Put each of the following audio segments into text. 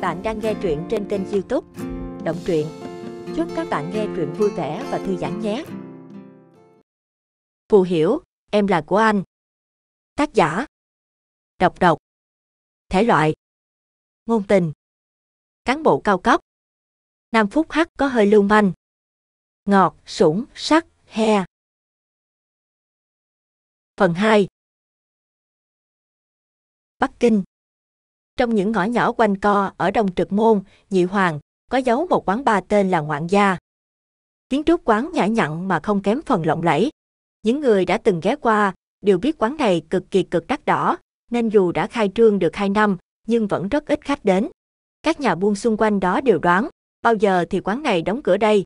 Bạn đang nghe truyện trên kênh youtube Động truyện Chúc các bạn nghe truyện vui vẻ và thư giãn nhé Phù hiểu, em là của anh Tác giả Đọc đọc Thể loại Ngôn tình Cán bộ cao cấp Nam Phúc Hắc có hơi lưu manh Ngọt, sủng, sắc, he Phần 2 Bắc Kinh trong những ngõ nhỏ quanh co ở Đông Trực Môn, Nhị Hoàng, có giấu một quán bar tên là Ngoạn Gia. Kiến trúc quán nhã nhặn mà không kém phần lộng lẫy. Những người đã từng ghé qua đều biết quán này cực kỳ cực đắt đỏ, nên dù đã khai trương được hai năm nhưng vẫn rất ít khách đến. Các nhà buôn xung quanh đó đều đoán, bao giờ thì quán này đóng cửa đây.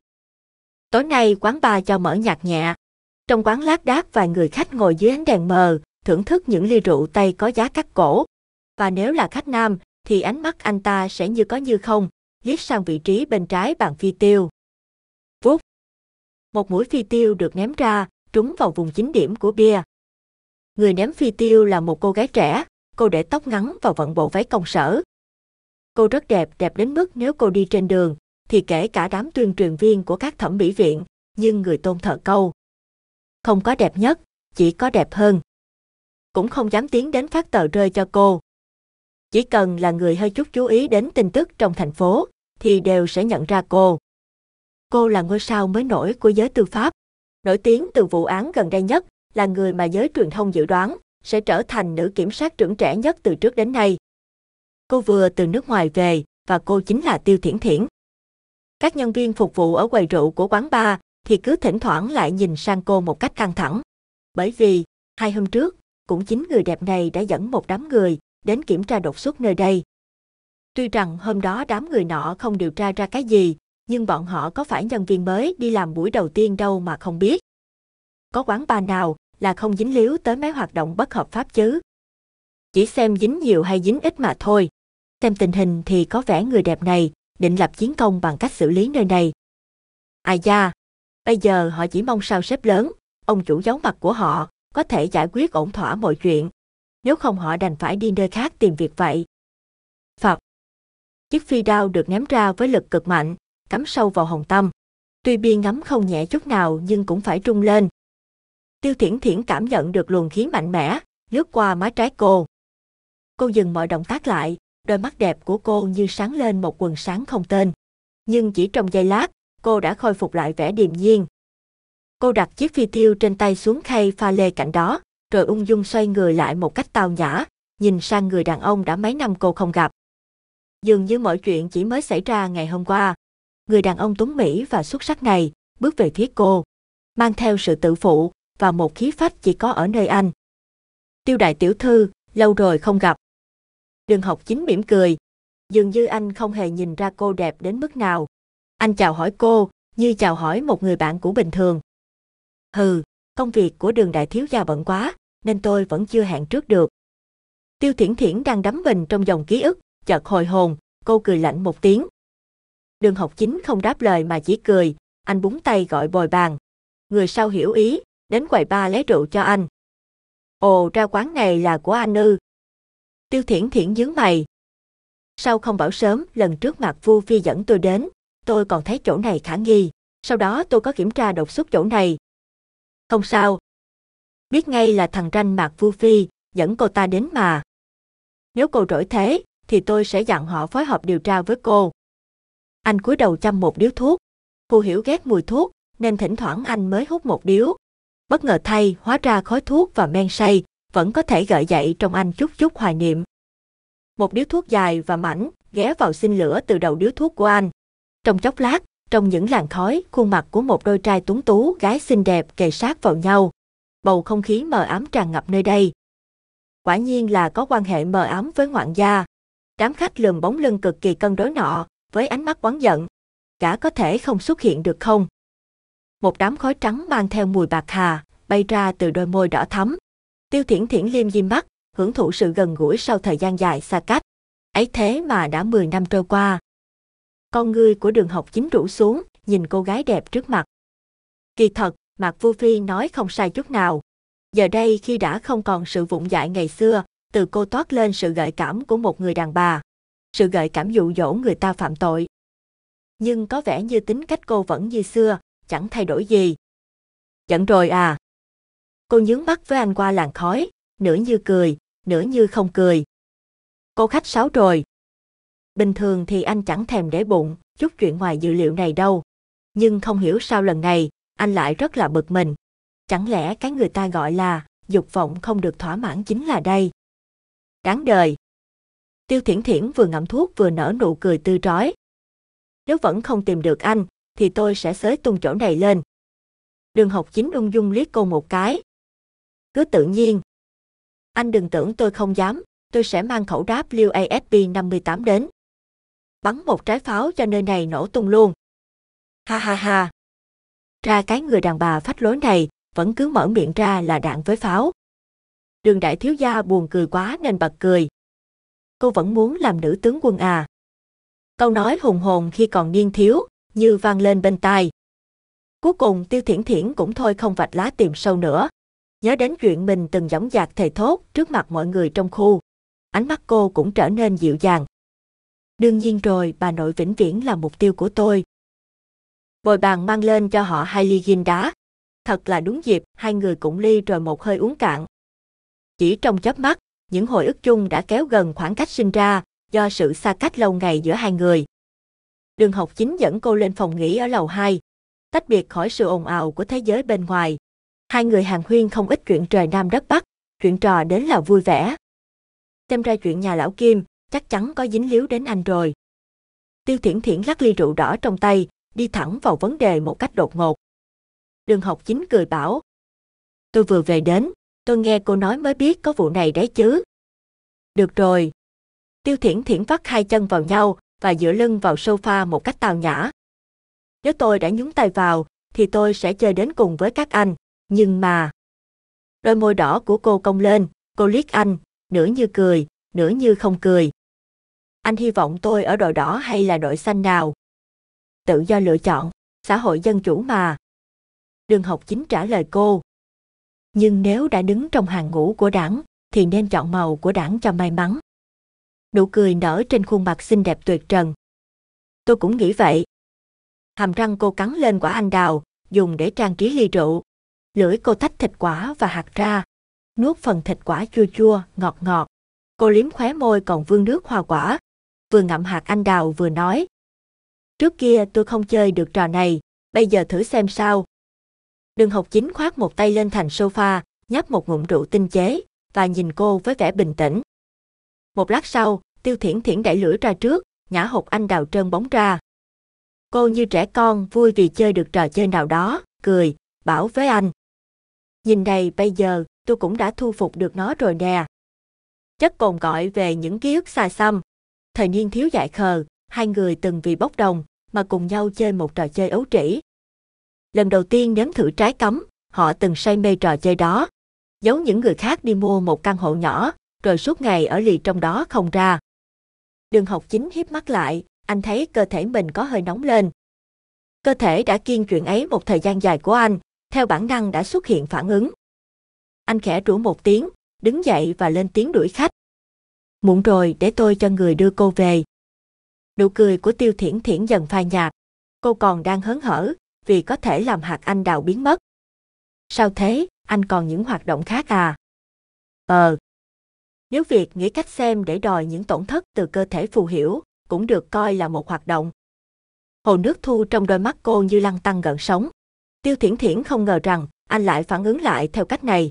Tối nay quán bar cho mở nhạc nhẹ. Trong quán lác đác vài người khách ngồi dưới ánh đèn mờ, thưởng thức những ly rượu Tây có giá cắt cổ, và nếu là khách nam, thì ánh mắt anh ta sẽ như có như không, liếc sang vị trí bên trái bàn phi tiêu. Vút! Một mũi phi tiêu được ném ra, trúng vào vùng chính điểm của bia. Người ném phi tiêu là một cô gái trẻ, cô để tóc ngắn và vận bộ váy công sở. Cô rất đẹp, đẹp đến mức nếu cô đi trên đường, thì kể cả đám tuyên truyền viên của các thẩm mỹ viện, nhưng người tôn thờ câu. Không có đẹp nhất, chỉ có đẹp hơn. Cũng không dám tiến đến phát tờ rơi cho cô, chỉ cần là người hơi chút chú ý đến tin tức trong thành phố, thì đều sẽ nhận ra cô. Cô là ngôi sao mới nổi của giới tư pháp. Nổi tiếng từ vụ án gần đây nhất là người mà giới truyền thông dự đoán sẽ trở thành nữ kiểm sát trưởng trẻ nhất từ trước đến nay. Cô vừa từ nước ngoài về và cô chính là Tiêu Thiển Thiển. Các nhân viên phục vụ ở quầy rượu của quán bar thì cứ thỉnh thoảng lại nhìn sang cô một cách căng thẳng. Bởi vì, hai hôm trước, cũng chính người đẹp này đã dẫn một đám người đến kiểm tra đột xuất nơi đây. Tuy rằng hôm đó đám người nọ không điều tra ra cái gì, nhưng bọn họ có phải nhân viên mới đi làm buổi đầu tiên đâu mà không biết. Có quán bar nào là không dính líu tới mấy hoạt động bất hợp pháp chứ? Chỉ xem dính nhiều hay dính ít mà thôi. Xem tình hình thì có vẻ người đẹp này định lập chiến công bằng cách xử lý nơi này. Ai à da, bây giờ họ chỉ mong sao sếp lớn, ông chủ giấu mặt của họ, có thể giải quyết ổn thỏa mọi chuyện nếu không họ đành phải đi nơi khác tìm việc vậy. Phạt Chiếc phi đao được ném ra với lực cực mạnh, cắm sâu vào hồng tâm. Tuy biên ngắm không nhẹ chút nào nhưng cũng phải trung lên. Tiêu thiển thiển cảm nhận được luồng khí mạnh mẽ, lướt qua má trái cô. Cô dừng mọi động tác lại, đôi mắt đẹp của cô như sáng lên một quần sáng không tên. Nhưng chỉ trong giây lát, cô đã khôi phục lại vẻ điềm nhiên. Cô đặt chiếc phi tiêu trên tay xuống khay pha lê cạnh đó, rồi ung dung xoay người lại một cách tào nhã, nhìn sang người đàn ông đã mấy năm cô không gặp. Dường như mọi chuyện chỉ mới xảy ra ngày hôm qua. Người đàn ông tuấn Mỹ và xuất sắc này bước về phía cô, mang theo sự tự phụ và một khí phách chỉ có ở nơi anh. Tiêu đại tiểu thư, lâu rồi không gặp. Đường học chính mỉm cười, dường như anh không hề nhìn ra cô đẹp đến mức nào. Anh chào hỏi cô, như chào hỏi một người bạn của bình thường. Hừ, công việc của đường đại thiếu gia bận quá, nên tôi vẫn chưa hẹn trước được. Tiêu Thiển Thiển đang đắm mình trong dòng ký ức, chợt hồi hồn, cô cười lạnh một tiếng. Đường học chính không đáp lời mà chỉ cười, anh búng tay gọi bồi bàn. Người sau hiểu ý, đến quầy ba lấy rượu cho anh. Ồ, ra quán này là của anh ư. Tiêu Thiển Thiển nhướng mày. Sao không bảo sớm, lần trước Mạc Vu Phi dẫn tôi đến, tôi còn thấy chỗ này khả nghi, sau đó tôi có kiểm tra đột xuất chỗ này. Không sao, biết ngay là thằng ranh mạc vu phi, dẫn cô ta đến mà. Nếu cô rỗi thế, thì tôi sẽ dặn họ phối hợp điều tra với cô. Anh cúi đầu chăm một điếu thuốc. Phù hiểu ghét mùi thuốc, nên thỉnh thoảng anh mới hút một điếu. Bất ngờ thay, hóa ra khói thuốc và men say vẫn có thể gợi dậy trong anh chút chút hoài niệm. Một điếu thuốc dài và mảnh ghé vào xin lửa từ đầu điếu thuốc của anh. Trong chốc lát, trong những làn khói, khuôn mặt của một đôi trai tuấn tú gái xinh đẹp kề sát vào nhau, bầu không khí mờ ám tràn ngập nơi đây. Quả nhiên là có quan hệ mờ ám với ngoạn gia. Đám khách lườm bóng lưng cực kỳ cân đối nọ, với ánh mắt oán giận. Cả có thể không xuất hiện được không? Một đám khói trắng mang theo mùi bạc hà, bay ra từ đôi môi đỏ thắm. Tiêu thiển thiển liêm diêm mắt, hưởng thụ sự gần gũi sau thời gian dài xa cách. Ấy thế mà đã 10 năm trôi qua. Con người của đường học chính rủ xuống, nhìn cô gái đẹp trước mặt. Kỳ thật, Mạc Vu Phi nói không sai chút nào. Giờ đây khi đã không còn sự vụng dại ngày xưa, từ cô toát lên sự gợi cảm của một người đàn bà. Sự gợi cảm dụ dỗ người ta phạm tội. Nhưng có vẻ như tính cách cô vẫn như xưa, chẳng thay đổi gì. Chẳng rồi à? Cô nhướng mắt với anh qua làn khói, nửa như cười, nửa như không cười. Cô khách sáo rồi. Bình thường thì anh chẳng thèm để bụng, chút chuyện ngoài dự liệu này đâu. Nhưng không hiểu sao lần này, anh lại rất là bực mình. Chẳng lẽ cái người ta gọi là dục vọng không được thỏa mãn chính là đây? Đáng đời! Tiêu Thiển Thiển vừa ngậm thuốc vừa nở nụ cười tươi rói. Nếu vẫn không tìm được anh, thì tôi sẽ xới tung chỗ này lên. Đường học chính ung dung liếc cô một cái. Cứ tự nhiên. Anh đừng tưởng tôi không dám, tôi sẽ mang khẩu đáp WASP-58 đến. Bắn một trái pháo cho nơi này nổ tung luôn. Ha ha ha ra cái người đàn bà phách lối này vẫn cứ mở miệng ra là đạn với pháo. Đường đại thiếu gia buồn cười quá nên bật cười. Cô vẫn muốn làm nữ tướng quân à. Câu nói hùng hồn khi còn niên thiếu, như vang lên bên tai. Cuối cùng tiêu thiển thiển cũng thôi không vạch lá tìm sâu nữa. Nhớ đến chuyện mình từng giống dạc thầy thốt trước mặt mọi người trong khu. Ánh mắt cô cũng trở nên dịu dàng. Đương nhiên rồi bà nội vĩnh viễn là mục tiêu của tôi, Bồi bàn mang lên cho họ hai ly gin đá. Thật là đúng dịp, hai người cũng ly rồi một hơi uống cạn. Chỉ trong chớp mắt, những hồi ức chung đã kéo gần khoảng cách sinh ra, do sự xa cách lâu ngày giữa hai người. Đường học chính dẫn cô lên phòng nghỉ ở lầu 2, tách biệt khỏi sự ồn ào của thế giới bên ngoài. Hai người hàng huyên không ít chuyện trời Nam đất Bắc, chuyện trò đến là vui vẻ. Xem ra chuyện nhà lão Kim, chắc chắn có dính líu đến anh rồi. Tiêu Thiển Thiển lắc ly rượu đỏ trong tay, đi thẳng vào vấn đề một cách đột ngột. Đường học chính cười bảo. Tôi vừa về đến, tôi nghe cô nói mới biết có vụ này đấy chứ. Được rồi. Tiêu thiển thiển vắt hai chân vào nhau và dựa lưng vào sofa một cách tào nhã. Nếu tôi đã nhúng tay vào, thì tôi sẽ chơi đến cùng với các anh, nhưng mà... Đôi môi đỏ của cô cong lên, cô liếc anh, nửa như cười, nửa như không cười. Anh hy vọng tôi ở đội đỏ hay là đội xanh nào? tự do lựa chọn, xã hội dân chủ mà. Đường học chính trả lời cô. Nhưng nếu đã đứng trong hàng ngũ của đảng, thì nên chọn màu của đảng cho may mắn. Nụ cười nở trên khuôn mặt xinh đẹp tuyệt trần. Tôi cũng nghĩ vậy. Hàm răng cô cắn lên quả anh đào, dùng để trang trí ly rượu. Lưỡi cô tách thịt quả và hạt ra, nuốt phần thịt quả chua chua, ngọt ngọt. Cô liếm khóe môi còn vương nước hoa quả. Vừa ngậm hạt anh đào vừa nói, Trước kia tôi không chơi được trò này, bây giờ thử xem sao. Đường học chính khoác một tay lên thành sofa, nhấp một ngụm rượu tinh chế, và nhìn cô với vẻ bình tĩnh. Một lát sau, tiêu thiển thiển đẩy lưỡi ra trước, nhả hột anh đào trơn bóng ra. Cô như trẻ con vui vì chơi được trò chơi nào đó, cười, bảo với anh. Nhìn này bây giờ, tôi cũng đã thu phục được nó rồi nè. Chất cồn gọi về những ký ức xa xăm. Thời niên thiếu dại khờ, hai người từng vì bốc đồng mà cùng nhau chơi một trò chơi ấu trĩ. Lần đầu tiên nếm thử trái cấm, họ từng say mê trò chơi đó. giấu những người khác đi mua một căn hộ nhỏ, rồi suốt ngày ở lì trong đó không ra. Đường học chính hiếp mắt lại, anh thấy cơ thể mình có hơi nóng lên. Cơ thể đã kiên chuyện ấy một thời gian dài của anh, theo bản năng đã xuất hiện phản ứng. Anh khẽ rủ một tiếng, đứng dậy và lên tiếng đuổi khách. Muộn rồi để tôi cho người đưa cô về, Nụ cười của Tiêu Thiển Thiển dần phai nhạt. Cô còn đang hớn hở vì có thể làm hạt anh đào biến mất. Sao thế, anh còn những hoạt động khác à? Ờ. Nếu việc nghĩ cách xem để đòi những tổn thất từ cơ thể phù hiểu cũng được coi là một hoạt động. Hồ nước thu trong đôi mắt cô như lăn tăng gần sống. Tiêu Thiển Thiển không ngờ rằng anh lại phản ứng lại theo cách này.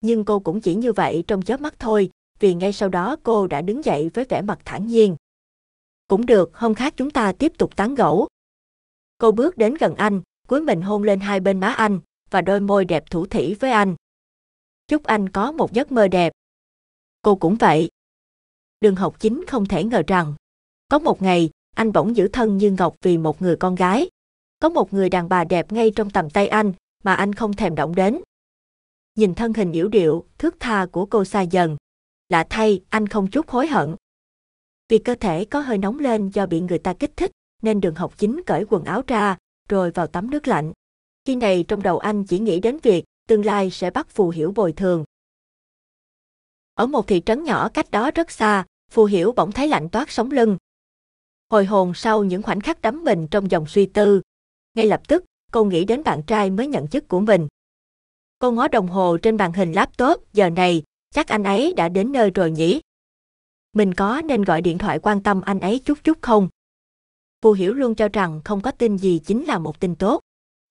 Nhưng cô cũng chỉ như vậy trong chớp mắt thôi, vì ngay sau đó cô đã đứng dậy với vẻ mặt thản nhiên. Cũng được, hôm khác chúng ta tiếp tục tán gẫu. Cô bước đến gần anh, cúi mình hôn lên hai bên má anh, và đôi môi đẹp thủ thỉ với anh. Chúc anh có một giấc mơ đẹp. Cô cũng vậy. Đường học chính không thể ngờ rằng, có một ngày, anh bỗng giữ thân như ngọc vì một người con gái. Có một người đàn bà đẹp ngay trong tầm tay anh, mà anh không thèm động đến. Nhìn thân hình yếu điệu, thước tha của cô xa dần. Lạ thay, anh không chút hối hận. Vì cơ thể có hơi nóng lên do bị người ta kích thích, nên đường học chính cởi quần áo ra, rồi vào tắm nước lạnh. Khi này trong đầu anh chỉ nghĩ đến việc tương lai sẽ bắt Phù Hiểu bồi thường. Ở một thị trấn nhỏ cách đó rất xa, Phù Hiểu bỗng thấy lạnh toát sống lưng. Hồi hồn sau những khoảnh khắc đắm mình trong dòng suy tư. Ngay lập tức, cô nghĩ đến bạn trai mới nhận chức của mình. Cô ngó đồng hồ trên màn hình laptop giờ này, chắc anh ấy đã đến nơi rồi nhỉ? mình có nên gọi điện thoại quan tâm anh ấy chút chút không? Vu Hiểu luôn cho rằng không có tin gì chính là một tin tốt.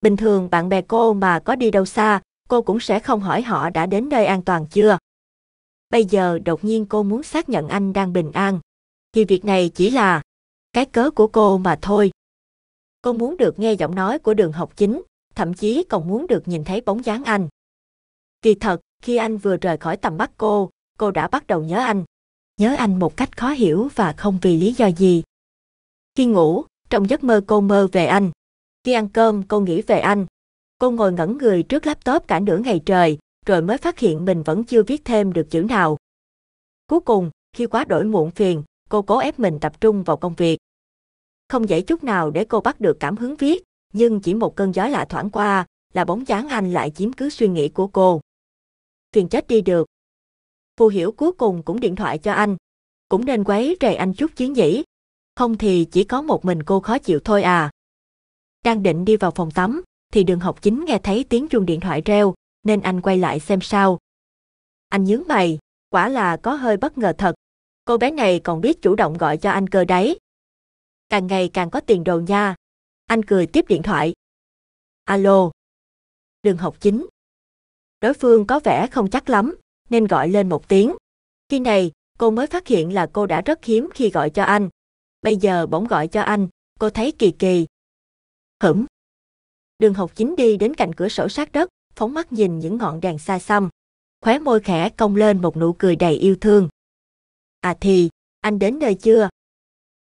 Bình thường bạn bè cô mà có đi đâu xa, cô cũng sẽ không hỏi họ đã đến nơi an toàn chưa. Bây giờ đột nhiên cô muốn xác nhận anh đang bình an. Thì việc này chỉ là cái cớ của cô mà thôi. Cô muốn được nghe giọng nói của đường học chính, thậm chí còn muốn được nhìn thấy bóng dáng anh. Kỳ thật, khi anh vừa rời khỏi tầm mắt cô, cô đã bắt đầu nhớ anh nhớ anh một cách khó hiểu và không vì lý do gì. Khi ngủ, trong giấc mơ cô mơ về anh. Khi ăn cơm, cô nghĩ về anh. Cô ngồi ngẩn người trước laptop cả nửa ngày trời, rồi mới phát hiện mình vẫn chưa viết thêm được chữ nào. Cuối cùng, khi quá đổi muộn phiền, cô cố ép mình tập trung vào công việc. Không dễ chút nào để cô bắt được cảm hứng viết, nhưng chỉ một cơn gió lạ thoảng qua là bóng dáng anh lại chiếm cứ suy nghĩ của cô. Phiền chết đi được, Phù Hiểu cuối cùng cũng điện thoại cho anh. Cũng nên quấy rầy anh chút chiến dĩ. Không thì chỉ có một mình cô khó chịu thôi à. Đang định đi vào phòng tắm, thì đường học chính nghe thấy tiếng chuông điện thoại reo, nên anh quay lại xem sao. Anh nhướng mày, quả là có hơi bất ngờ thật. Cô bé này còn biết chủ động gọi cho anh cơ đấy. Càng ngày càng có tiền đồ nha. Anh cười tiếp điện thoại. Alo. Đường học chính. Đối phương có vẻ không chắc lắm, nên gọi lên một tiếng. Khi này, cô mới phát hiện là cô đã rất hiếm khi gọi cho anh. Bây giờ bỗng gọi cho anh, cô thấy kỳ kỳ. Hửm. Đường học chính đi đến cạnh cửa sổ sát đất, phóng mắt nhìn những ngọn đèn xa xăm. Khóe môi khẽ cong lên một nụ cười đầy yêu thương. À thì, anh đến nơi chưa?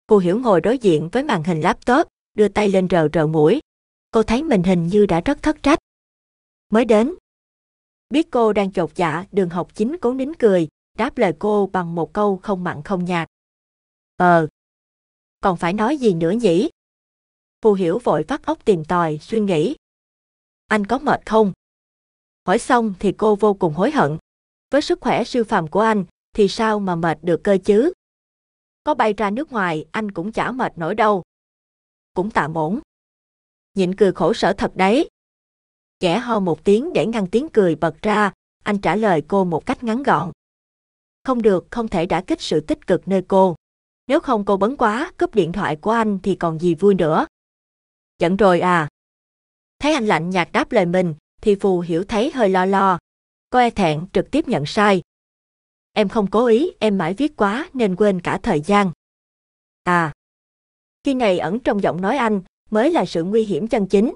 Cô hiểu ngồi đối diện với màn hình laptop, đưa tay lên rờ rờ mũi. Cô thấy mình hình như đã rất thất trách. Mới đến, Biết cô đang chột dạ, đường học chính cố nín cười, đáp lời cô bằng một câu không mặn không nhạt. Ờ. Còn phải nói gì nữa nhỉ? Phù hiểu vội vắt óc tìm tòi, suy nghĩ. Anh có mệt không? Hỏi xong thì cô vô cùng hối hận. Với sức khỏe siêu phàm của anh, thì sao mà mệt được cơ chứ? Có bay ra nước ngoài, anh cũng chả mệt nổi đâu. Cũng tạm ổn. Nhịn cười khổ sở thật đấy, kẻ ho một tiếng để ngăn tiếng cười bật ra, anh trả lời cô một cách ngắn gọn. Không được, không thể đã kích sự tích cực nơi cô. Nếu không cô bấn quá, cúp điện thoại của anh thì còn gì vui nữa. Chận rồi à. Thấy anh lạnh nhạt đáp lời mình, thì Phù hiểu thấy hơi lo lo. Cô e thẹn trực tiếp nhận sai. Em không cố ý, em mãi viết quá nên quên cả thời gian. À. Khi này ẩn trong giọng nói anh, mới là sự nguy hiểm chân chính.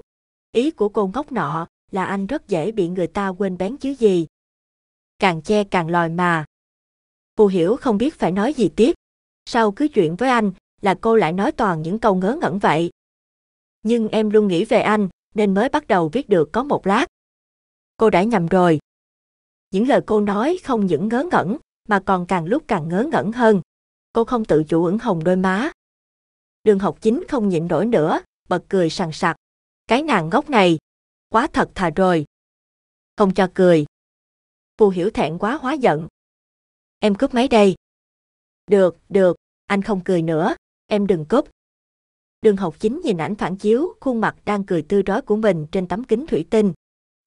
Ý của cô ngốc nọ, là anh rất dễ bị người ta quên bén chứ gì. Càng che càng lòi mà. Cô hiểu không biết phải nói gì tiếp. Sau cứ chuyện với anh là cô lại nói toàn những câu ngớ ngẩn vậy. Nhưng em luôn nghĩ về anh nên mới bắt đầu viết được có một lát. Cô đã nhầm rồi. Những lời cô nói không những ngớ ngẩn mà còn càng lúc càng ngớ ngẩn hơn. Cô không tự chủ ửng hồng đôi má. Đường học chính không nhịn nổi nữa, bật cười sằng sặc. Cái nàng ngốc này, quá thật thà rồi. Không cho cười. Phù hiểu thẹn quá hóa giận. Em cướp máy đây. Được, được, anh không cười nữa, em đừng cướp. Đường học chính nhìn ảnh phản chiếu, khuôn mặt đang cười tươi rói của mình trên tấm kính thủy tinh.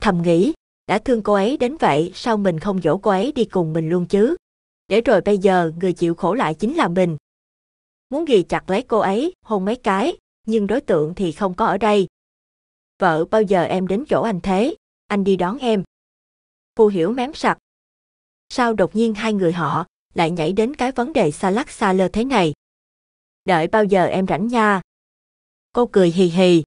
Thầm nghĩ, đã thương cô ấy đến vậy sao mình không dỗ cô ấy đi cùng mình luôn chứ? Để rồi bây giờ người chịu khổ lại chính là mình. Muốn ghi chặt lấy cô ấy, hôn mấy cái, nhưng đối tượng thì không có ở đây, vợ bao giờ em đến chỗ anh thế, anh đi đón em. Phù hiểu mém sặc. Sao đột nhiên hai người họ lại nhảy đến cái vấn đề xa lắc xa lơ thế này? Đợi bao giờ em rảnh nha? Cô cười hì hì.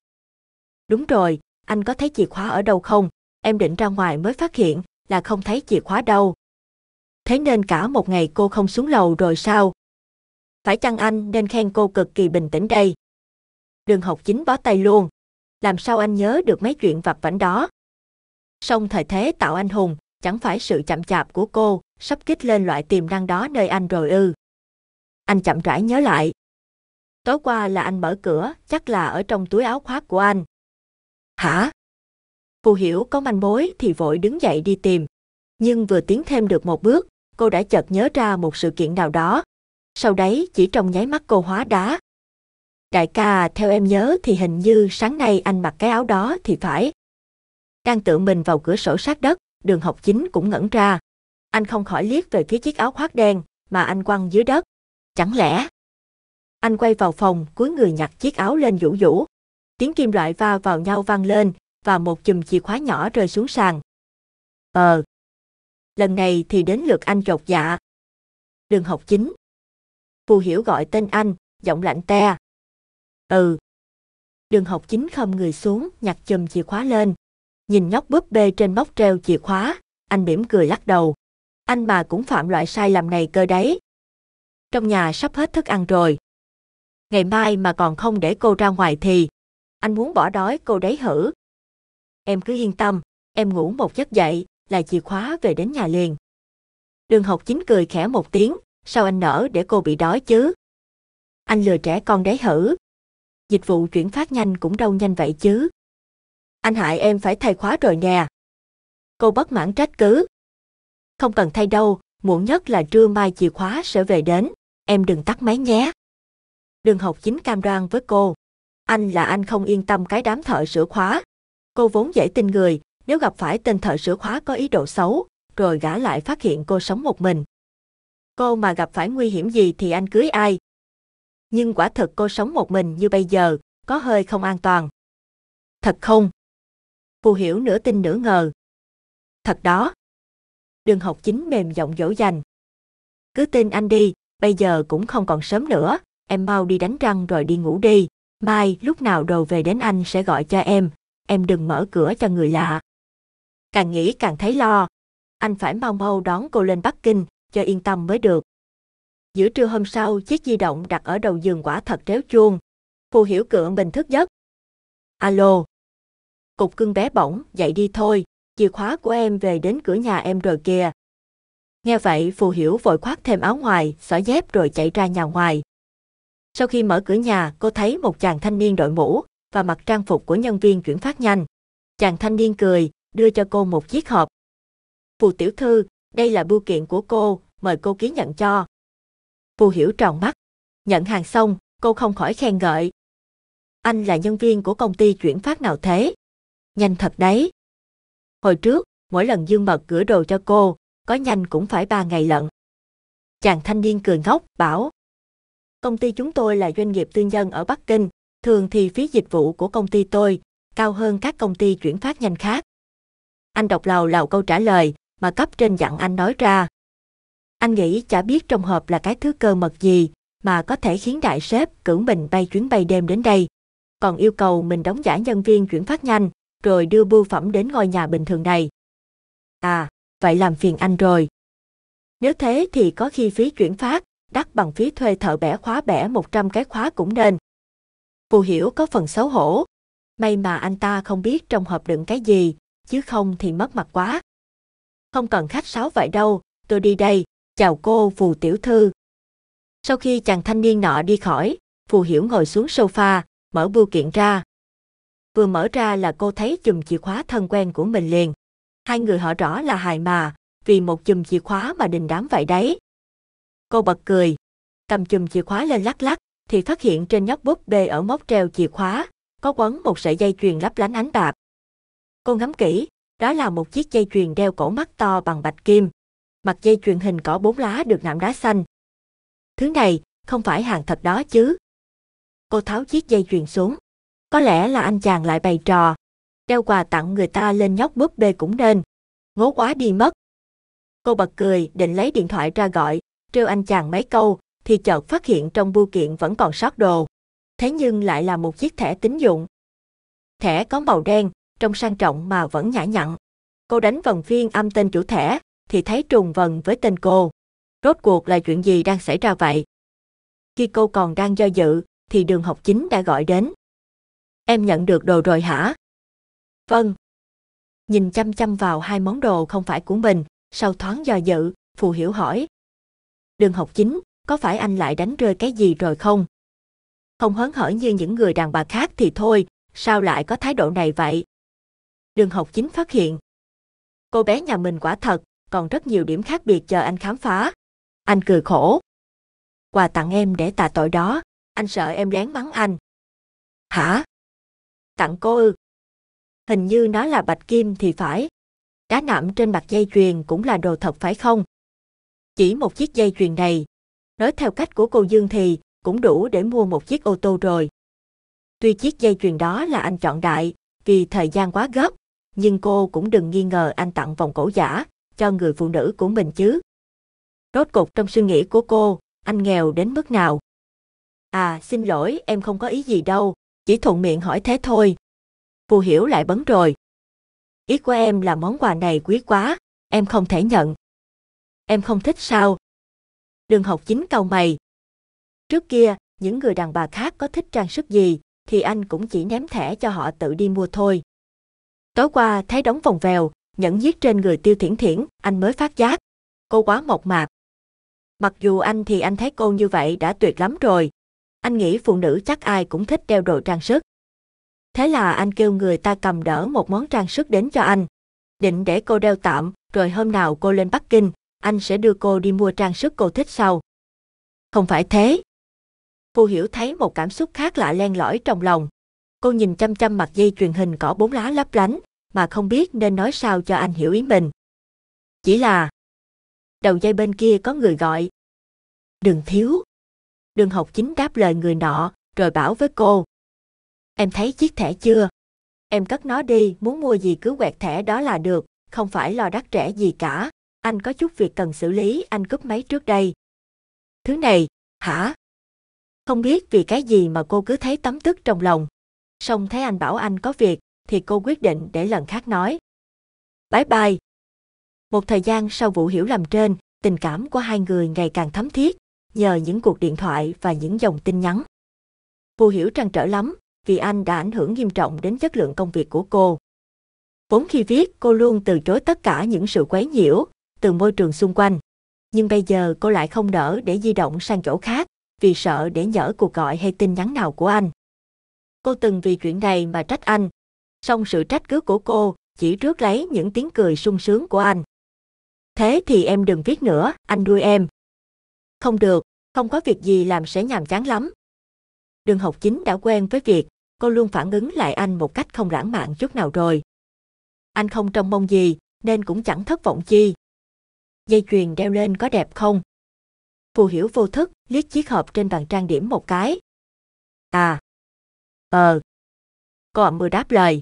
Đúng rồi, anh có thấy chìa khóa ở đâu không? Em định ra ngoài mới phát hiện là không thấy chìa khóa đâu. Thế nên cả một ngày cô không xuống lầu rồi sao? Phải chăng anh nên khen cô cực kỳ bình tĩnh đây? Đường học chính bó tay luôn, làm sao anh nhớ được mấy chuyện vặt vảnh đó. Song thời thế tạo anh hùng, chẳng phải sự chậm chạp của cô, sắp kích lên loại tiềm năng đó nơi anh rồi ư. Anh chậm rãi nhớ lại. Tối qua là anh mở cửa, chắc là ở trong túi áo khoác của anh. Hả? Phù hiểu có manh mối thì vội đứng dậy đi tìm. Nhưng vừa tiến thêm được một bước, cô đã chợt nhớ ra một sự kiện nào đó. Sau đấy chỉ trong nháy mắt cô hóa đá. Đại ca, theo em nhớ thì hình như sáng nay anh mặc cái áo đó thì phải. Đang tự mình vào cửa sổ sát đất, đường học chính cũng ngẩn ra. Anh không khỏi liếc về phía chiếc áo khoác đen mà anh quăng dưới đất. Chẳng lẽ? Anh quay vào phòng, cúi người nhặt chiếc áo lên vũ vũ. Tiếng kim loại va vào nhau vang lên và một chùm chìa khóa nhỏ rơi xuống sàn. Ờ. Lần này thì đến lượt anh chột dạ. Đường học chính. Phù hiểu gọi tên anh, giọng lạnh te. Ừ. Đường học chính không người xuống, nhặt chùm chìa khóa lên. Nhìn nhóc búp bê trên móc treo chìa khóa, anh mỉm cười lắc đầu. Anh mà cũng phạm loại sai lầm này cơ đấy. Trong nhà sắp hết thức ăn rồi. Ngày mai mà còn không để cô ra ngoài thì, anh muốn bỏ đói cô đấy hử. Em cứ yên tâm, em ngủ một giấc dậy là chìa khóa về đến nhà liền. Đường học chính cười khẽ một tiếng, sao anh nỡ để cô bị đói chứ? Anh lừa trẻ con đấy hử dịch vụ chuyển phát nhanh cũng đâu nhanh vậy chứ. Anh hại em phải thay khóa rồi nè. Cô bất mãn trách cứ. Không cần thay đâu, muộn nhất là trưa mai chìa khóa sẽ về đến, em đừng tắt máy nhé. Đường học chính cam đoan với cô. Anh là anh không yên tâm cái đám thợ sửa khóa. Cô vốn dễ tin người, nếu gặp phải tên thợ sửa khóa có ý đồ xấu, rồi gã lại phát hiện cô sống một mình. Cô mà gặp phải nguy hiểm gì thì anh cưới ai, nhưng quả thật cô sống một mình như bây giờ, có hơi không an toàn. Thật không? Phù hiểu nửa tin nửa ngờ. Thật đó. Đường học chính mềm giọng dỗ dành. Cứ tin anh đi, bây giờ cũng không còn sớm nữa, em mau đi đánh răng rồi đi ngủ đi. Mai lúc nào đồ về đến anh sẽ gọi cho em, em đừng mở cửa cho người lạ. Càng nghĩ càng thấy lo. Anh phải mau mau đón cô lên Bắc Kinh, cho yên tâm mới được. Giữa trưa hôm sau, chiếc di động đặt ở đầu giường quả thật réo chuông. Phù hiểu cưỡng bình thức giấc. Alo. Cục cưng bé bỏng, dậy đi thôi, chìa khóa của em về đến cửa nhà em rồi kìa. Nghe vậy, phù hiểu vội khoác thêm áo ngoài, xỏ dép rồi chạy ra nhà ngoài. Sau khi mở cửa nhà, cô thấy một chàng thanh niên đội mũ và mặc trang phục của nhân viên chuyển phát nhanh. Chàng thanh niên cười, đưa cho cô một chiếc hộp. Phù tiểu thư, đây là bưu kiện của cô, mời cô ký nhận cho. Vu Hiểu tròn mắt. Nhận hàng xong, cô không khỏi khen ngợi. Anh là nhân viên của công ty chuyển phát nào thế? Nhanh thật đấy. Hồi trước, mỗi lần Dương Mật gửi đồ cho cô, có nhanh cũng phải ba ngày lận. Chàng thanh niên cười ngốc, bảo. Công ty chúng tôi là doanh nghiệp tư nhân ở Bắc Kinh, thường thì phí dịch vụ của công ty tôi cao hơn các công ty chuyển phát nhanh khác. Anh đọc lầu lầu câu trả lời mà cấp trên dặn anh nói ra, anh nghĩ chả biết trong hộp là cái thứ cơ mật gì mà có thể khiến đại sếp cử mình bay chuyến bay đêm đến đây. Còn yêu cầu mình đóng giả nhân viên chuyển phát nhanh, rồi đưa bưu phẩm đến ngôi nhà bình thường này. À, vậy làm phiền anh rồi. Nếu thế thì có khi phí chuyển phát, đắt bằng phí thuê thợ bẻ khóa bẻ 100 cái khóa cũng nên. Phù hiểu có phần xấu hổ. May mà anh ta không biết trong hộp đựng cái gì, chứ không thì mất mặt quá. Không cần khách sáo vậy đâu, tôi đi đây, chào cô phù tiểu thư. Sau khi chàng thanh niên nọ đi khỏi, phù hiểu ngồi xuống sofa, mở bưu kiện ra. Vừa mở ra là cô thấy chùm chìa khóa thân quen của mình liền. Hai người họ rõ là hài mà, vì một chùm chìa khóa mà đình đám vậy đấy. Cô bật cười, cầm chùm chìa khóa lên lắc lắc, thì phát hiện trên nhóc búp bê ở móc treo chìa khóa, có quấn một sợi dây chuyền lấp lánh ánh bạc. Cô ngắm kỹ, đó là một chiếc dây chuyền đeo cổ mắt to bằng bạch kim, mặt dây truyền hình cỏ bốn lá được nạm đá xanh. Thứ này, không phải hàng thật đó chứ. Cô tháo chiếc dây truyền xuống. Có lẽ là anh chàng lại bày trò. Đeo quà tặng người ta lên nhóc búp bê cũng nên. Ngố quá đi mất. Cô bật cười định lấy điện thoại ra gọi, trêu anh chàng mấy câu, thì chợt phát hiện trong bưu kiện vẫn còn sót đồ. Thế nhưng lại là một chiếc thẻ tín dụng. Thẻ có màu đen, trông sang trọng mà vẫn nhã nhặn. Cô đánh vòng viên âm tên chủ thẻ, thì thấy trùng vần với tên cô. Rốt cuộc là chuyện gì đang xảy ra vậy? Khi cô còn đang do dự, thì đường học chính đã gọi đến. Em nhận được đồ rồi hả? Vâng. Nhìn chăm chăm vào hai món đồ không phải của mình, sau thoáng do dự, phù hiểu hỏi. Đường học chính, có phải anh lại đánh rơi cái gì rồi không? Không hớn hở như những người đàn bà khác thì thôi, sao lại có thái độ này vậy? Đường học chính phát hiện. Cô bé nhà mình quả thật còn rất nhiều điểm khác biệt chờ anh khám phá. Anh cười khổ. Quà tặng em để tạ tội đó, anh sợ em lén mắng anh. Hả? Tặng cô ư? Hình như nó là bạch kim thì phải. Đá nạm trên mặt dây chuyền cũng là đồ thật phải không? Chỉ một chiếc dây chuyền này, nói theo cách của cô Dương thì cũng đủ để mua một chiếc ô tô rồi. Tuy chiếc dây chuyền đó là anh chọn đại, vì thời gian quá gấp, nhưng cô cũng đừng nghi ngờ anh tặng vòng cổ giả, cho người phụ nữ của mình chứ? Rốt cục trong suy nghĩ của cô, anh nghèo đến mức nào? À, xin lỗi, em không có ý gì đâu, chỉ thuận miệng hỏi thế thôi. Phù hiểu lại bấn rồi. Ý của em là món quà này quý quá, em không thể nhận. Em không thích sao? Đường học chính cầu mày. Trước kia, những người đàn bà khác có thích trang sức gì, thì anh cũng chỉ ném thẻ cho họ tự đi mua thôi. Tối qua thấy đóng vòng vèo, nhẫn giết trên người tiêu thiển thiển, anh mới phát giác. Cô quá mộc mạc. Mặc dù anh thì anh thấy cô như vậy đã tuyệt lắm rồi. Anh nghĩ phụ nữ chắc ai cũng thích đeo đồ trang sức. Thế là anh kêu người ta cầm đỡ một món trang sức đến cho anh. Định để cô đeo tạm, rồi hôm nào cô lên Bắc Kinh, anh sẽ đưa cô đi mua trang sức cô thích sau. Không phải thế. Phù Hiểu thấy một cảm xúc khác lạ len lỏi trong lòng. Cô nhìn chăm chăm mặt dây truyền hình cỏ bốn lá lấp lánh, mà không biết nên nói sao cho anh hiểu ý mình. Chỉ là đầu dây bên kia có người gọi. Đừng thiếu. Đường học chính đáp lời người nọ, rồi bảo với cô. Em thấy chiếc thẻ chưa? Em cất nó đi, muốn mua gì cứ quẹt thẻ đó là được, không phải lo đắt rẻ gì cả. Anh có chút việc cần xử lý, anh cúp máy trước đây. Thứ này, hả? Không biết vì cái gì mà cô cứ thấy tấm tức trong lòng. Xong thấy anh bảo anh có việc, thì cô quyết định để lần khác nói. Bye bye. Một thời gian sau vụ hiểu lầm trên, tình cảm của hai người ngày càng thấm thiết, nhờ những cuộc điện thoại và những dòng tin nhắn. Vụ hiểu trăn trở lắm, vì anh đã ảnh hưởng nghiêm trọng đến chất lượng công việc của cô. Vốn khi viết, cô luôn từ chối tất cả những sự quấy nhiễu từ môi trường xung quanh. Nhưng bây giờ cô lại không đỡ để di động sang chỗ khác vì sợ để nhỡ cuộc gọi hay tin nhắn nào của anh. Cô từng vì chuyện này mà trách anh song sự trách cứ của cô chỉ rước lấy những tiếng cười sung sướng của anh. Thế thì em đừng viết nữa, anh nuôi em. Không được, không có việc gì làm sẽ nhàm chán lắm. Đường học chính đã quen với việc cô luôn phản ứng lại anh một cách không lãng mạn chút nào rồi. Anh không trông mong gì nên cũng chẳng thất vọng chi. Dây chuyền đeo lên có đẹp không? Phù hiểu vô thức liếc chiếc hộp trên bàn trang điểm một cái. À. Ờ. Cô ậm mưa ừ đáp lời.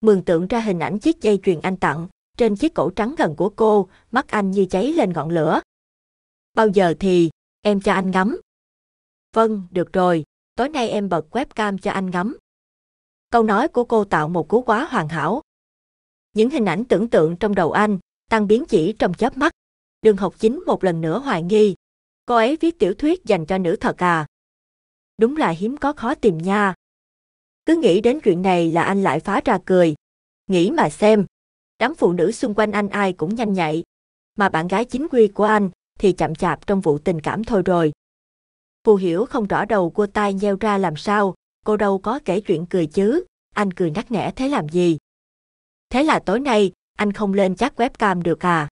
Mường tượng ra hình ảnh chiếc dây chuyền anh tặng, trên chiếc cổ trắng gần của cô, mắt anh như cháy lên ngọn lửa. Bao giờ thì, em cho anh ngắm. Vâng, được rồi, tối nay em bật webcam cho anh ngắm. Câu nói của cô tạo một cú quá hoàn hảo. Những hình ảnh tưởng tượng trong đầu anh, tăng biến chỉ trong chớp mắt. Đường học chính một lần nữa hoài nghi. Cô ấy viết tiểu thuyết dành cho nữ thật à? Đúng là hiếm có khó tìm nha. Cứ nghĩ đến chuyện này là anh lại phá ra cười. Nghĩ mà xem. Đám phụ nữ xung quanh anh ai cũng nhanh nhạy. Mà bạn gái chính quy của anh thì chậm chạp trong vụ tình cảm thôi rồi. Phù hiểu không rõ đầu cua tai nheo ra làm sao, cô đâu có kể chuyện cười chứ, anh cười nắc nẻ thế làm gì. Thế là tối nay, anh không lên chắc webcam được à?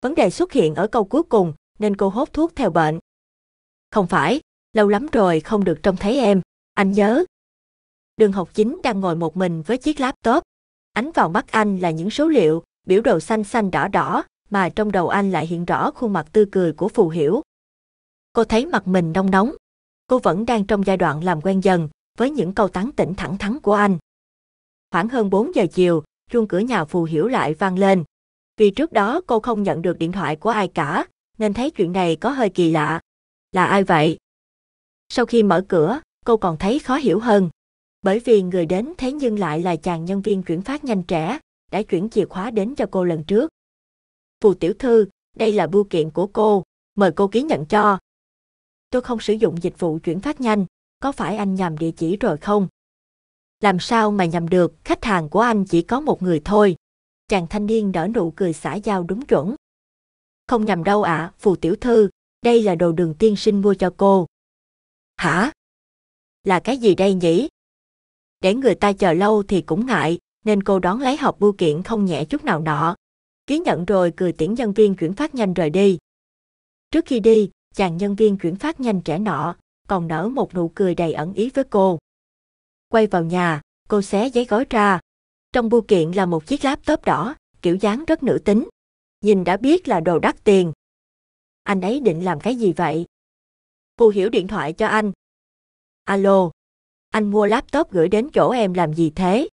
Vấn đề xuất hiện ở câu cuối cùng nên cô hốt thuốc theo bệnh. Không phải, lâu lắm rồi không được trông thấy em, anh nhớ, đường học chính đang ngồi một mình với chiếc laptop. Ánh vào mắt anh là những số liệu, biểu đồ xanh xanh đỏ đỏ, mà trong đầu anh lại hiện rõ khuôn mặt tươi cười của Phù Hiểu. Cô thấy mặt mình nóng nóng. Cô vẫn đang trong giai đoạn làm quen dần với những câu tán tỉnh thẳng thắn của anh. Khoảng hơn 4 giờ chiều, chuông cửa nhà Phù Hiểu lại vang lên. Vì trước đó cô không nhận được điện thoại của ai cả, nên thấy chuyện này có hơi kỳ lạ. Là ai vậy? Sau khi mở cửa, cô còn thấy khó hiểu hơn. Bởi vì người đến thế nhưng lại là chàng nhân viên chuyển phát nhanh trẻ, đã chuyển chìa khóa đến cho cô lần trước. Phù tiểu thư, đây là bưu kiện của cô, mời cô ký nhận cho. Tôi không sử dụng dịch vụ chuyển phát nhanh, có phải anh nhầm địa chỉ rồi không? Làm sao mà nhầm được, khách hàng của anh chỉ có một người thôi. Chàng thanh niên đỡ nụ cười xả dao đúng chuẩn. Không nhầm đâu ạ, à, phù tiểu thư, đây là đồ đường tiên sinh mua cho cô. Hả? Là cái gì đây nhỉ? để người ta chờ lâu thì cũng ngại, nên cô đón lấy hộp bưu kiện không nhẹ chút nào nọ. Ký nhận rồi cười tiễn nhân viên chuyển phát nhanh rời đi. Trước khi đi, chàng nhân viên chuyển phát nhanh trẻ nọ, còn nở một nụ cười đầy ẩn ý với cô. Quay vào nhà, cô xé giấy gói ra. Trong bưu kiện là một chiếc laptop đỏ, kiểu dáng rất nữ tính. Nhìn đã biết là đồ đắt tiền. Anh ấy định làm cái gì vậy? Cô hiểu điện thoại cho anh. Alo, anh mua laptop gửi đến chỗ em làm gì thế?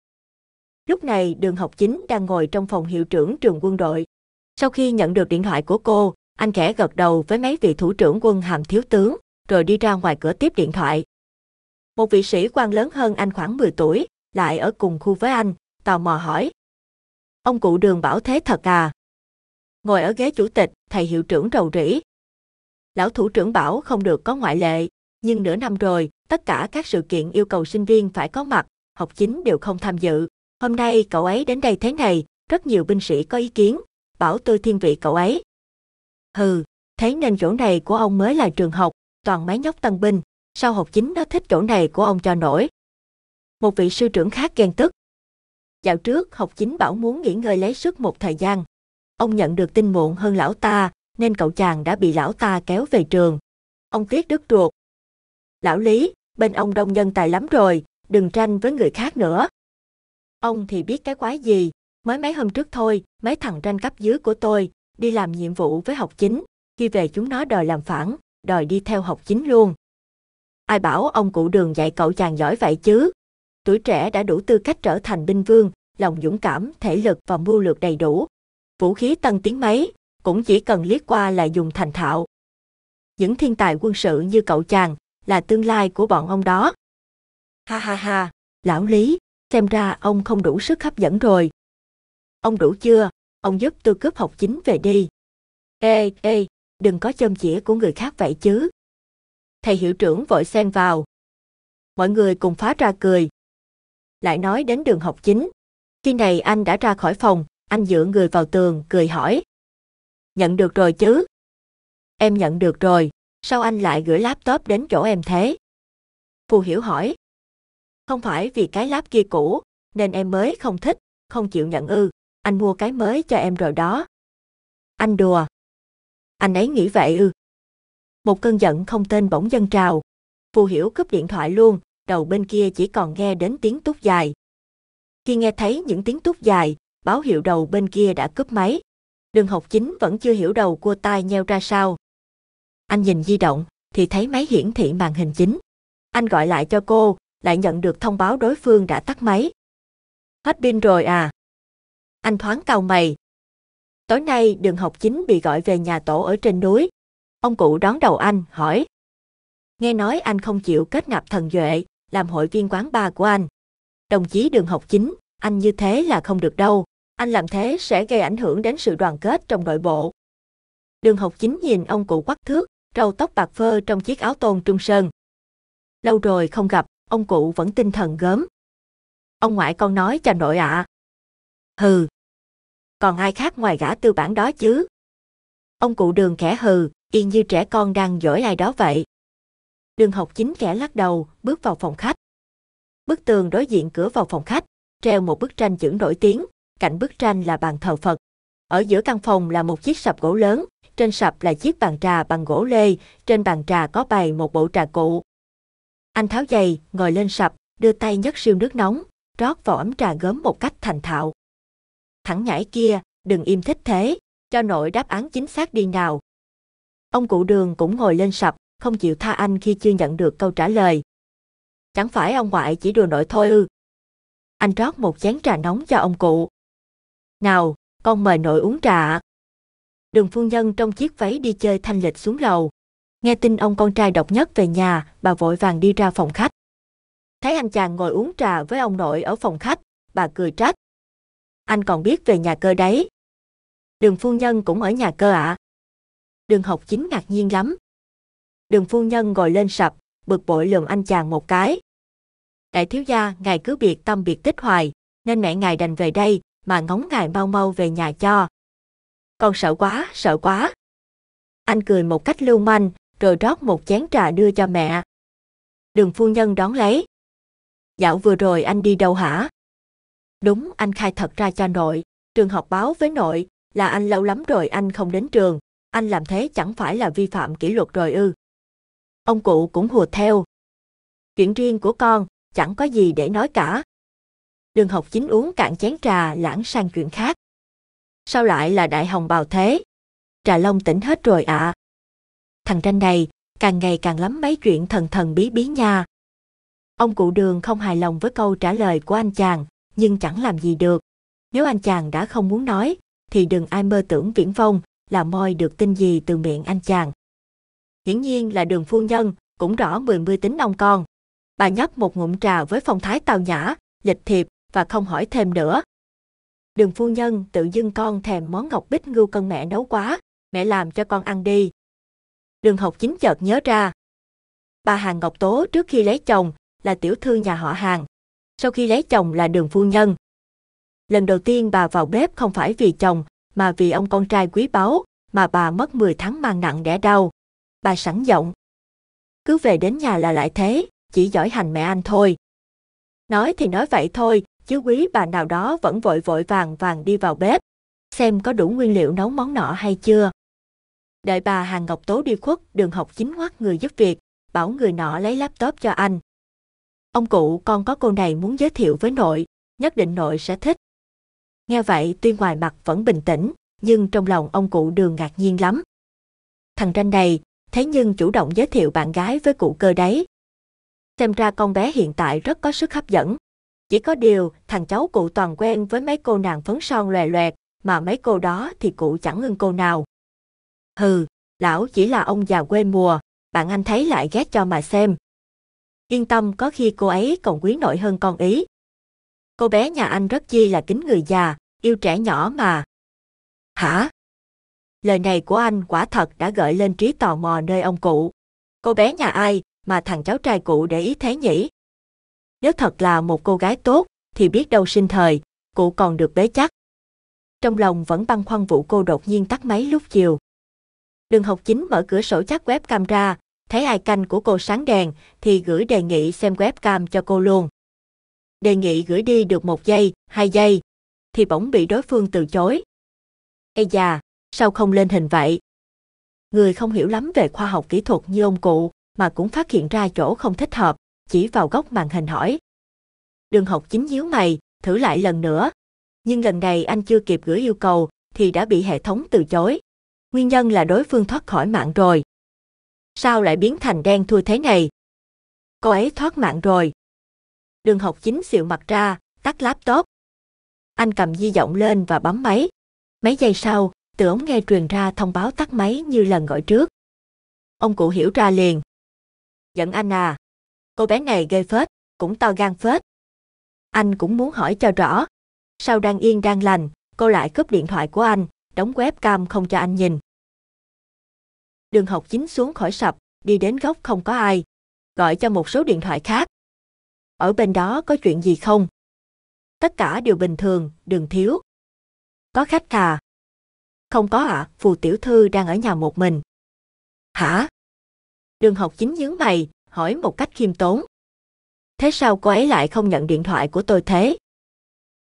Lúc này đường học chính đang ngồi trong phòng hiệu trưởng trường quân đội. Sau khi nhận được điện thoại của cô, anh khẽ gật đầu với mấy vị thủ trưởng quân hàm thiếu tướng, rồi đi ra ngoài cửa tiếp điện thoại. Một vị sĩ quan lớn hơn anh khoảng 10 tuổi, lại ở cùng khu với anh, tò mò hỏi. Ông cụ đường bảo thế thật à? Ngồi ở ghế chủ tịch, thầy hiệu trưởng rầu rĩ. Lão thủ trưởng bảo không được có ngoại lệ, nhưng nửa năm rồi, tất cả các sự kiện yêu cầu sinh viên phải có mặt, học chính đều không tham dự. Hôm nay cậu ấy đến đây thế này, rất nhiều binh sĩ có ý kiến, bảo tôi thiên vị cậu ấy. Hừ, thế nên chỗ này của ông mới là trường học, toàn mấy nhóc tân binh, sao học chính nó thích chỗ này của ông cho nổi. Một vị sư trưởng khác ghen tức. Dạo trước, học chính bảo muốn nghỉ ngơi lấy sức một thời gian. Ông nhận được tin muộn hơn lão ta, nên cậu chàng đã bị lão ta kéo về trường. Ông tiếc đứt ruột, Lão Lý, bên ông đông nhân tài lắm rồi, đừng tranh với người khác nữa. Ông thì biết cái quái gì, mới mấy hôm trước thôi, mấy thằng tranh cấp dưới của tôi, đi làm nhiệm vụ với học chính, khi về chúng nó đòi làm phản, đòi đi theo học chính luôn. Ai bảo ông cụ đường dạy cậu chàng giỏi vậy chứ? Tuổi trẻ đã đủ tư cách trở thành binh vương, lòng dũng cảm, thể lực và mưu lược đầy đủ. Vũ khí tân tiến mấy, cũng chỉ cần liếc qua là dùng thành thạo. Những thiên tài quân sự như cậu chàng là tương lai của bọn ông đó. Ha ha ha, lão Lý, xem ra ông không đủ sức hấp dẫn rồi. Ông đủ chưa, ông giúp tôi cướp học chính về đi. Ê, ê, đừng có châm chĩa của người khác vậy chứ. Thầy hiệu trưởng vội xen vào. Mọi người cùng phá ra cười. Lại nói đến đường học chính. Khi này anh đã ra khỏi phòng, anh dựa người vào tường, cười hỏi. Nhận được rồi chứ? Em nhận được rồi sao anh lại gửi laptop đến chỗ em thế? Phù Hiểu hỏi. Không phải vì cái láp kia cũ, nên em mới không thích, không chịu nhận ư, anh mua cái mới cho em rồi đó. Anh đùa. Anh ấy nghĩ vậy ư. Một cơn giận không tên bỗng dâng trào. Phù Hiểu cúp điện thoại luôn, đầu bên kia chỉ còn nghe đến tiếng tút dài. Khi nghe thấy những tiếng tút dài, báo hiệu đầu bên kia đã cúp máy. Đường học chính vẫn chưa hiểu đầu cua tai nheo ra sao, anh nhìn di động, thì thấy máy hiển thị màn hình chính. Anh gọi lại cho cô, lại nhận được thông báo đối phương đã tắt máy. Hết pin rồi à? Anh thoáng cau mày. Tối nay đường học chính bị gọi về nhà tổ ở trên núi. Ông cụ đón đầu anh, hỏi. Nghe nói anh không chịu kết nạp thần duệ, làm hội viên quán ba của anh. Đồng chí đường học chính, anh như thế là không được đâu. Anh làm thế sẽ gây ảnh hưởng đến sự đoàn kết trong nội bộ. Đường học chính nhìn ông cụ quắc thước, râu tóc bạc phơ trong chiếc áo tôn trung sơn. Lâu rồi không gặp, ông cụ vẫn tinh thần gớm. Ông ngoại con nói cho nội ạ. À. Hừ. Còn ai khác ngoài gã tư bản đó chứ? Ông cụ đường khẽ hừ, yên như trẻ con đang giỏi ai đó vậy. Đường học chính khẽ lắc đầu, bước vào phòng khách. Bức tường đối diện cửa vào phòng khách, treo một bức tranh chữ nổi tiếng, cạnh bức tranh là bàn thờ Phật. Ở giữa căn phòng là một chiếc sập gỗ lớn, trên sập là chiếc bàn trà bằng gỗ lê, trên bàn trà có bày một bộ trà cụ. Anh tháo giày, ngồi lên sập, đưa tay nhấc siêu nước nóng, rót vào ấm trà gớm một cách thành thạo. Thẳng nhảy kia, đừng im thích thế, cho nội đáp án chính xác đi nào. Ông cụ đường cũng ngồi lên sập, không chịu tha anh khi chưa nhận được câu trả lời. Chẳng phải ông ngoại chỉ đùa nội thôi ư. Anh rót một chén trà nóng cho ông cụ. Nào, con mời nội uống trà đường phu nhân trong chiếc váy đi chơi thanh lịch xuống lầu. Nghe tin ông con trai độc nhất về nhà, bà vội vàng đi ra phòng khách. Thấy anh chàng ngồi uống trà với ông nội ở phòng khách, bà cười trách. Anh còn biết về nhà cơ đấy. Đường phu nhân cũng ở nhà cơ ạ. À. Đường học chính ngạc nhiên lắm. Đường phu nhân ngồi lên sập, bực bội lườm anh chàng một cái. Đại thiếu gia, ngài cứ biệt tâm biệt tích hoài, nên mẹ ngài đành về đây, mà ngóng ngài mau mau về nhà cho con sợ quá, sợ quá. Anh cười một cách lưu manh, rồi rót một chén trà đưa cho mẹ. Đường phu nhân đón lấy. Dạo vừa rồi anh đi đâu hả? Đúng, anh khai thật ra cho nội, trường học báo với nội, là anh lâu lắm rồi anh không đến trường, anh làm thế chẳng phải là vi phạm kỷ luật rồi ư. Ông cụ cũng hùa theo. Chuyện riêng của con, chẳng có gì để nói cả. Đường học chính uống cạn chén trà lãng sang chuyện khác sao lại là đại hồng bào thế? Trà Long tỉnh hết rồi ạ. À. Thằng tranh này, càng ngày càng lắm mấy chuyện thần thần bí bí nha. Ông cụ đường không hài lòng với câu trả lời của anh chàng, nhưng chẳng làm gì được. Nếu anh chàng đã không muốn nói, thì đừng ai mơ tưởng viễn vông là moi được tin gì từ miệng anh chàng. Hiển nhiên là đường phu nhân, cũng rõ mười mươi tính ông con. Bà nhấp một ngụm trà với phong thái tào nhã, lịch thiệp và không hỏi thêm nữa, Đường phu nhân tự dưng con thèm món ngọc bích ngưu cân mẹ nấu quá, mẹ làm cho con ăn đi. Đường học chính chợt nhớ ra. Bà Hàng Ngọc Tố trước khi lấy chồng là tiểu thư nhà họ Hàng. Sau khi lấy chồng là đường phu nhân. Lần đầu tiên bà vào bếp không phải vì chồng, mà vì ông con trai quý báu, mà bà mất 10 tháng mang nặng đẻ đau. Bà sẵn giọng. Cứ về đến nhà là lại thế, chỉ giỏi hành mẹ anh thôi. Nói thì nói vậy thôi, chứ quý bà nào đó vẫn vội vội vàng vàng đi vào bếp, xem có đủ nguyên liệu nấu món nọ hay chưa. Đợi bà Hàng Ngọc Tố đi khuất, đường học chính ngoắt người giúp việc, bảo người nọ lấy laptop cho anh. Ông cụ con có cô này muốn giới thiệu với nội, nhất định nội sẽ thích. Nghe vậy tuy ngoài mặt vẫn bình tĩnh, nhưng trong lòng ông cụ đường ngạc nhiên lắm. Thằng tranh này, thế nhưng chủ động giới thiệu bạn gái với cụ cơ đấy. Xem ra con bé hiện tại rất có sức hấp dẫn. Chỉ có điều, thằng cháu cụ toàn quen với mấy cô nàng phấn son lòe loẹt, mà mấy cô đó thì cụ chẳng hơn cô nào. Hừ, lão chỉ là ông già quê mùa, bạn anh thấy lại ghét cho mà xem. Yên tâm có khi cô ấy còn quý nội hơn con ý. Cô bé nhà anh rất chi là kính người già, yêu trẻ nhỏ mà. Hả? Lời này của anh quả thật đã gợi lên trí tò mò nơi ông cụ. Cô bé nhà ai mà thằng cháu trai cụ để ý thế nhỉ? nếu thật là một cô gái tốt, thì biết đâu sinh thời, cụ còn được bế chắc. Trong lòng vẫn băn khoăn vụ cô đột nhiên tắt máy lúc chiều. Đường học chính mở cửa sổ chắc webcam ra, thấy ai canh của cô sáng đèn thì gửi đề nghị xem webcam cho cô luôn. Đề nghị gửi đi được một giây, hai giây, thì bỗng bị đối phương từ chối. Ây già, sao không lên hình vậy? Người không hiểu lắm về khoa học kỹ thuật như ông cụ mà cũng phát hiện ra chỗ không thích hợp chỉ vào góc màn hình hỏi. Đường học chính nhíu mày, thử lại lần nữa. Nhưng lần này anh chưa kịp gửi yêu cầu, thì đã bị hệ thống từ chối. Nguyên nhân là đối phương thoát khỏi mạng rồi. Sao lại biến thành đen thui thế này? Cô ấy thoát mạng rồi. Đường học chính xịu mặt ra, tắt laptop. Anh cầm di động lên và bấm máy. Mấy giây sau, từ ống nghe truyền ra thông báo tắt máy như lần gọi trước. Ông cụ hiểu ra liền. Giận anh à, cô bé này ghê phết, cũng to gan phết. Anh cũng muốn hỏi cho rõ. Sao đang yên đang lành, cô lại cướp điện thoại của anh, đóng webcam không cho anh nhìn. Đường học chính xuống khỏi sập, đi đến góc không có ai, gọi cho một số điện thoại khác. Ở bên đó có chuyện gì không? Tất cả đều bình thường, đường thiếu. Có khách à? Không có ạ, à, phù tiểu thư đang ở nhà một mình. Hả? Đường học chính nhớ mày, hỏi một cách khiêm tốn. Thế sao cô ấy lại không nhận điện thoại của tôi thế?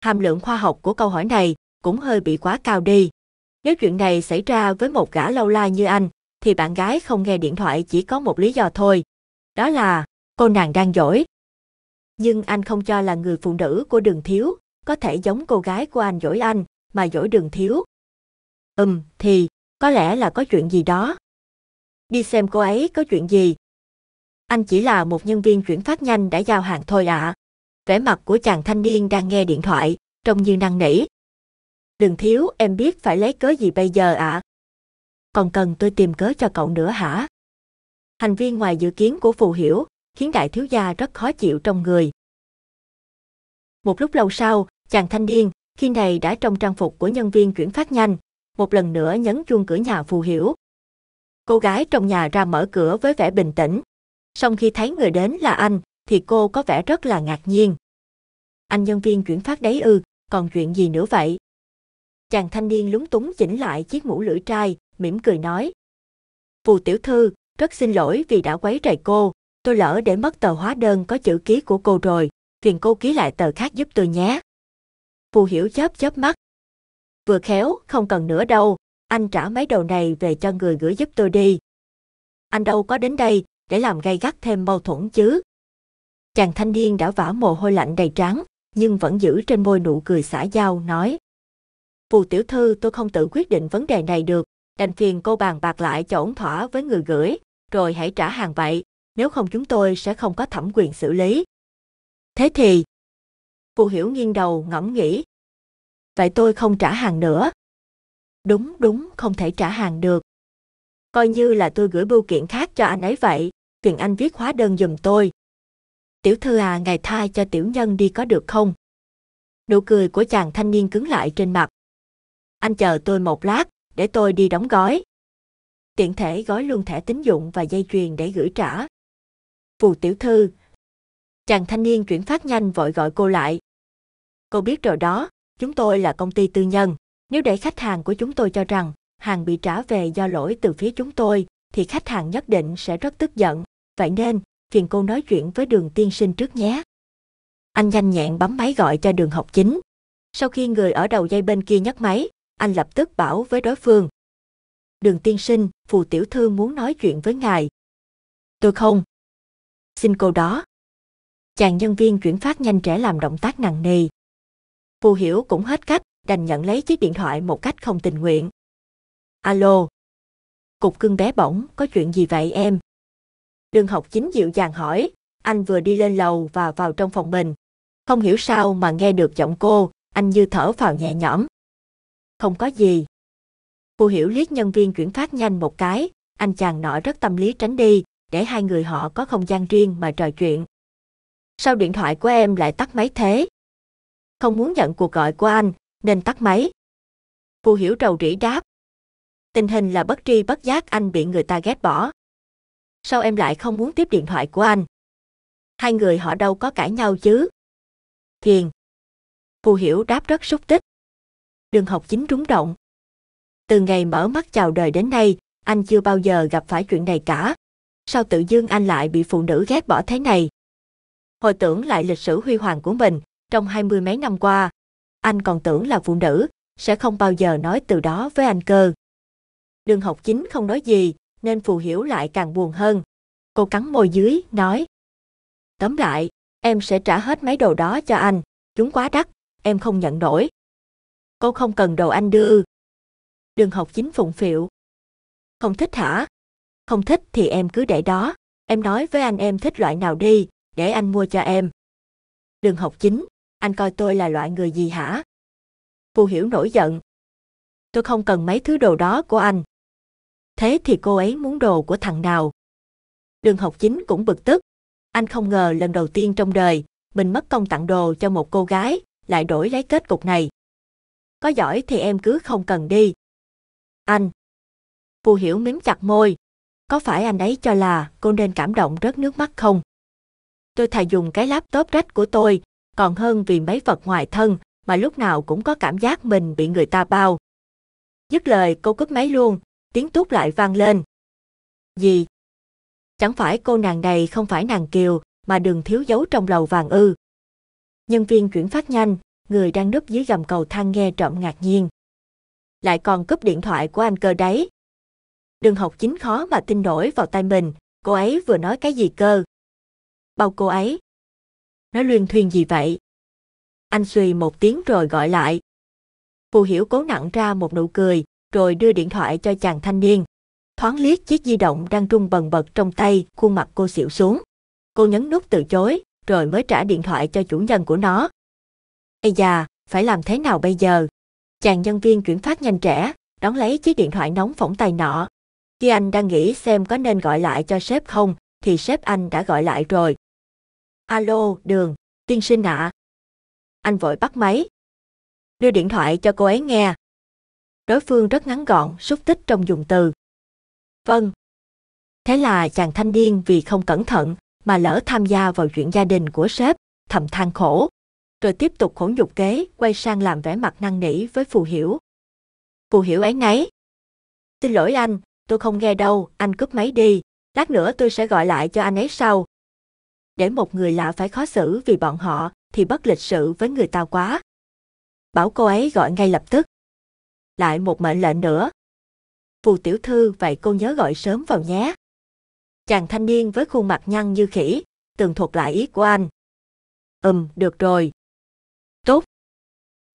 Hàm lượng khoa học của câu hỏi này cũng hơi bị quá cao đi. Nếu chuyện này xảy ra với một gã lâu la như anh, thì bạn gái không nghe điện thoại chỉ có một lý do thôi. Đó là cô nàng đang dỗi. Nhưng anh không cho là người phụ nữ của đường thiếu, có thể giống cô gái của anh dỗi anh, mà dỗi đường thiếu. Ừm, thì, có lẽ là có chuyện gì đó. Đi xem cô ấy có chuyện gì, anh chỉ là một nhân viên chuyển phát nhanh đã giao hàng thôi ạ. À. Vẻ mặt của chàng thanh niên đang nghe điện thoại, trông như năng nỉ. Đừng thiếu, em biết phải lấy cớ gì bây giờ ạ. À? Còn cần tôi tìm cớ cho cậu nữa hả? Hành vi ngoài dự kiến của phù hiểu, khiến đại thiếu gia rất khó chịu trong người. Một lúc lâu sau, chàng thanh niên, khi này đã trong trang phục của nhân viên chuyển phát nhanh, một lần nữa nhấn chuông cửa nhà phù hiểu. Cô gái trong nhà ra mở cửa với vẻ bình tĩnh, Song khi thấy người đến là anh, thì cô có vẻ rất là ngạc nhiên. Anh nhân viên chuyển phát đấy ư, còn chuyện gì nữa vậy? Chàng thanh niên lúng túng chỉnh lại chiếc mũ lưỡi trai, mỉm cười nói. Phù tiểu thư, rất xin lỗi vì đã quấy rầy cô, tôi lỡ để mất tờ hóa đơn có chữ ký của cô rồi, phiền cô ký lại tờ khác giúp tôi nhé. Phù hiểu chớp chớp mắt. Vừa khéo, không cần nữa đâu, anh trả mấy đầu này về cho người gửi giúp tôi đi. Anh đâu có đến đây, để làm gay gắt thêm mâu thuẫn chứ. Chàng thanh niên đã vả mồ hôi lạnh đầy trán, nhưng vẫn giữ trên môi nụ cười xả giao nói. Phù tiểu thư tôi không tự quyết định vấn đề này được, đành phiền cô bàn bạc lại cho ổn thỏa với người gửi, rồi hãy trả hàng vậy, nếu không chúng tôi sẽ không có thẩm quyền xử lý. Thế thì, phù hiểu nghiêng đầu ngẫm nghĩ. Vậy tôi không trả hàng nữa. Đúng, đúng, không thể trả hàng được. Coi như là tôi gửi bưu kiện khác cho anh ấy vậy, phiền anh viết hóa đơn giùm tôi. Tiểu thư à, ngài thai cho tiểu nhân đi có được không? Nụ cười của chàng thanh niên cứng lại trên mặt. Anh chờ tôi một lát, để tôi đi đóng gói. Tiện thể gói luôn thẻ tín dụng và dây chuyền để gửi trả. Phù tiểu thư. Chàng thanh niên chuyển phát nhanh vội gọi cô lại. Cô biết rồi đó, chúng tôi là công ty tư nhân. Nếu để khách hàng của chúng tôi cho rằng hàng bị trả về do lỗi từ phía chúng tôi, thì khách hàng nhất định sẽ rất tức giận vậy nên, phiền cô nói chuyện với đường tiên sinh trước nhé. Anh nhanh nhẹn bấm máy gọi cho đường học chính. Sau khi người ở đầu dây bên kia nhấc máy, anh lập tức bảo với đối phương. Đường tiên sinh, phù tiểu thư muốn nói chuyện với ngài. Tôi không. Xin cô đó. Chàng nhân viên chuyển phát nhanh trẻ làm động tác nặng nề. Phù hiểu cũng hết cách, đành nhận lấy chiếc điện thoại một cách không tình nguyện. Alo. Cục cưng bé bỏng, có chuyện gì vậy em? Đường học chính dịu dàng hỏi, anh vừa đi lên lầu và vào trong phòng mình. Không hiểu sao mà nghe được giọng cô, anh như thở vào nhẹ nhõm. Không có gì. Cô hiểu liếc nhân viên chuyển phát nhanh một cái, anh chàng nọ rất tâm lý tránh đi, để hai người họ có không gian riêng mà trò chuyện. Sao điện thoại của em lại tắt máy thế? Không muốn nhận cuộc gọi của anh, nên tắt máy. Cô hiểu rầu rĩ đáp. Tình hình là bất tri bất giác anh bị người ta ghét bỏ sao em lại không muốn tiếp điện thoại của anh? Hai người họ đâu có cãi nhau chứ? thiền Phù hiểu đáp rất xúc tích. Đường học chính trúng động. Từ ngày mở mắt chào đời đến nay, anh chưa bao giờ gặp phải chuyện này cả. Sao tự dưng anh lại bị phụ nữ ghét bỏ thế này? Hồi tưởng lại lịch sử huy hoàng của mình, trong hai mươi mấy năm qua, anh còn tưởng là phụ nữ, sẽ không bao giờ nói từ đó với anh cơ. Đường học chính không nói gì, nên phù hiểu lại càng buồn hơn. Cô cắn môi dưới, nói. Tóm lại, em sẽ trả hết mấy đồ đó cho anh, chúng quá đắt, em không nhận nổi. Cô không cần đồ anh đưa ư. Đường học chính phụng phiệu. Không thích hả? Không thích thì em cứ để đó, em nói với anh em thích loại nào đi, để anh mua cho em. Đường học chính, anh coi tôi là loại người gì hả? Phù hiểu nổi giận. Tôi không cần mấy thứ đồ đó của anh, thế thì cô ấy muốn đồ của thằng nào? Đường học chính cũng bực tức. Anh không ngờ lần đầu tiên trong đời, mình mất công tặng đồ cho một cô gái, lại đổi lấy kết cục này. Có giỏi thì em cứ không cần đi. Anh. Phù hiểu mím chặt môi. Có phải anh ấy cho là cô nên cảm động rớt nước mắt không? Tôi thà dùng cái laptop rách của tôi, còn hơn vì mấy vật ngoài thân mà lúc nào cũng có cảm giác mình bị người ta bao. Dứt lời cô cúp máy luôn, tiếng tút lại vang lên. Gì? Chẳng phải cô nàng này không phải nàng Kiều, mà đường thiếu giấu trong lầu vàng ư. Nhân viên chuyển phát nhanh, người đang núp dưới gầm cầu thang nghe trộm ngạc nhiên. Lại còn cúp điện thoại của anh cơ đấy. đừng học chính khó mà tin đổi vào tay mình, cô ấy vừa nói cái gì cơ. Bao cô ấy. Nói luyên thuyên gì vậy? Anh suy một tiếng rồi gọi lại. Phù hiểu cố nặng ra một nụ cười, rồi đưa điện thoại cho chàng thanh niên. Thoáng liếc chiếc di động đang rung bần bật trong tay, khuôn mặt cô xỉu xuống. Cô nhấn nút từ chối, rồi mới trả điện thoại cho chủ nhân của nó. Ây già phải làm thế nào bây giờ? Chàng nhân viên chuyển phát nhanh trẻ, đón lấy chiếc điện thoại nóng phỏng tay nọ. Khi anh đang nghĩ xem có nên gọi lại cho sếp không, thì sếp anh đã gọi lại rồi. Alo, đường, tiên sinh ạ. À. Anh vội bắt máy. Đưa điện thoại cho cô ấy nghe, đối phương rất ngắn gọn, xúc tích trong dùng từ. Vâng. Thế là chàng thanh niên vì không cẩn thận mà lỡ tham gia vào chuyện gia đình của sếp, thầm than khổ, rồi tiếp tục khổ nhục kế, quay sang làm vẻ mặt năn nỉ với Phù Hiểu. Phù Hiểu ấy ngáy, Xin lỗi anh, tôi không nghe đâu, anh cúp máy đi, lát nữa tôi sẽ gọi lại cho anh ấy sau. Để một người lạ phải khó xử vì bọn họ thì bất lịch sự với người ta quá. Bảo cô ấy gọi ngay lập tức, lại một mệnh lệnh nữa. Phù tiểu thư vậy cô nhớ gọi sớm vào nhé. Chàng thanh niên với khuôn mặt nhăn như khỉ, tường thuật lại ý của anh. Ừm, được rồi. Tốt.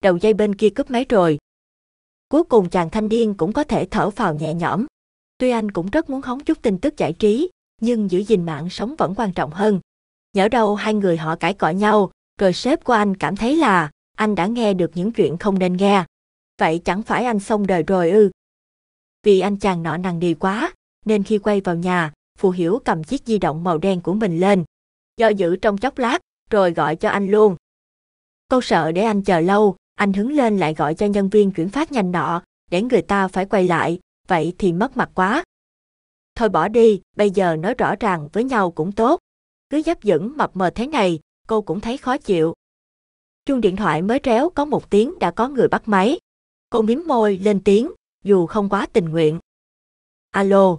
Đầu dây bên kia cướp máy rồi. Cuối cùng chàng thanh niên cũng có thể thở phào nhẹ nhõm. Tuy anh cũng rất muốn hóng chút tin tức giải trí, nhưng giữ gìn mạng sống vẫn quan trọng hơn. Nhỡ đâu hai người họ cãi cọ nhau, rồi sếp của anh cảm thấy là anh đã nghe được những chuyện không nên nghe. Vậy chẳng phải anh xong đời rồi ư? Vì anh chàng nọ nằng nề quá, nên khi quay vào nhà, Phù Hiểu cầm chiếc di động màu đen của mình lên. Do giữ trong chốc lát, rồi gọi cho anh luôn. Cô sợ để anh chờ lâu, anh hứng lên lại gọi cho nhân viên chuyển phát nhanh nọ, để người ta phải quay lại, vậy thì mất mặt quá. Thôi bỏ đi, bây giờ nói rõ ràng với nhau cũng tốt. Cứ dấp dững mập mờ thế này, cô cũng thấy khó chịu. Chuông điện thoại mới réo có một tiếng đã có người bắt máy. Cô miếm môi lên tiếng, dù không quá tình nguyện. Alo.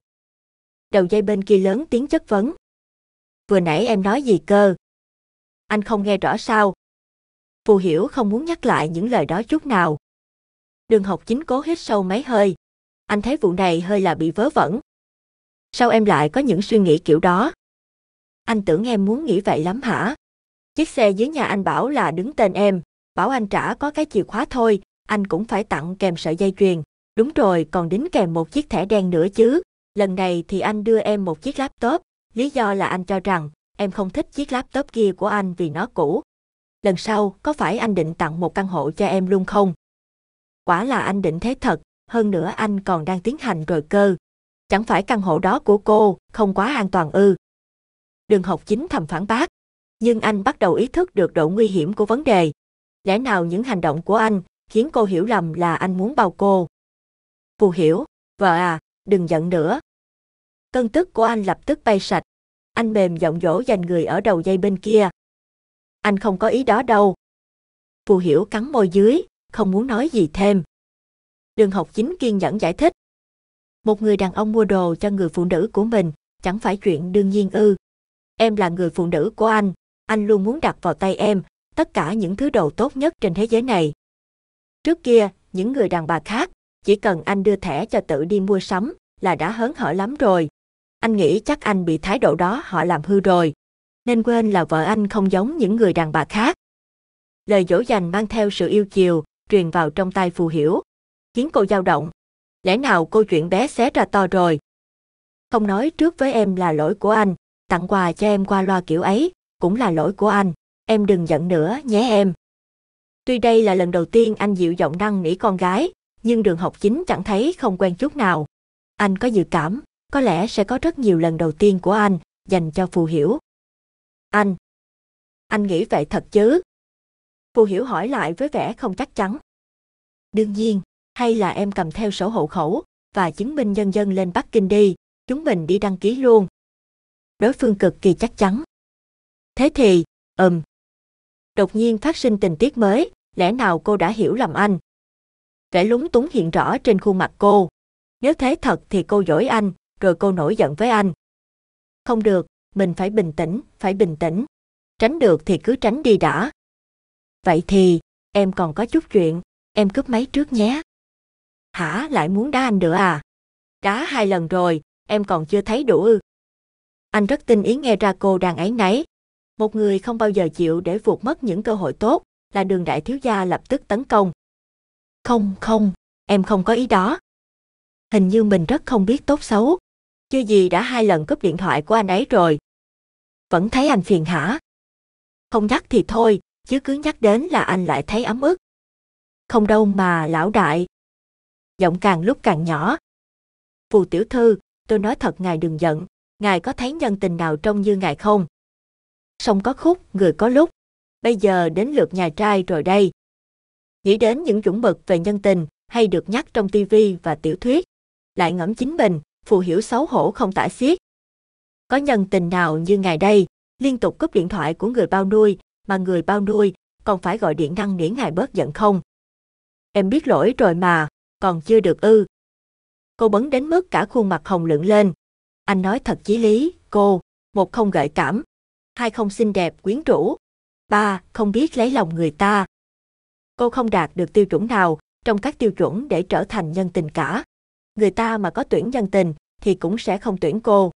Đầu dây bên kia lớn tiếng chất vấn. Vừa nãy em nói gì cơ? Anh không nghe rõ sao? Phù hiểu không muốn nhắc lại những lời đó chút nào. Đường học chính cố hít sâu mấy hơi. Anh thấy vụ này hơi là bị vớ vẩn. Sao em lại có những suy nghĩ kiểu đó? Anh tưởng em muốn nghĩ vậy lắm hả? Chiếc xe dưới nhà anh bảo là đứng tên em, bảo anh trả có cái chìa khóa thôi, anh cũng phải tặng kèm sợi dây chuyền. Đúng rồi, còn đính kèm một chiếc thẻ đen nữa chứ. Lần này thì anh đưa em một chiếc laptop, lý do là anh cho rằng em không thích chiếc laptop kia của anh vì nó cũ. Lần sau, có phải anh định tặng một căn hộ cho em luôn không? Quả là anh định thế thật, hơn nữa anh còn đang tiến hành rồi cơ. Chẳng phải căn hộ đó của cô, không quá an toàn ư. Đường học chính thầm phản bác, nhưng anh bắt đầu ý thức được độ nguy hiểm của vấn đề. Lẽ nào những hành động của anh khiến cô hiểu lầm là anh muốn bao cô. Phù hiểu, vợ à, đừng giận nữa. Cơn tức của anh lập tức bay sạch. Anh mềm giọng dỗ dành người ở đầu dây bên kia. Anh không có ý đó đâu. Phù hiểu cắn môi dưới, không muốn nói gì thêm. Đường học chính kiên nhẫn giải thích. Một người đàn ông mua đồ cho người phụ nữ của mình, chẳng phải chuyện đương nhiên ư. Em là người phụ nữ của anh, anh luôn muốn đặt vào tay em tất cả những thứ đồ tốt nhất trên thế giới này. Trước kia, những người đàn bà khác, chỉ cần anh đưa thẻ cho tự đi mua sắm là đã hớn hở lắm rồi. Anh nghĩ chắc anh bị thái độ đó họ làm hư rồi. Nên quên là vợ anh không giống những người đàn bà khác. Lời dỗ dành mang theo sự yêu chiều, truyền vào trong tai phù hiểu. Khiến cô dao động. Lẽ nào câu chuyện bé xé ra to rồi? Không nói trước với em là lỗi của anh, tặng quà cho em qua loa kiểu ấy, cũng là lỗi của anh. Em đừng giận nữa nhé em. Tuy đây là lần đầu tiên anh dịu giọng năn nỉ con gái, nhưng đường học chính chẳng thấy không quen chút nào. Anh có dự cảm, có lẽ sẽ có rất nhiều lần đầu tiên của anh dành cho phù hiểu. Anh. Anh nghĩ vậy thật chứ? Phù hiểu hỏi lại với vẻ không chắc chắn. Đương nhiên, hay là em cầm theo sổ hộ khẩu và chứng minh nhân dân lên Bắc Kinh đi, chúng mình đi đăng ký luôn. Đối phương cực kỳ chắc chắn. Thế thì, ừm. Đột nhiên phát sinh tình tiết mới, lẽ nào cô đã hiểu lầm anh? Vẻ lúng túng hiện rõ trên khuôn mặt cô. Nếu thế thật thì cô dỗi anh, rồi cô nổi giận với anh. Không được, mình phải bình tĩnh, phải bình tĩnh. Tránh được thì cứ tránh đi đã. Vậy thì, em còn có chút chuyện, em cướp máy trước nhé. Hả lại muốn đá anh nữa à? Đá hai lần rồi, em còn chưa thấy đủ ư. Anh rất tin ý nghe ra cô đang ấy nấy Một người không bao giờ chịu để vụt mất những cơ hội tốt, là đường đại thiếu gia lập tức tấn công. Không không, em không có ý đó. Hình như mình rất không biết tốt xấu. Chưa gì đã hai lần cướp điện thoại của anh ấy rồi. Vẫn thấy anh phiền hả? Không nhắc thì thôi, chứ cứ nhắc đến là anh lại thấy ấm ức. Không đâu mà, lão đại. Giọng càng lúc càng nhỏ. Phù tiểu thư, tôi nói thật ngài đừng giận, ngài có thấy nhân tình nào trông như ngài không? Sông có khúc, người có lúc, bây giờ đến lượt nhà trai rồi đây. Nghĩ đến những chuẩn mực về nhân tình hay được nhắc trong tivi và tiểu thuyết, lại ngẫm chính mình, phù hiểu xấu hổ không tả xiết. Có nhân tình nào như ngày đây, liên tục cúp điện thoại của người bao nuôi, mà người bao nuôi còn phải gọi điện năng nỉ ngài bớt giận không? Em biết lỗi rồi mà, còn chưa được ư. Cô bấn đến mức cả khuôn mặt hồng lựng lên. Anh nói thật chí lý, cô, một không gợi cảm, hai không xinh đẹp quyến rũ, ba không biết lấy lòng người ta cô không đạt được tiêu chuẩn nào trong các tiêu chuẩn để trở thành nhân tình cả người ta mà có tuyển nhân tình thì cũng sẽ không tuyển cô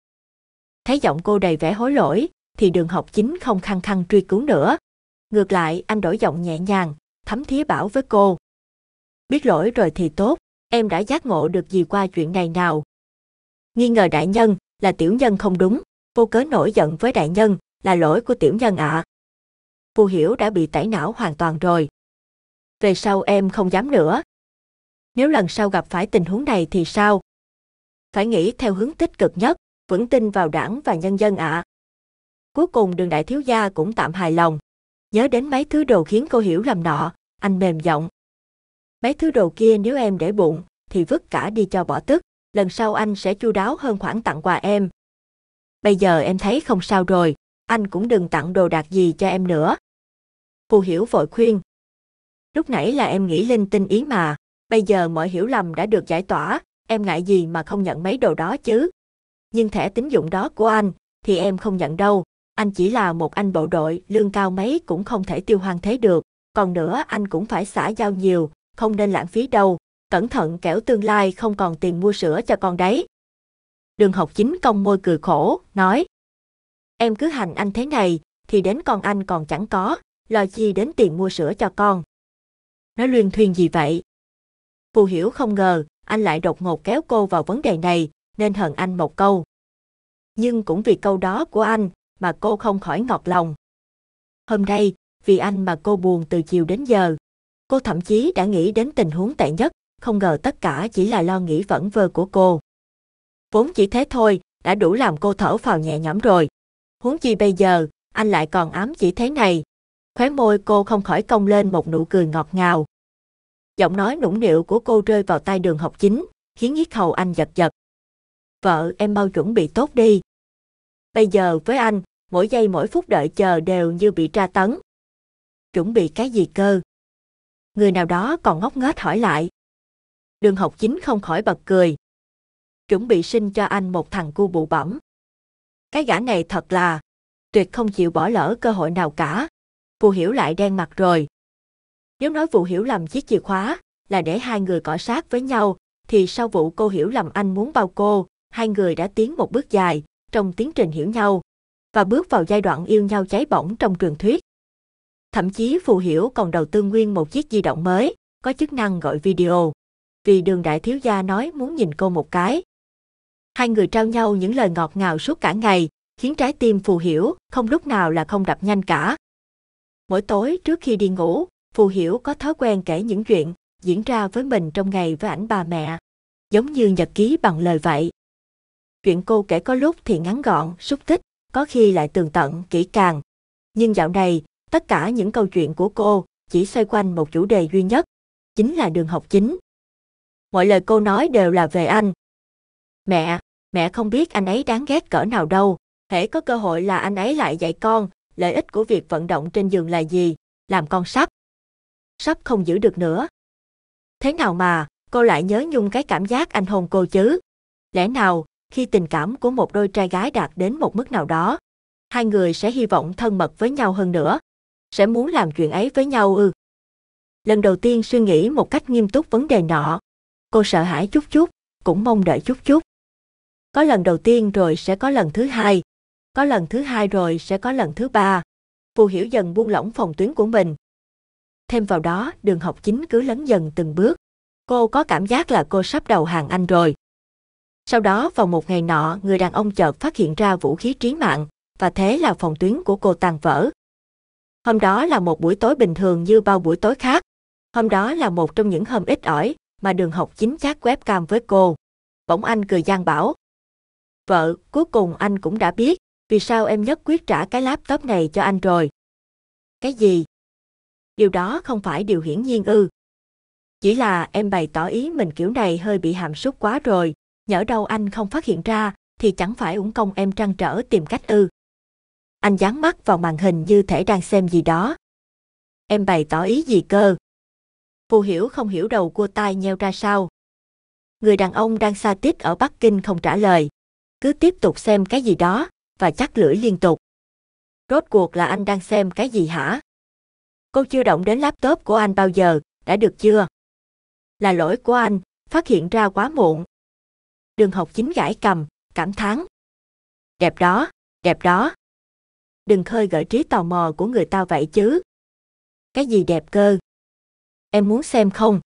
thấy giọng cô đầy vẻ hối lỗi thì đường học chính không khăng khăng truy cứu nữa ngược lại anh đổi giọng nhẹ nhàng thấm thía bảo với cô biết lỗi rồi thì tốt em đã giác ngộ được gì qua chuyện này nào nghi ngờ đại nhân là tiểu nhân không đúng vô cớ nổi giận với đại nhân là lỗi của tiểu nhân ạ à. Cô Hiểu đã bị tẩy não hoàn toàn rồi. Về sau em không dám nữa. Nếu lần sau gặp phải tình huống này thì sao? Phải nghĩ theo hướng tích cực nhất, vững tin vào đảng và nhân dân ạ. À. Cuối cùng đường đại thiếu gia cũng tạm hài lòng. Nhớ đến mấy thứ đồ khiến cô hiểu lầm nọ, anh mềm giọng. Mấy thứ đồ kia nếu em để bụng, thì vứt cả đi cho bỏ tức. Lần sau anh sẽ chu đáo hơn khoản tặng quà em. Bây giờ em thấy không sao rồi, anh cũng đừng tặng đồ đạc gì cho em nữa. Phù Hiểu vội khuyên. Lúc nãy là em nghĩ linh tinh ý mà, bây giờ mọi hiểu lầm đã được giải tỏa, em ngại gì mà không nhận mấy đồ đó chứ. Nhưng thẻ tín dụng đó của anh thì em không nhận đâu, anh chỉ là một anh bộ đội, lương cao mấy cũng không thể tiêu hoang thế được, còn nữa anh cũng phải xả giao nhiều, không nên lãng phí đâu, cẩn thận kẻo tương lai không còn tiền mua sữa cho con đấy. Đường học chính công môi cười khổ, nói. Em cứ hành anh thế này, thì đến con anh còn chẳng có, lo chi đến tiền mua sữa cho con. nó luyên thuyên gì vậy? Phù hiểu không ngờ, anh lại đột ngột kéo cô vào vấn đề này, nên hận anh một câu. Nhưng cũng vì câu đó của anh mà cô không khỏi ngọt lòng. Hôm nay, vì anh mà cô buồn từ chiều đến giờ. Cô thậm chí đã nghĩ đến tình huống tệ nhất, không ngờ tất cả chỉ là lo nghĩ vẩn vơ của cô. Vốn chỉ thế thôi, đã đủ làm cô thở phào nhẹ nhõm rồi. Huống chi bây giờ, anh lại còn ám chỉ thế này, Khóe môi cô không khỏi cong lên một nụ cười ngọt ngào. Giọng nói nũng nịu của cô rơi vào tai đường học chính, khiến yết hầu anh giật giật. Vợ em mau chuẩn bị tốt đi. Bây giờ với anh, mỗi giây mỗi phút đợi chờ đều như bị tra tấn. Chuẩn bị cái gì cơ? Người nào đó còn ngốc nghếch hỏi lại. Đường học chính không khỏi bật cười. Chuẩn bị sinh cho anh một thằng cu bụ bẩm. Cái gã này thật là tuyệt không chịu bỏ lỡ cơ hội nào cả. Phù Hiểu lại đen mặt rồi. Nếu nói Vũ Hiểu làm chiếc chìa khóa là để hai người cọ sát với nhau, thì sau vụ cô Hiểu lầm anh muốn bao cô, hai người đã tiến một bước dài trong tiến trình hiểu nhau và bước vào giai đoạn yêu nhau cháy bỏng trong truyền thuyết. Thậm chí Phù Hiểu còn đầu tư nguyên một chiếc di động mới, có chức năng gọi video. Vì đường đại thiếu gia nói muốn nhìn cô một cái. Hai người trao nhau những lời ngọt ngào suốt cả ngày, khiến trái tim Phù Hiểu không lúc nào là không đập nhanh cả. Mỗi tối trước khi đi ngủ, Phù Hiểu có thói quen kể những chuyện diễn ra với mình trong ngày với ảnh bà mẹ, giống như nhật ký bằng lời vậy. Chuyện cô kể có lúc thì ngắn gọn, xúc tích, có khi lại tường tận, kỹ càng. Nhưng dạo này, tất cả những câu chuyện của cô chỉ xoay quanh một chủ đề duy nhất, chính là đường học chính. Mọi lời cô nói đều là về anh. Mẹ, mẹ không biết anh ấy đáng ghét cỡ nào đâu, hễ có cơ hội là anh ấy lại dạy con, lợi ích của việc vận động trên giường là gì, làm con sắp. Sắp không giữ được nữa. Thế nào mà, cô lại nhớ nhung cái cảm giác anh hôn cô chứ? Lẽ nào, khi tình cảm của một đôi trai gái đạt đến một mức nào đó, hai người sẽ hy vọng thân mật với nhau hơn nữa, sẽ muốn làm chuyện ấy với nhau ư? Lần đầu tiên suy nghĩ một cách nghiêm túc vấn đề nọ, cô sợ hãi chút chút, cũng mong đợi chút chút. Có lần đầu tiên rồi sẽ có lần thứ hai, có lần thứ hai rồi sẽ có lần thứ ba. Phù Hiểu dần buông lỏng phòng tuyến của mình. Thêm vào đó, đường học chính cứ lấn dần từng bước. Cô có cảm giác là cô sắp đầu hàng anh rồi. Sau đó vào một ngày nọ, người đàn ông chợt phát hiện ra vũ khí trí mạng, và thế là phòng tuyến của cô tàn vỡ. Hôm đó là một buổi tối bình thường như bao buổi tối khác. Hôm đó là một trong những hôm ít ỏi mà đường học chính chát webcam với cô. Bỗng anh cười gian bảo. Vợ, cuối cùng anh cũng đã biết, vì sao em nhất quyết trả cái laptop này cho anh rồi? Cái gì? Điều đó không phải điều hiển nhiên ư. Chỉ là em bày tỏ ý mình kiểu này hơi bị hàm súc quá rồi, nhỡ đâu anh không phát hiện ra thì chẳng phải uổng công em trăn trở tìm cách ư. Anh dán mắt vào màn hình như thể đang xem gì đó. Em bày tỏ ý gì cơ? Phù hiểu không hiểu đầu cua tai nheo ra sao. Người đàn ông đang xa tít ở Bắc Kinh không trả lời. Cứ tiếp tục xem cái gì đó và chắc lưỡi liên tục. Rốt cuộc là anh đang xem cái gì hả? Cô chưa động đến laptop của anh bao giờ, đã được chưa? Là lỗi của anh, phát hiện ra quá muộn. Đường học chính gãi cầm, cảm thán. Đẹp đó, đẹp đó. Đừng khơi gợi trí tò mò của người ta vậy chứ. Cái gì đẹp cơ? Em muốn xem không?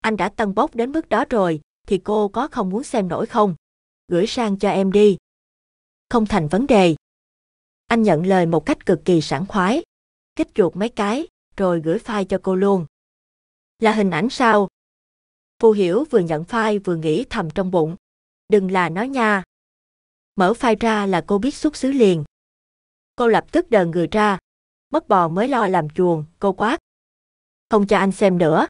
Anh đã tân bốc đến mức đó rồi, thì cô có không muốn xem nổi không? Gửi sang cho em đi không thành vấn đề. Anh nhận lời một cách cực kỳ sảng khoái. Kích chuột mấy cái, rồi gửi file cho cô luôn. Là hình ảnh sao? Phù Hiểu vừa nhận file vừa nghĩ thầm trong bụng. Đừng là nó nha. Mở file ra là cô biết xuất xứ liền. Cô lập tức đờ người ra. Mất bò mới lo làm chuồng, cô quát. Không cho anh xem nữa.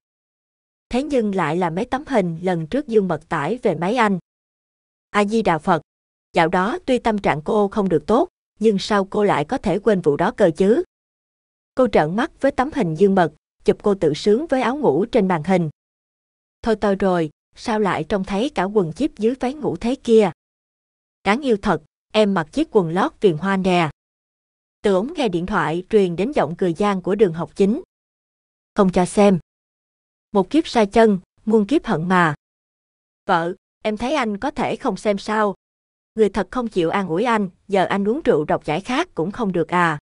Thế nhưng lại là mấy tấm hình lần trước Dương Mật tải về máy anh. A Di Đà Phật. Dạo đó tuy tâm trạng cô không được tốt, nhưng sao cô lại có thể quên vụ đó cơ chứ? Cô trợn mắt với tấm hình dương mật, chụp cô tự sướng với áo ngủ trên màn hình. Thôi tôi rồi, sao lại trông thấy cả quần chip dưới váy ngủ thế kia? Đáng yêu thật, em mặc chiếc quần lót viền hoa nè. Từ ống nghe điện thoại truyền đến giọng cười gian của đường học chính. Không cho xem. Một kiếp sai chân, muôn kiếp hận mà. Vợ, em thấy anh có thể không xem sao, người thật không chịu an ủi anh, giờ anh uống rượu độc giải khác cũng không được à.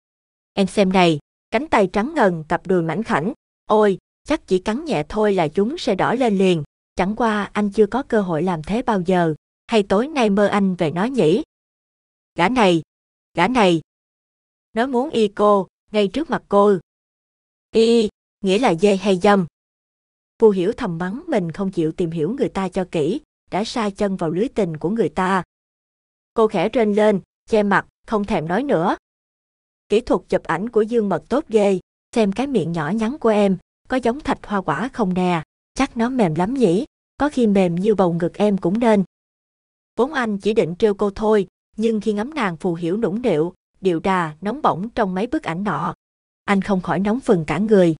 Em xem này, cánh tay trắng ngần, cặp đùi mảnh khảnh, ôi, chắc chỉ cắn nhẹ thôi là chúng sẽ đỏ lên liền, chẳng qua anh chưa có cơ hội làm thế bao giờ, hay tối nay mơ anh về nó nhỉ. Gã này, gã này, nó muốn y cô, ngay trước mặt cô. Y, nghĩa là dê hay dâm. Vu hiểu thầm mắng mình không chịu tìm hiểu người ta cho kỹ, đã sai chân vào lưới tình của người ta, Cô khẽ rên lên, che mặt, không thèm nói nữa. Kỹ thuật chụp ảnh của Dương Mật tốt ghê, xem cái miệng nhỏ nhắn của em, có giống thạch hoa quả không nè, chắc nó mềm lắm nhỉ, có khi mềm như bầu ngực em cũng nên. Vốn anh chỉ định trêu cô thôi, nhưng khi ngắm nàng phù hiểu nũng nịu điệu đà, nóng bỏng trong mấy bức ảnh nọ, anh không khỏi nóng phừng cả người.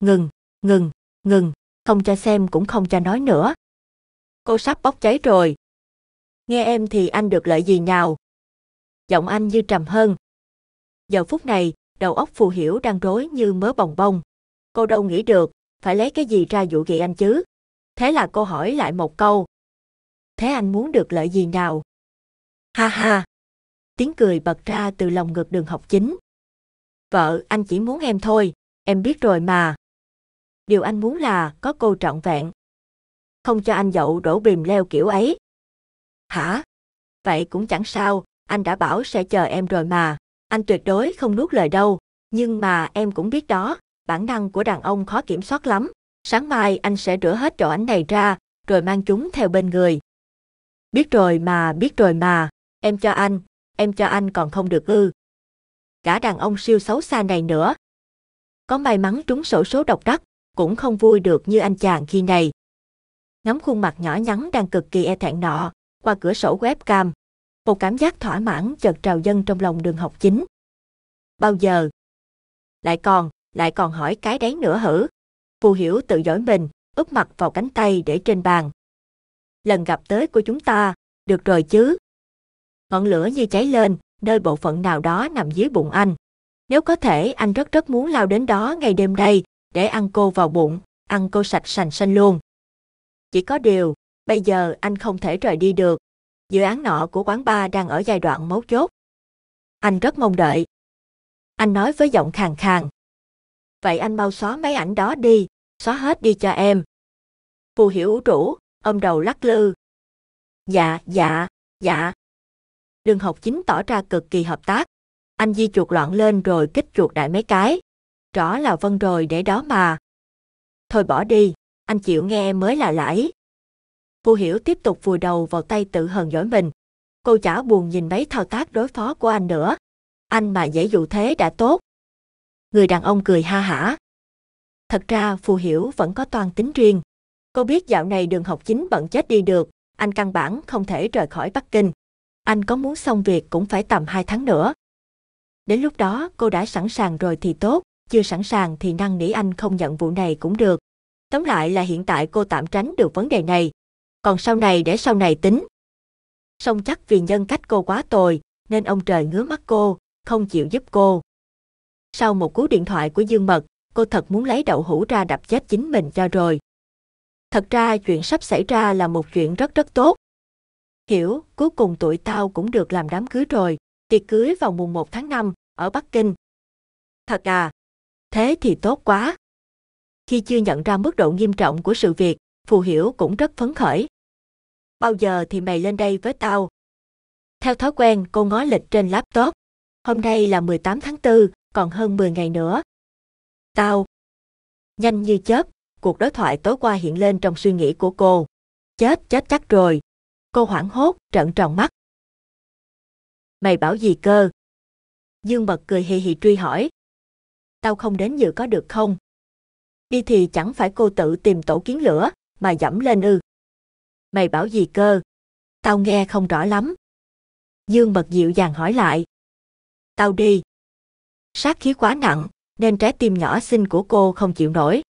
Ngừng, ngừng, ngừng, không cho xem cũng không cho nói nữa. Cô sắp bốc cháy rồi, Nghe em thì anh được lợi gì nào? Giọng anh như trầm hơn. Giờ phút này, đầu óc phù hiểu đang rối như mớ bồng bông. Cô đâu nghĩ được, phải lấy cái gì ra dụ gị anh chứ? Thế là cô hỏi lại một câu. Thế anh muốn được lợi gì nào? Ha ha! Tiếng cười bật ra từ lòng ngực đường học chính. Vợ, anh chỉ muốn em thôi, em biết rồi mà. Điều anh muốn là có cô trọn vẹn. Không cho anh dậu đổ bìm leo kiểu ấy. Hả? Vậy cũng chẳng sao, anh đã bảo sẽ chờ em rồi mà. Anh tuyệt đối không nuốt lời đâu. Nhưng mà em cũng biết đó, bản năng của đàn ông khó kiểm soát lắm. Sáng mai anh sẽ rửa hết chỗ ảnh này ra, rồi mang chúng theo bên người. Biết rồi mà, biết rồi mà, em cho anh, em cho anh còn không được ư. Cả đàn ông siêu xấu xa này nữa. Có may mắn trúng sổ số độc đắc, cũng không vui được như anh chàng khi này. Ngắm khuôn mặt nhỏ nhắn đang cực kỳ e thẹn nọ, qua cửa sổ webcam. Một cảm giác thỏa mãn chợt trào dâng trong lòng đường học chính. Bao giờ? Lại còn, lại còn hỏi cái đấy nữa hử? Phù hiểu tự giỏi mình, úp mặt vào cánh tay để trên bàn. Lần gặp tới của chúng ta, được rồi chứ? Ngọn lửa như cháy lên, nơi bộ phận nào đó nằm dưới bụng anh. Nếu có thể, anh rất rất muốn lao đến đó ngày đêm đây, để ăn cô vào bụng, ăn cô sạch sành xanh luôn. Chỉ có điều, Bây giờ anh không thể rời đi được. Dự án nọ của quán bar đang ở giai đoạn mấu chốt. Anh rất mong đợi. Anh nói với giọng khàn khàn. Vậy anh mau xóa mấy ảnh đó đi, xóa hết đi cho em. Phù hiểu rũ, ông đầu lắc lư. Dạ, dạ, dạ. Đường học chính tỏ ra cực kỳ hợp tác. Anh di chuột loạn lên rồi kích chuột đại mấy cái. Rõ là vân rồi để đó mà. Thôi bỏ đi, anh chịu nghe mới là lãi. Vô Hiểu tiếp tục vùi đầu vào tay tự hờn dỗi mình. Cô chả buồn nhìn mấy thao tác đối phó của anh nữa. Anh mà dễ dụ thế đã tốt. Người đàn ông cười ha hả. Thật ra Phù Hiểu vẫn có toàn tính riêng. Cô biết dạo này đường học chính bận chết đi được, anh căn bản không thể rời khỏi Bắc Kinh. Anh có muốn xong việc cũng phải tầm 2 tháng nữa. Đến lúc đó cô đã sẵn sàng rồi thì tốt, chưa sẵn sàng thì năn nỉ anh không nhận vụ này cũng được. Tóm lại là hiện tại cô tạm tránh được vấn đề này, còn sau này để sau này tính. Song chắc vì nhân cách cô quá tồi, nên ông trời ngứa mắt cô, không chịu giúp cô. Sau một cú điện thoại của Dương Mật, cô thật muốn lấy đậu hũ ra đập chết chính mình cho rồi. Thật ra chuyện sắp xảy ra là một chuyện rất rất tốt. Hiểu, cuối cùng tụi tao cũng được làm đám cưới rồi, tiệc cưới vào mùng 1 tháng 5, ở Bắc Kinh. Thật à, thế thì tốt quá. Khi chưa nhận ra mức độ nghiêm trọng của sự việc, Phù Hiểu cũng rất phấn khởi bao giờ thì mày lên đây với tao. Theo thói quen, cô ngó lịch trên laptop. Hôm nay là 18 tháng 4, còn hơn 10 ngày nữa. Tao. Nhanh như chớp, cuộc đối thoại tối qua hiện lên trong suy nghĩ của cô. Chết chết chắc rồi. Cô hoảng hốt, trợn tròn mắt. Mày bảo gì cơ? Dương bật cười hì hì truy hỏi. Tao không đến dự có được không? Đi thì chẳng phải cô tự tìm tổ kiến lửa, mà dẫm lên ư mày bảo gì cơ? Tao nghe không rõ lắm. Dương bật dịu dàng hỏi lại. Tao đi. Sát khí quá nặng, nên trái tim nhỏ xinh của cô không chịu nổi.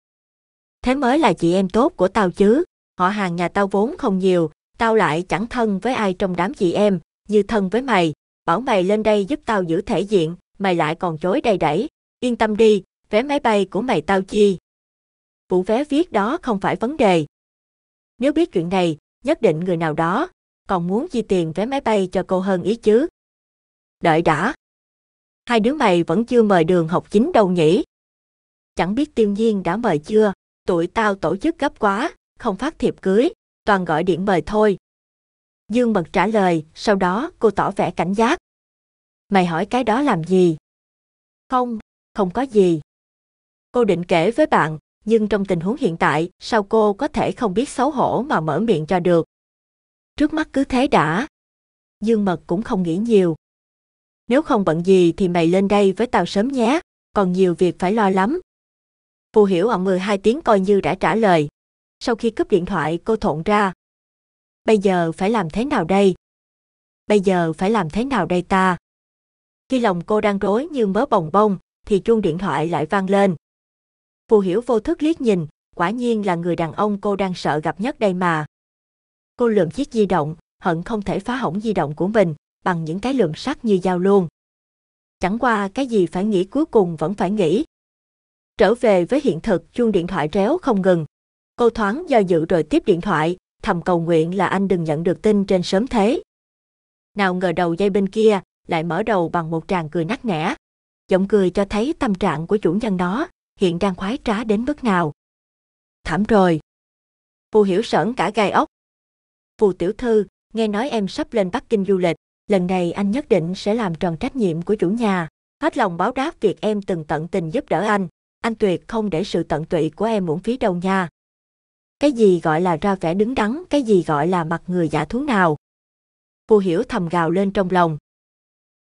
Thế mới là chị em tốt của tao chứ, họ hàng nhà tao vốn không nhiều, tao lại chẳng thân với ai trong đám chị em, như thân với mày, bảo mày lên đây giúp tao giữ thể diện, mày lại còn chối đầy đẩy, yên tâm đi, vé máy bay của mày tao chi. Vụ vé viết đó không phải vấn đề. Nếu biết chuyện này, nhất định người nào đó còn muốn chi tiền vé máy bay cho cô hơn ý chứ. Đợi đã. Hai đứa mày vẫn chưa mời đường học chính đâu nhỉ? Chẳng biết tiêu nhiên đã mời chưa, tụi tao tổ chức gấp quá, không phát thiệp cưới, toàn gọi điện mời thôi. Dương Mật trả lời, sau đó cô tỏ vẻ cảnh giác. Mày hỏi cái đó làm gì? Không, không có gì. Cô định kể với bạn, nhưng trong tình huống hiện tại, sao cô có thể không biết xấu hổ mà mở miệng cho được. Trước mắt cứ thế đã. Dương Mật cũng không nghĩ nhiều. Nếu không bận gì thì mày lên đây với tao sớm nhé, còn nhiều việc phải lo lắm. Phù hiểu ở mười ừ hai tiếng coi như đã trả lời. Sau khi cúp điện thoại cô thộn ra. Bây giờ phải làm thế nào đây? Bây giờ phải làm thế nào đây ta? Khi lòng cô đang rối như mớ bồng bông, thì chuông điện thoại lại vang lên. Phù Hiểu vô thức liếc nhìn, quả nhiên là người đàn ông cô đang sợ gặp nhất đây mà. Cô lượm chiếc di động, hận không thể phá hỏng di động của mình, bằng những cái lượm sắt như dao luôn. Chẳng qua cái gì phải nghĩ cuối cùng vẫn phải nghĩ. Trở về với hiện thực chuông điện thoại réo không ngừng. Cô thoáng do dự rồi tiếp điện thoại, thầm cầu nguyện là anh đừng nhận được tin trên sớm thế. Nào ngờ đầu dây bên kia lại mở đầu bằng một tràng cười nắc nẻ. Giọng cười cho thấy tâm trạng của chủ nhân nó hiện đang khoái trá đến mức nào. Thảm rồi. Phù hiểu sởn cả gai ốc. Phù tiểu thư, nghe nói em sắp lên Bắc Kinh du lịch, lần này anh nhất định sẽ làm tròn trách nhiệm của chủ nhà, hết lòng báo đáp việc em từng tận tình giúp đỡ anh, anh tuyệt không để sự tận tụy của em uổng phí đâu nha. Cái gì gọi là ra vẻ đứng đắn, cái gì gọi là mặt người giả thú nào. Phù hiểu thầm gào lên trong lòng.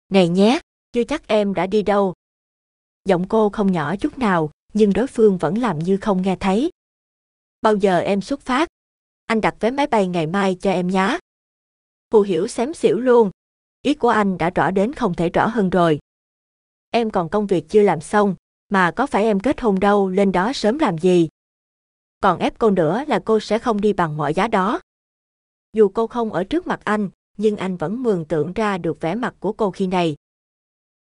Này nhé, chưa chắc em đã đi đâu. Giọng cô không nhỏ chút nào, nhưng đối phương vẫn làm như không nghe thấy. Bao giờ em xuất phát? Anh đặt vé máy bay ngày mai cho em nhá. Phù hiểu xém xỉu luôn. Ý của anh đã rõ đến không thể rõ hơn rồi. Em còn công việc chưa làm xong, mà có phải em kết hôn đâu lên đó sớm làm gì? Còn ép cô nữa là cô sẽ không đi bằng mọi giá đó. Dù cô không ở trước mặt anh, nhưng anh vẫn mường tượng ra được vẻ mặt của cô khi này.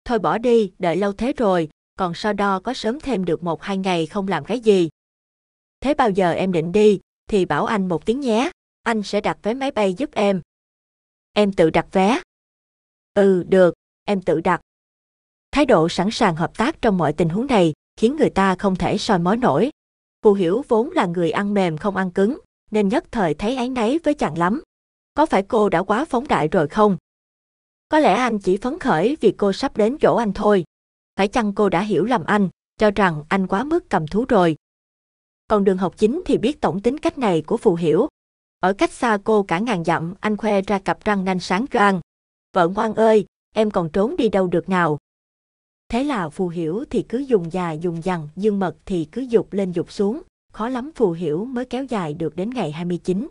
Thôi bỏ đi, đợi lâu thế rồi, còn so đo có sớm thêm được một hai ngày không làm cái gì. Thế bao giờ em định đi, thì bảo anh một tiếng nhé, anh sẽ đặt vé máy bay giúp em. Em tự đặt vé. Ừ, được, em tự đặt. Thái độ sẵn sàng hợp tác trong mọi tình huống này khiến người ta không thể soi mói nổi. Phù Hiểu vốn là người ăn mềm không ăn cứng, nên nhất thời thấy áy náy với chàng lắm. Có phải cô đã quá phóng đại rồi không? Có lẽ anh chỉ phấn khởi vì cô sắp đến chỗ anh thôi phải chăng cô đã hiểu lầm anh, cho rằng anh quá mức cầm thú rồi. Còn đường học chính thì biết tổng tính cách này của Phù Hiểu. Ở cách xa cô cả ngàn dặm, anh khoe ra cặp răng nanh sáng choang. Vợ ngoan ơi, em còn trốn đi đâu được nào. Thế là Phù Hiểu thì cứ dùng già dùng dằn, dương mật thì cứ dục lên dục xuống. Khó lắm Phù Hiểu mới kéo dài được đến ngày 29.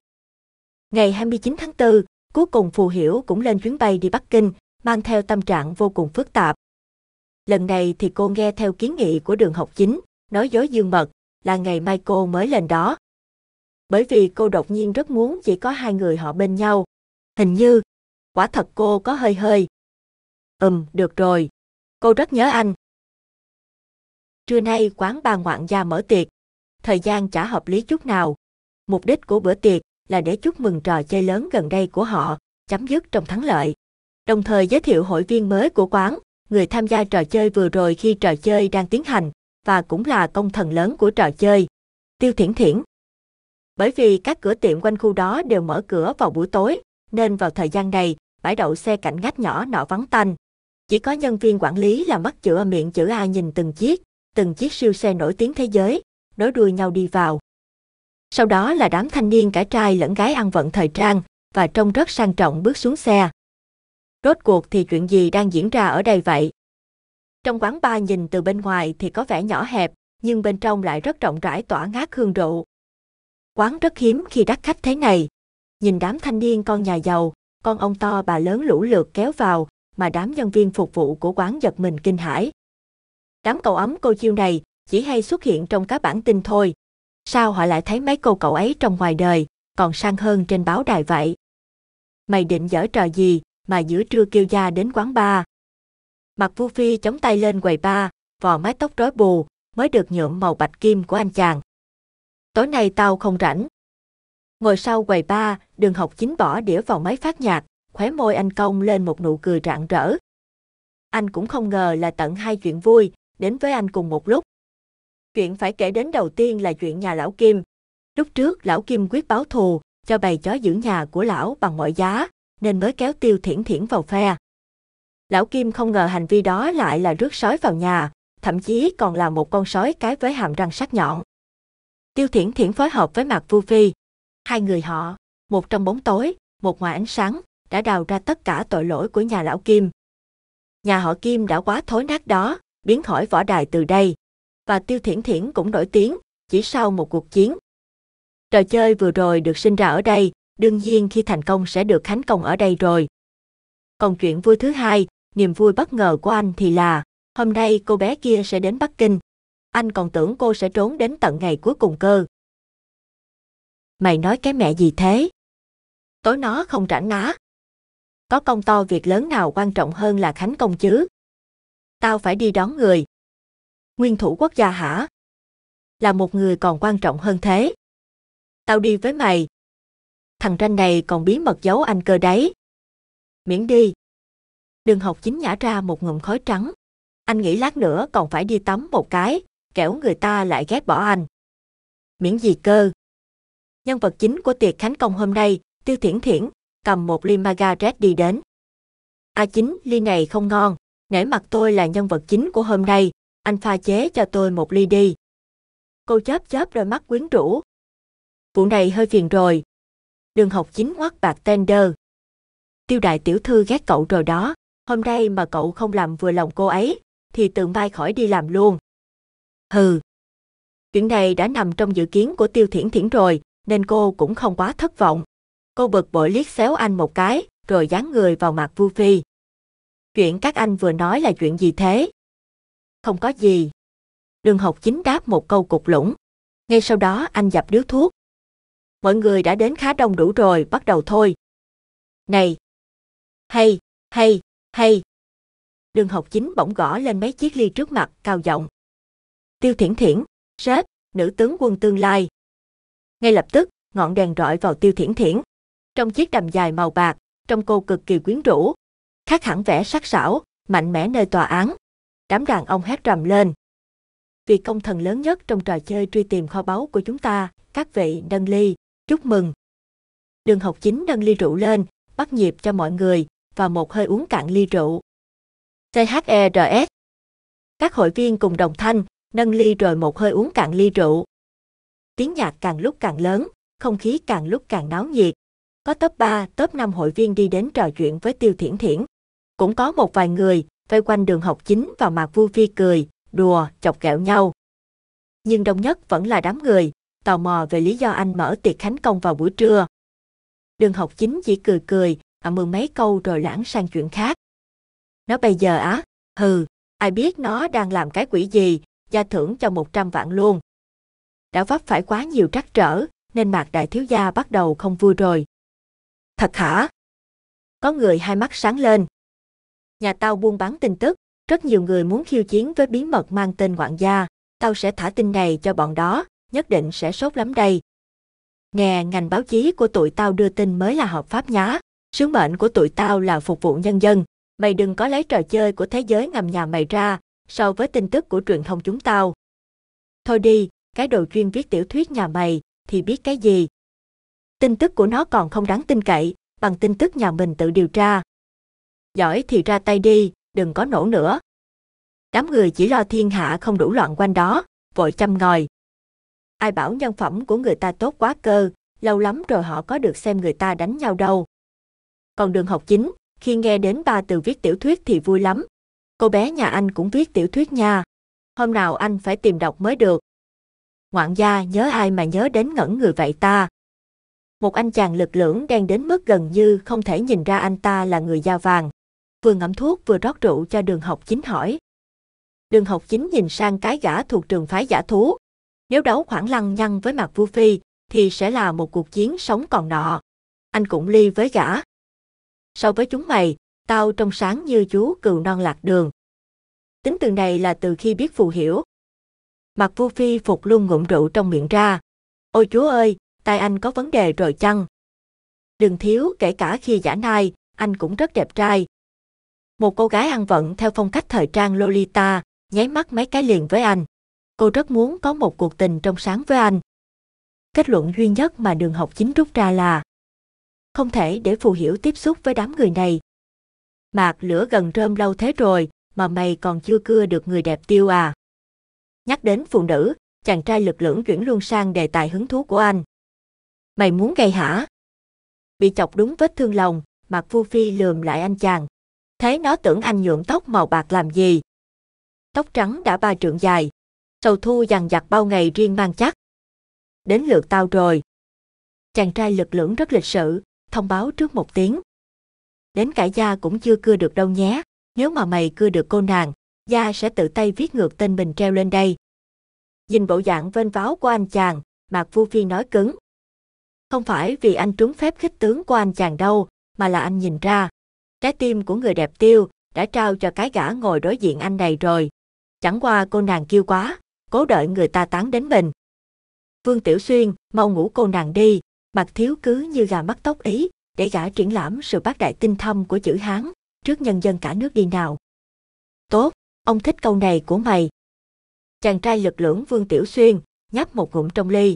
Ngày 29 tháng 4, cuối cùng Phù Hiểu cũng lên chuyến bay đi Bắc Kinh, mang theo tâm trạng vô cùng phức tạp. Lần này thì cô nghe theo kiến nghị của đường học chính, nói dối dương mật, là ngày mai cô mới lên đó. Bởi vì cô đột nhiên rất muốn chỉ có hai người họ bên nhau. Hình như, quả thật cô có hơi hơi. Ừm, được rồi. Cô rất nhớ anh. Trưa nay quán ba ngoạn gia mở tiệc. Thời gian chả hợp lý chút nào. Mục đích của bữa tiệc là để chúc mừng trò chơi lớn gần đây của họ, chấm dứt trong thắng lợi. Đồng thời giới thiệu hội viên mới của quán, người tham gia trò chơi vừa rồi khi trò chơi đang tiến hành và cũng là công thần lớn của trò chơi, Tiêu Thiển Thiển. Bởi vì các cửa tiệm quanh khu đó đều mở cửa vào buổi tối, nên vào thời gian này, bãi đậu xe cạnh ngách nhỏ nọ vắng tanh. Chỉ có nhân viên quản lý là mắt chữa miệng chữ A nhìn từng chiếc, từng chiếc siêu xe nổi tiếng thế giới, nối đuôi nhau đi vào. Sau đó là đám thanh niên cả trai lẫn gái ăn vận thời trang và trông rất sang trọng bước xuống xe rốt cuộc thì chuyện gì đang diễn ra ở đây vậy? Trong quán bar nhìn từ bên ngoài thì có vẻ nhỏ hẹp, nhưng bên trong lại rất rộng rãi tỏa ngát hương rượu. Quán rất hiếm khi đắt khách thế này. Nhìn đám thanh niên con nhà giàu, con ông to bà lớn lũ lượt kéo vào, mà đám nhân viên phục vụ của quán giật mình kinh hãi. Đám cậu ấm cô chiêu này chỉ hay xuất hiện trong các bản tin thôi. Sao họ lại thấy mấy cô cậu ấy trong ngoài đời, còn sang hơn trên báo đài vậy? Mày định dở trò gì, mà giữa trưa kêu gia đến quán bar. Mặt Vu Phi chống tay lên quầy bar, vò mái tóc rối bù, mới được nhuộm màu bạch kim của anh chàng. Tối nay tao không rảnh. Ngồi sau quầy bar, đường học chính bỏ đĩa vào máy phát nhạc, khóe môi anh công lên một nụ cười rạng rỡ. Anh cũng không ngờ là tận hai chuyện vui, đến với anh cùng một lúc. Chuyện phải kể đến đầu tiên là chuyện nhà lão Kim. Lúc trước lão Kim quyết báo thù, cho bày chó giữ nhà của lão bằng mọi giá nên mới kéo Tiêu Thiển Thiển vào phe. Lão Kim không ngờ hành vi đó lại là rước sói vào nhà, thậm chí còn là một con sói cái với hàm răng sắc nhọn. Tiêu Thiển Thiển phối hợp với Mạc Vu Phi. Hai người họ, một trong bóng tối, một ngoài ánh sáng, đã đào ra tất cả tội lỗi của nhà lão Kim. Nhà họ Kim đã quá thối nát đó, biến khỏi võ đài từ đây. Và Tiêu Thiển Thiển cũng nổi tiếng, chỉ sau một cuộc chiến. Trò chơi vừa rồi được sinh ra ở đây, đương nhiên khi thành công sẽ được khánh công ở đây rồi. Còn chuyện vui thứ hai, niềm vui bất ngờ của anh thì là, hôm nay cô bé kia sẽ đến Bắc Kinh. Anh còn tưởng cô sẽ trốn đến tận ngày cuối cùng cơ. Mày nói cái mẹ gì thế? Tối nó không rảnh á. Có công to việc lớn nào quan trọng hơn là khánh công chứ? Tao phải đi đón người. Nguyên thủ quốc gia hả? Là một người còn quan trọng hơn thế. Tao đi với mày, thằng tranh này còn bí mật giấu anh cơ đấy. Miễn đi. Đường học chính nhả ra một ngụm khói trắng. Anh nghĩ lát nữa còn phải đi tắm một cái, kẻo người ta lại ghét bỏ anh. Miễn gì cơ? Nhân vật chính của tiệc khánh công hôm nay, Tiêu Thiển Thiển, cầm một ly Margaret đi đến. A à chính, ly này không ngon, nể mặt tôi là nhân vật chính của hôm nay, anh pha chế cho tôi một ly đi. Cô chớp chớp đôi mắt quyến rũ. Vụ này hơi phiền rồi, đường học chính quát bạc tender. Tiêu đại tiểu thư ghét cậu rồi đó, hôm nay mà cậu không làm vừa lòng cô ấy, thì tự mai khỏi đi làm luôn. Hừ. Chuyện này đã nằm trong dự kiến của Tiêu Thiển Thiển rồi, nên cô cũng không quá thất vọng. Cô bực bội liếc xéo anh một cái, rồi dán người vào mặt Vu Phi. Chuyện các anh vừa nói là chuyện gì thế? Không có gì. Đường học chính đáp một câu cục lũng. Ngay sau đó anh dập điếu thuốc, mọi người đã đến khá đông đủ rồi, bắt đầu thôi. Này! Hay, hay, hay! Đường học chính bỗng gõ lên mấy chiếc ly trước mặt, cao giọng. Tiêu thiển thiển, sếp, nữ tướng quân tương lai. Ngay lập tức, ngọn đèn rọi vào tiêu thiển thiển. Trong chiếc đầm dài màu bạc, trong cô cực kỳ quyến rũ. Khác hẳn vẻ sắc sảo, mạnh mẽ nơi tòa án. Đám đàn ông hét rầm lên. Vì công thần lớn nhất trong trò chơi truy tìm kho báu của chúng ta, các vị nâng ly, Chúc mừng! Đường học chính nâng ly rượu lên, bắt nhịp cho mọi người và một hơi uống cạn ly rượu. CHERS Các hội viên cùng đồng thanh, nâng ly rồi một hơi uống cạn ly rượu. Tiếng nhạc càng lúc càng lớn, không khí càng lúc càng náo nhiệt. Có top 3, top 5 hội viên đi đến trò chuyện với Tiêu Thiển Thiển. Cũng có một vài người vây quanh đường học chính và mặt vui vi cười, đùa, chọc kẹo nhau. Nhưng đông nhất vẫn là đám người tò mò về lý do anh mở tiệc khánh công vào buổi trưa. Đường học chính chỉ cười cười, ậm mừng mấy câu rồi lãng sang chuyện khác. Nó bây giờ á, hừ, ai biết nó đang làm cái quỷ gì, gia thưởng cho 100 vạn luôn. Đã vấp phải quá nhiều trắc trở, nên mạc đại thiếu gia bắt đầu không vui rồi. Thật hả? Có người hai mắt sáng lên. Nhà tao buôn bán tin tức, rất nhiều người muốn khiêu chiến với bí mật mang tên ngoạn gia, tao sẽ thả tin này cho bọn đó, nhất định sẽ sốt lắm đây. Nghe ngành báo chí của tụi tao đưa tin mới là hợp pháp nhá, sứ mệnh của tụi tao là phục vụ nhân dân, mày đừng có lấy trò chơi của thế giới ngầm nhà mày ra, so với tin tức của truyền thông chúng tao. Thôi đi, cái đồ chuyên viết tiểu thuyết nhà mày thì biết cái gì. Tin tức của nó còn không đáng tin cậy, bằng tin tức nhà mình tự điều tra. Giỏi thì ra tay đi, đừng có nổ nữa. Đám người chỉ lo thiên hạ không đủ loạn quanh đó, vội chăm ngòi, Ai bảo nhân phẩm của người ta tốt quá cơ, lâu lắm rồi họ có được xem người ta đánh nhau đâu. Còn đường học chính, khi nghe đến ba từ viết tiểu thuyết thì vui lắm. Cô bé nhà anh cũng viết tiểu thuyết nha. Hôm nào anh phải tìm đọc mới được. Ngoạn gia nhớ ai mà nhớ đến ngẩn người vậy ta. Một anh chàng lực lưỡng đen đến mức gần như không thể nhìn ra anh ta là người da vàng. Vừa ngậm thuốc vừa rót rượu cho đường học chính hỏi. Đường học chính nhìn sang cái gã thuộc trường phái giả thú, nếu đấu khoảng lăng nhăng với mặt vua phi, thì sẽ là một cuộc chiến sống còn nọ. Anh cũng ly với gã. So với chúng mày, tao trông sáng như chú cừu non lạc đường. Tính từ này là từ khi biết phù hiểu. Mặt vua phi phục luôn ngụm rượu trong miệng ra. Ôi chúa ơi, tay anh có vấn đề rồi chăng? Đừng thiếu kể cả khi giả nai, anh cũng rất đẹp trai. Một cô gái ăn vận theo phong cách thời trang Lolita, nháy mắt mấy cái liền với anh. Cô rất muốn có một cuộc tình trong sáng với anh. Kết luận duy nhất mà đường học chính rút ra là không thể để phù hiểu tiếp xúc với đám người này. Mạc lửa gần rơm lâu thế rồi mà mày còn chưa cưa được người đẹp tiêu à. Nhắc đến phụ nữ, chàng trai lực lưỡng chuyển luôn sang đề tài hứng thú của anh. Mày muốn gây hả? Bị chọc đúng vết thương lòng, Mạc Phu Phi lườm lại anh chàng. Thế nó tưởng anh nhuộm tóc màu bạc làm gì? Tóc trắng đã ba trượng dài, sầu thu dằn giặc bao ngày riêng mang chắc. Đến lượt tao rồi. Chàng trai lực lưỡng rất lịch sự, thông báo trước một tiếng. Đến cả gia cũng chưa cưa được đâu nhé, nếu mà mày cưa được cô nàng, gia sẽ tự tay viết ngược tên mình treo lên đây. Nhìn bộ dạng vênh váo của anh chàng, Mạc Vu Phi nói cứng. Không phải vì anh trúng phép khích tướng của anh chàng đâu, mà là anh nhìn ra. Trái tim của người đẹp tiêu đã trao cho cái gã ngồi đối diện anh này rồi. Chẳng qua cô nàng kêu quá cố đợi người ta tán đến mình. Vương Tiểu Xuyên, mau ngủ cô nàng đi, mặt thiếu cứ như gà mắt tóc ý, để gã triển lãm sự bác đại tinh thâm của chữ Hán, trước nhân dân cả nước đi nào. Tốt, ông thích câu này của mày. Chàng trai lực lưỡng Vương Tiểu Xuyên, nhấp một ngụm trong ly.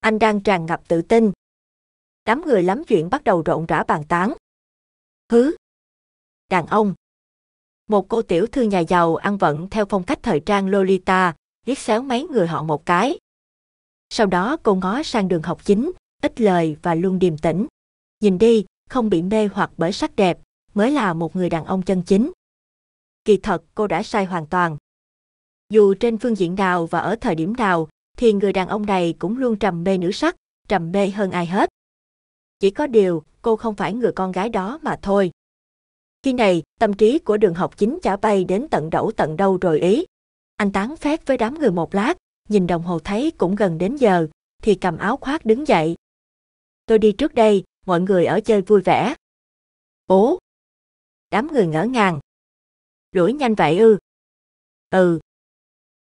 Anh đang tràn ngập tự tin. Đám người lắm chuyện bắt đầu rộn rã bàn tán. Hứ. Đàn ông. Một cô tiểu thư nhà giàu ăn vận theo phong cách thời trang Lolita, riết xéo mấy người họ một cái. Sau đó cô ngó sang đường học chính, ít lời và luôn điềm tĩnh. Nhìn đi, không bị mê hoặc bởi sắc đẹp, mới là một người đàn ông chân chính. Kỳ thật cô đã sai hoàn toàn. Dù trên phương diện nào và ở thời điểm nào, thì người đàn ông này cũng luôn trầm mê nữ sắc, trầm mê hơn ai hết. Chỉ có điều, cô không phải người con gái đó mà thôi. Khi này, tâm trí của đường học chính chả bay đến tận đẩu tận đâu rồi ý. Anh tán phét với đám người một lát, nhìn đồng hồ thấy cũng gần đến giờ, thì cầm áo khoác đứng dậy. Tôi đi trước đây, mọi người ở chơi vui vẻ. Bố! Đám người ngỡ ngàng. Đuổi nhanh vậy ư? Ừ.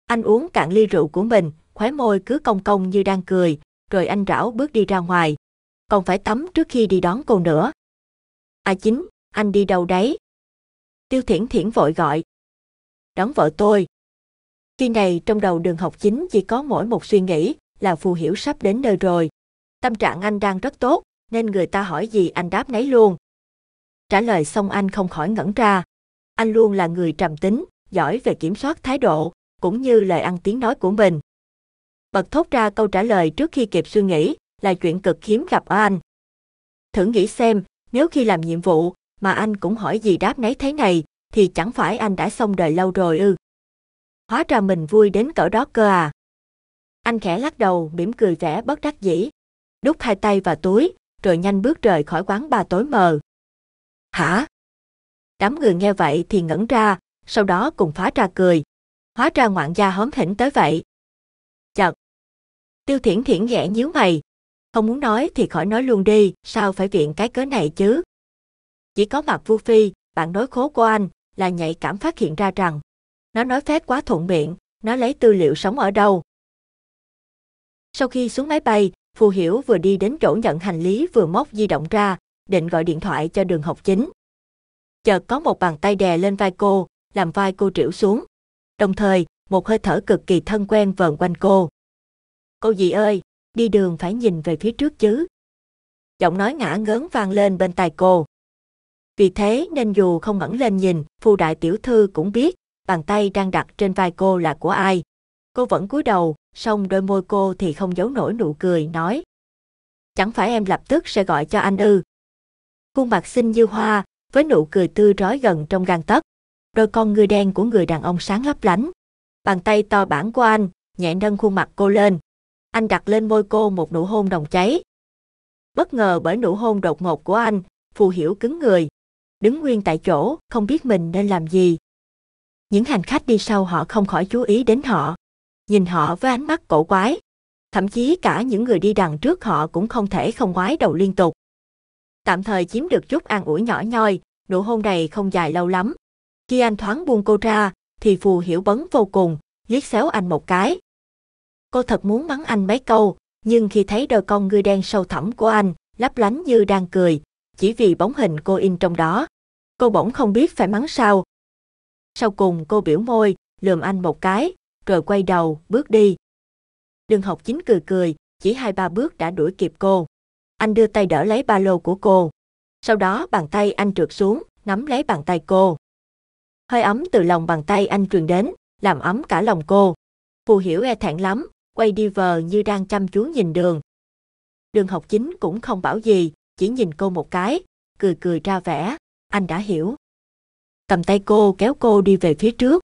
Anh uống cạn ly rượu của mình, khóe môi cứ cong cong như đang cười, rồi anh rảo bước đi ra ngoài. Còn phải tắm trước khi đi đón cô nữa. À chính, anh đi đâu đấy? Tiêu Thiển Thiển vội gọi. Đón vợ tôi. Khi này trong đầu đường học chính chỉ có mỗi một suy nghĩ là phù hiểu sắp đến nơi rồi. Tâm trạng anh đang rất tốt, nên người ta hỏi gì anh đáp nấy luôn. Trả lời xong anh không khỏi ngẩn ra. Anh luôn là người trầm tính, giỏi về kiểm soát thái độ, cũng như lời ăn tiếng nói của mình. Bật thốt ra câu trả lời trước khi kịp suy nghĩ là chuyện cực hiếm gặp ở anh. Thử nghĩ xem, nếu khi làm nhiệm vụ mà anh cũng hỏi gì đáp nấy thế này, thì chẳng phải anh đã xong đời lâu rồi ư hóa ra mình vui đến cỡ đó cơ à. Anh khẽ lắc đầu, mỉm cười vẻ bất đắc dĩ. Đút hai tay vào túi, rồi nhanh bước rời khỏi quán bà tối mờ. Hả? Đám người nghe vậy thì ngẩn ra, sau đó cùng phá ra cười. Hóa ra ngoạn gia hóm hỉnh tới vậy. Chật. Tiêu thiển thiển ghẻ nhíu mày. Không muốn nói thì khỏi nói luôn đi, sao phải viện cái cớ này chứ? Chỉ có mặt Vu Phi, bạn nói khố của anh, là nhạy cảm phát hiện ra rằng nó nói phép quá thuận miệng, nó lấy tư liệu sống ở đâu. Sau khi xuống máy bay, Phù Hiểu vừa đi đến chỗ nhận hành lý vừa móc di động ra, định gọi điện thoại cho đường học chính. Chợt có một bàn tay đè lên vai cô, làm vai cô triểu xuống. Đồng thời, một hơi thở cực kỳ thân quen vờn quanh cô. Cô gì ơi, đi đường phải nhìn về phía trước chứ. Giọng nói ngã ngớn vang lên bên tai cô. Vì thế nên dù không ngẩng lên nhìn, phù đại tiểu thư cũng biết bàn tay đang đặt trên vai cô là của ai. Cô vẫn cúi đầu, song đôi môi cô thì không giấu nổi nụ cười, nói. Chẳng phải em lập tức sẽ gọi cho anh ư. Khuôn mặt xinh như hoa, với nụ cười tươi rói gần trong gan tấc. Đôi con ngươi đen của người đàn ông sáng lấp lánh. Bàn tay to bản của anh, nhẹ nâng khuôn mặt cô lên. Anh đặt lên môi cô một nụ hôn đồng cháy. Bất ngờ bởi nụ hôn đột ngột của anh, Phù Hiểu cứng người. Đứng nguyên tại chỗ, không biết mình nên làm gì những hành khách đi sau họ không khỏi chú ý đến họ, nhìn họ với ánh mắt cổ quái. Thậm chí cả những người đi đằng trước họ cũng không thể không ngoái đầu liên tục. Tạm thời chiếm được chút an ủi nhỏ nhoi, nụ hôn này không dài lâu lắm. Khi anh thoáng buông cô ra, thì Phù Hiểu bấn vô cùng, liếc xéo anh một cái. Cô thật muốn mắng anh mấy câu, nhưng khi thấy đôi con ngươi đen sâu thẳm của anh, lấp lánh như đang cười, chỉ vì bóng hình cô in trong đó. Cô bỗng không biết phải mắng sao, sau cùng cô biểu môi, lườm anh một cái, rồi quay đầu, bước đi. Đường học chính cười cười, chỉ hai ba bước đã đuổi kịp cô. Anh đưa tay đỡ lấy ba lô của cô. Sau đó bàn tay anh trượt xuống, nắm lấy bàn tay cô. Hơi ấm từ lòng bàn tay anh truyền đến, làm ấm cả lòng cô. Phù hiểu e thẹn lắm, quay đi vờ như đang chăm chú nhìn đường. Đường học chính cũng không bảo gì, chỉ nhìn cô một cái, cười cười ra vẻ, anh đã hiểu cầm tay cô kéo cô đi về phía trước.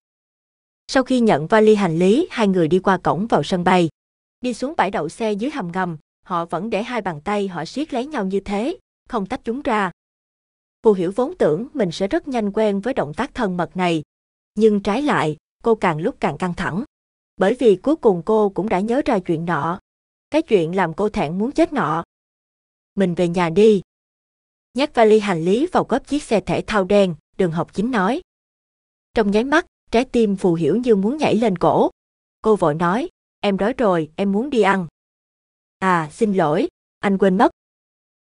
Sau khi nhận vali hành lý, hai người đi qua cổng vào sân bay. Đi xuống bãi đậu xe dưới hầm ngầm, họ vẫn để hai bàn tay họ siết lấy nhau như thế, không tách chúng ra. Phù Hiểu vốn tưởng mình sẽ rất nhanh quen với động tác thân mật này. Nhưng trái lại, cô càng lúc càng căng thẳng. Bởi vì cuối cùng cô cũng đã nhớ ra chuyện nọ. Cái chuyện làm cô thẹn muốn chết nọ. Mình về nhà đi. Nhắc vali hành lý vào gấp chiếc xe thể thao đen, Đường Học Chính nói. Trong nháy mắt, trái tim Phù Hiểu như muốn nhảy lên cổ. Cô vội nói, em đói rồi, em muốn đi ăn. À, xin lỗi, anh quên mất.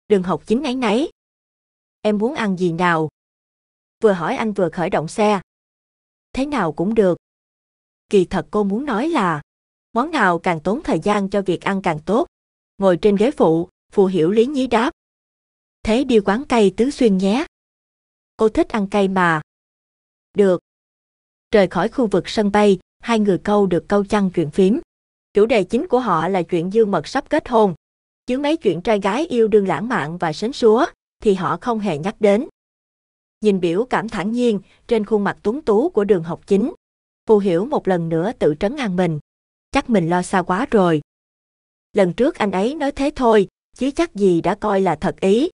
Đường Học Chính ấy nấy. Em muốn ăn gì nào? Vừa hỏi anh vừa khởi động xe. Thế nào cũng được. Kỳ thật cô muốn nói là, món nào càng tốn thời gian cho việc ăn càng tốt. Ngồi trên ghế phụ, Phù Hiểu Lý Nhí đáp. Thế đi quán cây Tứ Xuyên nhé. Cô thích ăn cay mà. Được. Rời khỏi khu vực sân bay, hai người câu được câu chăn chuyện phím. Chủ đề chính của họ là chuyện Dương Mật sắp kết hôn. Chứ mấy chuyện trai gái yêu đương lãng mạn và sến súa thì họ không hề nhắc đến. Nhìn biểu cảm thản nhiên trên khuôn mặt tuấn tú của đường học chính, Phù Hiểu một lần nữa tự trấn an mình. Chắc mình lo xa quá rồi. Lần trước anh ấy nói thế thôi, chứ chắc gì đã coi là thật ý.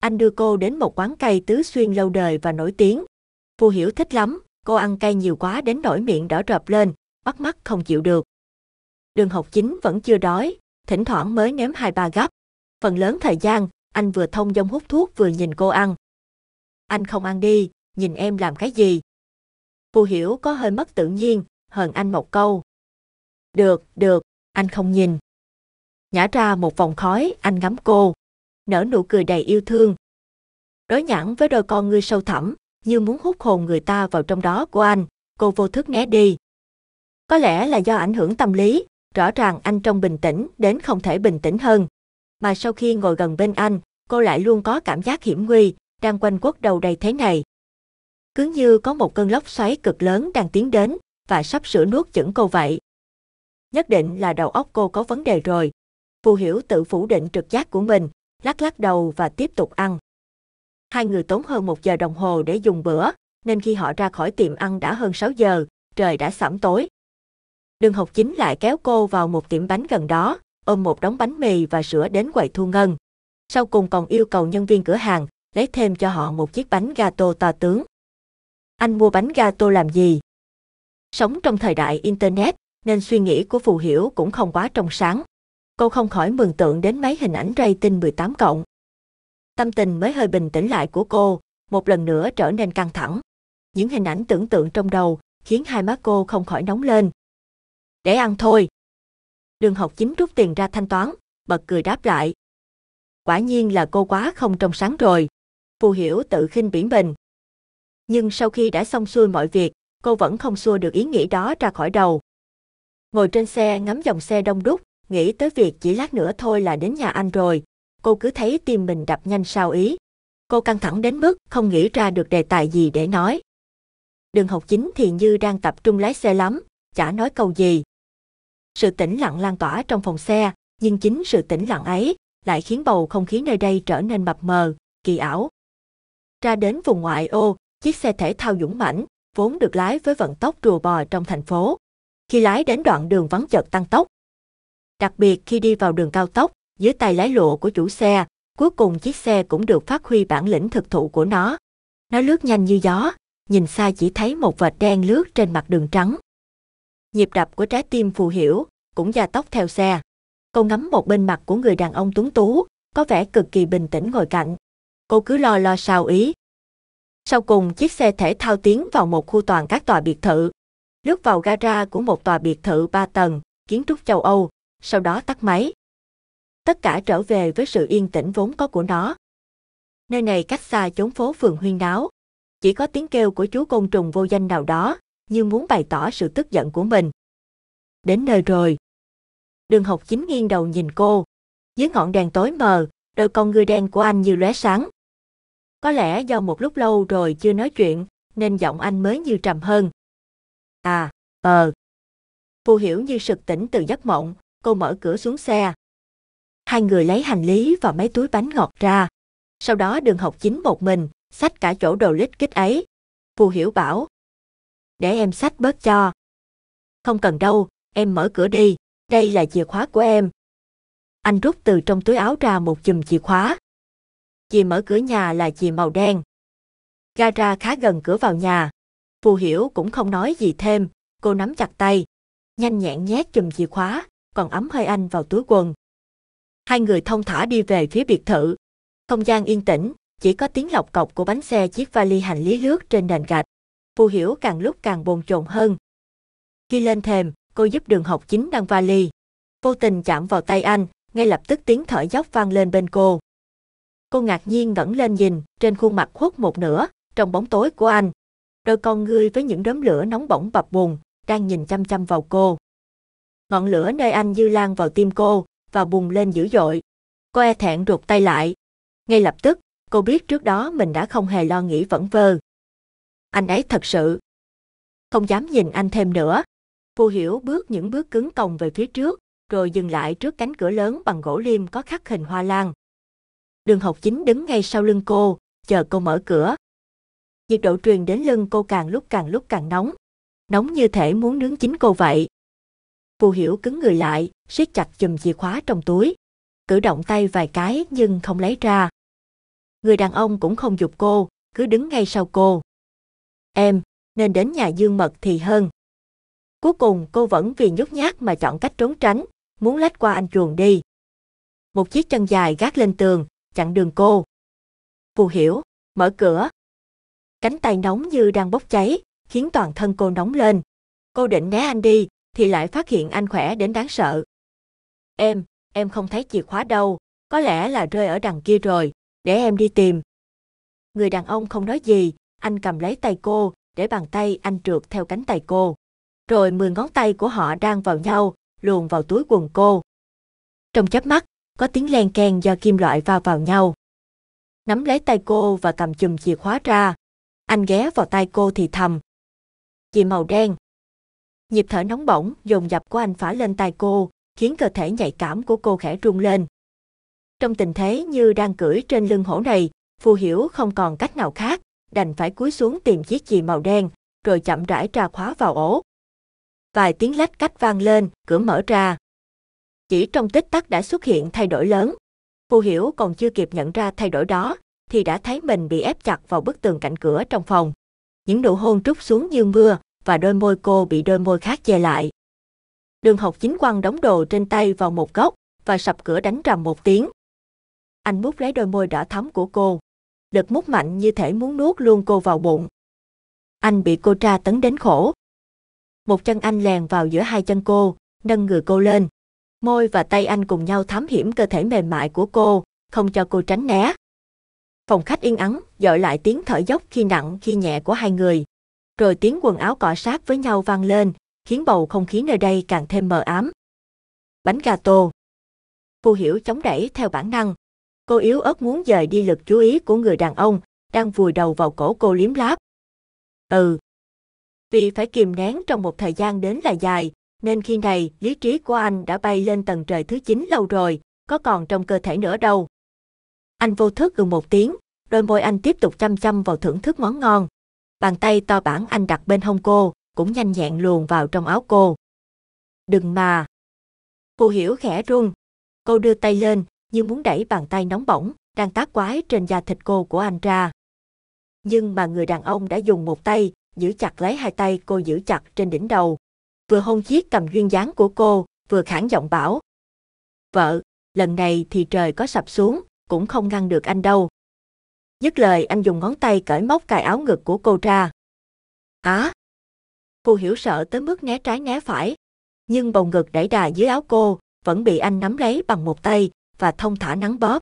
Anh đưa cô đến một quán cay tứ xuyên lâu đời và nổi tiếng. Phù Hiểu thích lắm, cô ăn cay nhiều quá đến nỗi miệng đỏ rộp lên, bắt mắt không chịu được. Đường học chính vẫn chưa đói, thỉnh thoảng mới nếm hai ba gắp. Phần lớn thời gian, anh vừa thông dong hút thuốc vừa nhìn cô ăn. Anh không ăn đi, nhìn em làm cái gì? Phù Hiểu có hơi mất tự nhiên, hờn anh một câu. Được, được, anh không nhìn. Nhả ra một vòng khói, anh ngắm cô nở nụ cười đầy yêu thương. Đối nhãn với đôi con ngươi sâu thẳm, như muốn hút hồn người ta vào trong đó của anh, cô vô thức né đi. Có lẽ là do ảnh hưởng tâm lý, rõ ràng anh trông bình tĩnh đến không thể bình tĩnh hơn. Mà sau khi ngồi gần bên anh, cô lại luôn có cảm giác hiểm nguy, đang quanh quất đầu đầy thế này. Cứ như có một cơn lốc xoáy cực lớn đang tiến đến và sắp sửa nuốt chửng cô vậy. Nhất định là đầu óc cô có vấn đề rồi. Phù hiểu tự phủ định trực giác của mình, lắc lắc đầu và tiếp tục ăn. Hai người tốn hơn một giờ đồng hồ để dùng bữa, nên khi họ ra khỏi tiệm ăn đã hơn 6 giờ, trời đã sẫm tối. Đường học chính lại kéo cô vào một tiệm bánh gần đó, ôm một đống bánh mì và sữa đến quầy thu ngân. Sau cùng còn yêu cầu nhân viên cửa hàng lấy thêm cho họ một chiếc bánh gato to tướng. Anh mua bánh gato làm gì? Sống trong thời đại Internet nên suy nghĩ của Phù Hiểu cũng không quá trong sáng cô không khỏi mường tượng đến mấy hình ảnh rating 18 cộng. Tâm tình mới hơi bình tĩnh lại của cô, một lần nữa trở nên căng thẳng. Những hình ảnh tưởng tượng trong đầu khiến hai má cô không khỏi nóng lên. Để ăn thôi. Đường học chính rút tiền ra thanh toán, bật cười đáp lại. Quả nhiên là cô quá không trong sáng rồi. Phù hiểu tự khinh biển bình. Nhưng sau khi đã xong xuôi mọi việc, cô vẫn không xua được ý nghĩ đó ra khỏi đầu. Ngồi trên xe ngắm dòng xe đông đúc, nghĩ tới việc chỉ lát nữa thôi là đến nhà anh rồi, cô cứ thấy tim mình đập nhanh sao ý. Cô căng thẳng đến mức không nghĩ ra được đề tài gì để nói. Đường học chính thì như đang tập trung lái xe lắm, chả nói câu gì. Sự tĩnh lặng lan tỏa trong phòng xe, nhưng chính sự tĩnh lặng ấy lại khiến bầu không khí nơi đây trở nên mập mờ, kỳ ảo. Ra đến vùng ngoại ô, chiếc xe thể thao dũng mãnh, vốn được lái với vận tốc rùa bò trong thành phố. Khi lái đến đoạn đường vắng chợt tăng tốc, Đặc biệt khi đi vào đường cao tốc, dưới tay lái lộ của chủ xe, cuối cùng chiếc xe cũng được phát huy bản lĩnh thực thụ của nó. Nó lướt nhanh như gió, nhìn xa chỉ thấy một vệt đen lướt trên mặt đường trắng. Nhịp đập của trái tim phù hiểu, cũng gia tốc theo xe. Cô ngắm một bên mặt của người đàn ông tuấn tú, có vẻ cực kỳ bình tĩnh ngồi cạnh. Cô cứ lo lo sao ý. Sau cùng chiếc xe thể thao tiến vào một khu toàn các tòa biệt thự. Lướt vào gara của một tòa biệt thự ba tầng, kiến trúc châu Âu, sau đó tắt máy. Tất cả trở về với sự yên tĩnh vốn có của nó. Nơi này cách xa chốn phố phường huyên náo, chỉ có tiếng kêu của chú côn trùng vô danh nào đó, như muốn bày tỏ sự tức giận của mình. Đến nơi rồi. Đường học chính nghiêng đầu nhìn cô. Dưới ngọn đèn tối mờ, đôi con ngươi đen của anh như lóe sáng. Có lẽ do một lúc lâu rồi chưa nói chuyện, nên giọng anh mới như trầm hơn. À, ờ. Phù hiểu như sực tỉnh từ giấc mộng, cô mở cửa xuống xe. Hai người lấy hành lý và mấy túi bánh ngọt ra. Sau đó đường học chính một mình, xách cả chỗ đồ lít kích ấy. Phù hiểu bảo. Để em xách bớt cho. Không cần đâu, em mở cửa đi, đây là chìa khóa của em. Anh rút từ trong túi áo ra một chùm chìa khóa. Chìa mở cửa nhà là chìa màu đen. Gara khá gần cửa vào nhà. Phù hiểu cũng không nói gì thêm, cô nắm chặt tay. Nhanh nhẹn nhét chùm chìa khóa còn ấm hơi anh vào túi quần. Hai người thông thả đi về phía biệt thự. Không gian yên tĩnh, chỉ có tiếng lọc cọc của bánh xe chiếc vali hành lý lướt trên nền gạch. Phù Hiểu càng lúc càng bồn chồn hơn. Khi lên thềm, cô giúp đường học chính đang vali. Vô tình chạm vào tay anh, ngay lập tức tiếng thở dốc vang lên bên cô. Cô ngạc nhiên ngẩng lên nhìn, trên khuôn mặt khuất một nửa, trong bóng tối của anh. Đôi con ngươi với những đốm lửa nóng bỏng bập bùng, đang nhìn chăm chăm vào cô. Ngọn lửa nơi anh dư lan vào tim cô, và bùng lên dữ dội. Cô e thẹn rụt tay lại. Ngay lập tức, cô biết trước đó mình đã không hề lo nghĩ vẫn vơ. Anh ấy thật sự. Không dám nhìn anh thêm nữa. Cô hiểu bước những bước cứng còng về phía trước, rồi dừng lại trước cánh cửa lớn bằng gỗ liêm có khắc hình hoa lan. Đường học chính đứng ngay sau lưng cô, chờ cô mở cửa. Nhiệt độ truyền đến lưng cô càng lúc càng lúc càng nóng. Nóng như thể muốn nướng chính cô vậy. Phù Hiểu cứng người lại, siết chặt chùm chìa khóa trong túi. Cử động tay vài cái nhưng không lấy ra. Người đàn ông cũng không dục cô, cứ đứng ngay sau cô. Em, nên đến nhà Dương Mật thì hơn. Cuối cùng cô vẫn vì nhút nhát mà chọn cách trốn tránh, muốn lách qua anh chuồng đi. Một chiếc chân dài gác lên tường, chặn đường cô. Phù Hiểu, mở cửa. Cánh tay nóng như đang bốc cháy, khiến toàn thân cô nóng lên. Cô định né anh đi, thì lại phát hiện anh khỏe đến đáng sợ. Em, em không thấy chìa khóa đâu, có lẽ là rơi ở đằng kia rồi, để em đi tìm. Người đàn ông không nói gì, anh cầm lấy tay cô, để bàn tay anh trượt theo cánh tay cô. Rồi mười ngón tay của họ đang vào nhau, luồn vào túi quần cô. Trong chớp mắt, có tiếng len keng do kim loại va vào nhau. Nắm lấy tay cô và cầm chùm chìa khóa ra. Anh ghé vào tay cô thì thầm. Chì màu đen, Nhịp thở nóng bỏng, dồn dập của anh phá lên tai cô, khiến cơ thể nhạy cảm của cô khẽ rung lên. Trong tình thế như đang cưỡi trên lưng hổ này, Phù Hiểu không còn cách nào khác, đành phải cúi xuống tìm chiếc gì màu đen, rồi chậm rãi ra khóa vào ổ. Vài tiếng lách cách vang lên, cửa mở ra. Chỉ trong tích tắc đã xuất hiện thay đổi lớn. Phù Hiểu còn chưa kịp nhận ra thay đổi đó, thì đã thấy mình bị ép chặt vào bức tường cạnh cửa trong phòng. Những nụ hôn trút xuống như mưa, và đôi môi cô bị đôi môi khác che lại. Đường học chính quăng đóng đồ trên tay vào một góc và sập cửa đánh rầm một tiếng. Anh mút lấy đôi môi đỏ thắm của cô. Lực mút mạnh như thể muốn nuốt luôn cô vào bụng. Anh bị cô tra tấn đến khổ. Một chân anh lèn vào giữa hai chân cô, nâng người cô lên. Môi và tay anh cùng nhau thám hiểm cơ thể mềm mại của cô, không cho cô tránh né. Phòng khách yên ắng, dội lại tiếng thở dốc khi nặng khi nhẹ của hai người rồi tiếng quần áo cọ sát với nhau vang lên, khiến bầu không khí nơi đây càng thêm mờ ám. Bánh gà tô. Phù hiểu chống đẩy theo bản năng. Cô yếu ớt muốn dời đi lực chú ý của người đàn ông, đang vùi đầu vào cổ cô liếm láp. Ừ. Vì phải kìm nén trong một thời gian đến là dài, nên khi này lý trí của anh đã bay lên tầng trời thứ 9 lâu rồi, có còn trong cơ thể nữa đâu. Anh vô thức ừ một tiếng, đôi môi anh tiếp tục chăm chăm vào thưởng thức món ngon, Bàn tay to bản anh đặt bên hông cô, cũng nhanh nhẹn luồn vào trong áo cô. Đừng mà. Cô hiểu khẽ run. Cô đưa tay lên, nhưng muốn đẩy bàn tay nóng bỏng, đang tác quái trên da thịt cô của anh ra. Nhưng mà người đàn ông đã dùng một tay, giữ chặt lấy hai tay cô giữ chặt trên đỉnh đầu. Vừa hôn chiếc cầm duyên dáng của cô, vừa khản giọng bảo. Vợ, lần này thì trời có sập xuống, cũng không ngăn được anh đâu. Dứt lời anh dùng ngón tay cởi móc cài áo ngực của cô ra. Hả? Cô hiểu sợ tới mức né trái né phải. Nhưng bầu ngực đẩy đà dưới áo cô, vẫn bị anh nắm lấy bằng một tay và thông thả nắng bóp.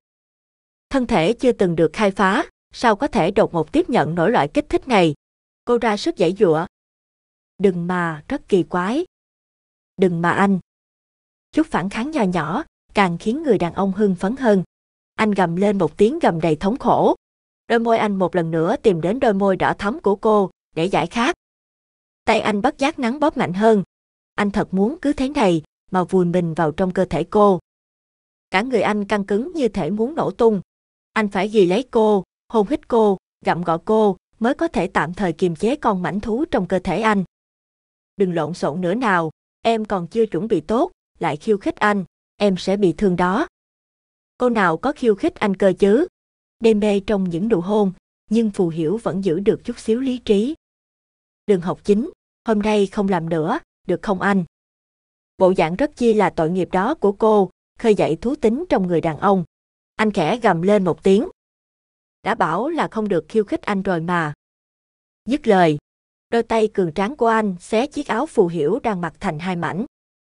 Thân thể chưa từng được khai phá, sao có thể đột ngột tiếp nhận nổi loại kích thích này. Cô ra sức giải dụa. Đừng mà, rất kỳ quái. Đừng mà anh. Chút phản kháng nhỏ nhỏ, càng khiến người đàn ông hưng phấn hơn. Anh gầm lên một tiếng gầm đầy thống khổ, đôi môi anh một lần nữa tìm đến đôi môi đỏ thắm của cô, để giải khát. Tay anh bất giác nắng bóp mạnh hơn. Anh thật muốn cứ thế này, mà vùi mình vào trong cơ thể cô. Cả người anh căng cứng như thể muốn nổ tung. Anh phải ghi lấy cô, hôn hít cô, gặm gọ cô, mới có thể tạm thời kiềm chế con mảnh thú trong cơ thể anh. Đừng lộn xộn nữa nào, em còn chưa chuẩn bị tốt, lại khiêu khích anh, em sẽ bị thương đó. Cô nào có khiêu khích anh cơ chứ? đê mê trong những nụ hôn, nhưng Phù Hiểu vẫn giữ được chút xíu lý trí. Đường học chính, hôm nay không làm nữa, được không anh? Bộ dạng rất chi là tội nghiệp đó của cô, khơi dậy thú tính trong người đàn ông. Anh khẽ gầm lên một tiếng. Đã bảo là không được khiêu khích anh rồi mà. Dứt lời, đôi tay cường tráng của anh xé chiếc áo Phù Hiểu đang mặc thành hai mảnh.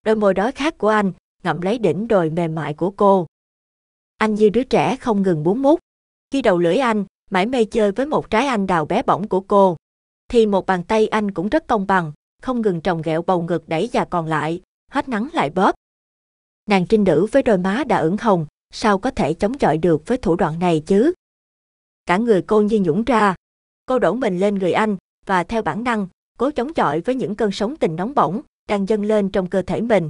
Đôi môi đói khát của anh ngậm lấy đỉnh đồi mềm mại của cô. Anh như đứa trẻ không ngừng muốn mút. Khi đầu lưỡi anh, mãi mê chơi với một trái anh đào bé bỏng của cô, thì một bàn tay anh cũng rất công bằng, không ngừng trồng ghẹo bầu ngực đẩy và còn lại, hết nắng lại bóp. Nàng trinh nữ với đôi má đã ửng hồng, sao có thể chống chọi được với thủ đoạn này chứ? Cả người cô như nhũng ra, cô đổ mình lên người anh và theo bản năng, cố chống chọi với những cơn sóng tình nóng bỏng đang dâng lên trong cơ thể mình.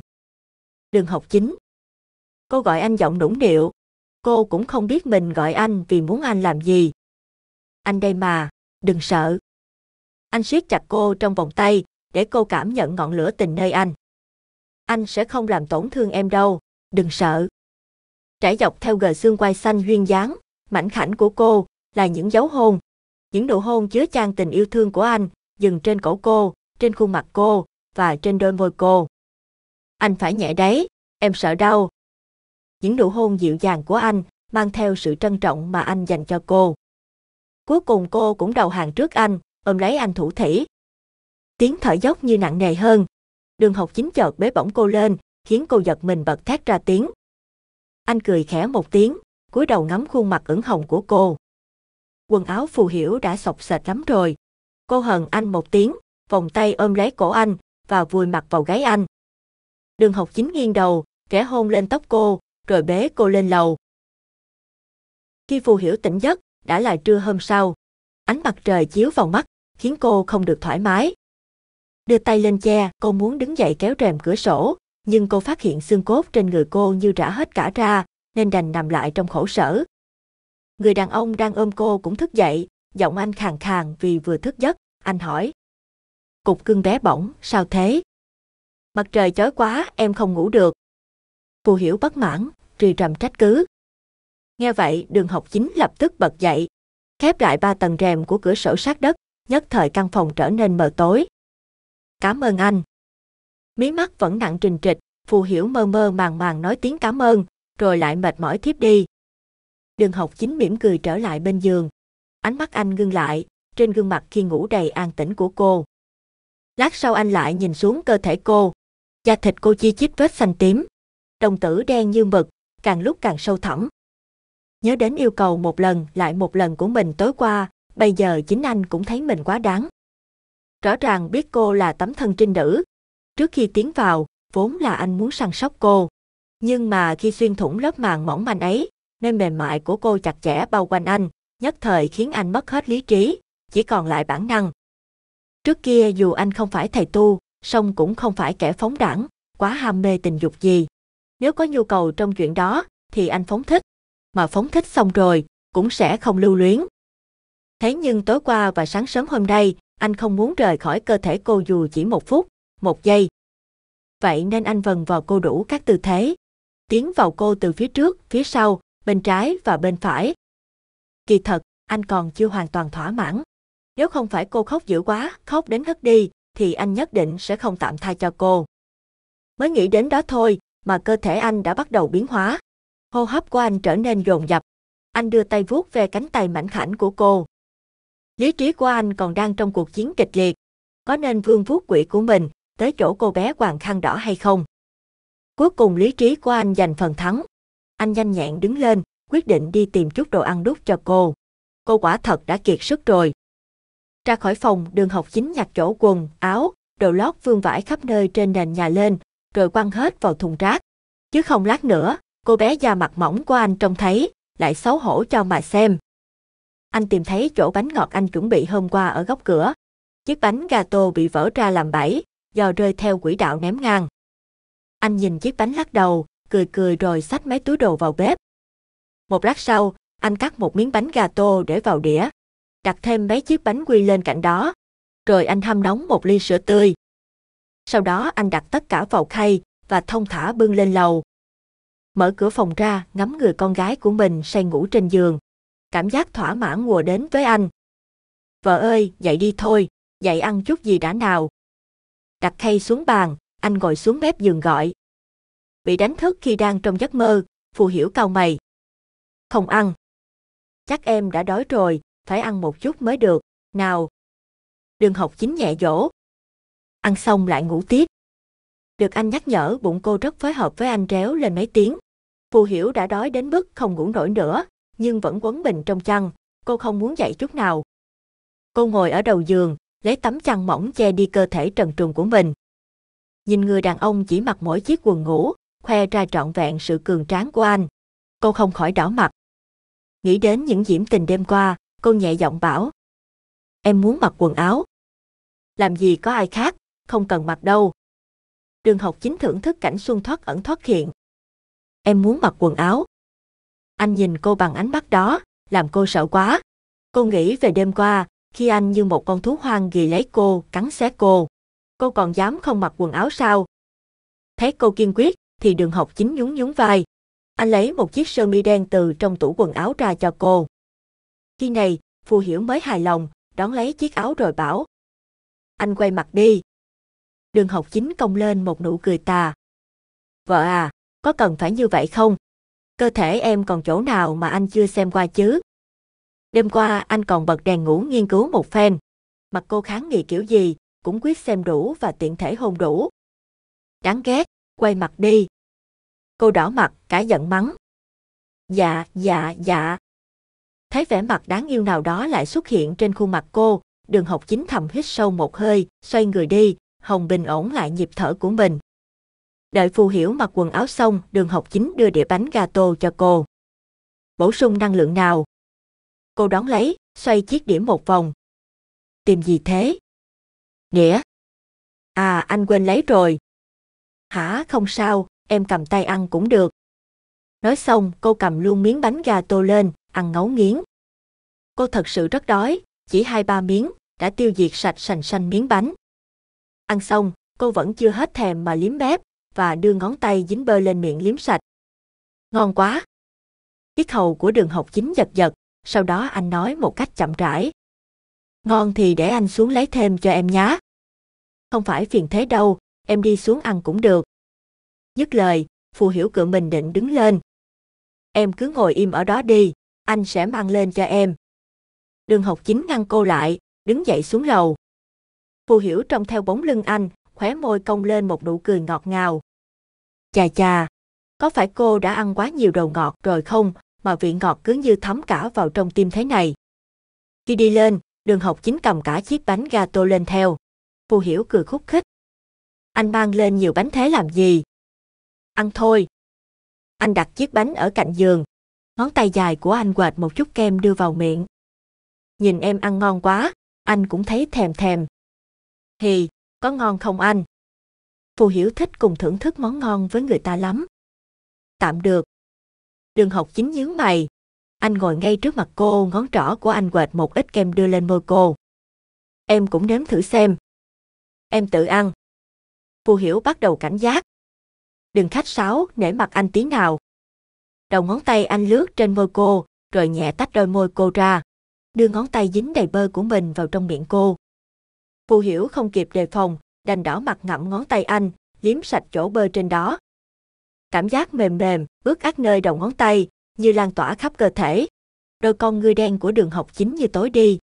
Đường học chính Cô gọi anh giọng nũng điệu, Cô cũng không biết mình gọi anh vì muốn anh làm gì. Anh đây mà, đừng sợ. Anh siết chặt cô trong vòng tay, để cô cảm nhận ngọn lửa tình nơi anh. Anh sẽ không làm tổn thương em đâu, đừng sợ. Trải dọc theo gờ xương quai xanh duyên dáng, mảnh khảnh của cô là những dấu hôn. Những nụ hôn chứa chan tình yêu thương của anh, dừng trên cổ cô, trên khuôn mặt cô và trên đôi môi cô. Anh phải nhẹ đấy, em sợ đau, những nụ hôn dịu dàng của anh, mang theo sự trân trọng mà anh dành cho cô. Cuối cùng cô cũng đầu hàng trước anh, ôm lấy anh thủ thỉ. Tiếng thở dốc như nặng nề hơn. Đường học chính chợt bế bổng cô lên, khiến cô giật mình bật thét ra tiếng. Anh cười khẽ một tiếng, cúi đầu ngắm khuôn mặt ửng hồng của cô. Quần áo phù hiểu đã sọc sệt lắm rồi. Cô hờn anh một tiếng, vòng tay ôm lấy cổ anh và vùi mặt vào gáy anh. Đường học chính nghiêng đầu, kẻ hôn lên tóc cô, rồi bế cô lên lầu. Khi phù hiểu tỉnh giấc, đã là trưa hôm sau. Ánh mặt trời chiếu vào mắt, khiến cô không được thoải mái. Đưa tay lên che, cô muốn đứng dậy kéo rèm cửa sổ, nhưng cô phát hiện xương cốt trên người cô như rã hết cả ra, nên đành nằm lại trong khổ sở. Người đàn ông đang ôm cô cũng thức dậy, giọng anh khàn khàn vì vừa thức giấc, anh hỏi. Cục cưng bé bỏng, sao thế? Mặt trời chói quá, em không ngủ được, Phù Hiểu bất mãn, trì rầm trách cứ. Nghe vậy, đường học chính lập tức bật dậy, khép lại ba tầng rèm của cửa sổ sát đất, nhất thời căn phòng trở nên mờ tối. Cảm ơn anh. Mí mắt vẫn nặng trình trịch, Phù Hiểu mơ mơ màng màng nói tiếng cảm ơn, rồi lại mệt mỏi thiếp đi. Đường học chính mỉm cười trở lại bên giường. Ánh mắt anh ngưng lại, trên gương mặt khi ngủ đầy an tĩnh của cô. Lát sau anh lại nhìn xuống cơ thể cô. Da thịt cô chi chít vết xanh tím, đồng tử đen như mực, càng lúc càng sâu thẳm. Nhớ đến yêu cầu một lần lại một lần của mình tối qua, bây giờ chính anh cũng thấy mình quá đáng. Rõ ràng biết cô là tấm thân trinh nữ. Trước khi tiến vào, vốn là anh muốn săn sóc cô. Nhưng mà khi xuyên thủng lớp màng mỏng manh ấy, nơi mềm mại của cô chặt chẽ bao quanh anh, nhất thời khiến anh mất hết lý trí, chỉ còn lại bản năng. Trước kia dù anh không phải thầy tu, song cũng không phải kẻ phóng đẳng, quá ham mê tình dục gì, nếu có nhu cầu trong chuyện đó, thì anh phóng thích. Mà phóng thích xong rồi, cũng sẽ không lưu luyến. Thế nhưng tối qua và sáng sớm hôm nay, anh không muốn rời khỏi cơ thể cô dù chỉ một phút, một giây. Vậy nên anh vần vào cô đủ các tư thế. Tiến vào cô từ phía trước, phía sau, bên trái và bên phải. Kỳ thật, anh còn chưa hoàn toàn thỏa mãn. Nếu không phải cô khóc dữ quá, khóc đến ngất đi, thì anh nhất định sẽ không tạm tha cho cô. Mới nghĩ đến đó thôi, mà cơ thể anh đã bắt đầu biến hóa. Hô hấp của anh trở nên dồn dập. Anh đưa tay vuốt về cánh tay mảnh khảnh của cô. Lý trí của anh còn đang trong cuộc chiến kịch liệt. Có nên vương vuốt quỷ của mình tới chỗ cô bé hoàng khăn đỏ hay không? Cuối cùng lý trí của anh giành phần thắng. Anh nhanh nhẹn đứng lên, quyết định đi tìm chút đồ ăn đút cho cô. Cô quả thật đã kiệt sức rồi. Ra khỏi phòng, đường học chính nhặt chỗ quần, áo, đồ lót vương vãi khắp nơi trên nền nhà lên, rồi quăng hết vào thùng rác. Chứ không lát nữa, cô bé da mặt mỏng của anh trông thấy, lại xấu hổ cho mà xem. Anh tìm thấy chỗ bánh ngọt anh chuẩn bị hôm qua ở góc cửa. Chiếc bánh gato bị vỡ ra làm bẫy, do rơi theo quỹ đạo ném ngang. Anh nhìn chiếc bánh lắc đầu, cười cười rồi xách mấy túi đồ vào bếp. Một lát sau, anh cắt một miếng bánh gato để vào đĩa, đặt thêm mấy chiếc bánh quy lên cạnh đó. Rồi anh hâm nóng một ly sữa tươi, sau đó anh đặt tất cả vào khay và thông thả bưng lên lầu. Mở cửa phòng ra, ngắm người con gái của mình say ngủ trên giường. Cảm giác thỏa mãn mùa đến với anh. Vợ ơi, dậy đi thôi, dậy ăn chút gì đã nào. Đặt khay xuống bàn, anh ngồi xuống mép giường gọi. Bị đánh thức khi đang trong giấc mơ, phù hiểu cau mày. Không ăn. Chắc em đã đói rồi, phải ăn một chút mới được, nào. Đừng học chính nhẹ dỗ, ăn xong lại ngủ tiếp. Được anh nhắc nhở bụng cô rất phối hợp với anh réo lên mấy tiếng. Phù hiểu đã đói đến mức không ngủ nổi nữa, nhưng vẫn quấn mình trong chăn, cô không muốn dậy chút nào. Cô ngồi ở đầu giường, lấy tấm chăn mỏng che đi cơ thể trần truồng của mình. Nhìn người đàn ông chỉ mặc mỗi chiếc quần ngủ, khoe ra trọn vẹn sự cường tráng của anh. Cô không khỏi đỏ mặt. Nghĩ đến những diễm tình đêm qua, cô nhẹ giọng bảo. Em muốn mặc quần áo. Làm gì có ai khác, không cần mặc đâu. Đường học chính thưởng thức cảnh xuân thoát ẩn thoát hiện. Em muốn mặc quần áo. Anh nhìn cô bằng ánh mắt đó, làm cô sợ quá. Cô nghĩ về đêm qua, khi anh như một con thú hoang ghi lấy cô, cắn xé cô. Cô còn dám không mặc quần áo sao? Thấy cô kiên quyết, thì đường học chính nhún nhún vai. Anh lấy một chiếc sơ mi đen từ trong tủ quần áo ra cho cô. Khi này, Phù Hiểu mới hài lòng, đón lấy chiếc áo rồi bảo. Anh quay mặt đi, đường học chính cong lên một nụ cười tà. Vợ à, có cần phải như vậy không? Cơ thể em còn chỗ nào mà anh chưa xem qua chứ? Đêm qua anh còn bật đèn ngủ nghiên cứu một phen. Mặt cô kháng nghị kiểu gì, cũng quyết xem đủ và tiện thể hôn đủ. Đáng ghét, quay mặt đi. Cô đỏ mặt, cả giận mắng. Dạ, dạ, dạ. Thấy vẻ mặt đáng yêu nào đó lại xuất hiện trên khuôn mặt cô, đường học chính thầm hít sâu một hơi, xoay người đi, Hồng bình ổn lại nhịp thở của mình. Đợi Phù Hiểu mặc quần áo xong, đường học chính đưa đĩa bánh gato cho cô. Bổ sung năng lượng nào? Cô đón lấy, xoay chiếc đĩa một vòng. Tìm gì thế? Đĩa. À, anh quên lấy rồi. Hả, không sao, em cầm tay ăn cũng được. Nói xong, cô cầm luôn miếng bánh gato lên, ăn ngấu nghiến. Cô thật sự rất đói, chỉ hai ba miếng, đã tiêu diệt sạch sành xanh miếng bánh. Ăn xong, cô vẫn chưa hết thèm mà liếm mép và đưa ngón tay dính bơ lên miệng liếm sạch. Ngon quá! Yết hầu của đường học chính giật giật, sau đó anh nói một cách chậm rãi. Ngon thì để anh xuống lấy thêm cho em nhá. Không phải phiền thế đâu, em đi xuống ăn cũng được. Dứt lời, phù hiểu cựa mình định đứng lên. Em cứ ngồi im ở đó đi, anh sẽ mang lên cho em. Đường học chính ngăn cô lại, đứng dậy xuống lầu. Phù Hiểu trông theo bóng lưng anh, khóe môi cong lên một nụ cười ngọt ngào. Chà chà, có phải cô đã ăn quá nhiều đồ ngọt rồi không, mà vị ngọt cứ như thấm cả vào trong tim thế này. Khi đi lên, đường học chính cầm cả chiếc bánh gato lên theo. Phù Hiểu cười khúc khích. Anh mang lên nhiều bánh thế làm gì? Ăn thôi. Anh đặt chiếc bánh ở cạnh giường. Ngón tay dài của anh quệt một chút kem đưa vào miệng. Nhìn em ăn ngon quá, anh cũng thấy thèm thèm, Hì, có ngon không anh? Phù Hiểu thích cùng thưởng thức món ngon với người ta lắm. Tạm được. Đường học chính nhíu mày. Anh ngồi ngay trước mặt cô, ngón trỏ của anh quệt một ít kem đưa lên môi cô. Em cũng nếm thử xem. Em tự ăn. Phù Hiểu bắt đầu cảnh giác. Đừng khách sáo, nể mặt anh tí nào. Đầu ngón tay anh lướt trên môi cô, rồi nhẹ tách đôi môi cô ra. Đưa ngón tay dính đầy bơ của mình vào trong miệng cô. Phù hiểu không kịp đề phòng, đành đỏ mặt ngậm ngón tay anh, liếm sạch chỗ bơ trên đó. Cảm giác mềm mềm, ướt át nơi đầu ngón tay, như lan tỏa khắp cơ thể. Đôi con ngươi đen của đường học chính như tối đi.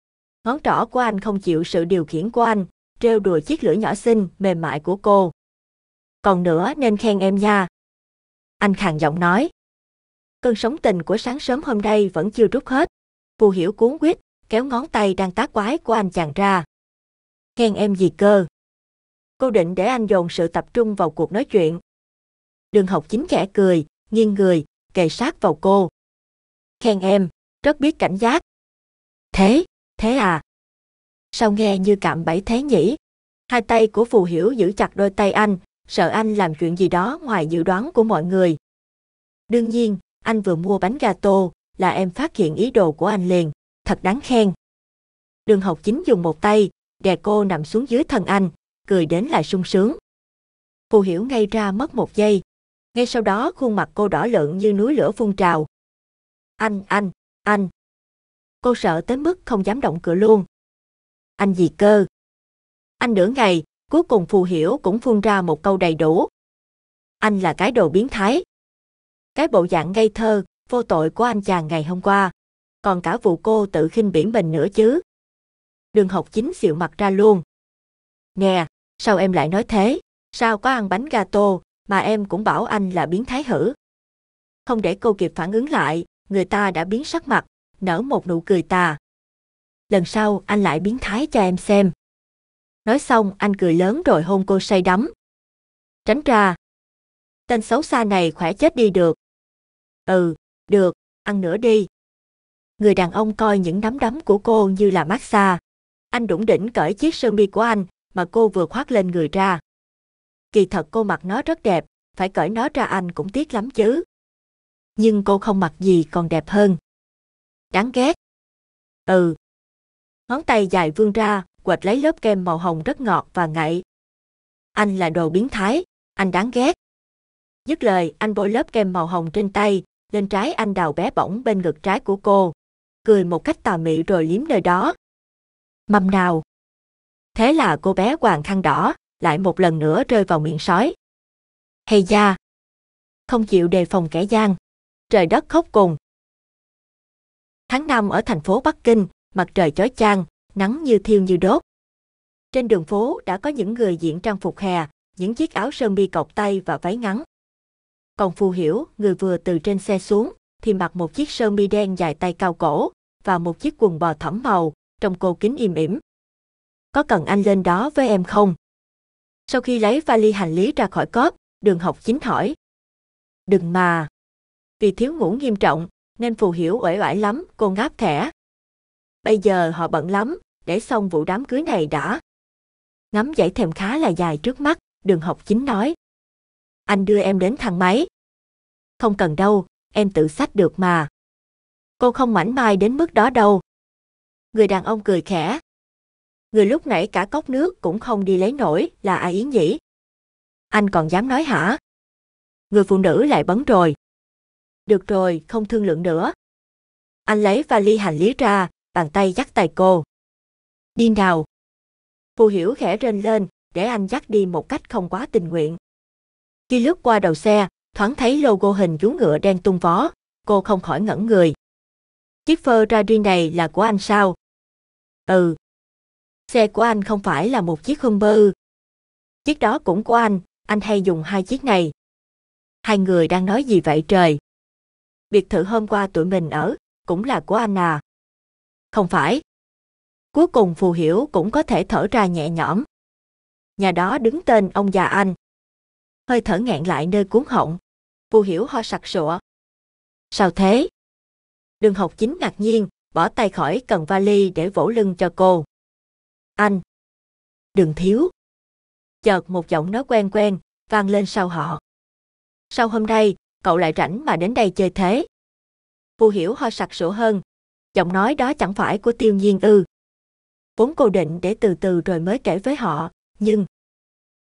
Ngón trỏ của anh không chịu sự điều khiển của anh, trêu đùa chiếc lưỡi nhỏ xinh, mềm mại của cô. Còn nữa nên khen em nha. Anh khàn giọng nói. Cơn sóng tình của sáng sớm hôm nay vẫn chưa rút hết. Phù hiểu cuốn quýt, kéo ngón tay đang tác quái của anh chàng ra. Khen em gì cơ? Cô định để anh dồn sự tập trung vào cuộc nói chuyện. Đường học chính khẽ cười, nghiêng người, kề sát vào cô. Khen em, rất biết cảnh giác. Thế, thế à? Sao nghe như cạm bẫy thế nhỉ? Hai tay của Phù Hiểu giữ chặt đôi tay anh, sợ anh làm chuyện gì đó ngoài dự đoán của mọi người. Đương nhiên, anh vừa mua bánh gà gato, là em phát hiện ý đồ của anh liền, thật đáng khen. Đường học chính dùng một tay, đè cô nằm xuống dưới thân anh, cười đến là sung sướng. Phù hiểu ngay ra mất một giây. Ngay sau đó khuôn mặt cô đỏ lợn như núi lửa phun trào. Anh, anh, anh. Cô sợ tới mức không dám động cửa luôn. Anh gì cơ? Anh nửa ngày, cuối cùng phù hiểu cũng phun ra một câu đầy đủ. Anh là cái đồ biến thái. Cái bộ dạng ngây thơ, vô tội của anh chàng ngày hôm qua. Còn cả vụ cô tự khinh biển mình nữa chứ đừng học chính xịu mặt ra luôn. Nè, sao em lại nói thế? Sao có ăn bánh gato mà em cũng bảo anh là biến thái hử? Không để cô kịp phản ứng lại, người ta đã biến sắc mặt, nở một nụ cười tà. Lần sau anh lại biến thái cho em xem. Nói xong anh cười lớn rồi hôn cô say đắm. Tránh ra. Tên xấu xa này khỏe chết đi được. Ừ, được, ăn nữa đi. Người đàn ông coi những nắm đấm của cô như là mát xa. Anh đủng đỉnh cởi chiếc sơ mi của anh mà cô vừa khoác lên người ra. Kỳ thật cô mặc nó rất đẹp, phải cởi nó ra anh cũng tiếc lắm chứ. Nhưng cô không mặc gì còn đẹp hơn. Đáng ghét. Ừ. Ngón tay dài vươn ra, quệt lấy lớp kem màu hồng rất ngọt và ngậy. Anh là đồ biến thái, anh đáng ghét. Dứt lời, anh bôi lớp kem màu hồng trên tay, lên trái anh đào bé bỏng bên ngực trái của cô. Cười một cách tà mị rồi liếm nơi đó mầm nào. Thế là cô bé quàng khăn đỏ lại một lần nữa rơi vào miệng sói. Hay da! Không chịu đề phòng kẻ gian. Trời đất khóc cùng. Tháng 5 ở thành phố Bắc Kinh, mặt trời chói chang, nắng như thiêu như đốt. Trên đường phố đã có những người diện trang phục hè, những chiếc áo sơ mi cộc tay và váy ngắn. Còn Phù Hiểu, người vừa từ trên xe xuống, thì mặc một chiếc sơ mi đen dài tay cao cổ và một chiếc quần bò thẫm màu, trong cô kính im ỉm. Có cần anh lên đó với em không? Sau khi lấy vali hành lý ra khỏi cốp, đường học chính hỏi. Đừng mà. Vì thiếu ngủ nghiêm trọng, nên phù hiểu uể oải lắm, cô ngáp thẻ. Bây giờ họ bận lắm, để xong vụ đám cưới này đã. Ngắm dãy thèm khá là dài trước mắt, đường học chính nói. Anh đưa em đến thang máy. Không cần đâu, em tự sách được mà. Cô không mảnh mai đến mức đó đâu, Người đàn ông cười khẽ. Người lúc nãy cả cốc nước cũng không đi lấy nổi là ai Yến Dĩ. Anh còn dám nói hả? Người phụ nữ lại bấn rồi. Được rồi, không thương lượng nữa. Anh lấy vali hành lý ra, bàn tay dắt tay cô. Đi nào. Phù hiểu khẽ rên lên, để anh dắt đi một cách không quá tình nguyện. Khi lướt qua đầu xe, thoáng thấy logo hình chú ngựa đen tung vó, cô không khỏi ngẩn người. Chiếc ra riêng này là của anh sao? Ừ. Xe của anh không phải là một chiếc Hummer. Chiếc đó cũng của anh, anh hay dùng hai chiếc này. Hai người đang nói gì vậy trời? Biệt thự hôm qua tụi mình ở, cũng là của anh à? Không phải. Cuối cùng Phù Hiểu cũng có thể thở ra nhẹ nhõm. Nhà đó đứng tên ông già anh. Hơi thở ngẹn lại nơi cuốn họng. Phù Hiểu ho sặc sụa. Sao thế? Đường học chính ngạc nhiên, bỏ tay khỏi cần vali để vỗ lưng cho cô. Anh! Đừng thiếu! Chợt một giọng nói quen quen, vang lên sau họ. Sau hôm nay, cậu lại rảnh mà đến đây chơi thế? Vu hiểu ho sặc sủa hơn. Giọng nói đó chẳng phải của tiêu nhiên ư. Vốn cô định để từ từ rồi mới kể với họ, nhưng...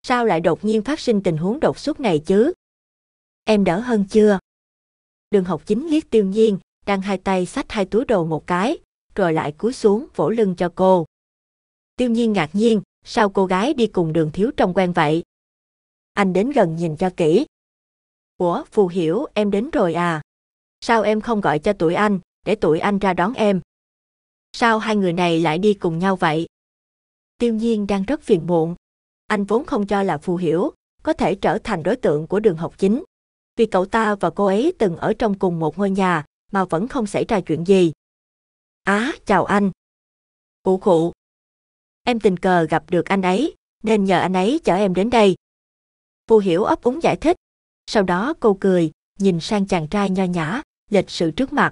Sao lại đột nhiên phát sinh tình huống đột xuất này chứ? Em đỡ hơn chưa? đừng học chính liếc tiêu nhiên, đang hai tay xách hai túi đồ một cái, rồi lại cúi xuống vỗ lưng cho cô. Tiêu nhiên ngạc nhiên, sao cô gái đi cùng đường thiếu trong quen vậy? Anh đến gần nhìn cho kỹ. Ủa, Phù Hiểu, em đến rồi à? Sao em không gọi cho tụi anh, để tụi anh ra đón em? Sao hai người này lại đi cùng nhau vậy? Tiêu nhiên đang rất phiền muộn. Anh vốn không cho là Phù Hiểu, có thể trở thành đối tượng của đường học chính. Vì cậu ta và cô ấy từng ở trong cùng một ngôi nhà, mà vẫn không xảy ra chuyện gì. Á, à, chào anh. Cụ khụ. Em tình cờ gặp được anh ấy, nên nhờ anh ấy chở em đến đây. Vu hiểu ấp úng giải thích. Sau đó cô cười, nhìn sang chàng trai nho nhã, lịch sự trước mặt.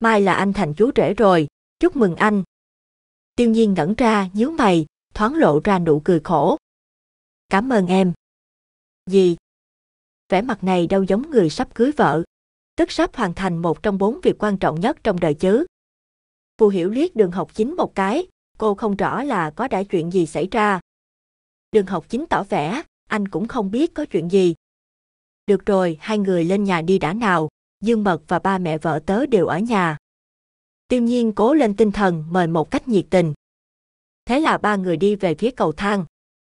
Mai là anh thành chú rể rồi, chúc mừng anh. Tiêu nhiên ngẩn ra, nhíu mày, thoáng lộ ra nụ cười khổ. Cảm ơn em. Gì? Vẻ mặt này đâu giống người sắp cưới vợ tức sắp hoàn thành một trong bốn việc quan trọng nhất trong đời chứ. Phù hiểu liếc đường học chính một cái, cô không rõ là có đã chuyện gì xảy ra. Đường học chính tỏ vẻ, anh cũng không biết có chuyện gì. Được rồi, hai người lên nhà đi đã nào, Dương Mật và ba mẹ vợ tớ đều ở nhà. Tiêu nhiên cố lên tinh thần mời một cách nhiệt tình. Thế là ba người đi về phía cầu thang.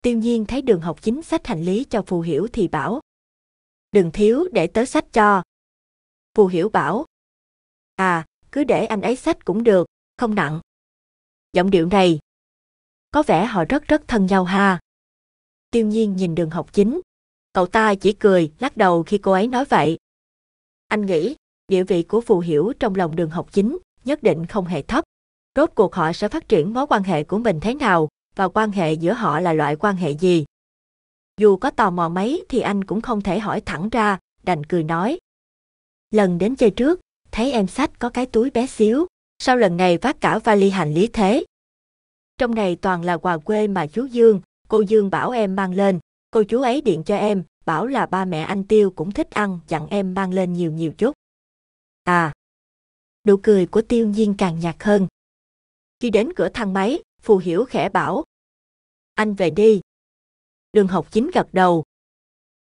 Tiêu nhiên thấy đường học chính sách hành lý cho phù hiểu thì bảo. Đừng thiếu để tớ sách cho, Phù Hiểu bảo. À, cứ để anh ấy sách cũng được, không nặng. Giọng điệu này. Có vẻ họ rất rất thân nhau ha. Tiêu nhiên nhìn đường học chính. Cậu ta chỉ cười, lắc đầu khi cô ấy nói vậy. Anh nghĩ, địa vị của Phù Hiểu trong lòng đường học chính nhất định không hề thấp. Rốt cuộc họ sẽ phát triển mối quan hệ của mình thế nào và quan hệ giữa họ là loại quan hệ gì. Dù có tò mò mấy thì anh cũng không thể hỏi thẳng ra, đành cười nói. Lần đến chơi trước, thấy em sách có cái túi bé xíu, sau lần này vác cả vali hành lý thế. Trong này toàn là quà quê mà chú Dương, cô Dương bảo em mang lên, cô chú ấy điện cho em, bảo là ba mẹ anh Tiêu cũng thích ăn, dặn em mang lên nhiều nhiều chút. À. Nụ cười của Tiêu Nhiên càng nhạt hơn. Khi đến cửa thang máy, Phù Hiểu khẽ bảo. Anh về đi. Đường học chính gật đầu.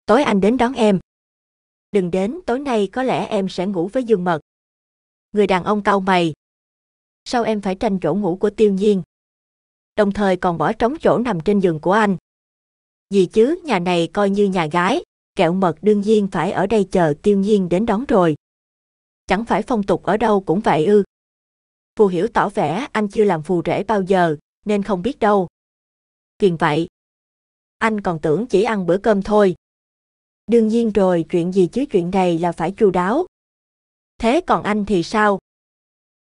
Tối anh đến đón em, đừng đến, tối nay có lẽ em sẽ ngủ với Dương Mật. Người đàn ông cau mày. Sao em phải tranh chỗ ngủ của tiêu nhiên? Đồng thời còn bỏ trống chỗ nằm trên giường của anh. Gì chứ, nhà này coi như nhà gái, kẹo mật đương nhiên phải ở đây chờ tiêu nhiên đến đón rồi. Chẳng phải phong tục ở đâu cũng vậy ư. Phù hiểu tỏ vẻ anh chưa làm phù rể bao giờ, nên không biết đâu. Kiền vậy. Anh còn tưởng chỉ ăn bữa cơm thôi. Đương nhiên rồi, chuyện gì chứ chuyện này là phải chu đáo. Thế còn anh thì sao?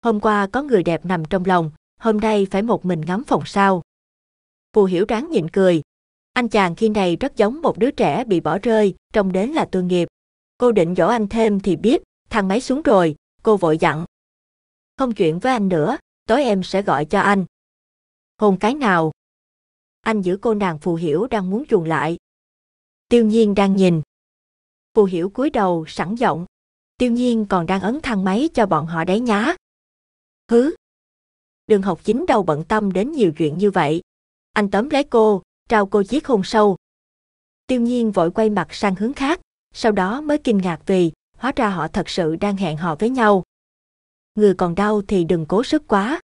Hôm qua có người đẹp nằm trong lòng, hôm nay phải một mình ngắm phòng sao. Phù hiểu đoán nhịn cười. Anh chàng khi này rất giống một đứa trẻ bị bỏ rơi, trông đến là tư nghiệp. Cô định dỗ anh thêm thì biết, thang máy xuống rồi, cô vội dặn. Không chuyện với anh nữa, tối em sẽ gọi cho anh. Hôn cái nào? Anh giữ cô nàng phù hiểu đang muốn chuồn lại. Tiêu nhiên đang nhìn, Phù Hiểu cúi đầu sẵn giọng. Tiêu nhiên còn đang ấn thang máy cho bọn họ đấy nhá. Hứ. Đường học chính đâu bận tâm đến nhiều chuyện như vậy. Anh tóm lấy cô, trao cô chiếc hôn sâu. Tiêu nhiên vội quay mặt sang hướng khác, sau đó mới kinh ngạc vì hóa ra họ thật sự đang hẹn hò với nhau. Người còn đau thì đừng cố sức quá.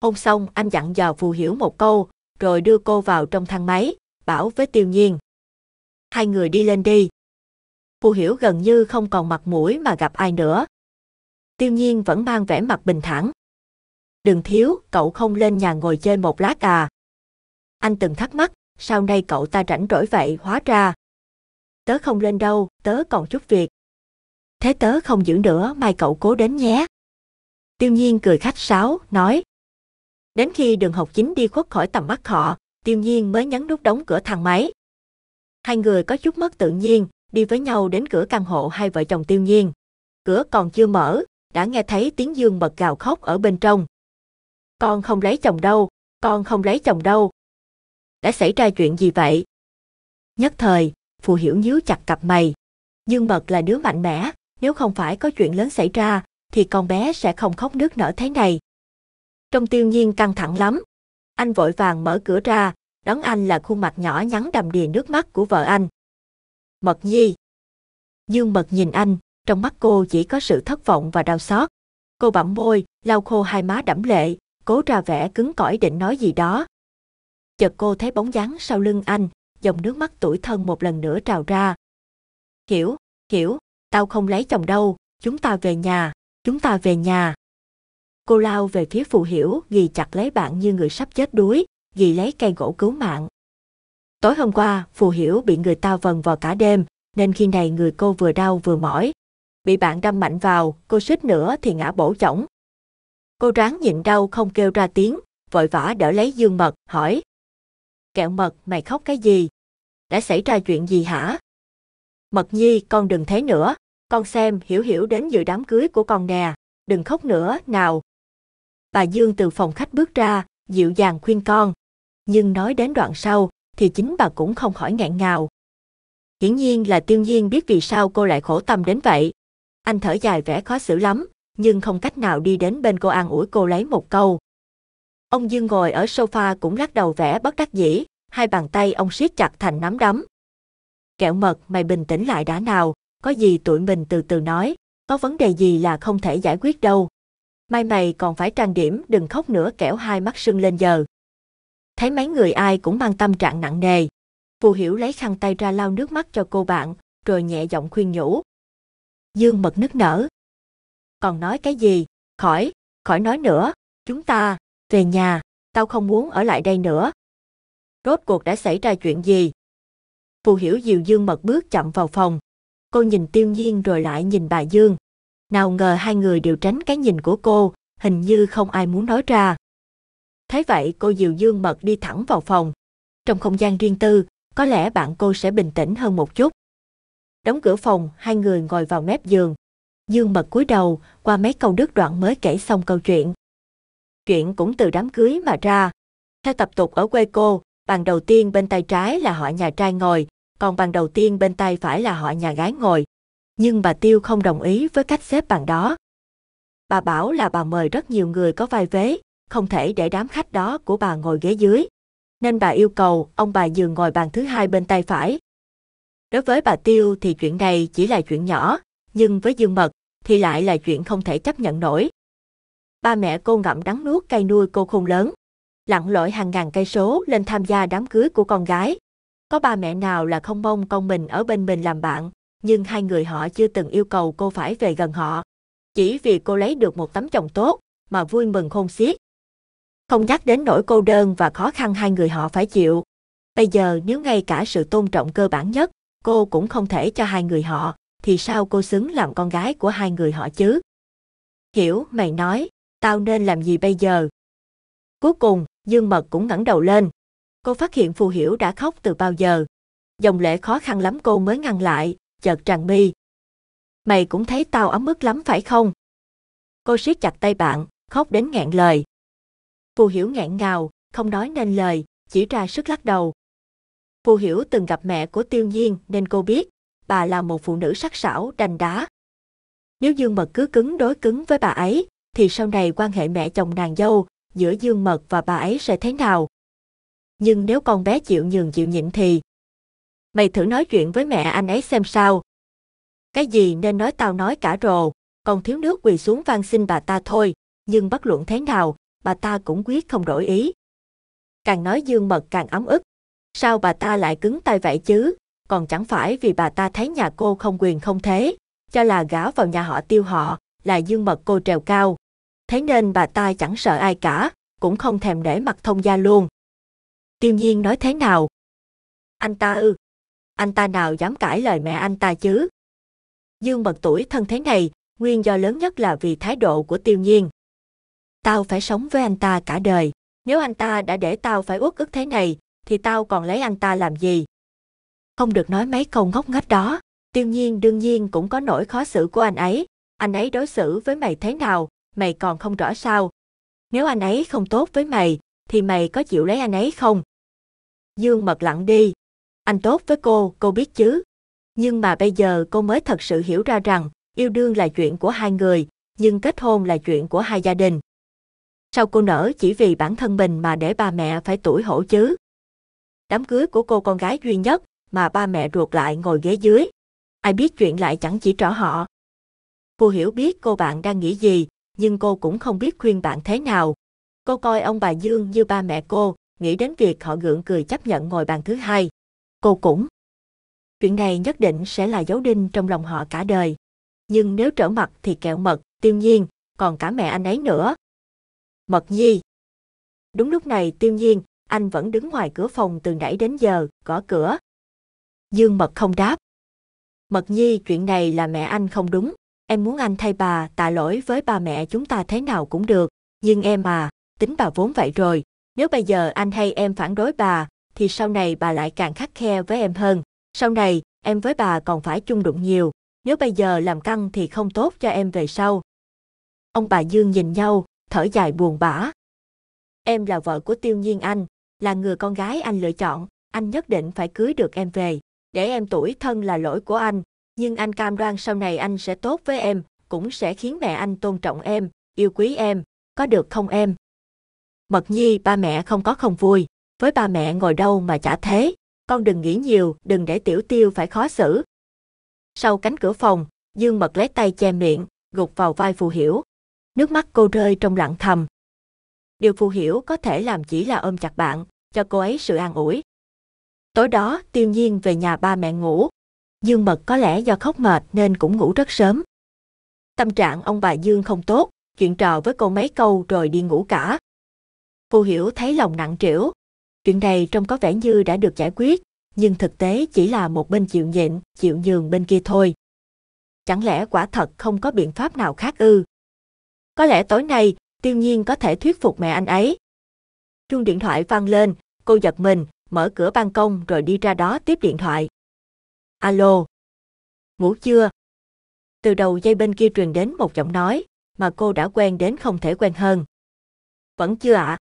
Hôn xong anh dặn dò Phù Hiểu một câu, rồi đưa cô vào trong thang máy, bảo với Tiêu Nhiên. Hai người đi lên đi, Phù Hiểu gần như không còn mặt mũi mà gặp ai nữa. Tiêu nhiên vẫn mang vẻ mặt bình thản. Đừng thiếu, cậu không lên nhà ngồi chơi một lát à. Anh từng thắc mắc, sau nay cậu ta rảnh rỗi vậy hóa ra. Tớ không lên đâu, tớ còn chút việc. Thế tớ không giữ nữa, mai cậu cố đến nhé. Tiêu nhiên cười khách sáo, nói. Đến khi đường học chính đi khuất khỏi tầm mắt họ, tiêu nhiên mới nhấn nút đóng cửa thang máy. Hai người có chút mất tự nhiên, đi với nhau đến cửa căn hộ hai vợ chồng tiêu nhiên. Cửa còn chưa mở, đã nghe thấy tiếng dương bật gào khóc ở bên trong. Con không lấy chồng đâu, con không lấy chồng đâu. Đã xảy ra chuyện gì vậy? Nhất thời, phù hiểu nhíu chặt cặp mày. Dương Mật là đứa mạnh mẽ, nếu không phải có chuyện lớn xảy ra, thì con bé sẽ không khóc nước nở thế này. Trong tiêu nhiên căng thẳng lắm. Anh vội vàng mở cửa ra, đón anh là khuôn mặt nhỏ nhắn đầm đìa nước mắt của vợ anh. Mật Nhi. Dương Mật nhìn anh, trong mắt cô chỉ có sự thất vọng và đau xót. Cô bặm môi, lau khô hai má đẫm lệ, cố ra vẻ cứng cỏi định nói gì đó. Chợt cô thấy bóng dáng sau lưng anh, dòng nước mắt tuổi thân một lần nữa trào ra. Hiểu, hiểu, tao không lấy chồng đâu, chúng ta về nhà, chúng ta về nhà. Cô lao về phía phù hiểu, ghi chặt lấy bạn như người sắp chết đuối, ghi lấy cây gỗ cứu mạng. Tối hôm qua, Phù Hiểu bị người ta vần vào cả đêm, nên khi này người cô vừa đau vừa mỏi. Bị bạn đâm mạnh vào, cô suýt nữa thì ngã bổ chỏng. Cô ráng nhịn đau không kêu ra tiếng, vội vã đỡ lấy Dương Mật, hỏi. Kẹo Mật, mày khóc cái gì? Đã xảy ra chuyện gì hả? Mật Nhi, con đừng thế nữa. Con xem Hiểu Hiểu đến dự đám cưới của con nè. Đừng khóc nữa, nào. Bà Dương từ phòng khách bước ra, dịu dàng khuyên con. Nhưng nói đến đoạn sau, thì chính bà cũng không khỏi ngạn ngào. Hiển nhiên là tiêu nhiên biết vì sao cô lại khổ tâm đến vậy. Anh thở dài vẻ khó xử lắm, nhưng không cách nào đi đến bên cô an ủi cô lấy một câu. Ông Dương ngồi ở sofa cũng lắc đầu vẻ bất đắc dĩ, hai bàn tay ông siết chặt thành nắm đấm. Kẹo mật mày bình tĩnh lại đã nào, có gì tụi mình từ từ nói, có vấn đề gì là không thể giải quyết đâu. Mai mày còn phải trang điểm đừng khóc nữa kẻo hai mắt sưng lên giờ thấy mấy người ai cũng mang tâm trạng nặng nề. Phù Hiểu lấy khăn tay ra lau nước mắt cho cô bạn, rồi nhẹ giọng khuyên nhủ. Dương mật nức nở. Còn nói cái gì? Khỏi, khỏi nói nữa. Chúng ta, về nhà, tao không muốn ở lại đây nữa. Rốt cuộc đã xảy ra chuyện gì? Phù Hiểu dìu Dương mật bước chậm vào phòng. Cô nhìn tiêu nhiên rồi lại nhìn bà Dương. Nào ngờ hai người đều tránh cái nhìn của cô, hình như không ai muốn nói ra. Thế vậy cô Diều Dương Mật đi thẳng vào phòng. Trong không gian riêng tư, có lẽ bạn cô sẽ bình tĩnh hơn một chút. Đóng cửa phòng, hai người ngồi vào mép giường. Dương Mật cúi đầu, qua mấy câu đứt đoạn mới kể xong câu chuyện. Chuyện cũng từ đám cưới mà ra. Theo tập tục ở quê cô, bàn đầu tiên bên tay trái là họ nhà trai ngồi, còn bàn đầu tiên bên tay phải là họ nhà gái ngồi. Nhưng bà Tiêu không đồng ý với cách xếp bàn đó. Bà bảo là bà mời rất nhiều người có vai vế, không thể để đám khách đó của bà ngồi ghế dưới. Nên bà yêu cầu ông bà dường ngồi bàn thứ hai bên tay phải. Đối với bà Tiêu thì chuyện này chỉ là chuyện nhỏ, nhưng với Dương Mật thì lại là chuyện không thể chấp nhận nổi. Ba mẹ cô ngậm đắng nuốt cây nuôi cô khôn lớn, lặn lội hàng ngàn cây số lên tham gia đám cưới của con gái. Có ba mẹ nào là không mong con mình ở bên mình làm bạn, nhưng hai người họ chưa từng yêu cầu cô phải về gần họ. Chỉ vì cô lấy được một tấm chồng tốt mà vui mừng khôn xiết, không nhắc đến nỗi cô đơn và khó khăn hai người họ phải chịu. Bây giờ nếu ngay cả sự tôn trọng cơ bản nhất, cô cũng không thể cho hai người họ, thì sao cô xứng làm con gái của hai người họ chứ? Hiểu, mày nói, tao nên làm gì bây giờ? Cuối cùng, Dương Mật cũng ngẩng đầu lên. Cô phát hiện Phù Hiểu đã khóc từ bao giờ. Dòng lệ khó khăn lắm cô mới ngăn lại, chợt tràn mi. Mày cũng thấy tao ấm ức lắm phải không? Cô siết chặt tay bạn, khóc đến nghẹn lời. Phù Hiểu ngạn ngào, không nói nên lời, chỉ ra sức lắc đầu. Phù Hiểu từng gặp mẹ của Tiêu Nhiên nên cô biết, bà là một phụ nữ sắc sảo, đành đá. Nếu Dương Mật cứ cứng đối cứng với bà ấy, thì sau này quan hệ mẹ chồng nàng dâu giữa Dương Mật và bà ấy sẽ thế nào? Nhưng nếu con bé chịu nhường chịu nhịn thì... Mày thử nói chuyện với mẹ anh ấy xem sao. Cái gì nên nói tao nói cả rồ, còn thiếu nước quỳ xuống van xin bà ta thôi, nhưng bất luận thế nào, bà ta cũng quyết không đổi ý. Càng nói Dương Mật càng ấm ức. Sao bà ta lại cứng tay vậy chứ? Còn chẳng phải vì bà ta thấy nhà cô không quyền không thế, cho là gã vào nhà họ tiêu họ, là Dương Mật cô trèo cao. Thế nên bà ta chẳng sợ ai cả, cũng không thèm để mặt thông gia luôn. Tiêu nhiên nói thế nào? Anh ta ư? Anh ta nào dám cãi lời mẹ anh ta chứ? Dương Mật tuổi thân thế này, nguyên do lớn nhất là vì thái độ của tiêu nhiên. Tao phải sống với anh ta cả đời. Nếu anh ta đã để tao phải uất ức thế này, thì tao còn lấy anh ta làm gì? Không được nói mấy câu ngốc nghếch đó. Tiêu nhiên đương nhiên cũng có nỗi khó xử của anh ấy. Anh ấy đối xử với mày thế nào, mày còn không rõ sao. Nếu anh ấy không tốt với mày, thì mày có chịu lấy anh ấy không? Dương mật lặng đi. Anh tốt với cô, cô biết chứ. Nhưng mà bây giờ cô mới thật sự hiểu ra rằng, yêu đương là chuyện của hai người, nhưng kết hôn là chuyện của hai gia đình. Sao cô nỡ chỉ vì bản thân mình mà để ba mẹ phải tuổi hổ chứ? Đám cưới của cô con gái duy nhất mà ba mẹ ruột lại ngồi ghế dưới. Ai biết chuyện lại chẳng chỉ trỏ họ. Cô hiểu biết cô bạn đang nghĩ gì, nhưng cô cũng không biết khuyên bạn thế nào. Cô coi ông bà Dương như ba mẹ cô, nghĩ đến việc họ gượng cười chấp nhận ngồi bàn thứ hai. Cô cũng. Chuyện này nhất định sẽ là dấu đinh trong lòng họ cả đời. Nhưng nếu trở mặt thì kẹo mật, tiêu nhiên, còn cả mẹ anh ấy nữa, Mật Nhi. Đúng lúc này tiêu nhiên, anh vẫn đứng ngoài cửa phòng từ nãy đến giờ, gõ cửa. Dương Mật không đáp. Mật Nhi chuyện này là mẹ anh không đúng, em muốn anh thay bà tạ lỗi với bà mẹ chúng ta thế nào cũng được, nhưng em à, tính bà vốn vậy rồi, nếu bây giờ anh hay em phản đối bà, thì sau này bà lại càng khắc khe với em hơn, sau này em với bà còn phải chung đụng nhiều, nếu bây giờ làm căng thì không tốt cho em về sau. Ông bà Dương nhìn nhau, thở dài buồn bã. Em là vợ của tiêu nhiên anh, là người con gái anh lựa chọn, anh nhất định phải cưới được em về. Để em tuổi thân là lỗi của anh, nhưng anh cam đoan sau này anh sẽ tốt với em, cũng sẽ khiến mẹ anh tôn trọng em, yêu quý em, có được không em? Mật nhi ba mẹ không có không vui, với ba mẹ ngồi đâu mà chả thế, con đừng nghĩ nhiều, đừng để tiểu tiêu phải khó xử. Sau cánh cửa phòng, Dương Mật lấy tay che miệng, gục vào vai Phù Hiểu, nước mắt cô rơi trong lặng thầm. Điều phù hiểu có thể làm chỉ là ôm chặt bạn, cho cô ấy sự an ủi. Tối đó, tiêu nhiên về nhà ba mẹ ngủ. Dương Mật có lẽ do khóc mệt nên cũng ngủ rất sớm. Tâm trạng ông bà Dương không tốt, chuyện trò với cô mấy câu rồi đi ngủ cả. Phù hiểu thấy lòng nặng trĩu. Chuyện này trông có vẻ như đã được giải quyết, nhưng thực tế chỉ là một bên chịu nhịn, chịu nhường bên kia thôi. Chẳng lẽ quả thật không có biện pháp nào khác ư? Có lẽ tối nay, tiêu nhiên có thể thuyết phục mẹ anh ấy. Chuông điện thoại vang lên, cô giật mình, mở cửa ban công rồi đi ra đó tiếp điện thoại. Alo. Ngủ chưa? Từ đầu dây bên kia truyền đến một giọng nói, mà cô đã quen đến không thể quen hơn. Vẫn chưa ạ? À?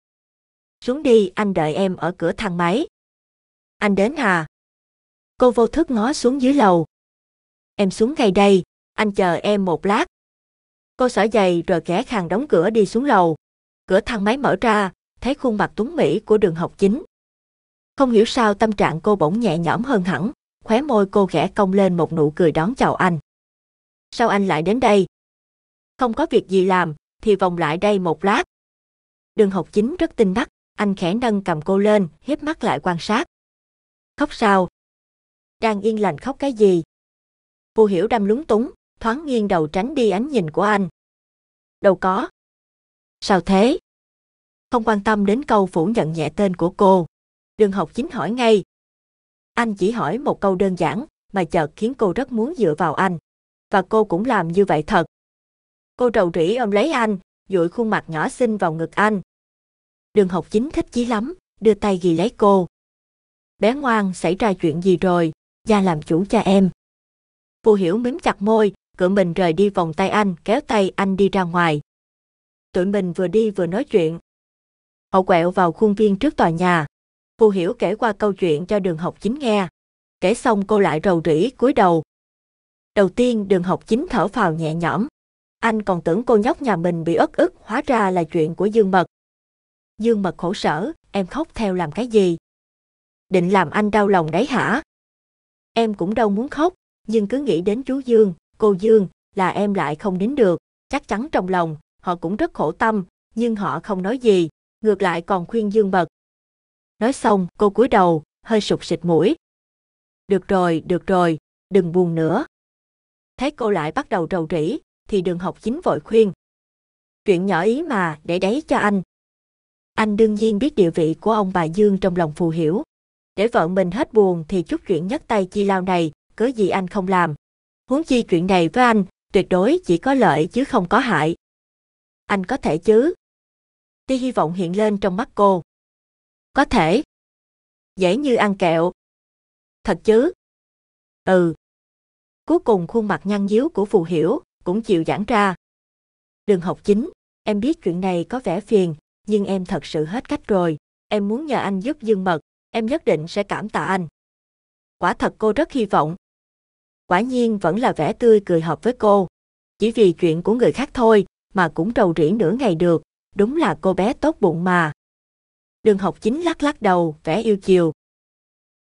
Xuống đi, anh đợi em ở cửa thang máy. Anh đến hà Cô vô thức ngó xuống dưới lầu. Em xuống ngay đây, anh chờ em một lát. Cô sở giày rồi ghé khàng đóng cửa đi xuống lầu. Cửa thang máy mở ra, thấy khuôn mặt tuấn Mỹ của đường học chính. Không hiểu sao tâm trạng cô bỗng nhẹ nhõm hơn hẳn, khóe môi cô ghẽ cong lên một nụ cười đón chào anh. Sao anh lại đến đây? Không có việc gì làm, thì vòng lại đây một lát. Đường học chính rất tinh mắt, anh khẽ nâng cầm cô lên, hiếp mắt lại quan sát. Khóc sao? Đang yên lành khóc cái gì? Phù hiểu đâm lúng túng, thoáng nghiêng đầu tránh đi ánh nhìn của anh. Đâu có. Sao thế? Không quan tâm đến câu phủ nhận nhẹ tên của cô. Đường học chính hỏi ngay. Anh chỉ hỏi một câu đơn giản mà chợt khiến cô rất muốn dựa vào anh. Và cô cũng làm như vậy thật. Cô trầu trĩ ôm lấy anh, dụi khuôn mặt nhỏ xinh vào ngực anh. Đường học chính thích chí lắm, đưa tay ghi lấy cô. Bé ngoan xảy ra chuyện gì rồi, gia làm chủ cho em. Phù hiểu mím chặt môi, Cửa mình rời đi vòng tay anh, kéo tay anh đi ra ngoài. Tụi mình vừa đi vừa nói chuyện. Họ quẹo vào khuôn viên trước tòa nhà. Phù Hiểu kể qua câu chuyện cho đường học chính nghe. Kể xong cô lại rầu rĩ cúi đầu. Đầu tiên đường học chính thở phào nhẹ nhõm. Anh còn tưởng cô nhóc nhà mình bị ớt ức hóa ra là chuyện của Dương Mật. Dương Mật khổ sở, em khóc theo làm cái gì? Định làm anh đau lòng đấy hả? Em cũng đâu muốn khóc, nhưng cứ nghĩ đến chú Dương, cô Dương, là em lại không đến được, chắc chắn trong lòng, họ cũng rất khổ tâm, nhưng họ không nói gì, ngược lại còn khuyên Dương bật. Nói xong, cô cúi đầu, hơi sụt xịt mũi. Được rồi, được rồi, đừng buồn nữa. Thấy cô lại bắt đầu rầu rĩ, thì đừng học chính vội khuyên. Chuyện nhỏ ý mà, để đấy cho anh. Anh đương nhiên biết địa vị của ông bà Dương trong lòng phù hiểu. Để vợ mình hết buồn thì chút chuyện nhất tay chi lao này, cớ gì anh không làm huống chi chuyện này với anh tuyệt đối chỉ có lợi chứ không có hại. Anh có thể chứ? Tia hy vọng hiện lên trong mắt cô. Có thể. Dễ như ăn kẹo. Thật chứ? Ừ. Cuối cùng khuôn mặt nhăn nhíu của Phù Hiểu cũng chịu giãn ra. Đường học chính, em biết chuyện này có vẻ phiền, nhưng em thật sự hết cách rồi. Em muốn nhờ anh giúp Dương Mật, em nhất định sẽ cảm tạ anh. Quả thật cô rất hy vọng quả nhiên vẫn là vẻ tươi cười hợp với cô. Chỉ vì chuyện của người khác thôi mà cũng trầu rỉ nửa ngày được, đúng là cô bé tốt bụng mà. Đường học chính lắc lắc đầu, vẻ yêu chiều.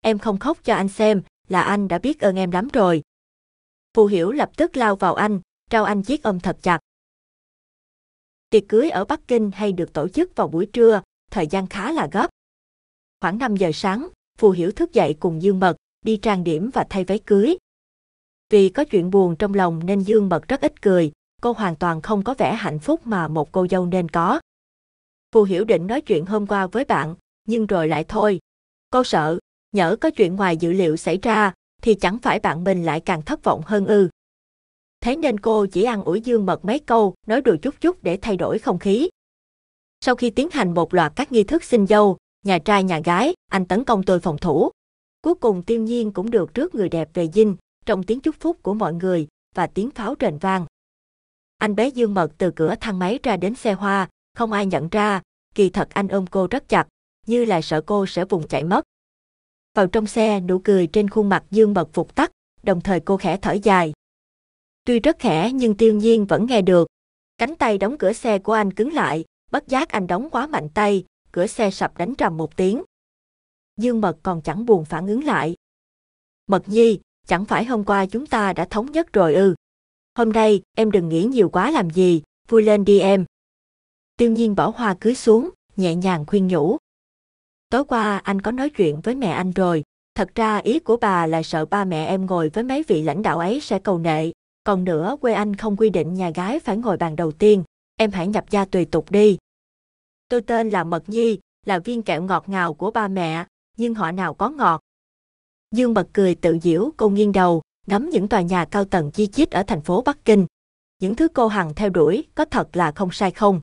Em không khóc cho anh xem, là anh đã biết ơn em lắm rồi. Phù hiểu lập tức lao vào anh, trao anh chiếc ôm thật chặt. Tiệc cưới ở Bắc Kinh hay được tổ chức vào buổi trưa, thời gian khá là gấp. Khoảng 5 giờ sáng, Phù Hiểu thức dậy cùng Dương Mật, đi trang điểm và thay váy cưới, vì có chuyện buồn trong lòng nên Dương Mật rất ít cười, cô hoàn toàn không có vẻ hạnh phúc mà một cô dâu nên có. Phù Hiểu định nói chuyện hôm qua với bạn, nhưng rồi lại thôi. Cô sợ, nhỡ có chuyện ngoài dự liệu xảy ra, thì chẳng phải bạn mình lại càng thất vọng hơn ư. Thế nên cô chỉ ăn ủi Dương Mật mấy câu, nói đùa chút chút để thay đổi không khí. Sau khi tiến hành một loạt các nghi thức xin dâu, nhà trai nhà gái, anh tấn công tôi phòng thủ. Cuối cùng tiêu nhiên cũng được trước người đẹp về dinh, trong tiếng chúc phúc của mọi người và tiếng pháo rền vang. Anh bé Dương Mật từ cửa thang máy ra đến xe hoa, không ai nhận ra, kỳ thật anh ôm cô rất chặt, như là sợ cô sẽ vùng chạy mất. Vào trong xe, nụ cười trên khuôn mặt Dương Mật phục tắt, đồng thời cô khẽ thở dài. Tuy rất khẽ nhưng tiêu nhiên vẫn nghe được. Cánh tay đóng cửa xe của anh cứng lại, bất giác anh đóng quá mạnh tay, cửa xe sập đánh trầm một tiếng. Dương Mật còn chẳng buồn phản ứng lại. Mật Nhi, chẳng phải hôm qua chúng ta đã thống nhất rồi ư. Hôm nay em đừng nghĩ nhiều quá làm gì, vui lên đi em. Tiêu nhiên bỏ hoa cưới xuống, nhẹ nhàng khuyên nhủ. Tối qua anh có nói chuyện với mẹ anh rồi, thật ra ý của bà là sợ ba mẹ em ngồi với mấy vị lãnh đạo ấy sẽ cầu nệ. Còn nữa quê anh không quy định nhà gái phải ngồi bàn đầu tiên, em hãy nhập gia tùy tục đi. Tôi tên là Mật Nhi, là viên kẹo ngọt ngào của ba mẹ, nhưng họ nào có ngọt, Dương bật cười tự giễu cô nghiêng đầu, ngắm những tòa nhà cao tầng chi chít ở thành phố Bắc Kinh. Những thứ cô hằng theo đuổi có thật là không sai không?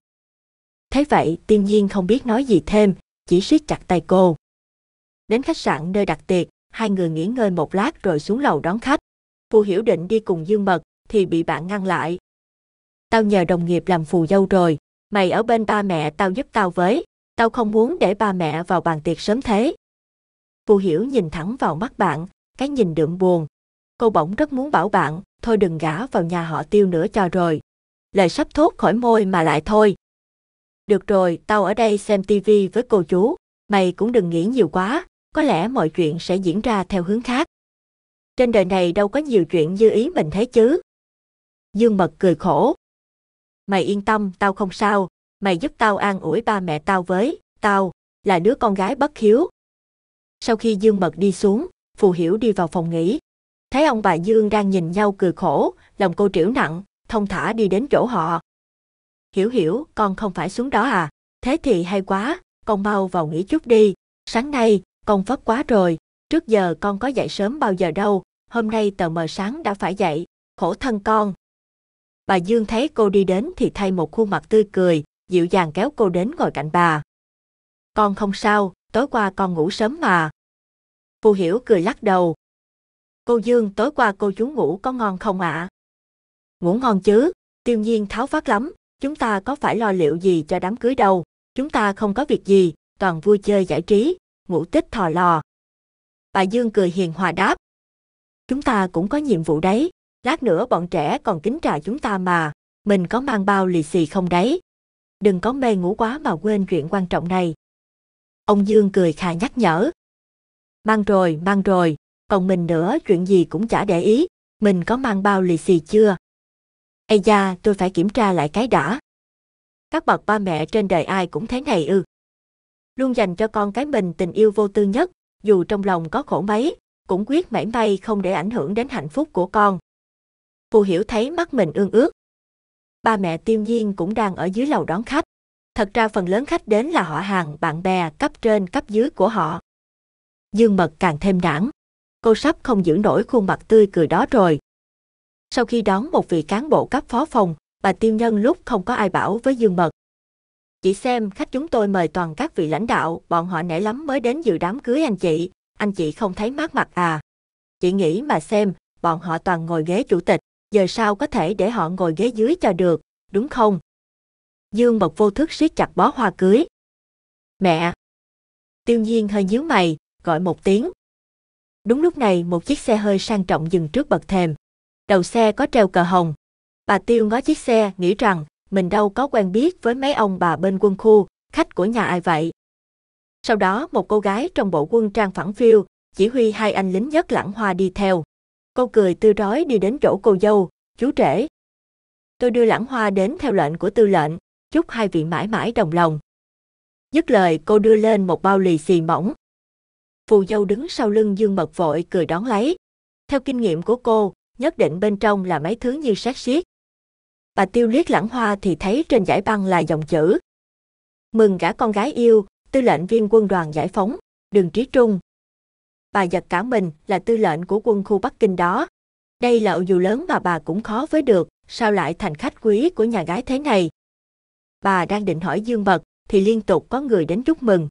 Thế vậy, tiên nhiên không biết nói gì thêm, chỉ siết chặt tay cô. Đến khách sạn nơi đặt tiệc, hai người nghỉ ngơi một lát rồi xuống lầu đón khách. Phù Hiểu định đi cùng Dương Mật thì bị bạn ngăn lại. Tao nhờ đồng nghiệp làm phù dâu rồi, mày ở bên ba mẹ tao giúp tao với, tao không muốn để ba mẹ vào bàn tiệc sớm thế, Phù Hiểu nhìn thẳng vào mắt bạn, cái nhìn đượm buồn. Cô bỗng rất muốn bảo bạn, thôi đừng gả vào nhà họ tiêu nữa cho rồi. Lời sắp thốt khỏi môi mà lại thôi. Được rồi, tao ở đây xem tivi với cô chú, mày cũng đừng nghĩ nhiều quá, có lẽ mọi chuyện sẽ diễn ra theo hướng khác. Trên đời này đâu có nhiều chuyện như ý mình thấy chứ. Dương Mật cười khổ. Mày yên tâm, tao không sao, mày giúp tao an ủi ba mẹ tao với, tao là đứa con gái bất hiếu, sau khi Dương Mật đi xuống, Phù Hiểu đi vào phòng nghỉ. Thấy ông bà Dương đang nhìn nhau cười khổ, lòng cô trĩu nặng, thông thả đi đến chỗ họ. Hiểu hiểu, con không phải xuống đó à? Thế thì hay quá, con mau vào nghỉ chút đi. Sáng nay, con vấp quá rồi, trước giờ con có dậy sớm bao giờ đâu, hôm nay tờ mờ sáng đã phải dậy, khổ thân con. Bà Dương thấy cô đi đến thì thay một khuôn mặt tươi cười, dịu dàng kéo cô đến ngồi cạnh bà. Con không sao, tối qua con ngủ sớm mà. Phù Hiểu cười lắc đầu. Cô Dương tối qua cô chú ngủ có ngon không ạ? À? Ngủ ngon chứ, tiêu nhiên tháo phát lắm, chúng ta có phải lo liệu gì cho đám cưới đâu, chúng ta không có việc gì, toàn vui chơi giải trí, ngủ tích thò lò. Bà Dương cười hiền hòa đáp. Chúng ta cũng có nhiệm vụ đấy, lát nữa bọn trẻ còn kính trà chúng ta mà, mình có mang bao lì xì không đấy? Đừng có mê ngủ quá mà quên chuyện quan trọng này, Ông Dương cười khà nhắc nhở. Mang rồi, mang rồi, còn mình nữa chuyện gì cũng chả để ý, mình có mang bao lì xì chưa? Ây da, tôi phải kiểm tra lại cái đã. Các bậc ba mẹ trên đời ai cũng thế này ư. Luôn dành cho con cái mình tình yêu vô tư nhất, dù trong lòng có khổ mấy, cũng quyết mảy may không để ảnh hưởng đến hạnh phúc của con. Phù hiểu thấy mắt mình ương ước. Ba mẹ tiêu nhiên cũng đang ở dưới lầu đón khách thật ra phần lớn khách đến là họ hàng, bạn bè, cấp trên, cấp dưới của họ. Dương Mật càng thêm nản. Cô sắp không giữ nổi khuôn mặt tươi cười đó rồi. Sau khi đón một vị cán bộ cấp phó phòng, bà Tiêu Nhân lúc không có ai bảo với Dương Mật. Chị xem khách chúng tôi mời toàn các vị lãnh đạo, bọn họ nể lắm mới đến dự đám cưới anh chị, anh chị không thấy mát mặt à. Chị nghĩ mà xem, bọn họ toàn ngồi ghế chủ tịch, giờ sao có thể để họ ngồi ghế dưới cho được, đúng không? Dương Bộc vô thức siết chặt bó hoa cưới. Mẹ! Tiêu nhiên hơi nhíu mày, gọi một tiếng. Đúng lúc này một chiếc xe hơi sang trọng dừng trước bậc thềm. Đầu xe có treo cờ hồng. Bà Tiêu ngó chiếc xe, nghĩ rằng mình đâu có quen biết với mấy ông bà bên quân khu, khách của nhà ai vậy. Sau đó một cô gái trong bộ quân trang phẳng phiêu, chỉ huy hai anh lính nhất lãng hoa đi theo. Cô cười tươi rói đi đến chỗ cô dâu, chú trễ. Tôi đưa lãng hoa đến theo lệnh của tư lệnh chúc hai vị mãi mãi đồng lòng. Dứt lời cô đưa lên một bao lì xì mỏng. Phù dâu đứng sau lưng Dương Mật vội cười đón lấy. Theo kinh nghiệm của cô, nhất định bên trong là mấy thứ như sát xiết. Bà tiêu liếc lãng hoa thì thấy trên giải băng là dòng chữ. Mừng cả con gái yêu, tư lệnh viên quân đoàn giải phóng, đường trí trung. Bà giật cả mình là tư lệnh của quân khu Bắc Kinh đó. Đây là dù lớn mà bà cũng khó với được, sao lại thành khách quý của nhà gái thế này bà đang định hỏi dương mật, thì liên tục có người đến chúc mừng.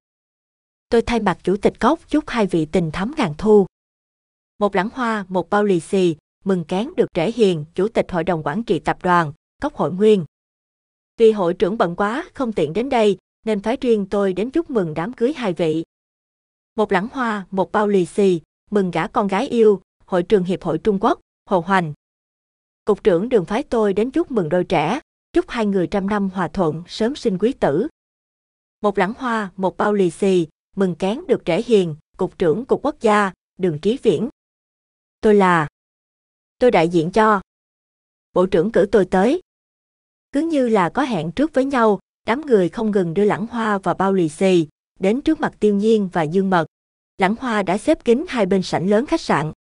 Tôi thay mặt chủ tịch cốc chúc hai vị tình thắm ngàn thu. Một lãng hoa, một bao lì xì, mừng cán được trễ hiền, chủ tịch hội đồng quản trị tập đoàn, cốc hội nguyên. vì hội trưởng bận quá, không tiện đến đây, nên phái riêng tôi đến chúc mừng đám cưới hai vị. Một lãng hoa, một bao lì xì, mừng gả con gái yêu, hội trường Hiệp hội Trung Quốc, Hồ Hoành. Cục trưởng đường phái tôi đến chúc mừng đôi trẻ, chúc hai người trăm năm hòa thuận, sớm sinh quý tử. Một lãng hoa, một bao lì xì, mừng kén được trẻ hiền, Cục trưởng Cục Quốc gia, Đường Trí Viễn. Tôi là... Tôi đại diện cho... Bộ trưởng cử tôi tới. Cứ như là có hẹn trước với nhau, đám người không ngừng đưa lãng hoa và bao lì xì, đến trước mặt tiêu nhiên và dương mật. Lãng hoa đã xếp kín hai bên sảnh lớn khách sạn.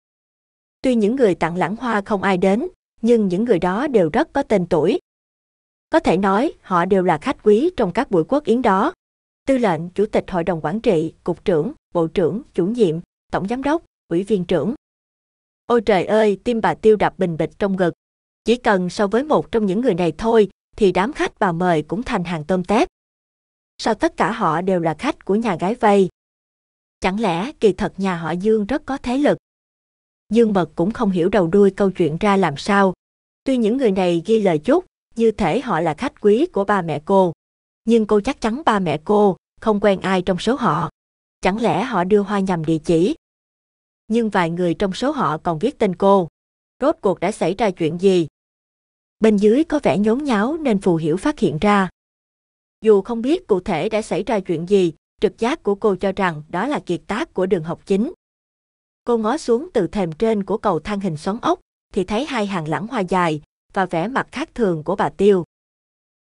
Tuy những người tặng lãng hoa không ai đến, nhưng những người đó đều rất có tên tuổi, có thể nói, họ đều là khách quý trong các buổi quốc yến đó. Tư lệnh, chủ tịch hội đồng quản trị, cục trưởng, bộ trưởng, chủ nhiệm, tổng giám đốc, ủy viên trưởng. Ôi trời ơi, tim bà Tiêu đập bình bịch trong ngực. Chỉ cần so với một trong những người này thôi, thì đám khách bà mời cũng thành hàng tôm tép. Sao tất cả họ đều là khách của nhà gái vây? Chẳng lẽ kỳ thật nhà họ Dương rất có thế lực? Dương Mật cũng không hiểu đầu đuôi câu chuyện ra làm sao. Tuy những người này ghi lời chúc, như thể họ là khách quý của ba mẹ cô. Nhưng cô chắc chắn ba mẹ cô không quen ai trong số họ. Chẳng lẽ họ đưa hoa nhầm địa chỉ? Nhưng vài người trong số họ còn viết tên cô. Rốt cuộc đã xảy ra chuyện gì? Bên dưới có vẻ nhốn nháo nên Phù Hiểu phát hiện ra. Dù không biết cụ thể đã xảy ra chuyện gì, trực giác của cô cho rằng đó là kiệt tác của đường học chính. Cô ngó xuống từ thềm trên của cầu thang hình xoắn ốc thì thấy hai hàng lãng hoa dài và vẻ mặt khác thường của bà Tiêu.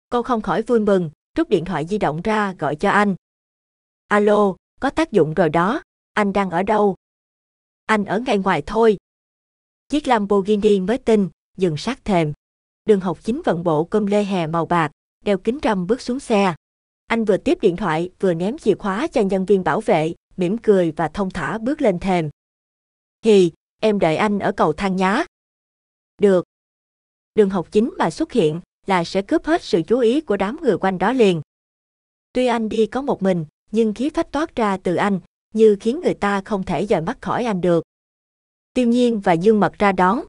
Cô không khỏi vui mừng, rút điện thoại di động ra gọi cho anh. Alo, có tác dụng rồi đó, anh đang ở đâu? Anh ở ngay ngoài thôi. Chiếc Lamborghini mới tinh, dừng sát thềm. Đường học chính vận bộ cơm lê hè màu bạc, đeo kính râm bước xuống xe. Anh vừa tiếp điện thoại, vừa ném chìa khóa cho nhân viên bảo vệ, mỉm cười và thông thả bước lên thềm. Hì, em đợi anh ở cầu thang nhá. Được, đường học chính mà xuất hiện là sẽ cướp hết sự chú ý của đám người quanh đó liền. Tuy anh đi có một mình, nhưng khí phách toát ra từ anh, như khiến người ta không thể rời mắt khỏi anh được. Tiêu nhiên và dương mật ra đón.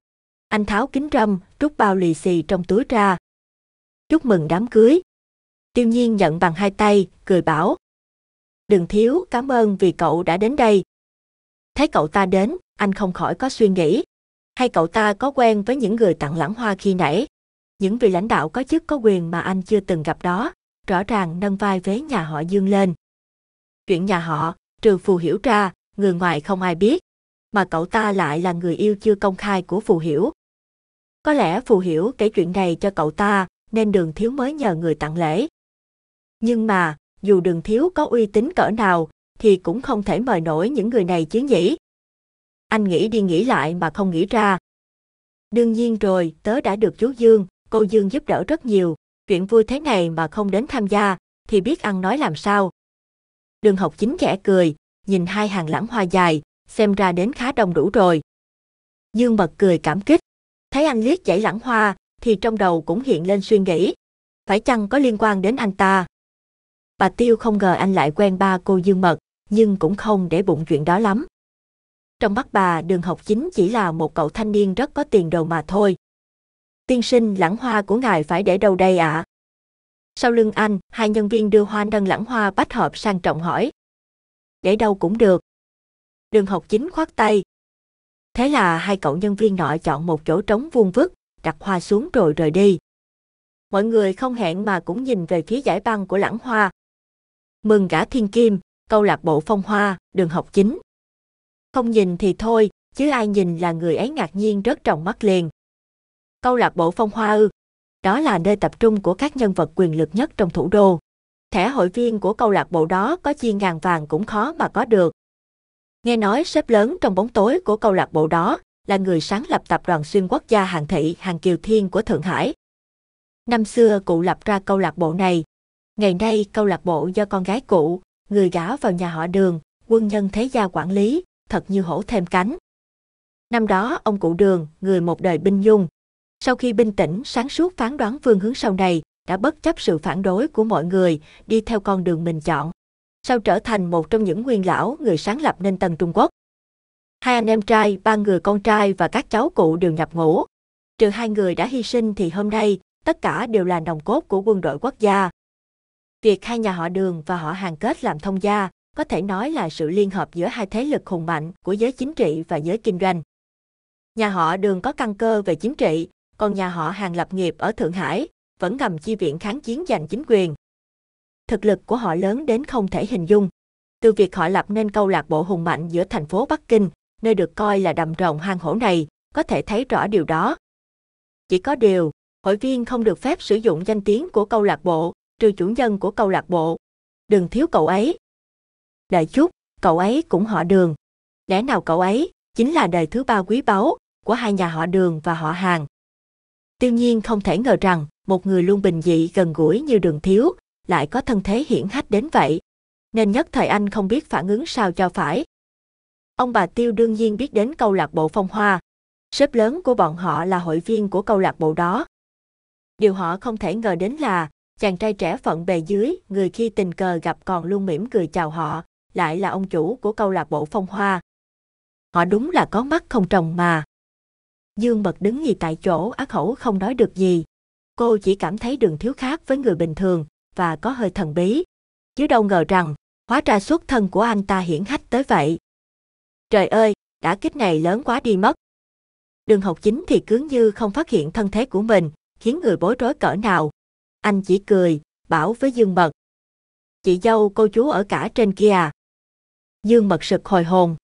Anh tháo kính râm, rút bao lì xì trong túi ra. Chúc mừng đám cưới. Tiêu nhiên nhận bằng hai tay, cười bảo. Đừng thiếu, cảm ơn vì cậu đã đến đây. Thấy cậu ta đến, anh không khỏi có suy nghĩ hay cậu ta có quen với những người tặng lãng hoa khi nãy. Những vị lãnh đạo có chức có quyền mà anh chưa từng gặp đó, rõ ràng nâng vai vế nhà họ Dương lên. Chuyện nhà họ, trừ Phù Hiểu ra, người ngoài không ai biết, mà cậu ta lại là người yêu chưa công khai của Phù Hiểu. Có lẽ Phù Hiểu kể chuyện này cho cậu ta, nên Đường Thiếu mới nhờ người tặng lễ. Nhưng mà, dù Đường Thiếu có uy tín cỡ nào, thì cũng không thể mời nổi những người này chứ nhỉ anh nghĩ đi nghĩ lại mà không nghĩ ra. Đương nhiên rồi, tớ đã được chú Dương, cô Dương giúp đỡ rất nhiều, chuyện vui thế này mà không đến tham gia, thì biết ăn nói làm sao. Đường học chính khẽ cười, nhìn hai hàng lãng hoa dài, xem ra đến khá đông đủ rồi. Dương bật cười cảm kích, thấy anh liếc chảy lãng hoa, thì trong đầu cũng hiện lên suy nghĩ, phải chăng có liên quan đến anh ta. Bà Tiêu không ngờ anh lại quen ba cô Dương Mật, nhưng cũng không để bụng chuyện đó lắm. Trong mắt bà đường học chính chỉ là một cậu thanh niên rất có tiền đồ mà thôi. Tiên sinh lãng hoa của ngài phải để đâu đây ạ? À? Sau lưng anh, hai nhân viên đưa hoa nâng lãng hoa bách hợp sang trọng hỏi. Để đâu cũng được. Đường học chính khoát tay. Thế là hai cậu nhân viên nọ chọn một chỗ trống vuông vức, đặt hoa xuống rồi rời đi. Mọi người không hẹn mà cũng nhìn về phía giải băng của lãng hoa. Mừng cả thiên kim, câu lạc bộ phong hoa, đường học chính. Không nhìn thì thôi, chứ ai nhìn là người ấy ngạc nhiên rất tròng mắt liền. Câu lạc bộ phong hoa ư. Đó là nơi tập trung của các nhân vật quyền lực nhất trong thủ đô. Thẻ hội viên của câu lạc bộ đó có chia ngàn vàng cũng khó mà có được. Nghe nói sếp lớn trong bóng tối của câu lạc bộ đó là người sáng lập tập đoàn xuyên quốc gia hàng thị hàng kiều thiên của Thượng Hải. Năm xưa cụ lập ra câu lạc bộ này. Ngày nay câu lạc bộ do con gái cụ, người gả vào nhà họ đường, quân nhân thế gia quản lý, thật như hổ thêm cánh. Năm đó ông cụ đường, người một đời binh dung, sau khi bình tĩnh sáng suốt phán đoán phương hướng sau này, đã bất chấp sự phản đối của mọi người, đi theo con đường mình chọn. Sau trở thành một trong những nguyên lão người sáng lập nên tầng Trung Quốc. Hai anh em trai, ba người con trai và các cháu cụ đều nhập ngũ. Trừ hai người đã hy sinh thì hôm nay, tất cả đều là nòng cốt của quân đội quốc gia. Việc hai nhà họ đường và họ hàng kết làm thông gia có thể nói là sự liên hợp giữa hai thế lực hùng mạnh của giới chính trị và giới kinh doanh. Nhà họ Đường có căn cơ về chính trị, còn nhà họ Hàng lập nghiệp ở Thượng Hải, vẫn ngầm chi viện kháng chiến giành chính quyền. Thực lực của họ lớn đến không thể hình dung. Từ việc họ lập nên câu lạc bộ hùng mạnh giữa thành phố Bắc Kinh, nơi được coi là đầm rồng hang hổ này, có thể thấy rõ điều đó. Chỉ có điều, hội viên không được phép sử dụng danh tiếng của câu lạc bộ, trừ chủ nhân của câu lạc bộ. Đừng thiếu cậu ấy, đợi chút, cậu ấy cũng họ đường. Lẽ nào cậu ấy chính là đời thứ ba quý báu của hai nhà họ đường và họ hàng. tuy nhiên không thể ngờ rằng một người luôn bình dị gần gũi như đường thiếu lại có thân thế hiển hách đến vậy. Nên nhất thời anh không biết phản ứng sao cho phải. Ông bà Tiêu đương nhiên biết đến câu lạc bộ phong hoa. Sếp lớn của bọn họ là hội viên của câu lạc bộ đó. Điều họ không thể ngờ đến là chàng trai trẻ phận bề dưới, người khi tình cờ gặp còn luôn mỉm cười chào họ, lại là ông chủ của câu lạc bộ phong hoa. Họ đúng là có mắt không trồng mà. Dương bật đứng gì tại chỗ ác khẩu không nói được gì. Cô chỉ cảm thấy đường thiếu khác với người bình thường và có hơi thần bí. Chứ đâu ngờ rằng, hóa ra xuất thân của anh ta hiển hách tới vậy. Trời ơi, đã kích này lớn quá đi mất. Đường học chính thì cứ như không phát hiện thân thế của mình, khiến người bối rối cỡ nào. Anh chỉ cười, bảo với Dương Bật. Chị dâu cô chú ở cả trên kia à? Dương mật sực hồi hồn.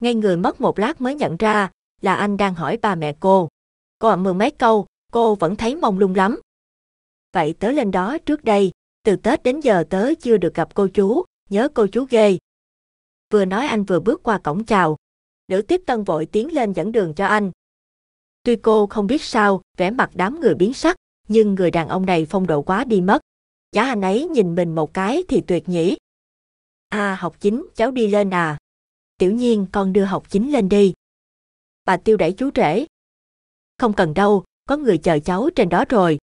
Ngay người mất một lát mới nhận ra là anh đang hỏi ba mẹ cô. Cô ậm mười mấy câu, cô vẫn thấy mông lung lắm. Vậy tớ lên đó trước đây, từ Tết đến giờ tớ chưa được gặp cô chú, nhớ cô chú ghê. Vừa nói anh vừa bước qua cổng chào. Nữ tiếp tân vội tiến lên dẫn đường cho anh. Tuy cô không biết sao, vẻ mặt đám người biến sắc, nhưng người đàn ông này phong độ quá đi mất. Giá anh ấy nhìn mình một cái thì tuyệt nhỉ, À học chính, cháu đi lên à. Tiểu nhiên con đưa học chính lên đi. Bà tiêu đẩy chú rể. Không cần đâu, có người chờ cháu trên đó rồi.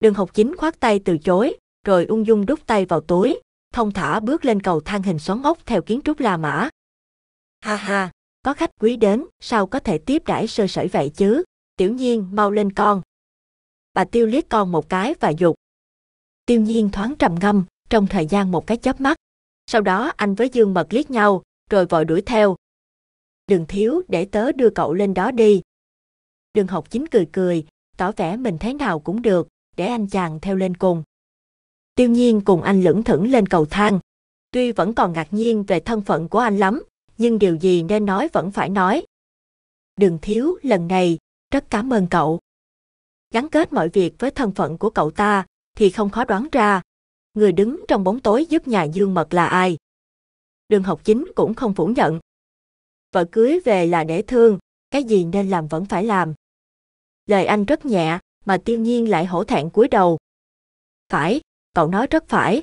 Đường học chính khoát tay từ chối, rồi ung dung đút tay vào túi, thông thả bước lên cầu thang hình xoắn ốc theo kiến trúc La Mã. Ha ha, có khách quý đến, sao có thể tiếp đãi sơ sẩy vậy chứ? Tiểu nhiên mau lên con. Bà Tiêu liếc con một cái và dục. Tiêu nhiên thoáng trầm ngâm, trong thời gian một cái chớp mắt, sau đó anh với Dương Mật liếc nhau, rồi vội đuổi theo. Đừng thiếu để tớ đưa cậu lên đó đi. Đường học chính cười cười, tỏ vẻ mình thế nào cũng được, để anh chàng theo lên cùng. Tiêu nhiên cùng anh lững thững lên cầu thang. Tuy vẫn còn ngạc nhiên về thân phận của anh lắm, nhưng điều gì nên nói vẫn phải nói. Đường thiếu lần này, rất cảm ơn cậu. Gắn kết mọi việc với thân phận của cậu ta thì không khó đoán ra người đứng trong bóng tối giúp nhà Dương Mật là ai. Đường học chính cũng không phủ nhận. Vợ cưới về là để thương, cái gì nên làm vẫn phải làm. Lời anh rất nhẹ, mà tiêu nhiên lại hổ thẹn cúi đầu. Phải, cậu nói rất phải.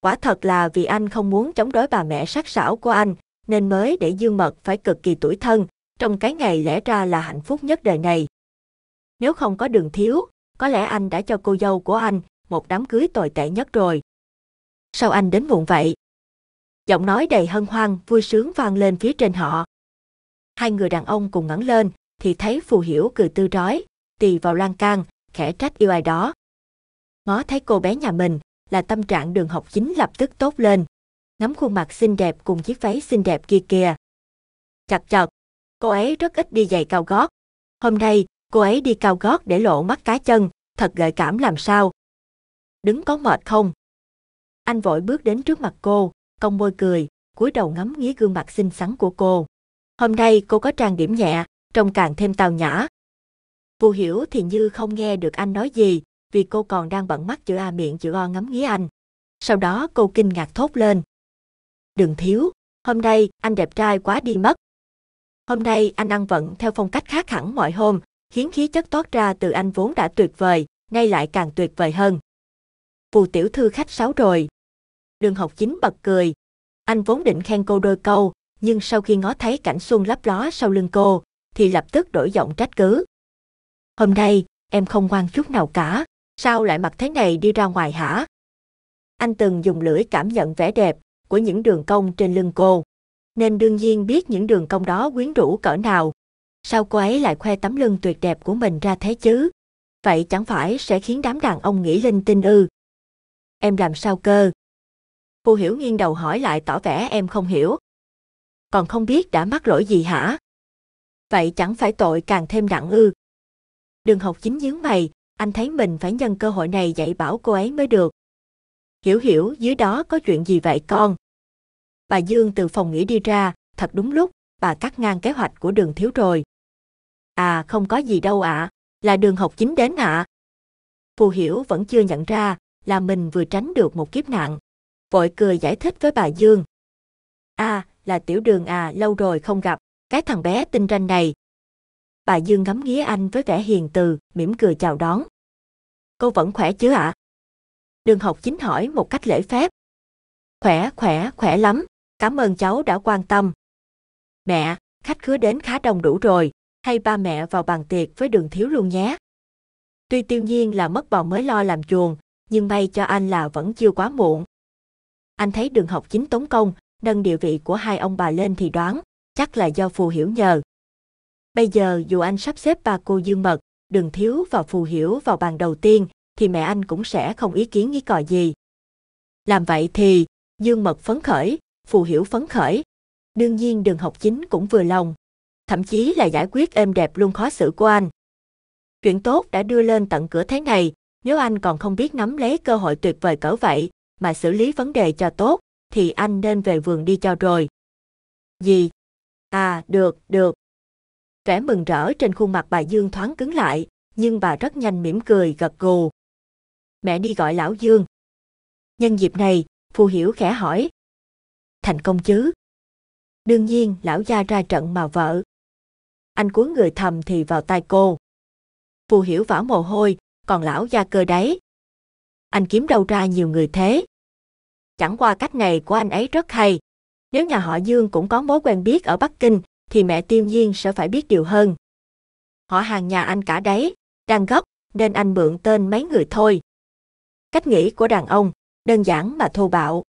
Quả thật là vì anh không muốn chống đối bà mẹ sắc sảo của anh, nên mới để Dương Mật phải cực kỳ tuổi thân, trong cái ngày lẽ ra là hạnh phúc nhất đời này. Nếu không có đường thiếu, có lẽ anh đã cho cô dâu của anh một đám cưới tồi tệ nhất rồi. Sao anh đến muộn vậy? Giọng nói đầy hân hoan, vui sướng vang lên phía trên họ. Hai người đàn ông cùng ngẩng lên, thì thấy phù hiểu cười tư đói, tì vào lan can, khẽ trách yêu ai đó. Ngó thấy cô bé nhà mình, là tâm trạng đường học chính lập tức tốt lên. Ngắm khuôn mặt xinh đẹp cùng chiếc váy xinh đẹp kia kìa. Chặt chật, cô ấy rất ít đi giày cao gót. Hôm nay, cô ấy đi cao gót để lộ mắt cá chân, thật gợi cảm làm sao đứng có mệt không? Anh vội bước đến trước mặt cô, cong môi cười, cúi đầu ngắm nghía gương mặt xinh xắn của cô. Hôm nay cô có trang điểm nhẹ, trông càng thêm tào nhã. Cô hiểu thì như không nghe được anh nói gì, vì cô còn đang bận mắt chữ A miệng chữ O ngắm nghía anh. Sau đó cô kinh ngạc thốt lên. Đừng thiếu, hôm nay anh đẹp trai quá đi mất. Hôm nay anh ăn vận theo phong cách khác hẳn mọi hôm, khiến khí chất toát ra từ anh vốn đã tuyệt vời, nay lại càng tuyệt vời hơn. Phù tiểu thư khách sáo rồi. Đường học chính bật cười. Anh vốn định khen cô đôi câu, nhưng sau khi ngó thấy cảnh xuân lấp ló sau lưng cô, thì lập tức đổi giọng trách cứ. Hôm nay, em không ngoan chút nào cả, sao lại mặc thế này đi ra ngoài hả? Anh từng dùng lưỡi cảm nhận vẻ đẹp của những đường cong trên lưng cô, nên đương nhiên biết những đường cong đó quyến rũ cỡ nào. Sao cô ấy lại khoe tấm lưng tuyệt đẹp của mình ra thế chứ? Vậy chẳng phải sẽ khiến đám đàn ông nghĩ linh tinh ư? em làm sao cơ? phù hiểu nghiêng đầu hỏi lại tỏ vẻ em không hiểu. Còn không biết đã mắc lỗi gì hả? Vậy chẳng phải tội càng thêm nặng ư. Đường học chính nhướng mày, anh thấy mình phải nhân cơ hội này dạy bảo cô ấy mới được. Hiểu hiểu dưới đó có chuyện gì vậy con? Bà Dương từ phòng nghỉ đi ra, thật đúng lúc, bà cắt ngang kế hoạch của đường thiếu rồi. À không có gì đâu ạ, à, là đường học chính đến ạ. À. Phù hiểu vẫn chưa nhận ra, là mình vừa tránh được một kiếp nạn. Vội cười giải thích với bà Dương. à, là tiểu đường à, lâu rồi không gặp, cái thằng bé tinh ranh này. Bà Dương ngắm nghía anh với vẻ hiền từ, mỉm cười chào đón. Cô vẫn khỏe chứ ạ? À? Đường học chính hỏi một cách lễ phép. Khỏe, khỏe, khỏe lắm, cảm ơn cháu đã quan tâm. Mẹ, khách khứa đến khá đông đủ rồi, hay ba mẹ vào bàn tiệc với đường thiếu luôn nhé. Tuy tiêu nhiên là mất bò mới lo làm chuồng, nhưng may cho anh là vẫn chưa quá muộn. Anh thấy đường học chính tốn công, nâng địa vị của hai ông bà lên thì đoán, chắc là do phù hiểu nhờ. Bây giờ dù anh sắp xếp ba cô Dương Mật, Đường Thiếu và Phù Hiểu vào bàn đầu tiên, thì mẹ anh cũng sẽ không ý kiến nghi cò gì. Làm vậy thì, Dương Mật phấn khởi, Phù Hiểu phấn khởi. Đương nhiên đường học chính cũng vừa lòng. Thậm chí là giải quyết êm đẹp luôn khó xử của anh. Chuyện tốt đã đưa lên tận cửa thế này, nếu anh còn không biết nắm lấy cơ hội tuyệt vời cỡ vậy mà xử lý vấn đề cho tốt, thì anh nên về vườn đi cho rồi. Gì? À, được, được. Vẻ mừng rỡ trên khuôn mặt bà Dương thoáng cứng lại, nhưng bà rất nhanh mỉm cười gật gù. Mẹ đi gọi lão Dương. Nhân dịp này, Phù Hiểu khẽ hỏi. Thành công chứ? Đương nhiên lão gia ra trận mà vợ. Anh cuốn người thầm thì vào tay cô. Phù Hiểu vả mồ hôi, còn lão gia cơ đấy. Anh kiếm đâu ra nhiều người thế. Chẳng qua cách này của anh ấy rất hay. Nếu nhà họ Dương cũng có mối quen biết ở Bắc Kinh, thì mẹ tiêu nhiên sẽ phải biết điều hơn. Họ hàng nhà anh cả đấy, đang gốc, nên anh mượn tên mấy người thôi. Cách nghĩ của đàn ông, đơn giản mà thô bạo.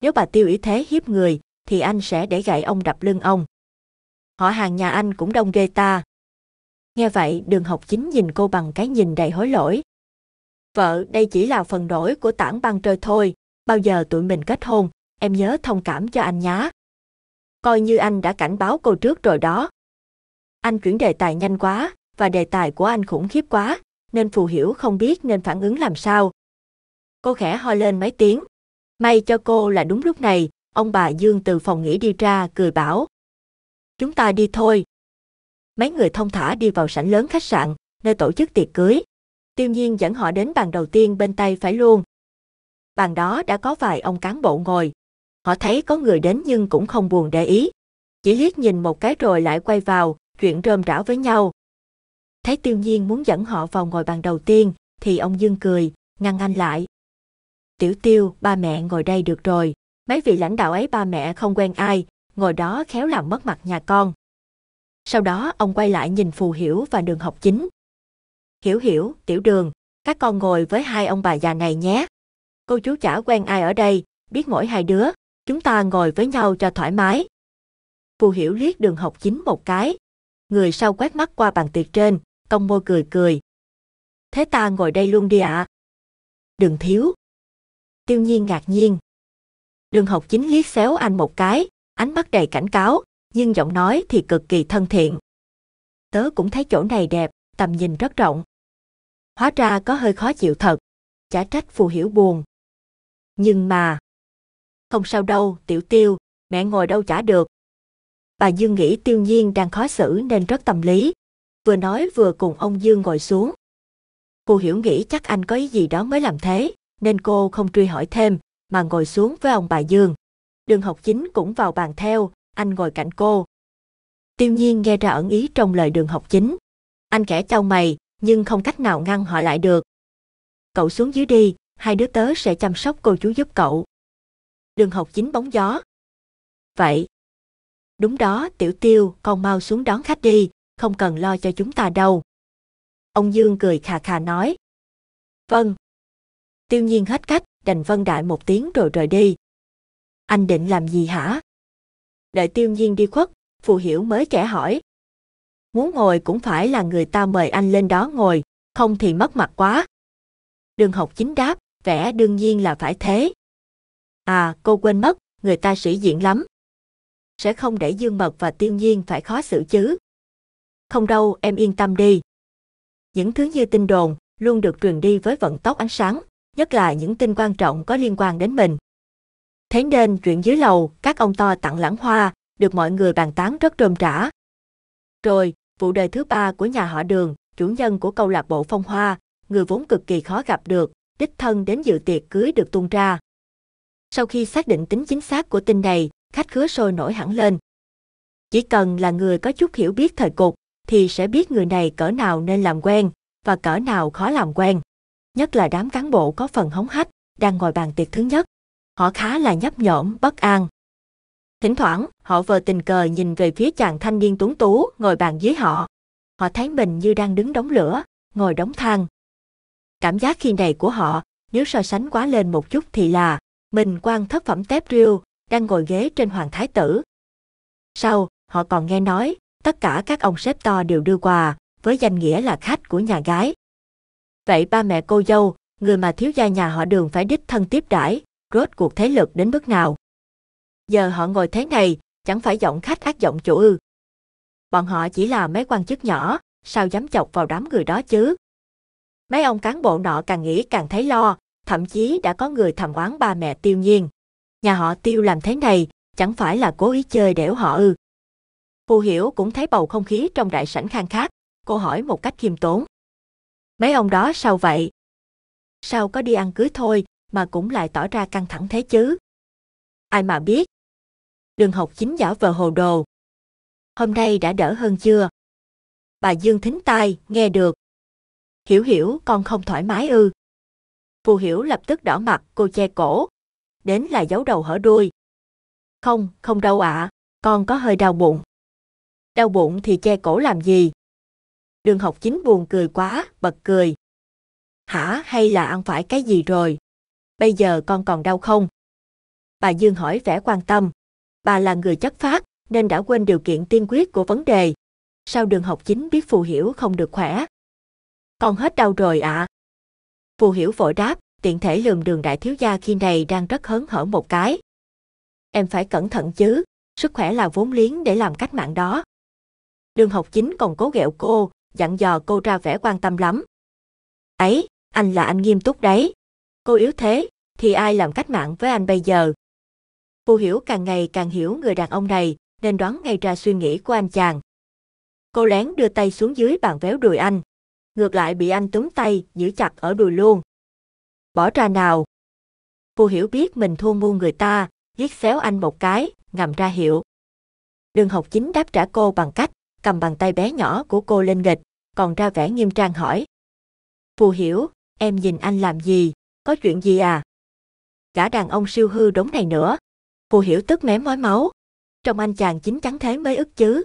Nếu bà tiêu ý thế hiếp người, thì anh sẽ để gậy ông đập lưng ông. Họ hàng nhà anh cũng đông ghê ta, Nghe vậy đường học chính nhìn cô bằng cái nhìn đầy hối lỗi. Vợ, đây chỉ là phần đổi của tảng băng trời thôi, bao giờ tụi mình kết hôn, em nhớ thông cảm cho anh nhá. Coi như anh đã cảnh báo cô trước rồi đó. Anh chuyển đề tài nhanh quá, và đề tài của anh khủng khiếp quá, nên phù hiểu không biết nên phản ứng làm sao. Cô khẽ ho lên mấy tiếng. May cho cô là đúng lúc này, ông bà Dương từ phòng nghỉ đi ra cười bảo. Chúng ta đi thôi, mấy người thông thả đi vào sảnh lớn khách sạn, nơi tổ chức tiệc cưới. Tiêu nhiên dẫn họ đến bàn đầu tiên bên tay phải luôn. Bàn đó đã có vài ông cán bộ ngồi. Họ thấy có người đến nhưng cũng không buồn để ý. Chỉ liếc nhìn một cái rồi lại quay vào, chuyện rơm rã với nhau. Thấy tiêu nhiên muốn dẫn họ vào ngồi bàn đầu tiên, thì ông Dương cười, ngăn anh lại. Tiểu tiêu, ba mẹ ngồi đây được rồi. Mấy vị lãnh đạo ấy ba mẹ không quen ai, ngồi đó khéo làm mất mặt nhà con. Sau đó ông quay lại nhìn Phù Hiểu và đường học chính. Hiểu hiểu, tiểu đường, các con ngồi với hai ông bà già này nhé. Cô chú chả quen ai ở đây, biết mỗi hai đứa, chúng ta ngồi với nhau cho thoải mái. Phù Hiểu liếc đường học chính một cái. Người sau quét mắt qua bàn tiệc trên, công môi cười cười. Thế ta ngồi đây luôn đi ạ. À. Đừng thiếu. Tiêu nhiên ngạc nhiên. Đường học chính liếc xéo anh một cái, ánh mắt đầy cảnh cáo nhưng giọng nói thì cực kỳ thân thiện. Tớ cũng thấy chỗ này đẹp, tầm nhìn rất rộng. Hóa ra có hơi khó chịu thật, chả trách phù hiểu buồn. Nhưng mà... Không sao đâu, tiểu tiêu, mẹ ngồi đâu chả được. Bà Dương nghĩ tiêu nhiên đang khó xử nên rất tâm lý. Vừa nói vừa cùng ông Dương ngồi xuống. Phù hiểu nghĩ chắc anh có ý gì đó mới làm thế, nên cô không truy hỏi thêm, mà ngồi xuống với ông bà Dương. Đường học chính cũng vào bàn theo, anh ngồi cạnh cô. Tiêu nhiên nghe ra ẩn ý trong lời đường học chính. Anh kẻ trao mày, nhưng không cách nào ngăn họ lại được. Cậu xuống dưới đi, hai đứa tớ sẽ chăm sóc cô chú giúp cậu. Đường học chính bóng gió. Vậy. Đúng đó, tiểu tiêu, con mau xuống đón khách đi, không cần lo cho chúng ta đâu. Ông Dương cười khà khà nói. Vâng. Tiêu nhiên hết cách, đành vâng đại một tiếng rồi rời đi. Anh định làm gì hả? đợi tiêu nhiên đi khuất, phù hiểu mới trẻ hỏi. Muốn ngồi cũng phải là người ta mời anh lên đó ngồi, không thì mất mặt quá. Đường học chính đáp, vẻ đương nhiên là phải thế. À, cô quên mất, người ta sĩ diện lắm. Sẽ không để Dương Mật và Tiêu Nhiên phải khó xử chứ. Không đâu, em yên tâm đi. Những thứ như tin đồn luôn được truyền đi với vận tốc ánh sáng, nhất là những tin quan trọng có liên quan đến mình. Thế nên chuyện dưới lầu, các ông to tặng lãng hoa, được mọi người bàn tán rất rôm rã. Rồi, vụ đời thứ ba của nhà họ đường, chủ nhân của câu lạc bộ phong hoa, người vốn cực kỳ khó gặp được, đích thân đến dự tiệc cưới được tung ra. Sau khi xác định tính chính xác của tin này, khách khứa sôi nổi hẳn lên. Chỉ cần là người có chút hiểu biết thời cục, thì sẽ biết người này cỡ nào nên làm quen, và cỡ nào khó làm quen. Nhất là đám cán bộ có phần hống hách, đang ngồi bàn tiệc thứ nhất họ khá là nhấp nhổm, bất an. Thỉnh thoảng, họ vờ tình cờ nhìn về phía chàng thanh niên tuấn tú ngồi bàn dưới họ. Họ thấy mình như đang đứng đóng lửa, ngồi đóng than. Cảm giác khi này của họ, nếu so sánh quá lên một chút thì là, mình quan thất phẩm tép riêu, đang ngồi ghế trên hoàng thái tử. Sau, họ còn nghe nói, tất cả các ông sếp to đều đưa quà, với danh nghĩa là khách của nhà gái. Vậy ba mẹ cô dâu, người mà thiếu gia nhà họ đường phải đích thân tiếp đãi, rốt cuộc thế lực đến mức nào. Giờ họ ngồi thế này, chẳng phải giọng khách ác giọng chủ ư. Bọn họ chỉ là mấy quan chức nhỏ, sao dám chọc vào đám người đó chứ. Mấy ông cán bộ nọ càng nghĩ càng thấy lo, thậm chí đã có người thầm oán ba mẹ tiêu nhiên. Nhà họ tiêu làm thế này, chẳng phải là cố ý chơi đẻo họ ư. Phù hiểu cũng thấy bầu không khí trong đại sảnh khang khác, cô hỏi một cách khiêm tốn. Mấy ông đó sao vậy? Sao có đi ăn cưới thôi, mà cũng lại tỏ ra căng thẳng thế chứ. Ai mà biết. Đường học chính giả vờ hồ đồ. Hôm nay đã đỡ hơn chưa? Bà Dương thính tai, nghe được. Hiểu hiểu con không thoải mái ư. Phù hiểu lập tức đỏ mặt, cô che cổ. Đến là giấu đầu hở đuôi. Không, không đâu ạ, à, con có hơi đau bụng. Đau bụng thì che cổ làm gì? Đường học chính buồn cười quá, bật cười. Hả hay là ăn phải cái gì rồi? bây giờ con còn đau không? Bà Dương hỏi vẻ quan tâm. Bà là người chất phát, nên đã quên điều kiện tiên quyết của vấn đề. Sao đường học chính biết phù hiểu không được khỏe? Con hết đau rồi ạ. À? Phù hiểu vội đáp, tiện thể lườm đường đại thiếu gia khi này đang rất hớn hở một cái. Em phải cẩn thận chứ, sức khỏe là vốn liếng để làm cách mạng đó. Đường học chính còn cố ghẹo cô, dặn dò cô ra vẻ quan tâm lắm. Ấy, anh là anh nghiêm túc đấy. Cô yếu thế, thì ai làm cách mạng với anh bây giờ? phù hiểu càng ngày càng hiểu người đàn ông này, nên đoán ngay ra suy nghĩ của anh chàng. Cô lén đưa tay xuống dưới bàn véo đùi anh. Ngược lại bị anh túm tay, giữ chặt ở đùi luôn. Bỏ ra nào. phù hiểu biết mình thua mua người ta, giết xéo anh một cái, ngầm ra hiệu. Đường học chính đáp trả cô bằng cách cầm bàn tay bé nhỏ của cô lên nghịch, còn ra vẻ nghiêm trang hỏi. Phù hiểu, em nhìn anh làm gì, có chuyện gì à? gã đàn ông siêu hư đống này nữa. Phù hiểu tức mém mói máu. Trong anh chàng chính chắn thế mới ức chứ.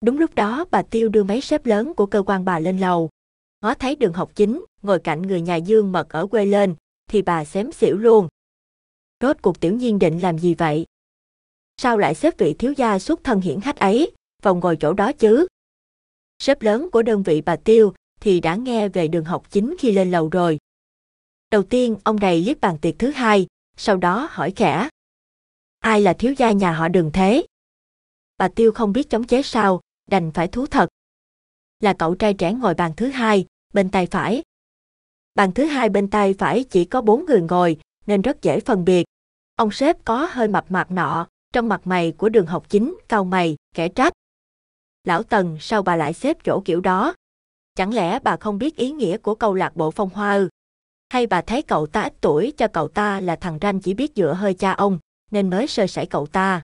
Đúng lúc đó bà Tiêu đưa mấy sếp lớn của cơ quan bà lên lầu. Ngó thấy đường học chính, ngồi cạnh người nhà Dương mật ở quê lên, thì bà xém xỉu luôn. Rốt cuộc tiểu nhiên định làm gì vậy? Sao lại xếp vị thiếu gia xuất thân hiển hách ấy, vào ngồi chỗ đó chứ? Sếp lớn của đơn vị bà Tiêu thì đã nghe về đường học chính khi lên lầu rồi, Đầu tiên ông này liếc bàn tiệc thứ hai, sau đó hỏi khẽ. Ai là thiếu gia nhà họ đường thế? Bà Tiêu không biết chống chế sao, đành phải thú thật. Là cậu trai trẻ ngồi bàn thứ hai, bên tay phải. Bàn thứ hai bên tay phải chỉ có bốn người ngồi, nên rất dễ phân biệt. Ông sếp có hơi mập mạp nọ, trong mặt mày của đường học chính, cao mày, kẻ trách. Lão Tần sao bà lại xếp chỗ kiểu đó? Chẳng lẽ bà không biết ý nghĩa của câu lạc bộ phong hoa ư? Hay bà thấy cậu ta ít tuổi cho cậu ta là thằng ranh chỉ biết dựa hơi cha ông, nên mới sơ sẩy cậu ta.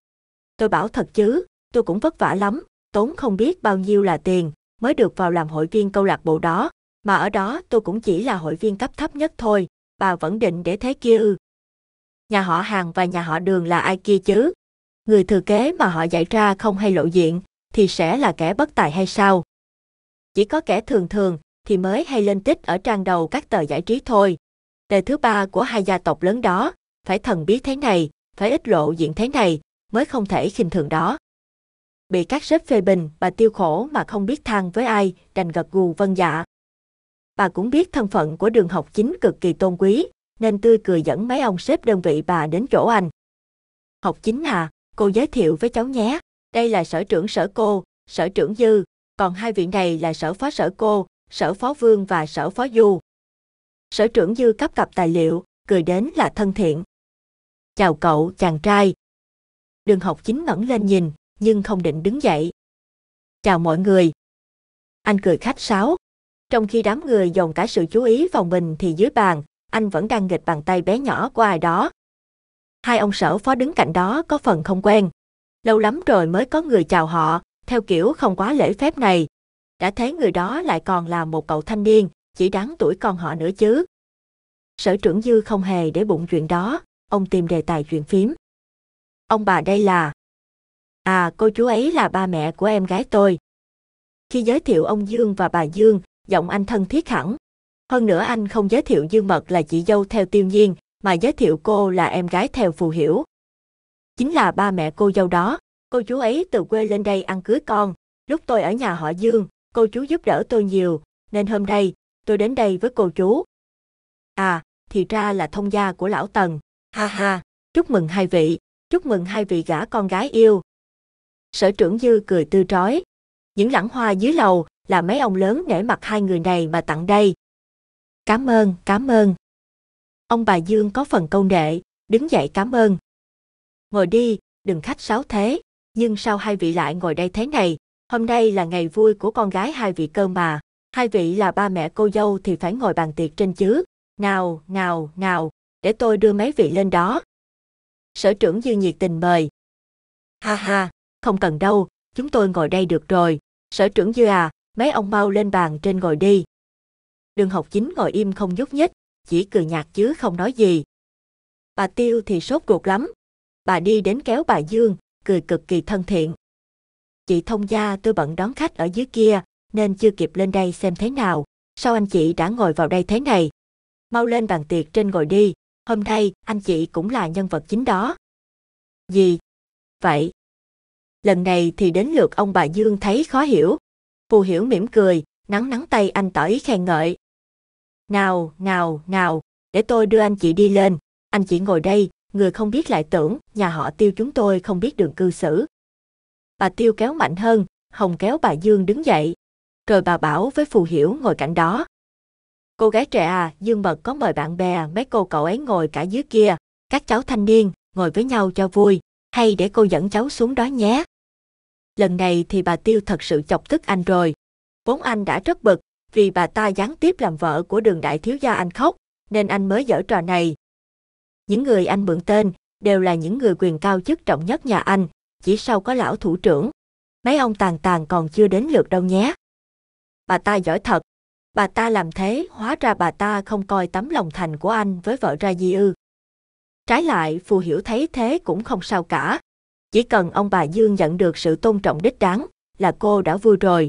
Tôi bảo thật chứ, tôi cũng vất vả lắm, tốn không biết bao nhiêu là tiền, mới được vào làm hội viên câu lạc bộ đó, mà ở đó tôi cũng chỉ là hội viên cấp thấp nhất thôi, bà vẫn định để thế kia ư. Nhà họ hàng và nhà họ đường là ai kia chứ? Người thừa kế mà họ dạy ra không hay lộ diện, thì sẽ là kẻ bất tài hay sao? Chỉ có kẻ thường thường thì mới hay lên tích ở trang đầu các tờ giải trí thôi. Đời thứ ba của hai gia tộc lớn đó, phải thần bí thế này, phải ít lộ diện thế này, mới không thể khinh thường đó. Bị các sếp phê bình, bà tiêu khổ mà không biết than với ai, đành gật gù vân dạ. Bà cũng biết thân phận của đường học chính cực kỳ tôn quý, nên tươi cười dẫn mấy ông sếp đơn vị bà đến chỗ anh. Học chính à, cô giới thiệu với cháu nhé, đây là sở trưởng sở cô, sở trưởng dư, còn hai vị này là sở phó sở cô, sở phó vương và sở phó du. Sở trưởng dư cấp cặp tài liệu, cười đến là thân thiện. Chào cậu, chàng trai. Đường học chính ngẩng lên nhìn, nhưng không định đứng dậy. Chào mọi người. Anh cười khách sáo. Trong khi đám người dồn cả sự chú ý vào mình thì dưới bàn, anh vẫn đang nghịch bàn tay bé nhỏ của ai đó. Hai ông sở phó đứng cạnh đó có phần không quen. Lâu lắm rồi mới có người chào họ, theo kiểu không quá lễ phép này, đã thấy người đó lại còn là một cậu thanh niên, chỉ đáng tuổi con họ nữa chứ. Sở trưởng Dư không hề để bụng chuyện đó, ông tìm đề tài chuyện phím. Ông bà đây là... À, cô chú ấy là ba mẹ của em gái tôi. Khi giới thiệu ông Dương và bà Dương, giọng anh thân thiết hẳn. Hơn nữa anh không giới thiệu Dương Mật là chị dâu theo tiêu nhiên, mà giới thiệu cô là em gái theo phù hiểu. Chính là ba mẹ cô dâu đó, cô chú ấy từ quê lên đây ăn cưới con, lúc tôi ở nhà họ Dương, cô chú giúp đỡ tôi nhiều, nên hôm nay, tôi đến đây với cô chú. À, thì ra là thông gia của lão Tần. Ha ha, chúc mừng hai vị, chúc mừng hai vị gả con gái yêu. Sở trưởng Dư cười tươi trói. Những lãng hoa dưới lầu là mấy ông lớn nể mặt hai người này mà tặng đây. Cảm ơn, cảm ơn. Ông bà Dương có phần câu nệ, đứng dậy cảm ơn. Ngồi đi, đừng khách sáo thế, nhưng sao hai vị lại ngồi đây thế này? Hôm nay là ngày vui của con gái hai vị cơ mà. Hai vị là ba mẹ cô dâu thì phải ngồi bàn tiệc trên chứ. Nào, nào, nào, để tôi đưa mấy vị lên đó. Sở trưởng dư nhiệt tình mời. Ha ha, không cần đâu, chúng tôi ngồi đây được rồi. Sở trưởng dư à, mấy ông mau lên bàn trên ngồi đi. Đường học chính ngồi im không nhúc nhích, chỉ cười nhạt chứ không nói gì. Bà Tiêu thì sốt ruột lắm. Bà đi đến kéo bà Dương, cười cực kỳ thân thiện chị thông gia tôi bận đón khách ở dưới kia, nên chưa kịp lên đây xem thế nào. Sao anh chị đã ngồi vào đây thế này? Mau lên bàn tiệc trên ngồi đi, hôm nay anh chị cũng là nhân vật chính đó. Gì? Vậy? Lần này thì đến lượt ông bà Dương thấy khó hiểu. Phù hiểu mỉm cười, nắng nắng tay anh tỏ ý khen ngợi. Nào, nào, nào, để tôi đưa anh chị đi lên. Anh chị ngồi đây, người không biết lại tưởng nhà họ tiêu chúng tôi không biết đường cư xử. Bà Tiêu kéo mạnh hơn, Hồng kéo bà Dương đứng dậy. Rồi bà bảo với Phù Hiểu ngồi cạnh đó. Cô gái trẻ à, Dương Mật có mời bạn bè, mấy cô cậu ấy ngồi cả dưới kia. Các cháu thanh niên, ngồi với nhau cho vui. Hay để cô dẫn cháu xuống đó nhé. Lần này thì bà Tiêu thật sự chọc tức anh rồi. Vốn anh đã rất bực, vì bà ta gián tiếp làm vợ của đường đại thiếu gia anh khóc, nên anh mới dở trò này. Những người anh mượn tên đều là những người quyền cao chức trọng nhất nhà anh, chỉ sau có lão thủ trưởng. Mấy ông tàn tàn còn chưa đến lượt đâu nhé. Bà ta giỏi thật. Bà ta làm thế, hóa ra bà ta không coi tấm lòng thành của anh với vợ ra Di ư. Trái lại, Phù Hiểu thấy thế cũng không sao cả. Chỉ cần ông bà Dương nhận được sự tôn trọng đích đáng, là cô đã vui rồi.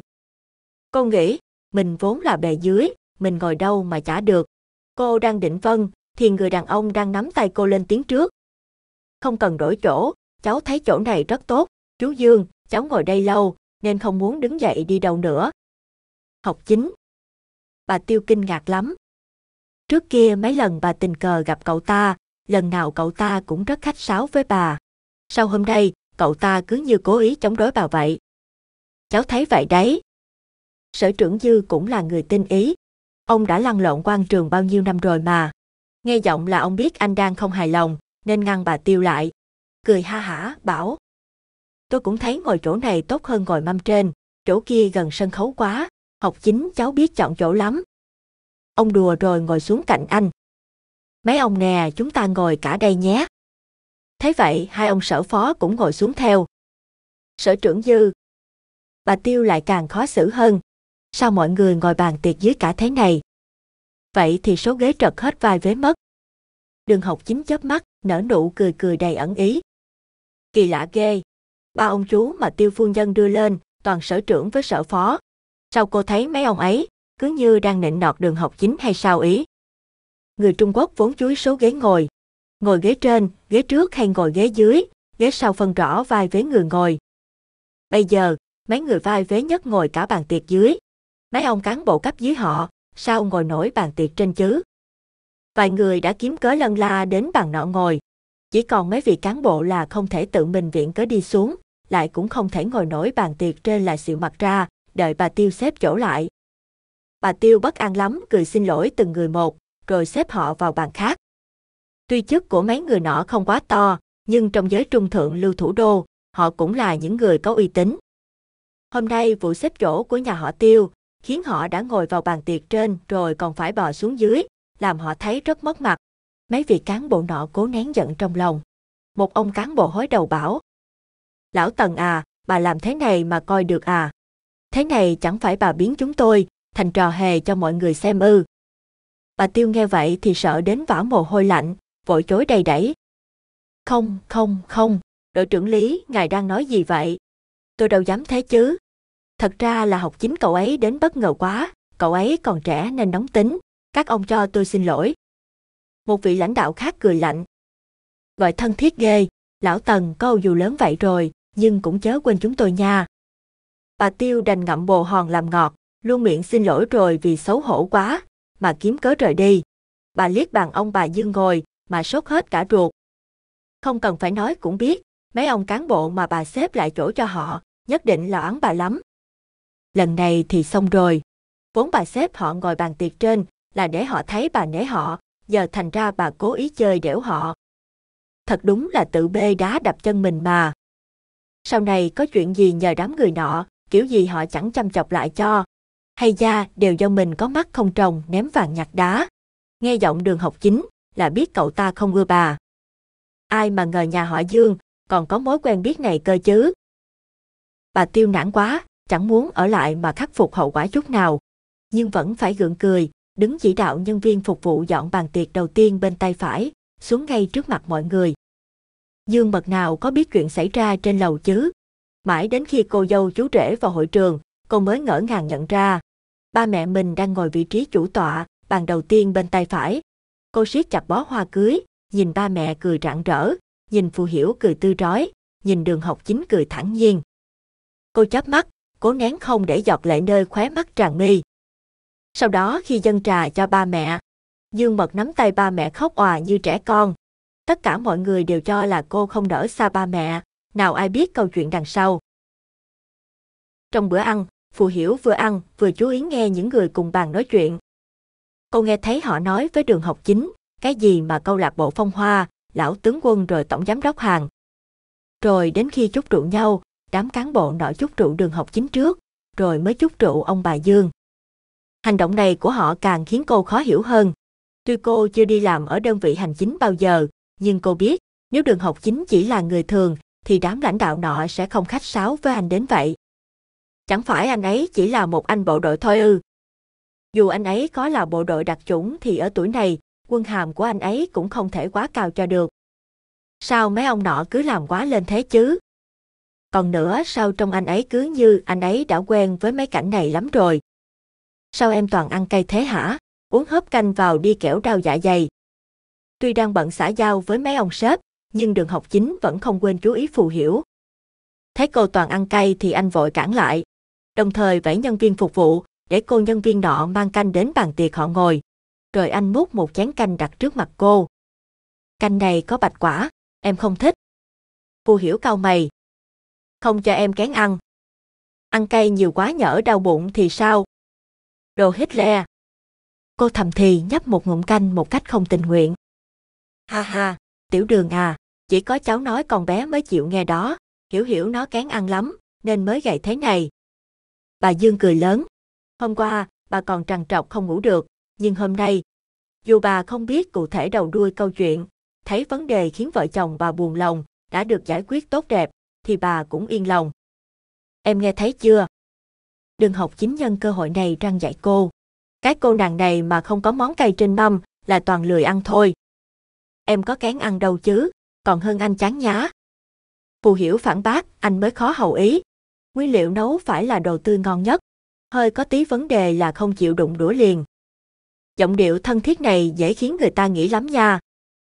Cô nghĩ, mình vốn là bề dưới, mình ngồi đâu mà chả được. Cô đang định vân, thì người đàn ông đang nắm tay cô lên tiếng trước. Không cần đổi chỗ, cháu thấy chỗ này rất tốt, chú Dương, cháu ngồi đây lâu, nên không muốn đứng dậy đi đâu nữa. Học chính. Bà Tiêu kinh ngạc lắm. Trước kia mấy lần bà tình cờ gặp cậu ta, lần nào cậu ta cũng rất khách sáo với bà. Sau hôm nay, cậu ta cứ như cố ý chống đối bà vậy. Cháu thấy vậy đấy. Sở trưởng Dư cũng là người tinh ý. Ông đã lăn lộn quan trường bao nhiêu năm rồi mà. Nghe giọng là ông biết anh đang không hài lòng, nên ngăn bà Tiêu lại cười ha hả, bảo. Tôi cũng thấy ngồi chỗ này tốt hơn ngồi mâm trên, chỗ kia gần sân khấu quá, học chính cháu biết chọn chỗ lắm. Ông đùa rồi ngồi xuống cạnh anh. Mấy ông nè, chúng ta ngồi cả đây nhé. Thế vậy, hai ông sở phó cũng ngồi xuống theo. Sở trưởng Dư. Bà Tiêu lại càng khó xử hơn. Sao mọi người ngồi bàn tiệc dưới cả thế này? Vậy thì số ghế trật hết vai vế mất. Đường học chính chớp mắt, nở nụ cười cười đầy ẩn ý kỳ lạ ghê. Ba ông chú mà tiêu phu nhân đưa lên, toàn sở trưởng với sở phó. Sao cô thấy mấy ông ấy, cứ như đang nịnh nọt đường học chính hay sao ý? Người Trung Quốc vốn chuối số ghế ngồi. Ngồi ghế trên, ghế trước hay ngồi ghế dưới, ghế sau phân rõ vai vế người ngồi. Bây giờ, mấy người vai vế nhất ngồi cả bàn tiệc dưới. Mấy ông cán bộ cấp dưới họ, sao ngồi nổi bàn tiệc trên chứ? Vài người đã kiếm cớ lân la đến bàn nọ ngồi, chỉ còn mấy vị cán bộ là không thể tự mình viện cớ đi xuống, lại cũng không thể ngồi nổi bàn tiệc trên lại sự mặt ra, đợi bà Tiêu xếp chỗ lại. Bà Tiêu bất an lắm cười xin lỗi từng người một, rồi xếp họ vào bàn khác. Tuy chức của mấy người nọ không quá to, nhưng trong giới trung thượng lưu thủ đô, họ cũng là những người có uy tín. Hôm nay vụ xếp chỗ của nhà họ Tiêu khiến họ đã ngồi vào bàn tiệc trên rồi còn phải bò xuống dưới, làm họ thấy rất mất mặt. Mấy vị cán bộ nọ cố nén giận trong lòng. Một ông cán bộ hối đầu bảo. Lão Tần à, bà làm thế này mà coi được à? Thế này chẳng phải bà biến chúng tôi thành trò hề cho mọi người xem ư. Bà Tiêu nghe vậy thì sợ đến vã mồ hôi lạnh, vội chối đầy đẩy. Không, không, không, đội trưởng Lý, ngài đang nói gì vậy? Tôi đâu dám thế chứ. Thật ra là học chính cậu ấy đến bất ngờ quá, cậu ấy còn trẻ nên nóng tính. Các ông cho tôi xin lỗi, một vị lãnh đạo khác cười lạnh. Gọi thân thiết ghê, lão Tần có dù lớn vậy rồi, nhưng cũng chớ quên chúng tôi nha. Bà Tiêu đành ngậm bồ hòn làm ngọt, luôn miệng xin lỗi rồi vì xấu hổ quá, mà kiếm cớ rời đi. Bà liếc bàn ông bà Dương ngồi, mà sốt hết cả ruột. Không cần phải nói cũng biết, mấy ông cán bộ mà bà xếp lại chỗ cho họ, nhất định là oán bà lắm. Lần này thì xong rồi. Vốn bà xếp họ ngồi bàn tiệc trên là để họ thấy bà nể họ, giờ thành ra bà cố ý chơi đẻo họ. Thật đúng là tự bê đá đập chân mình mà. Sau này có chuyện gì nhờ đám người nọ, kiểu gì họ chẳng chăm chọc lại cho. Hay ra đều do mình có mắt không trồng ném vàng nhặt đá. Nghe giọng đường học chính là biết cậu ta không ưa bà. Ai mà ngờ nhà họ Dương còn có mối quen biết này cơ chứ. Bà tiêu nản quá, chẳng muốn ở lại mà khắc phục hậu quả chút nào. Nhưng vẫn phải gượng cười, đứng chỉ đạo nhân viên phục vụ dọn bàn tiệc đầu tiên bên tay phải, xuống ngay trước mặt mọi người. Dương bậc nào có biết chuyện xảy ra trên lầu chứ? Mãi đến khi cô dâu chú rể vào hội trường, cô mới ngỡ ngàng nhận ra. Ba mẹ mình đang ngồi vị trí chủ tọa, bàn đầu tiên bên tay phải. Cô siết chặt bó hoa cưới, nhìn ba mẹ cười rạng rỡ, nhìn phù hiểu cười tươi rói, nhìn đường học chính cười thẳng nhiên. Cô chớp mắt, cố nén không để giọt lệ nơi khóe mắt tràn mi. Sau đó khi dân trà cho ba mẹ, Dương Mật nắm tay ba mẹ khóc òa như trẻ con. Tất cả mọi người đều cho là cô không đỡ xa ba mẹ, nào ai biết câu chuyện đằng sau. Trong bữa ăn, Phù Hiểu vừa ăn vừa chú ý nghe những người cùng bàn nói chuyện. Cô nghe thấy họ nói với đường học chính, cái gì mà câu lạc bộ phong hoa, lão tướng quân rồi tổng giám đốc hàng. Rồi đến khi chúc rượu nhau, đám cán bộ nọ chúc rượu đường học chính trước, rồi mới chúc rượu ông bà Dương. Hành động này của họ càng khiến cô khó hiểu hơn. Tuy cô chưa đi làm ở đơn vị hành chính bao giờ, nhưng cô biết, nếu đường học chính chỉ là người thường, thì đám lãnh đạo nọ sẽ không khách sáo với anh đến vậy. Chẳng phải anh ấy chỉ là một anh bộ đội thôi ư. Dù anh ấy có là bộ đội đặc chủng thì ở tuổi này, quân hàm của anh ấy cũng không thể quá cao cho được. Sao mấy ông nọ cứ làm quá lên thế chứ? Còn nữa, sao trong anh ấy cứ như anh ấy đã quen với mấy cảnh này lắm rồi, sao em toàn ăn cay thế hả? Uống hớp canh vào đi kẻo đau dạ dày. Tuy đang bận xã giao với mấy ông sếp, nhưng đường học chính vẫn không quên chú ý phù hiểu. Thấy cô toàn ăn cay thì anh vội cản lại, đồng thời vẫy nhân viên phục vụ để cô nhân viên nọ mang canh đến bàn tiệc họ ngồi. Rồi anh múc một chén canh đặt trước mặt cô. Canh này có bạch quả, em không thích. Phù hiểu cao mày. Không cho em kén ăn. Ăn cay nhiều quá nhỡ đau bụng thì sao? Đồ Hitler. Cô thầm thì nhấp một ngụm canh một cách không tình nguyện. Ha ha, tiểu đường à, chỉ có cháu nói còn bé mới chịu nghe đó, hiểu hiểu nó kén ăn lắm, nên mới gầy thế này. Bà Dương cười lớn. Hôm qua, bà còn trằn trọc không ngủ được, nhưng hôm nay, dù bà không biết cụ thể đầu đuôi câu chuyện, thấy vấn đề khiến vợ chồng bà buồn lòng đã được giải quyết tốt đẹp, thì bà cũng yên lòng. Em nghe thấy chưa? đừng học chính nhân cơ hội này răng dạy cô. Cái cô nàng này mà không có món cay trên mâm là toàn lười ăn thôi. Em có kén ăn đâu chứ, còn hơn anh chán nhá. Phù hiểu phản bác, anh mới khó hầu ý. Nguyên liệu nấu phải là đồ tươi ngon nhất. Hơi có tí vấn đề là không chịu đụng đũa liền. Giọng điệu thân thiết này dễ khiến người ta nghĩ lắm nha.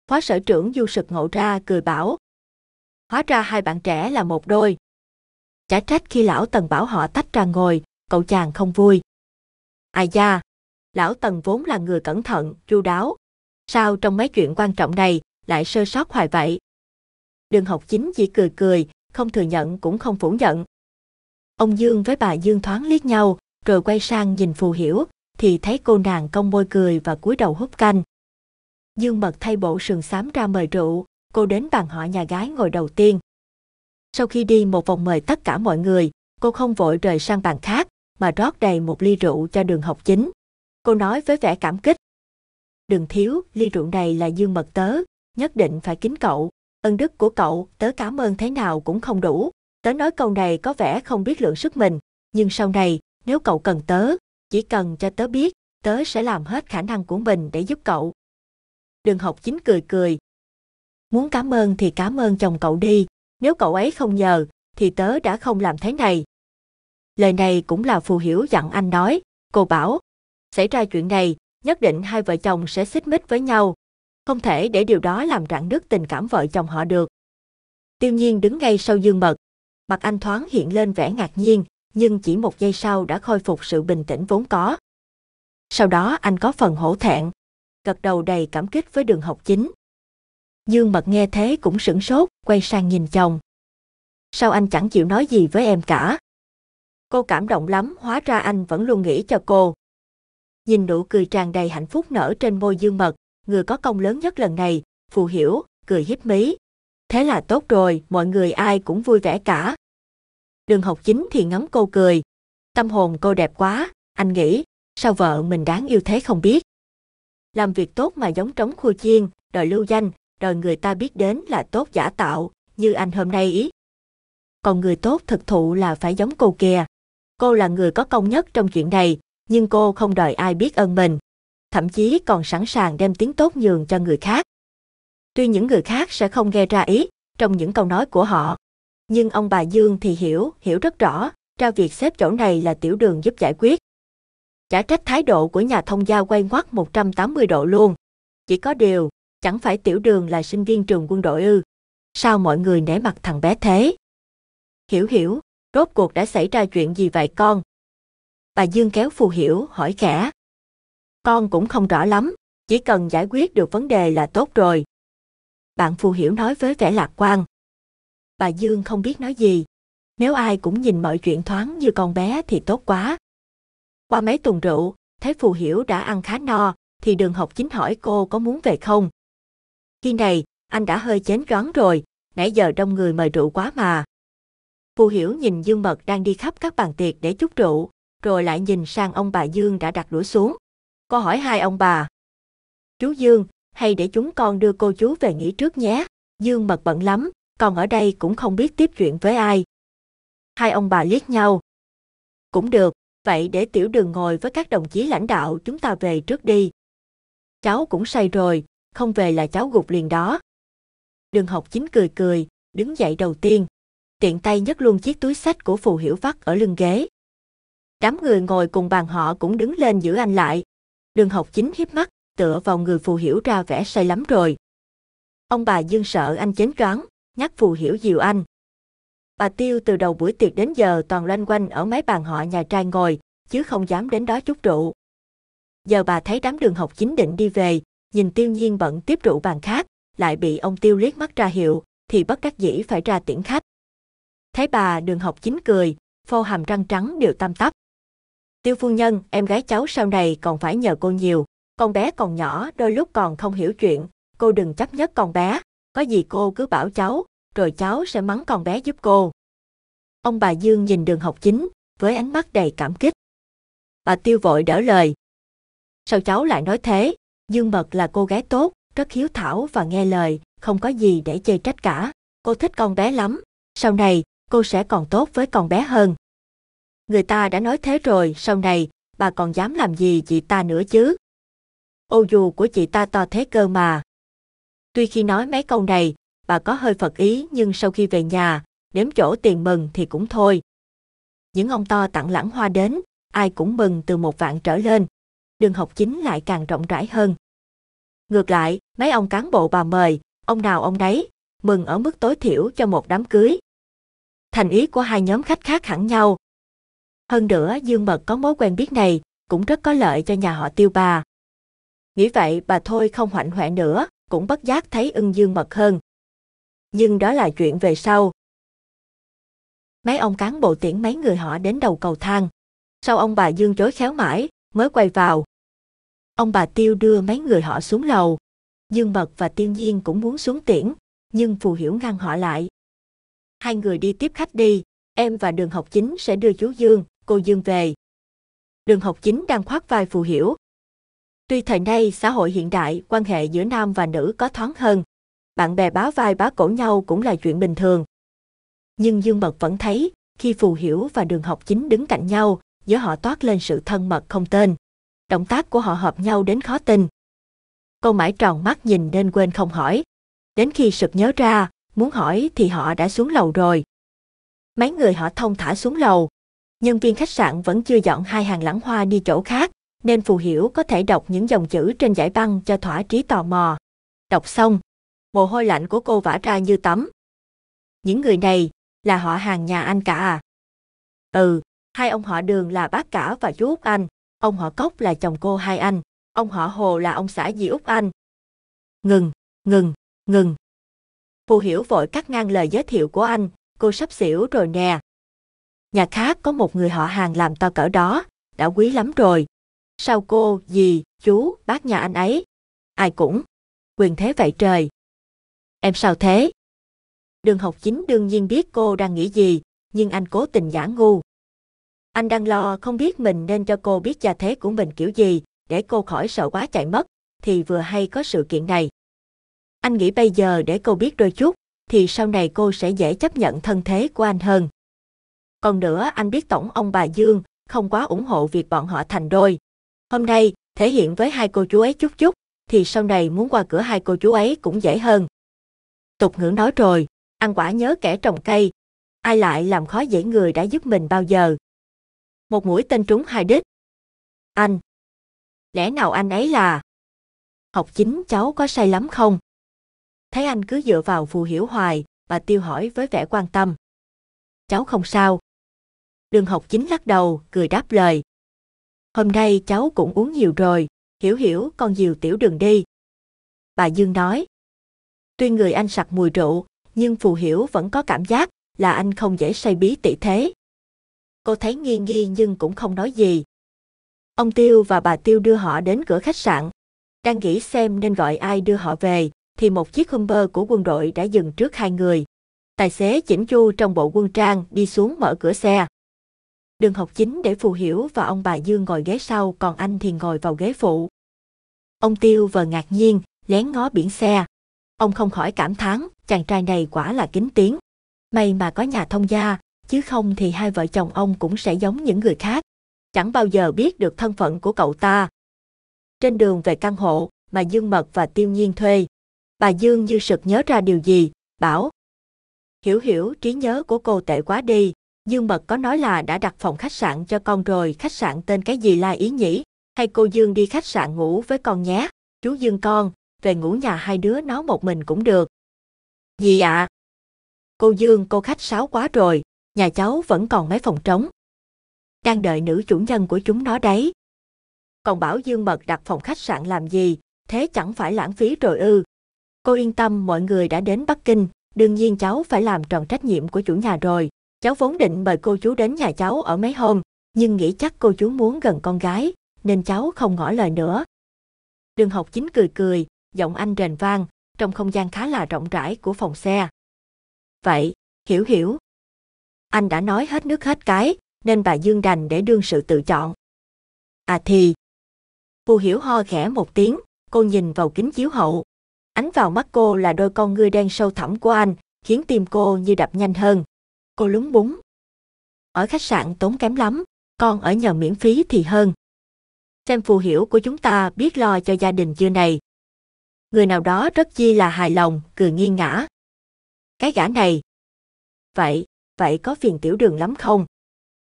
Phó sở trưởng du sực ngộ ra cười bảo. Hóa ra hai bạn trẻ là một đôi. Chả trách khi lão tần bảo họ tách ra ngồi, cậu chàng không vui. Ai à da, lão Tần vốn là người cẩn thận, chu đáo. Sao trong mấy chuyện quan trọng này lại sơ sót hoài vậy? Đường học chính chỉ cười cười, không thừa nhận cũng không phủ nhận. Ông Dương với bà Dương thoáng liếc nhau, rồi quay sang nhìn phù hiểu, thì thấy cô nàng cong môi cười và cúi đầu hút canh. Dương Mật thay bộ sườn xám ra mời rượu, cô đến bàn họ nhà gái ngồi đầu tiên. Sau khi đi một vòng mời tất cả mọi người, cô không vội rời sang bàn khác, mà rót đầy một ly rượu cho đường học chính. Cô nói với vẻ cảm kích. Đường thiếu, ly rượu này là dương mật tớ, nhất định phải kính cậu. Ân đức của cậu, tớ cảm ơn thế nào cũng không đủ. Tớ nói câu này có vẻ không biết lượng sức mình, nhưng sau này, nếu cậu cần tớ, chỉ cần cho tớ biết, tớ sẽ làm hết khả năng của mình để giúp cậu. Đường học chính cười cười. Muốn cảm ơn thì cảm ơn chồng cậu đi, nếu cậu ấy không nhờ, thì tớ đã không làm thế này. Lời này cũng là Phù Hiểu dặn anh nói. Cô bảo, xảy ra chuyện này, nhất định hai vợ chồng sẽ xích mích với nhau. Không thể để điều đó làm rạn nứt tình cảm vợ chồng họ được. Tiêu nhiên đứng ngay sau dương mật. Mặt anh thoáng hiện lên vẻ ngạc nhiên, nhưng chỉ một giây sau đã khôi phục sự bình tĩnh vốn có. Sau đó anh có phần hổ thẹn, gật đầu đầy cảm kích với đường học chính. Dương mật nghe thế cũng sửng sốt, quay sang nhìn chồng. Sao anh chẳng chịu nói gì với em cả? Cô cảm động lắm, hóa ra anh vẫn luôn nghĩ cho cô. Nhìn nụ cười tràn đầy hạnh phúc nở trên môi Dương Mật, người có công lớn nhất lần này, Phù Hiểu, cười hiếp mí. Thế là tốt rồi, mọi người ai cũng vui vẻ cả. Đường học chính thì ngắm cô cười. Tâm hồn cô đẹp quá, anh nghĩ, sao vợ mình đáng yêu thế không biết. Làm việc tốt mà giống trống khua chiên, đòi lưu danh, đòi người ta biết đến là tốt giả tạo, như anh hôm nay ý. Còn người tốt thực thụ là phải giống cô kìa cô là người có công nhất trong chuyện này, nhưng cô không đòi ai biết ơn mình. Thậm chí còn sẵn sàng đem tiếng tốt nhường cho người khác. Tuy những người khác sẽ không nghe ra ý trong những câu nói của họ, nhưng ông bà Dương thì hiểu, hiểu rất rõ, ra việc xếp chỗ này là tiểu đường giúp giải quyết. Chả trách thái độ của nhà thông gia quay ngoắt 180 độ luôn. Chỉ có điều, chẳng phải tiểu đường là sinh viên trường quân đội ư. Sao mọi người nể mặt thằng bé thế? Hiểu hiểu, Rốt cuộc đã xảy ra chuyện gì vậy con? Bà Dương kéo Phù Hiểu hỏi khẽ. Con cũng không rõ lắm, chỉ cần giải quyết được vấn đề là tốt rồi. Bạn Phù Hiểu nói với vẻ lạc quan. Bà Dương không biết nói gì. Nếu ai cũng nhìn mọi chuyện thoáng như con bé thì tốt quá. Qua mấy tuần rượu, thấy Phù Hiểu đã ăn khá no, thì đường học chính hỏi cô có muốn về không. Khi này, anh đã hơi chén choáng rồi, nãy giờ đông người mời rượu quá mà. Phù Hiểu nhìn Dương Mật đang đi khắp các bàn tiệc để chút rượu, rồi lại nhìn sang ông bà Dương đã đặt đũa xuống. Cô hỏi hai ông bà. Chú Dương, hay để chúng con đưa cô chú về nghỉ trước nhé. Dương Mật bận lắm, còn ở đây cũng không biết tiếp chuyện với ai. Hai ông bà liếc nhau. Cũng được, vậy để tiểu đường ngồi với các đồng chí lãnh đạo chúng ta về trước đi. Cháu cũng say rồi, không về là cháu gục liền đó. Đường học chính cười cười, đứng dậy đầu tiên tiện tay nhấc luôn chiếc túi sách của Phù Hiểu vắt ở lưng ghế. Đám người ngồi cùng bàn họ cũng đứng lên giữ anh lại. Đường học chính hiếp mắt, tựa vào người Phù Hiểu ra vẻ say lắm rồi. Ông bà Dương sợ anh chến choáng, nhắc Phù Hiểu dìu anh. Bà Tiêu từ đầu buổi tiệc đến giờ toàn loanh quanh ở mấy bàn họ nhà trai ngồi, chứ không dám đến đó chút rượu. Giờ bà thấy đám đường học chính định đi về, nhìn tiêu nhiên bận tiếp rượu bàn khác, lại bị ông tiêu liếc mắt ra hiệu, thì bất đắc dĩ phải ra tiễn khách. Thấy bà đường học chính cười, phô hàm răng trắng đều tam tắp. Tiêu phu nhân, em gái cháu sau này còn phải nhờ cô nhiều. Con bé còn nhỏ, đôi lúc còn không hiểu chuyện. Cô đừng chấp nhất con bé. Có gì cô cứ bảo cháu, rồi cháu sẽ mắng con bé giúp cô. Ông bà Dương nhìn đường học chính, với ánh mắt đầy cảm kích. Bà Tiêu vội đỡ lời. Sao cháu lại nói thế? Dương Mật là cô gái tốt, rất hiếu thảo và nghe lời, không có gì để chê trách cả. Cô thích con bé lắm. Sau này, cô sẽ còn tốt với con bé hơn. Người ta đã nói thế rồi, sau này, bà còn dám làm gì chị ta nữa chứ? Ô dù của chị ta to thế cơ mà. Tuy khi nói mấy câu này, bà có hơi phật ý nhưng sau khi về nhà, đếm chỗ tiền mừng thì cũng thôi. Những ông to tặng lãng hoa đến, ai cũng mừng từ một vạn trở lên. Đường học chính lại càng rộng rãi hơn. Ngược lại, mấy ông cán bộ bà mời, ông nào ông đấy, mừng ở mức tối thiểu cho một đám cưới, thành ý của hai nhóm khách khác hẳn nhau. Hơn nữa Dương Mật có mối quen biết này, cũng rất có lợi cho nhà họ tiêu bà. Nghĩ vậy bà thôi không hoảnh hoẹ nữa, cũng bất giác thấy ưng Dương Mật hơn. Nhưng đó là chuyện về sau. Mấy ông cán bộ tiễn mấy người họ đến đầu cầu thang. Sau ông bà Dương chối khéo mãi, mới quay vào. Ông bà Tiêu đưa mấy người họ xuống lầu. Dương Mật và Tiên Nhiên cũng muốn xuống tiễn, nhưng Phù Hiểu ngăn họ lại hai người đi tiếp khách đi, em và đường học chính sẽ đưa chú Dương, cô Dương về. Đường học chính đang khoác vai phù hiểu. Tuy thời nay xã hội hiện đại quan hệ giữa nam và nữ có thoáng hơn, bạn bè bá vai bá cổ nhau cũng là chuyện bình thường. Nhưng Dương Mật vẫn thấy, khi phù hiểu và đường học chính đứng cạnh nhau, giữa họ toát lên sự thân mật không tên. Động tác của họ hợp nhau đến khó tin. Cô mãi tròn mắt nhìn nên quên không hỏi. Đến khi sực nhớ ra, muốn hỏi thì họ đã xuống lầu rồi. Mấy người họ thông thả xuống lầu. Nhân viên khách sạn vẫn chưa dọn hai hàng lãng hoa đi chỗ khác, nên Phù Hiểu có thể đọc những dòng chữ trên giải băng cho thỏa trí tò mò. Đọc xong, mồ hôi lạnh của cô vã ra như tắm. Những người này là họ hàng nhà anh cả à? Ừ, hai ông họ đường là bác cả và chú Úc Anh, ông họ Cốc là chồng cô hai anh, ông họ Hồ là ông xã dì Úc Anh. Ngừng, ngừng, ngừng. Phù Hiểu vội cắt ngang lời giới thiệu của anh, cô sắp xỉu rồi nè. Nhà khác có một người họ hàng làm to cỡ đó, đã quý lắm rồi. Sao cô, dì, chú, bác nhà anh ấy? Ai cũng. Quyền thế vậy trời. Em sao thế? Đường học chính đương nhiên biết cô đang nghĩ gì, nhưng anh cố tình giả ngu. Anh đang lo không biết mình nên cho cô biết gia thế của mình kiểu gì, để cô khỏi sợ quá chạy mất, thì vừa hay có sự kiện này. Anh nghĩ bây giờ để cô biết đôi chút, thì sau này cô sẽ dễ chấp nhận thân thế của anh hơn. Còn nữa anh biết tổng ông bà Dương không quá ủng hộ việc bọn họ thành đôi. Hôm nay, thể hiện với hai cô chú ấy chút chút, thì sau này muốn qua cửa hai cô chú ấy cũng dễ hơn. Tục ngữ nói rồi, ăn quả nhớ kẻ trồng cây, ai lại làm khó dễ người đã giúp mình bao giờ. Một mũi tên trúng hai đích. Anh. Lẽ nào anh ấy là... Học chính cháu có sai lắm không? thấy anh cứ dựa vào phù hiểu hoài, bà Tiêu hỏi với vẻ quan tâm. Cháu không sao. Đường học chính lắc đầu, cười đáp lời. Hôm nay cháu cũng uống nhiều rồi, hiểu hiểu con dìu tiểu đường đi. Bà Dương nói. Tuy người anh sặc mùi rượu, nhưng phù hiểu vẫn có cảm giác là anh không dễ say bí tỷ thế. Cô thấy nghi nghi nhưng cũng không nói gì. Ông Tiêu và bà Tiêu đưa họ đến cửa khách sạn. Đang nghĩ xem nên gọi ai đưa họ về, thì một chiếc Humber của quân đội đã dừng trước hai người. Tài xế chỉnh chu trong bộ quân trang đi xuống mở cửa xe. Đường học chính để phù hiểu và ông bà Dương ngồi ghế sau còn anh thì ngồi vào ghế phụ. Ông Tiêu vờ ngạc nhiên, lén ngó biển xe. Ông không khỏi cảm thán, chàng trai này quả là kính tiếng. May mà có nhà thông gia, chứ không thì hai vợ chồng ông cũng sẽ giống những người khác. Chẳng bao giờ biết được thân phận của cậu ta. Trên đường về căn hộ mà Dương Mật và Tiêu Nhiên thuê, bà Dương như sực nhớ ra điều gì, bảo. Hiểu hiểu trí nhớ của cô tệ quá đi, Dương Mật có nói là đã đặt phòng khách sạn cho con rồi, khách sạn tên cái gì la ý nhỉ? Hay cô Dương đi khách sạn ngủ với con nhé, chú Dương con, về ngủ nhà hai đứa nó một mình cũng được. Gì ạ? À? Cô Dương cô khách sáo quá rồi, nhà cháu vẫn còn mấy phòng trống. Đang đợi nữ chủ nhân của chúng nó đấy. Còn bảo Dương Mật đặt phòng khách sạn làm gì, thế chẳng phải lãng phí rồi ư, Cô yên tâm mọi người đã đến Bắc Kinh, đương nhiên cháu phải làm tròn trách nhiệm của chủ nhà rồi. Cháu vốn định mời cô chú đến nhà cháu ở mấy hôm, nhưng nghĩ chắc cô chú muốn gần con gái, nên cháu không ngỏ lời nữa. Đường học chính cười cười, giọng anh rền vang, trong không gian khá là rộng rãi của phòng xe. Vậy, hiểu hiểu. Anh đã nói hết nước hết cái, nên bà Dương đành để đương sự tự chọn. À thì. Phù hiểu ho khẽ một tiếng, cô nhìn vào kính chiếu hậu, Ánh vào mắt cô là đôi con ngươi đen sâu thẳm của anh, khiến tim cô như đập nhanh hơn. Cô lúng búng. Ở khách sạn tốn kém lắm, con ở nhờ miễn phí thì hơn. Xem phù hiểu của chúng ta biết lo cho gia đình chưa này. Người nào đó rất chi là hài lòng, cười nghiêng ngã. Cái gã này. Vậy, vậy có phiền tiểu đường lắm không?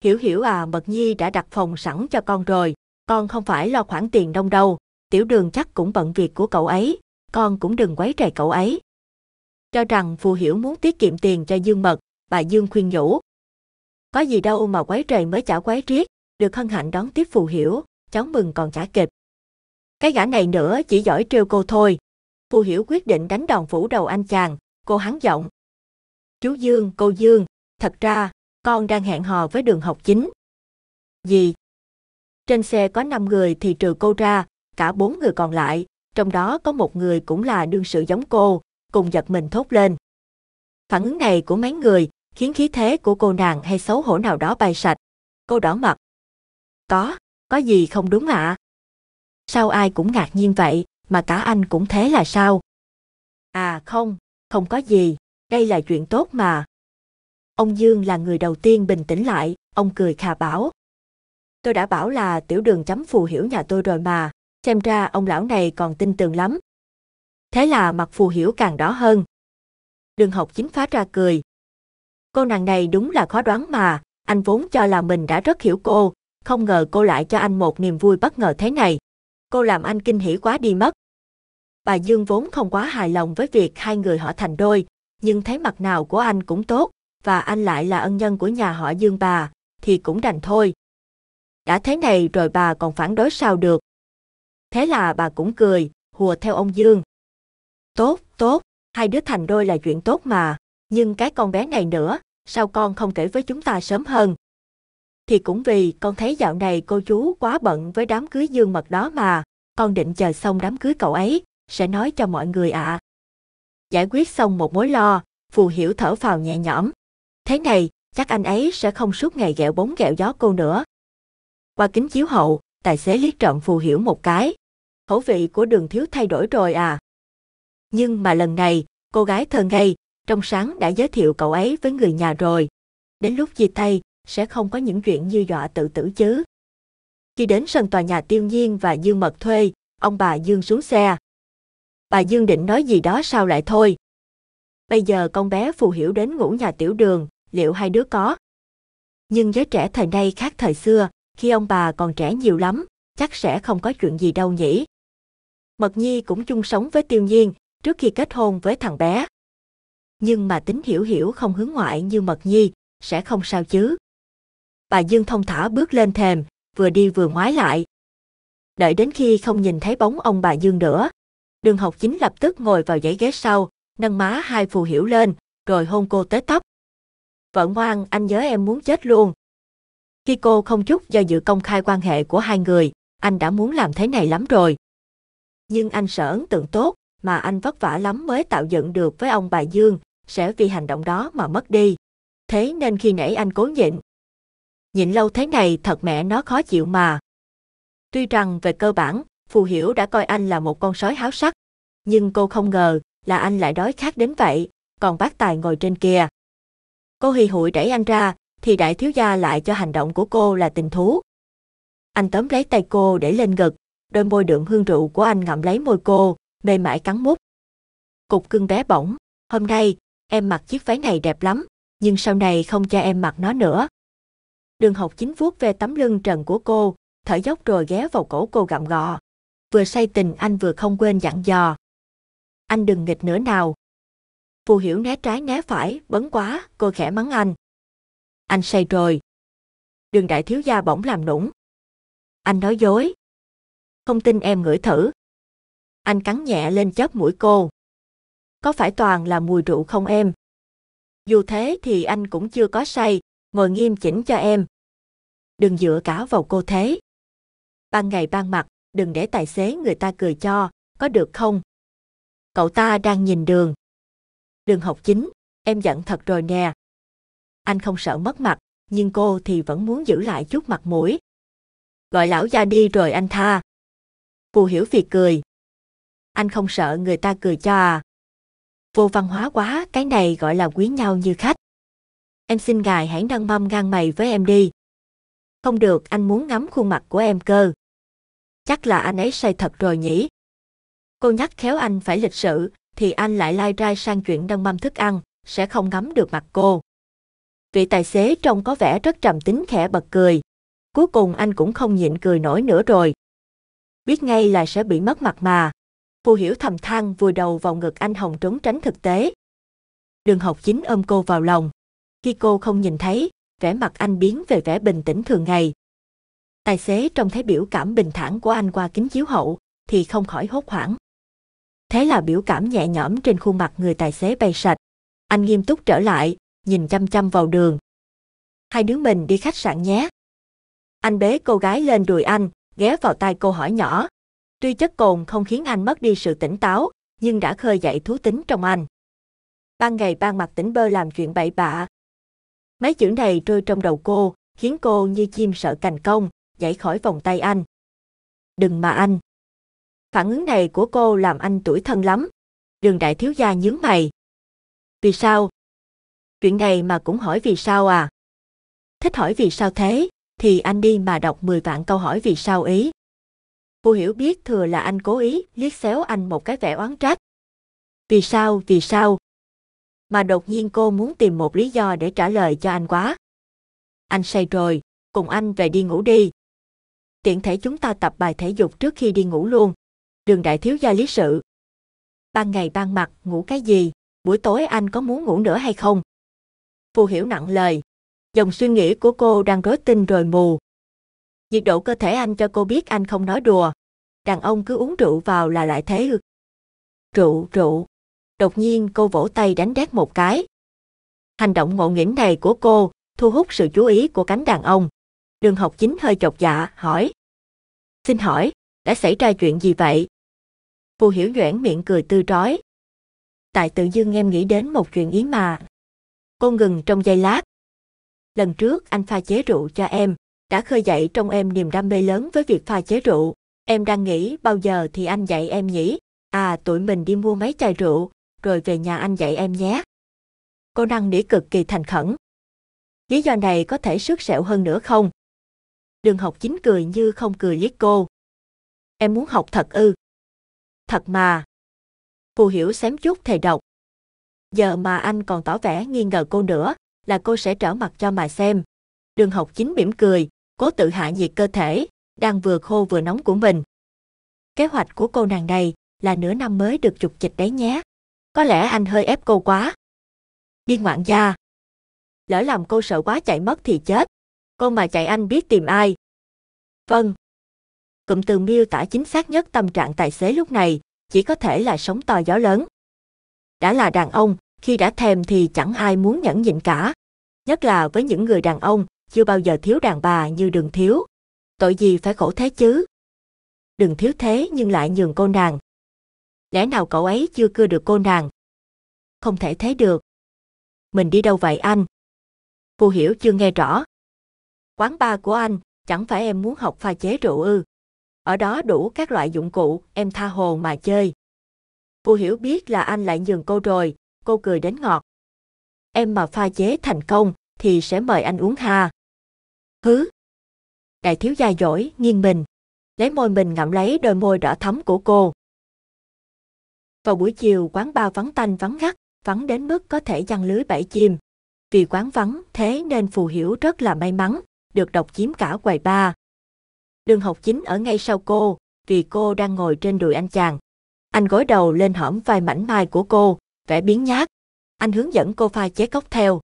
Hiểu hiểu à Mật Nhi đã đặt phòng sẵn cho con rồi, con không phải lo khoản tiền đông đâu, tiểu đường chắc cũng bận việc của cậu ấy con cũng đừng quấy rầy cậu ấy. Cho rằng phù hiểu muốn tiết kiệm tiền cho Dương Mật, bà Dương khuyên nhủ. Có gì đâu mà quấy rầy mới chả quấy riết được hân hạnh đón tiếp phù hiểu, cháu mừng còn chả kịp. Cái gã này nữa chỉ giỏi trêu cô thôi. Phù hiểu quyết định đánh đòn phủ đầu anh chàng, cô hắn giọng. Chú Dương, cô Dương, thật ra, con đang hẹn hò với đường học chính. Gì? Trên xe có 5 người thì trừ cô ra, cả bốn người còn lại trong đó có một người cũng là đương sự giống cô, cùng giật mình thốt lên. Phản ứng này của mấy người khiến khí thế của cô nàng hay xấu hổ nào đó bay sạch. Cô đỏ mặt. Có, có gì không đúng ạ? À? Sao ai cũng ngạc nhiên vậy, mà cả anh cũng thế là sao? À không, không có gì, đây là chuyện tốt mà. Ông Dương là người đầu tiên bình tĩnh lại, ông cười khà bảo. Tôi đã bảo là tiểu đường chấm phù hiểu nhà tôi rồi mà xem ra ông lão này còn tin tưởng lắm. Thế là mặt phù hiểu càng đỏ hơn. Đường học chính phá ra cười. Cô nàng này đúng là khó đoán mà, anh vốn cho là mình đã rất hiểu cô, không ngờ cô lại cho anh một niềm vui bất ngờ thế này. Cô làm anh kinh hỉ quá đi mất. Bà Dương vốn không quá hài lòng với việc hai người họ thành đôi, nhưng thấy mặt nào của anh cũng tốt, và anh lại là ân nhân của nhà họ Dương bà, thì cũng đành thôi. Đã thế này rồi bà còn phản đối sao được. Thế là bà cũng cười, hùa theo ông Dương. Tốt, tốt, hai đứa thành đôi là chuyện tốt mà, nhưng cái con bé này nữa, sao con không kể với chúng ta sớm hơn? Thì cũng vì con thấy dạo này cô chú quá bận với đám cưới Dương Mật đó mà, con định chờ xong đám cưới cậu ấy, sẽ nói cho mọi người ạ. À. Giải quyết xong một mối lo, Phù Hiểu thở phào nhẹ nhõm. Thế này, chắc anh ấy sẽ không suốt ngày ghẹo bóng ghẹo gió cô nữa. Qua kính chiếu hậu, tài xế liếc trộm Phù Hiểu một cái, khẩu vị của đường thiếu thay đổi rồi à. Nhưng mà lần này, cô gái thơ ngây, trong sáng đã giới thiệu cậu ấy với người nhà rồi. Đến lúc gì thay, sẽ không có những chuyện như dọa tự tử chứ. Khi đến sân tòa nhà tiêu nhiên và Dương Mật thuê, ông bà Dương xuống xe. Bà Dương định nói gì đó sao lại thôi. Bây giờ con bé phù hiểu đến ngủ nhà tiểu đường, liệu hai đứa có? Nhưng giới trẻ thời nay khác thời xưa, khi ông bà còn trẻ nhiều lắm, chắc sẽ không có chuyện gì đâu nhỉ. Mật Nhi cũng chung sống với Tiêu Nhiên trước khi kết hôn với thằng bé. Nhưng mà tính hiểu hiểu không hướng ngoại như Mật Nhi, sẽ không sao chứ. Bà Dương thông thả bước lên thềm, vừa đi vừa ngoái lại. Đợi đến khi không nhìn thấy bóng ông bà Dương nữa, đường học chính lập tức ngồi vào dãy ghế sau, nâng má hai phù hiểu lên, rồi hôn cô tới tóc. Vợ ngoan, anh nhớ em muốn chết luôn. Khi cô không chút do dự công khai quan hệ của hai người, anh đã muốn làm thế này lắm rồi nhưng anh sợ ấn tượng tốt mà anh vất vả lắm mới tạo dựng được với ông bà Dương sẽ vì hành động đó mà mất đi. Thế nên khi nãy anh cố nhịn. Nhịn lâu thế này thật mẹ nó khó chịu mà. Tuy rằng về cơ bản, Phù Hiểu đã coi anh là một con sói háo sắc, nhưng cô không ngờ là anh lại đói khát đến vậy, còn bác Tài ngồi trên kia. Cô hì hụi đẩy anh ra, thì đại thiếu gia lại cho hành động của cô là tình thú. Anh tóm lấy tay cô để lên ngực, đôi môi đượm hương rượu của anh ngậm lấy môi cô, mê mải cắn mút. Cục cưng bé bỏng, hôm nay, em mặc chiếc váy này đẹp lắm, nhưng sau này không cho em mặc nó nữa. Đường học chính vuốt về tấm lưng trần của cô, thở dốc rồi ghé vào cổ cô gặm gò. Vừa say tình anh vừa không quên dặn dò. Anh đừng nghịch nữa nào. Phù hiểu né trái né phải, bấn quá, cô khẽ mắng anh. Anh say rồi. Đường đại thiếu gia bỗng làm nũng. Anh nói dối. Không tin em ngửi thử. Anh cắn nhẹ lên chóp mũi cô. Có phải toàn là mùi rượu không em? Dù thế thì anh cũng chưa có say, ngồi nghiêm chỉnh cho em. Đừng dựa cả vào cô thế. Ban ngày ban mặt, đừng để tài xế người ta cười cho, có được không? Cậu ta đang nhìn đường. Đường học chính, em giận thật rồi nè. Anh không sợ mất mặt, nhưng cô thì vẫn muốn giữ lại chút mặt mũi. Gọi lão già đi rồi anh tha cô Hiểu việc cười. Anh không sợ người ta cười cho à? Vô văn hóa quá, cái này gọi là quý nhau như khách. Em xin ngài hãy nâng mâm ngang mày với em đi. Không được, anh muốn ngắm khuôn mặt của em cơ. Chắc là anh ấy say thật rồi nhỉ. Cô nhắc khéo anh phải lịch sự, thì anh lại lai rai sang chuyện nâng mâm thức ăn, sẽ không ngắm được mặt cô. Vị tài xế trông có vẻ rất trầm tính khẽ bật cười. Cuối cùng anh cũng không nhịn cười nổi nữa rồi, biết ngay là sẽ bị mất mặt mà. Phù hiểu thầm than vùi đầu vào ngực anh Hồng trốn tránh thực tế. Đường học chính ôm cô vào lòng. Khi cô không nhìn thấy, vẻ mặt anh biến về vẻ bình tĩnh thường ngày. Tài xế trông thấy biểu cảm bình thản của anh qua kính chiếu hậu, thì không khỏi hốt hoảng. Thế là biểu cảm nhẹ nhõm trên khuôn mặt người tài xế bay sạch. Anh nghiêm túc trở lại, nhìn chăm chăm vào đường. Hai đứa mình đi khách sạn nhé. Anh bế cô gái lên đùi anh, ghé vào tai cô hỏi nhỏ. Tuy chất cồn không khiến anh mất đi sự tỉnh táo, nhưng đã khơi dậy thú tính trong anh. Ban ngày ban mặt tỉnh bơ làm chuyện bậy bạ. Mấy chữ này trôi trong đầu cô, khiến cô như chim sợ cành công, nhảy khỏi vòng tay anh. Đừng mà anh. Phản ứng này của cô làm anh tuổi thân lắm. Đường đại thiếu gia nhướng mày. Vì sao? Chuyện này mà cũng hỏi vì sao à? Thích hỏi vì sao thế? thì anh đi mà đọc 10 vạn câu hỏi vì sao ý. Cô hiểu biết thừa là anh cố ý liếc xéo anh một cái vẻ oán trách. Vì sao, vì sao? Mà đột nhiên cô muốn tìm một lý do để trả lời cho anh quá. Anh say rồi, cùng anh về đi ngủ đi. Tiện thể chúng ta tập bài thể dục trước khi đi ngủ luôn. Đường đại thiếu gia lý sự. Ban ngày ban mặt, ngủ cái gì? Buổi tối anh có muốn ngủ nữa hay không? Phù hiểu nặng lời, Dòng suy nghĩ của cô đang rối tinh rồi mù. Nhiệt độ cơ thể anh cho cô biết anh không nói đùa. Đàn ông cứ uống rượu vào là lại thế ư. Rượu, rượu. Đột nhiên cô vỗ tay đánh đét một cái. Hành động ngộ nghĩnh này của cô thu hút sự chú ý của cánh đàn ông. Đường học chính hơi chột dạ, hỏi. Xin hỏi, đã xảy ra chuyện gì vậy? Phù hiểu nhoẻn miệng cười tươi trói. Tại tự dưng em nghĩ đến một chuyện ý mà. Cô ngừng trong giây lát, lần trước anh pha chế rượu cho em, đã khơi dậy trong em niềm đam mê lớn với việc pha chế rượu. Em đang nghĩ bao giờ thì anh dạy em nhỉ? À, tụi mình đi mua mấy chai rượu, rồi về nhà anh dạy em nhé. Cô năng nỉ cực kỳ thành khẩn. Lý do này có thể sứt sẹo hơn nữa không? Đường học chính cười như không cười với cô. Em muốn học thật ư? Thật mà. Phù hiểu xém chút thầy độc. Giờ mà anh còn tỏ vẻ nghi ngờ cô nữa, là cô sẽ trở mặt cho mà xem. Đường học chính mỉm cười, cố tự hạ nhiệt cơ thể, đang vừa khô vừa nóng của mình. Kế hoạch của cô nàng này là nửa năm mới được trục chịch đấy nhé. Có lẽ anh hơi ép cô quá. Đi ngoạn gia. Lỡ làm cô sợ quá chạy mất thì chết. Cô mà chạy anh biết tìm ai. Vâng. Cụm từ miêu tả chính xác nhất tâm trạng tài xế lúc này, chỉ có thể là sóng to gió lớn. Đã là đàn ông, khi đã thèm thì chẳng ai muốn nhẫn nhịn cả. Nhất là với những người đàn ông, chưa bao giờ thiếu đàn bà như đường thiếu. Tội gì phải khổ thế chứ? Đừng thiếu thế nhưng lại nhường cô nàng. Lẽ nào cậu ấy chưa cưa được cô nàng? Không thể thế được. Mình đi đâu vậy anh? Cô hiểu chưa nghe rõ. Quán bar của anh, chẳng phải em muốn học pha chế rượu ư. Ở đó đủ các loại dụng cụ, em tha hồ mà chơi. Cô hiểu biết là anh lại nhường cô rồi, cô cười đến ngọt. Em mà pha chế thành công thì sẽ mời anh uống ha. Hứ. Đại thiếu gia giỏi nghiêng mình. Lấy môi mình ngậm lấy đôi môi đỏ thắm của cô. Vào buổi chiều quán ba vắng tanh vắng ngắt, vắng đến mức có thể chăn lưới bẫy chim. Vì quán vắng thế nên Phù Hiểu rất là may mắn, được độc chiếm cả quầy ba. Đường học chính ở ngay sau cô, vì cô đang ngồi trên đùi anh chàng. Anh gối đầu lên hõm vai mảnh mai của cô, vẻ biến nhát. Anh hướng dẫn cô pha chế cốc theo.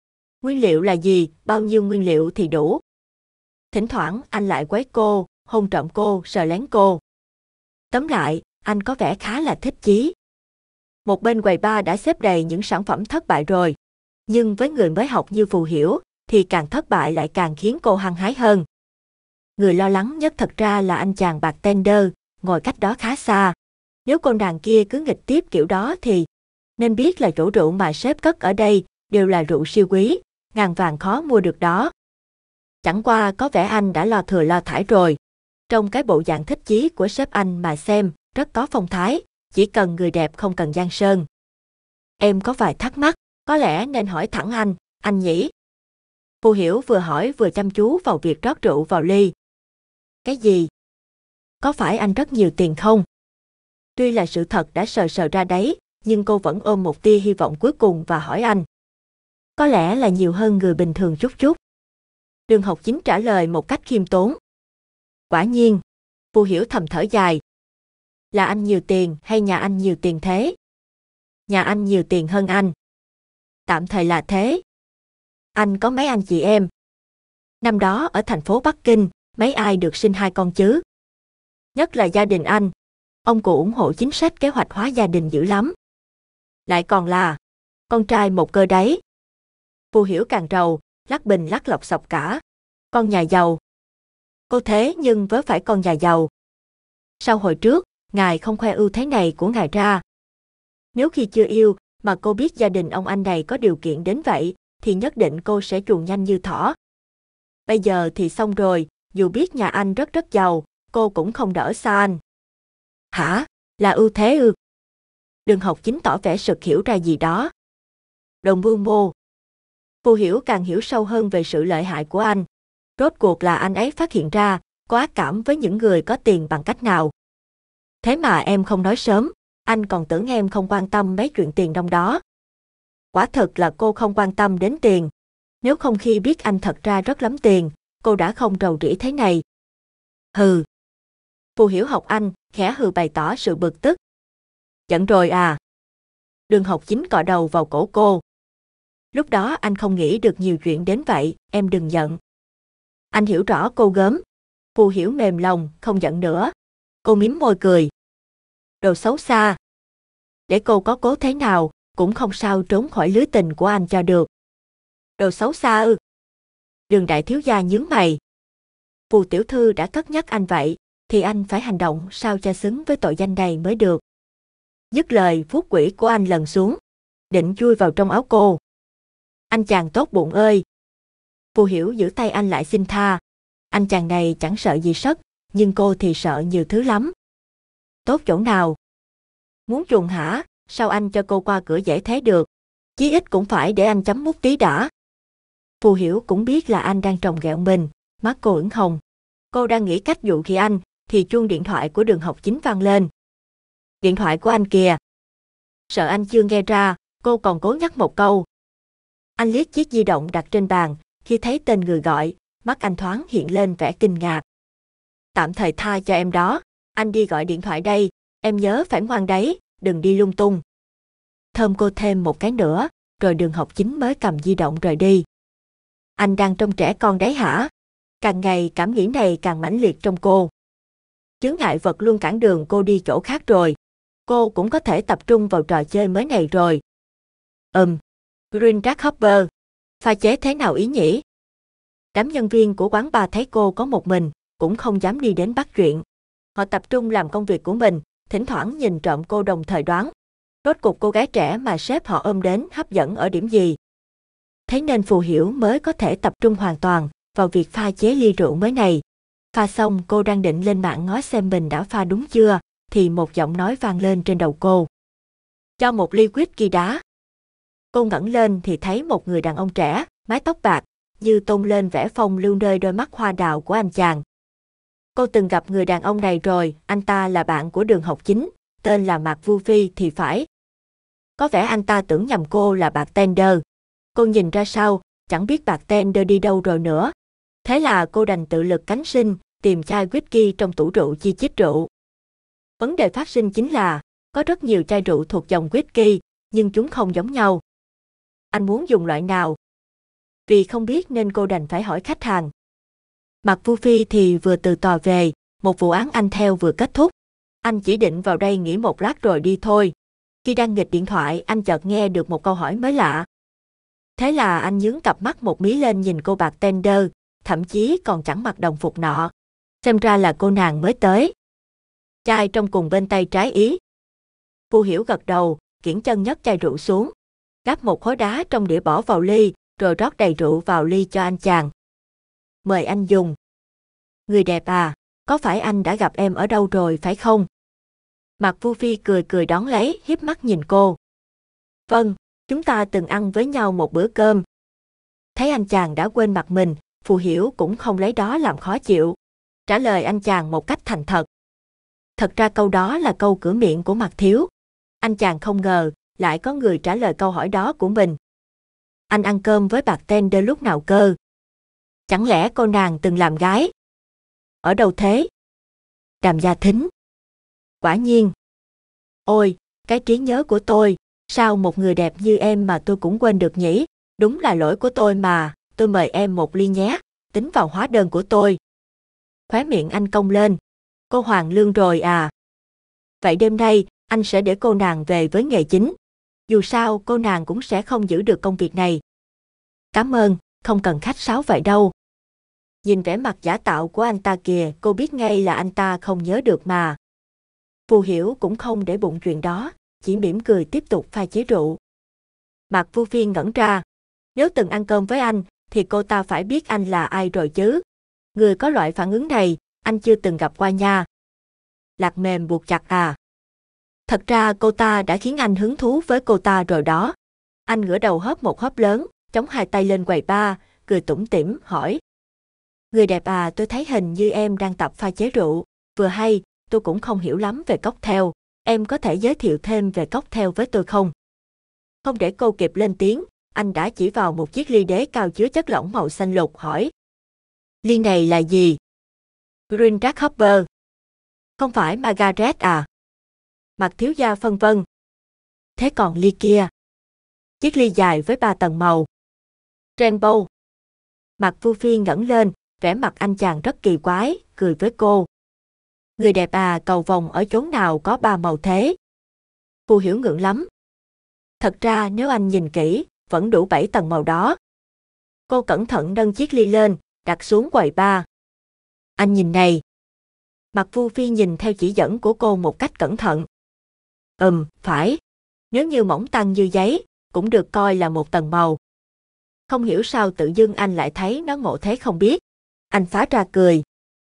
Nguyên liệu là gì, bao nhiêu nguyên liệu thì đủ. Thỉnh thoảng anh lại quấy cô, hôn trộm cô, sờ lén cô. Tóm lại, anh có vẻ khá là thích chí. Một bên quầy ba đã xếp đầy những sản phẩm thất bại rồi. Nhưng với người mới học như Phù Hiểu, thì càng thất bại lại càng khiến cô hăng hái hơn. Người lo lắng nhất thật ra là anh chàng bạc tender, ngồi cách đó khá xa. Nếu con đàn kia cứ nghịch tiếp kiểu đó thì nên biết là chỗ rượu mà sếp cất ở đây đều là rượu siêu quý, ngàn vàng khó mua được đó. Chẳng qua có vẻ anh đã lo thừa lo thải rồi. Trong cái bộ dạng thích chí của sếp anh mà xem, rất có phong thái, chỉ cần người đẹp không cần gian sơn. Em có vài thắc mắc, có lẽ nên hỏi thẳng anh, anh nhỉ? Phù Hiểu vừa hỏi vừa chăm chú vào việc rót rượu vào ly. Cái gì? Có phải anh rất nhiều tiền không? Tuy là sự thật đã sờ sờ ra đấy, nhưng cô vẫn ôm một tia hy vọng cuối cùng và hỏi anh. Có lẽ là nhiều hơn người bình thường chút chút. Đường học chính trả lời một cách khiêm tốn. Quả nhiên, Vu Hiểu thầm thở dài. Là anh nhiều tiền hay nhà anh nhiều tiền thế? Nhà anh nhiều tiền hơn anh. Tạm thời là thế. Anh có mấy anh chị em? Năm đó ở thành phố Bắc Kinh, mấy ai được sinh hai con chứ? Nhất là gia đình anh. Ông cụ ủng hộ chính sách kế hoạch hóa gia đình dữ lắm lại còn là con trai một cơ đấy. Phù hiểu càng rầu, lắc bình lắc lọc sọc cả. Con nhà giàu. Cô thế nhưng vớ phải con nhà giàu. Sau hồi trước, ngài không khoe ưu thế này của ngài ra. Nếu khi chưa yêu, mà cô biết gia đình ông anh này có điều kiện đến vậy, thì nhất định cô sẽ chuồn nhanh như thỏ. Bây giờ thì xong rồi, dù biết nhà anh rất rất giàu, cô cũng không đỡ xa anh. Hả? Là ưu thế ư? đừng học chính tỏ vẻ sực hiểu ra gì đó. Đồng vương mô. Phù hiểu càng hiểu sâu hơn về sự lợi hại của anh. Rốt cuộc là anh ấy phát hiện ra, có ác cảm với những người có tiền bằng cách nào. Thế mà em không nói sớm, anh còn tưởng em không quan tâm mấy chuyện tiền trong đó. Quả thật là cô không quan tâm đến tiền. Nếu không khi biết anh thật ra rất lắm tiền, cô đã không rầu rĩ thế này. Hừ. Phù hiểu học anh, khẽ hừ bày tỏ sự bực tức, Giận rồi à? Đường học chính cọ đầu vào cổ cô. Lúc đó anh không nghĩ được nhiều chuyện đến vậy, em đừng giận. Anh hiểu rõ cô gớm. Phù hiểu mềm lòng, không giận nữa. Cô mím môi cười. Đồ xấu xa. Để cô có cố thế nào, cũng không sao trốn khỏi lưới tình của anh cho được. Đồ xấu xa ư. Đường đại thiếu gia nhướng mày. Phù tiểu thư đã cất nhắc anh vậy, thì anh phải hành động sao cho xứng với tội danh này mới được. Dứt lời phút quỷ của anh lần xuống. Định chui vào trong áo cô. Anh chàng tốt bụng ơi. Phù hiểu giữ tay anh lại xin tha. Anh chàng này chẳng sợ gì sất, nhưng cô thì sợ nhiều thứ lắm. Tốt chỗ nào? Muốn chuồng hả? Sao anh cho cô qua cửa dễ thế được? Chí ít cũng phải để anh chấm mút tí đã. Phù hiểu cũng biết là anh đang trồng ghẹo mình, mắt cô ửng hồng. Cô đang nghĩ cách dụ khi anh, thì chuông điện thoại của đường học chính vang lên điện thoại của anh kìa. Sợ anh chưa nghe ra, cô còn cố nhắc một câu. Anh liếc chiếc di động đặt trên bàn, khi thấy tên người gọi, mắt anh thoáng hiện lên vẻ kinh ngạc. Tạm thời tha cho em đó, anh đi gọi điện thoại đây, em nhớ phải ngoan đấy, đừng đi lung tung. Thơm cô thêm một cái nữa, rồi đường học chính mới cầm di động rời đi. Anh đang trông trẻ con đấy hả? Càng ngày cảm nghĩ này càng mãnh liệt trong cô. Chướng ngại vật luôn cản đường cô đi chỗ khác rồi, cô cũng có thể tập trung vào trò chơi mới này rồi. Ừm, Green Jack Hopper, pha chế thế nào ý nhỉ? Đám nhân viên của quán bar thấy cô có một mình, cũng không dám đi đến bắt chuyện. Họ tập trung làm công việc của mình, thỉnh thoảng nhìn trộm cô đồng thời đoán. Rốt cuộc cô gái trẻ mà sếp họ ôm đến hấp dẫn ở điểm gì? Thế nên phù hiểu mới có thể tập trung hoàn toàn vào việc pha chế ly rượu mới này. Pha xong cô đang định lên mạng ngó xem mình đã pha đúng chưa, thì một giọng nói vang lên trên đầu cô. Cho một ly whisky đá. Cô ngẩng lên thì thấy một người đàn ông trẻ, mái tóc bạc, như tôn lên vẻ phong lưu nơi đôi mắt hoa đào của anh chàng. Cô từng gặp người đàn ông này rồi, anh ta là bạn của đường học chính, tên là Mạc Vu Phi thì phải. Có vẻ anh ta tưởng nhầm cô là bạc tender. Cô nhìn ra sau, chẳng biết bạc tender đi đâu rồi nữa. Thế là cô đành tự lực cánh sinh, tìm chai whisky trong tủ rượu chi chít rượu. Vấn đề phát sinh chính là, có rất nhiều chai rượu thuộc dòng whisky, nhưng chúng không giống nhau. Anh muốn dùng loại nào? Vì không biết nên cô đành phải hỏi khách hàng. Mặc Vu Phi thì vừa từ tòa về, một vụ án anh theo vừa kết thúc. Anh chỉ định vào đây nghỉ một lát rồi đi thôi. Khi đang nghịch điện thoại, anh chợt nghe được một câu hỏi mới lạ. Thế là anh nhướng cặp mắt một mí lên nhìn cô bạc tender, thậm chí còn chẳng mặc đồng phục nọ. Xem ra là cô nàng mới tới chai trong cùng bên tay trái ý. Vu Hiểu gật đầu, kiển chân nhấc chai rượu xuống, gắp một khối đá trong đĩa bỏ vào ly, rồi rót đầy rượu vào ly cho anh chàng. Mời anh dùng. Người đẹp à, có phải anh đã gặp em ở đâu rồi phải không? Mặt Vu Phi cười cười đón lấy, hiếp mắt nhìn cô. Vâng, chúng ta từng ăn với nhau một bữa cơm. Thấy anh chàng đã quên mặt mình, Phù Hiểu cũng không lấy đó làm khó chịu. Trả lời anh chàng một cách thành thật. Thật ra câu đó là câu cửa miệng của mặt Thiếu. Anh chàng không ngờ, lại có người trả lời câu hỏi đó của mình. Anh ăn cơm với bạc tên đơ lúc nào cơ? Chẳng lẽ cô nàng từng làm gái? Ở đâu thế? Đàm gia thính. Quả nhiên. Ôi, cái trí nhớ của tôi, sao một người đẹp như em mà tôi cũng quên được nhỉ? Đúng là lỗi của tôi mà, tôi mời em một ly nhé, tính vào hóa đơn của tôi. Khóe miệng anh cong lên, cô Hoàng Lương rồi à. Vậy đêm nay, anh sẽ để cô nàng về với nghề chính. Dù sao, cô nàng cũng sẽ không giữ được công việc này. Cảm ơn, không cần khách sáo vậy đâu. Nhìn vẻ mặt giả tạo của anh ta kìa, cô biết ngay là anh ta không nhớ được mà. Phù Hiểu cũng không để bụng chuyện đó, chỉ mỉm cười tiếp tục pha chế rượu. Mạc Vu Phiên ngẩn ra. Nếu từng ăn cơm với anh, thì cô ta phải biết anh là ai rồi chứ. Người có loại phản ứng này, anh chưa từng gặp qua nha. Lạc mềm buộc chặt à. Thật ra cô ta đã khiến anh hứng thú với cô ta rồi đó. Anh ngửa đầu hớp một hớp lớn, chống hai tay lên quầy ba, cười tủm tỉm hỏi. Người đẹp à tôi thấy hình như em đang tập pha chế rượu, vừa hay, tôi cũng không hiểu lắm về cocktail, em có thể giới thiệu thêm về cocktail với tôi không? Không để cô kịp lên tiếng, anh đã chỉ vào một chiếc ly đế cao chứa chất lỏng màu xanh lục hỏi. Ly này là gì? Green Hopper. Không phải Margaret à? Mặt thiếu gia phân vân. Thế còn ly kia? Chiếc ly dài với ba tầng màu. Rainbow. Mặt Vu Phi ngẩng lên, vẻ mặt anh chàng rất kỳ quái, cười với cô. Người đẹp à cầu vòng ở chốn nào có ba màu thế? Cô hiểu ngượng lắm. Thật ra nếu anh nhìn kỹ, vẫn đủ bảy tầng màu đó. Cô cẩn thận nâng chiếc ly lên, đặt xuống quầy ba. Anh nhìn này. Mặt Vu Phi nhìn theo chỉ dẫn của cô một cách cẩn thận. Ừm, phải. Nếu như mỏng tăng như giấy, cũng được coi là một tầng màu. Không hiểu sao tự dưng anh lại thấy nó ngộ thế không biết. Anh phá ra cười.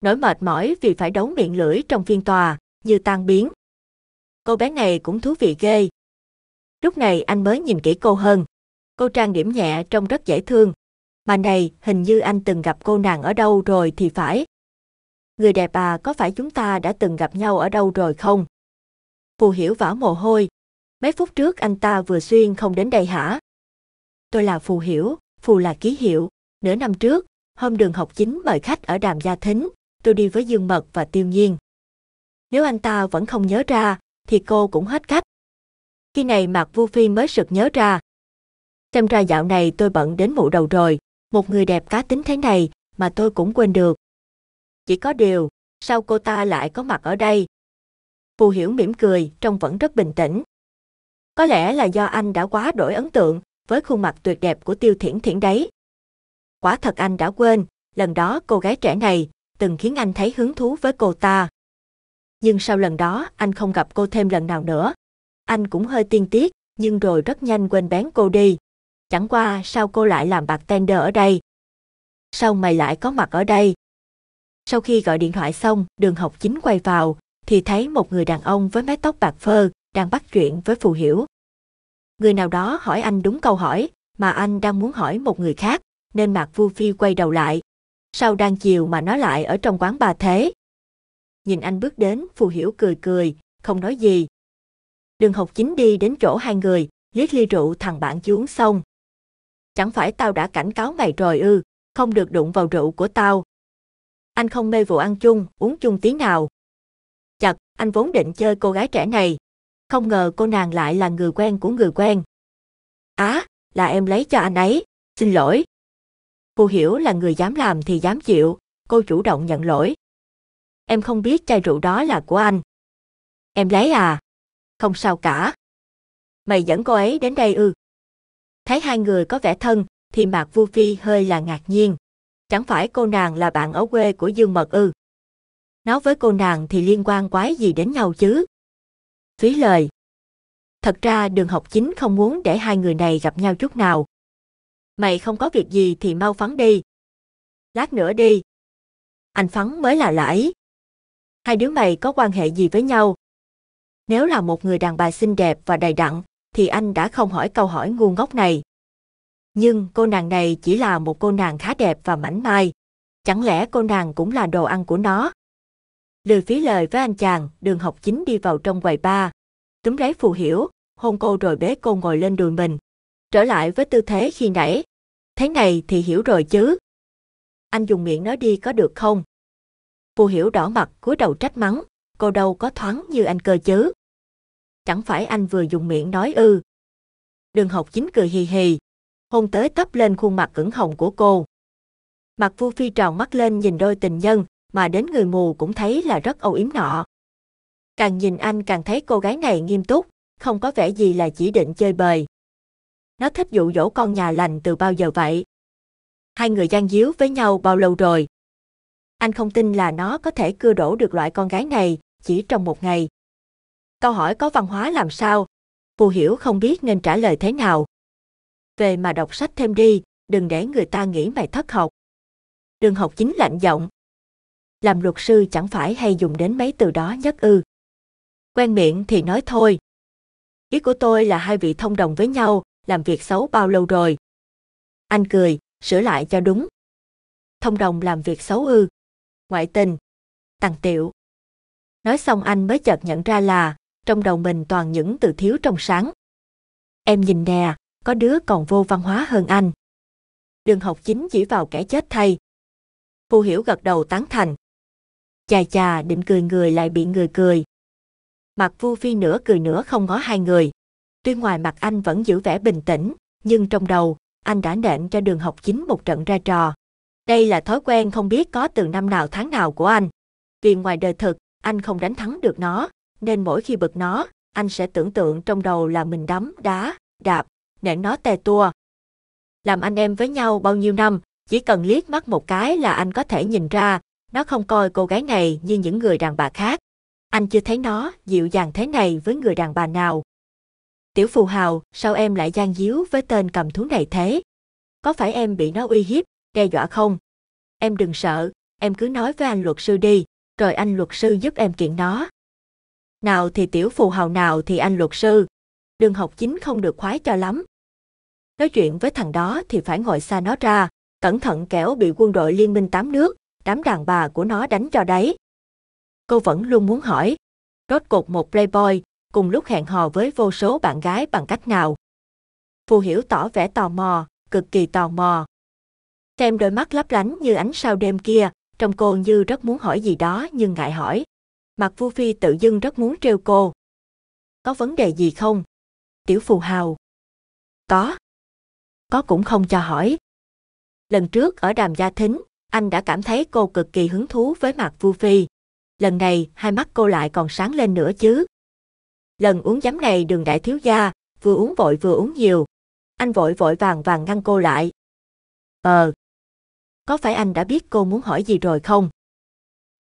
Nỗi mệt mỏi vì phải đấu miệng lưỡi trong phiên tòa, như tan biến. Cô bé này cũng thú vị ghê. Lúc này anh mới nhìn kỹ cô hơn. Cô trang điểm nhẹ trông rất dễ thương. Mà này, hình như anh từng gặp cô nàng ở đâu rồi thì phải người đẹp à có phải chúng ta đã từng gặp nhau ở đâu rồi không? Phù hiểu vã mồ hôi. Mấy phút trước anh ta vừa xuyên không đến đây hả? Tôi là Phù hiểu, Phù là ký hiệu. Nửa năm trước, hôm đường học chính mời khách ở đàm gia thính, tôi đi với Dương Mật và Tiêu Nhiên. Nếu anh ta vẫn không nhớ ra, thì cô cũng hết cách. Khi này Mạc Vu Phi mới sực nhớ ra. Xem ra dạo này tôi bận đến mụ đầu rồi, một người đẹp cá tính thế này mà tôi cũng quên được chỉ có điều, sao cô ta lại có mặt ở đây? Phù Hiểu mỉm cười, trông vẫn rất bình tĩnh. Có lẽ là do anh đã quá đổi ấn tượng với khuôn mặt tuyệt đẹp của Tiêu Thiển Thiển đấy. Quả thật anh đã quên, lần đó cô gái trẻ này từng khiến anh thấy hứng thú với cô ta. Nhưng sau lần đó anh không gặp cô thêm lần nào nữa. Anh cũng hơi tiên tiếc, nhưng rồi rất nhanh quên bén cô đi. Chẳng qua sao cô lại làm bạc tender ở đây? Sao mày lại có mặt ở đây? Sau khi gọi điện thoại xong, đường học chính quay vào, thì thấy một người đàn ông với mái tóc bạc phơ đang bắt chuyện với Phù Hiểu. Người nào đó hỏi anh đúng câu hỏi mà anh đang muốn hỏi một người khác, nên Mạc Vu Phi quay đầu lại. Sao đang chiều mà nó lại ở trong quán bà thế? Nhìn anh bước đến, Phù Hiểu cười cười, không nói gì. Đường học chính đi đến chỗ hai người, liếc ly rượu thằng bạn chú uống xong. Chẳng phải tao đã cảnh cáo mày rồi ư, không được đụng vào rượu của tao, anh không mê vụ ăn chung, uống chung tí nào. Chật, anh vốn định chơi cô gái trẻ này. Không ngờ cô nàng lại là người quen của người quen. Á, à, là em lấy cho anh ấy. Xin lỗi. Phù hiểu là người dám làm thì dám chịu, cô chủ động nhận lỗi. Em không biết chai rượu đó là của anh. Em lấy à? Không sao cả. Mày dẫn cô ấy đến đây ư? Thấy hai người có vẻ thân, thì Mạc Vu Phi hơi là ngạc nhiên. Chẳng phải cô nàng là bạn ở quê của Dương Mật ư? Nó với cô nàng thì liên quan quái gì đến nhau chứ? Phí lời. Thật ra đường học chính không muốn để hai người này gặp nhau chút nào. Mày không có việc gì thì mau phắn đi. Lát nữa đi. Anh phắn mới là lãi. Hai đứa mày có quan hệ gì với nhau? Nếu là một người đàn bà xinh đẹp và đầy đặn, thì anh đã không hỏi câu hỏi ngu ngốc này. Nhưng cô nàng này chỉ là một cô nàng khá đẹp và mảnh mai. Chẳng lẽ cô nàng cũng là đồ ăn của nó? Lười phí lời với anh chàng, đường học chính đi vào trong quầy ba. Túm lấy phù hiểu, hôn cô rồi bế cô ngồi lên đùi mình. Trở lại với tư thế khi nãy. Thế này thì hiểu rồi chứ. Anh dùng miệng nói đi có được không? Phù hiểu đỏ mặt cúi đầu trách mắng, cô đâu có thoáng như anh cơ chứ. Chẳng phải anh vừa dùng miệng nói ư. Đường học chính cười hì hì, hôn tới tấp lên khuôn mặt ửng hồng của cô. Mặt Vu Phi tròn mắt lên nhìn đôi tình nhân, mà đến người mù cũng thấy là rất âu yếm nọ. Càng nhìn anh càng thấy cô gái này nghiêm túc, không có vẻ gì là chỉ định chơi bời. Nó thích dụ dỗ con nhà lành từ bao giờ vậy? Hai người gian díu với nhau bao lâu rồi? Anh không tin là nó có thể cưa đổ được loại con gái này chỉ trong một ngày. Câu hỏi có văn hóa làm sao? Phù Hiểu không biết nên trả lời thế nào về mà đọc sách thêm đi, đừng để người ta nghĩ mày thất học. Đừng học chính lạnh giọng. Làm luật sư chẳng phải hay dùng đến mấy từ đó nhất ư. Quen miệng thì nói thôi. Ý của tôi là hai vị thông đồng với nhau, làm việc xấu bao lâu rồi. Anh cười, sửa lại cho đúng. Thông đồng làm việc xấu ư. Ngoại tình. Tằng tiệu. Nói xong anh mới chợt nhận ra là, trong đầu mình toàn những từ thiếu trong sáng. Em nhìn nè, có đứa còn vô văn hóa hơn anh. Đường học chính chỉ vào kẻ chết thay. Phù hiểu gật đầu tán thành. Chà chà định cười người lại bị người cười. Mặt vu phi nửa cười nửa không ngó hai người. Tuy ngoài mặt anh vẫn giữ vẻ bình tĩnh, nhưng trong đầu, anh đã nện cho đường học chính một trận ra trò. Đây là thói quen không biết có từ năm nào tháng nào của anh. Vì ngoài đời thực, anh không đánh thắng được nó, nên mỗi khi bực nó, anh sẽ tưởng tượng trong đầu là mình đấm, đá, đạp, nện nó tè tua. Làm anh em với nhau bao nhiêu năm, chỉ cần liếc mắt một cái là anh có thể nhìn ra, nó không coi cô gái này như những người đàn bà khác. Anh chưa thấy nó dịu dàng thế này với người đàn bà nào. Tiểu phù hào, sao em lại gian díu với tên cầm thú này thế? Có phải em bị nó uy hiếp, đe dọa không? Em đừng sợ, em cứ nói với anh luật sư đi, rồi anh luật sư giúp em kiện nó. Nào thì tiểu phù hào nào thì anh luật sư. Đường học chính không được khoái cho lắm, nói chuyện với thằng đó thì phải ngồi xa nó ra, cẩn thận kẻo bị quân đội liên minh tám nước, đám đàn bà của nó đánh cho đấy. Cô vẫn luôn muốn hỏi, rốt cuộc một playboy, cùng lúc hẹn hò với vô số bạn gái bằng cách nào. Phù hiểu tỏ vẻ tò mò, cực kỳ tò mò. Xem đôi mắt lấp lánh như ánh sao đêm kia, trong cô như rất muốn hỏi gì đó nhưng ngại hỏi. Mặt Vu Phi tự dưng rất muốn trêu cô. Có vấn đề gì không? Tiểu Phù Hào. Có có cũng không cho hỏi. Lần trước ở đàm gia thính, anh đã cảm thấy cô cực kỳ hứng thú với mặt Vu Phi. Lần này, hai mắt cô lại còn sáng lên nữa chứ. Lần uống giấm này đường đại thiếu gia, vừa uống vội vừa uống nhiều. Anh vội vội vàng vàng ngăn cô lại. Ờ. Có phải anh đã biết cô muốn hỏi gì rồi không?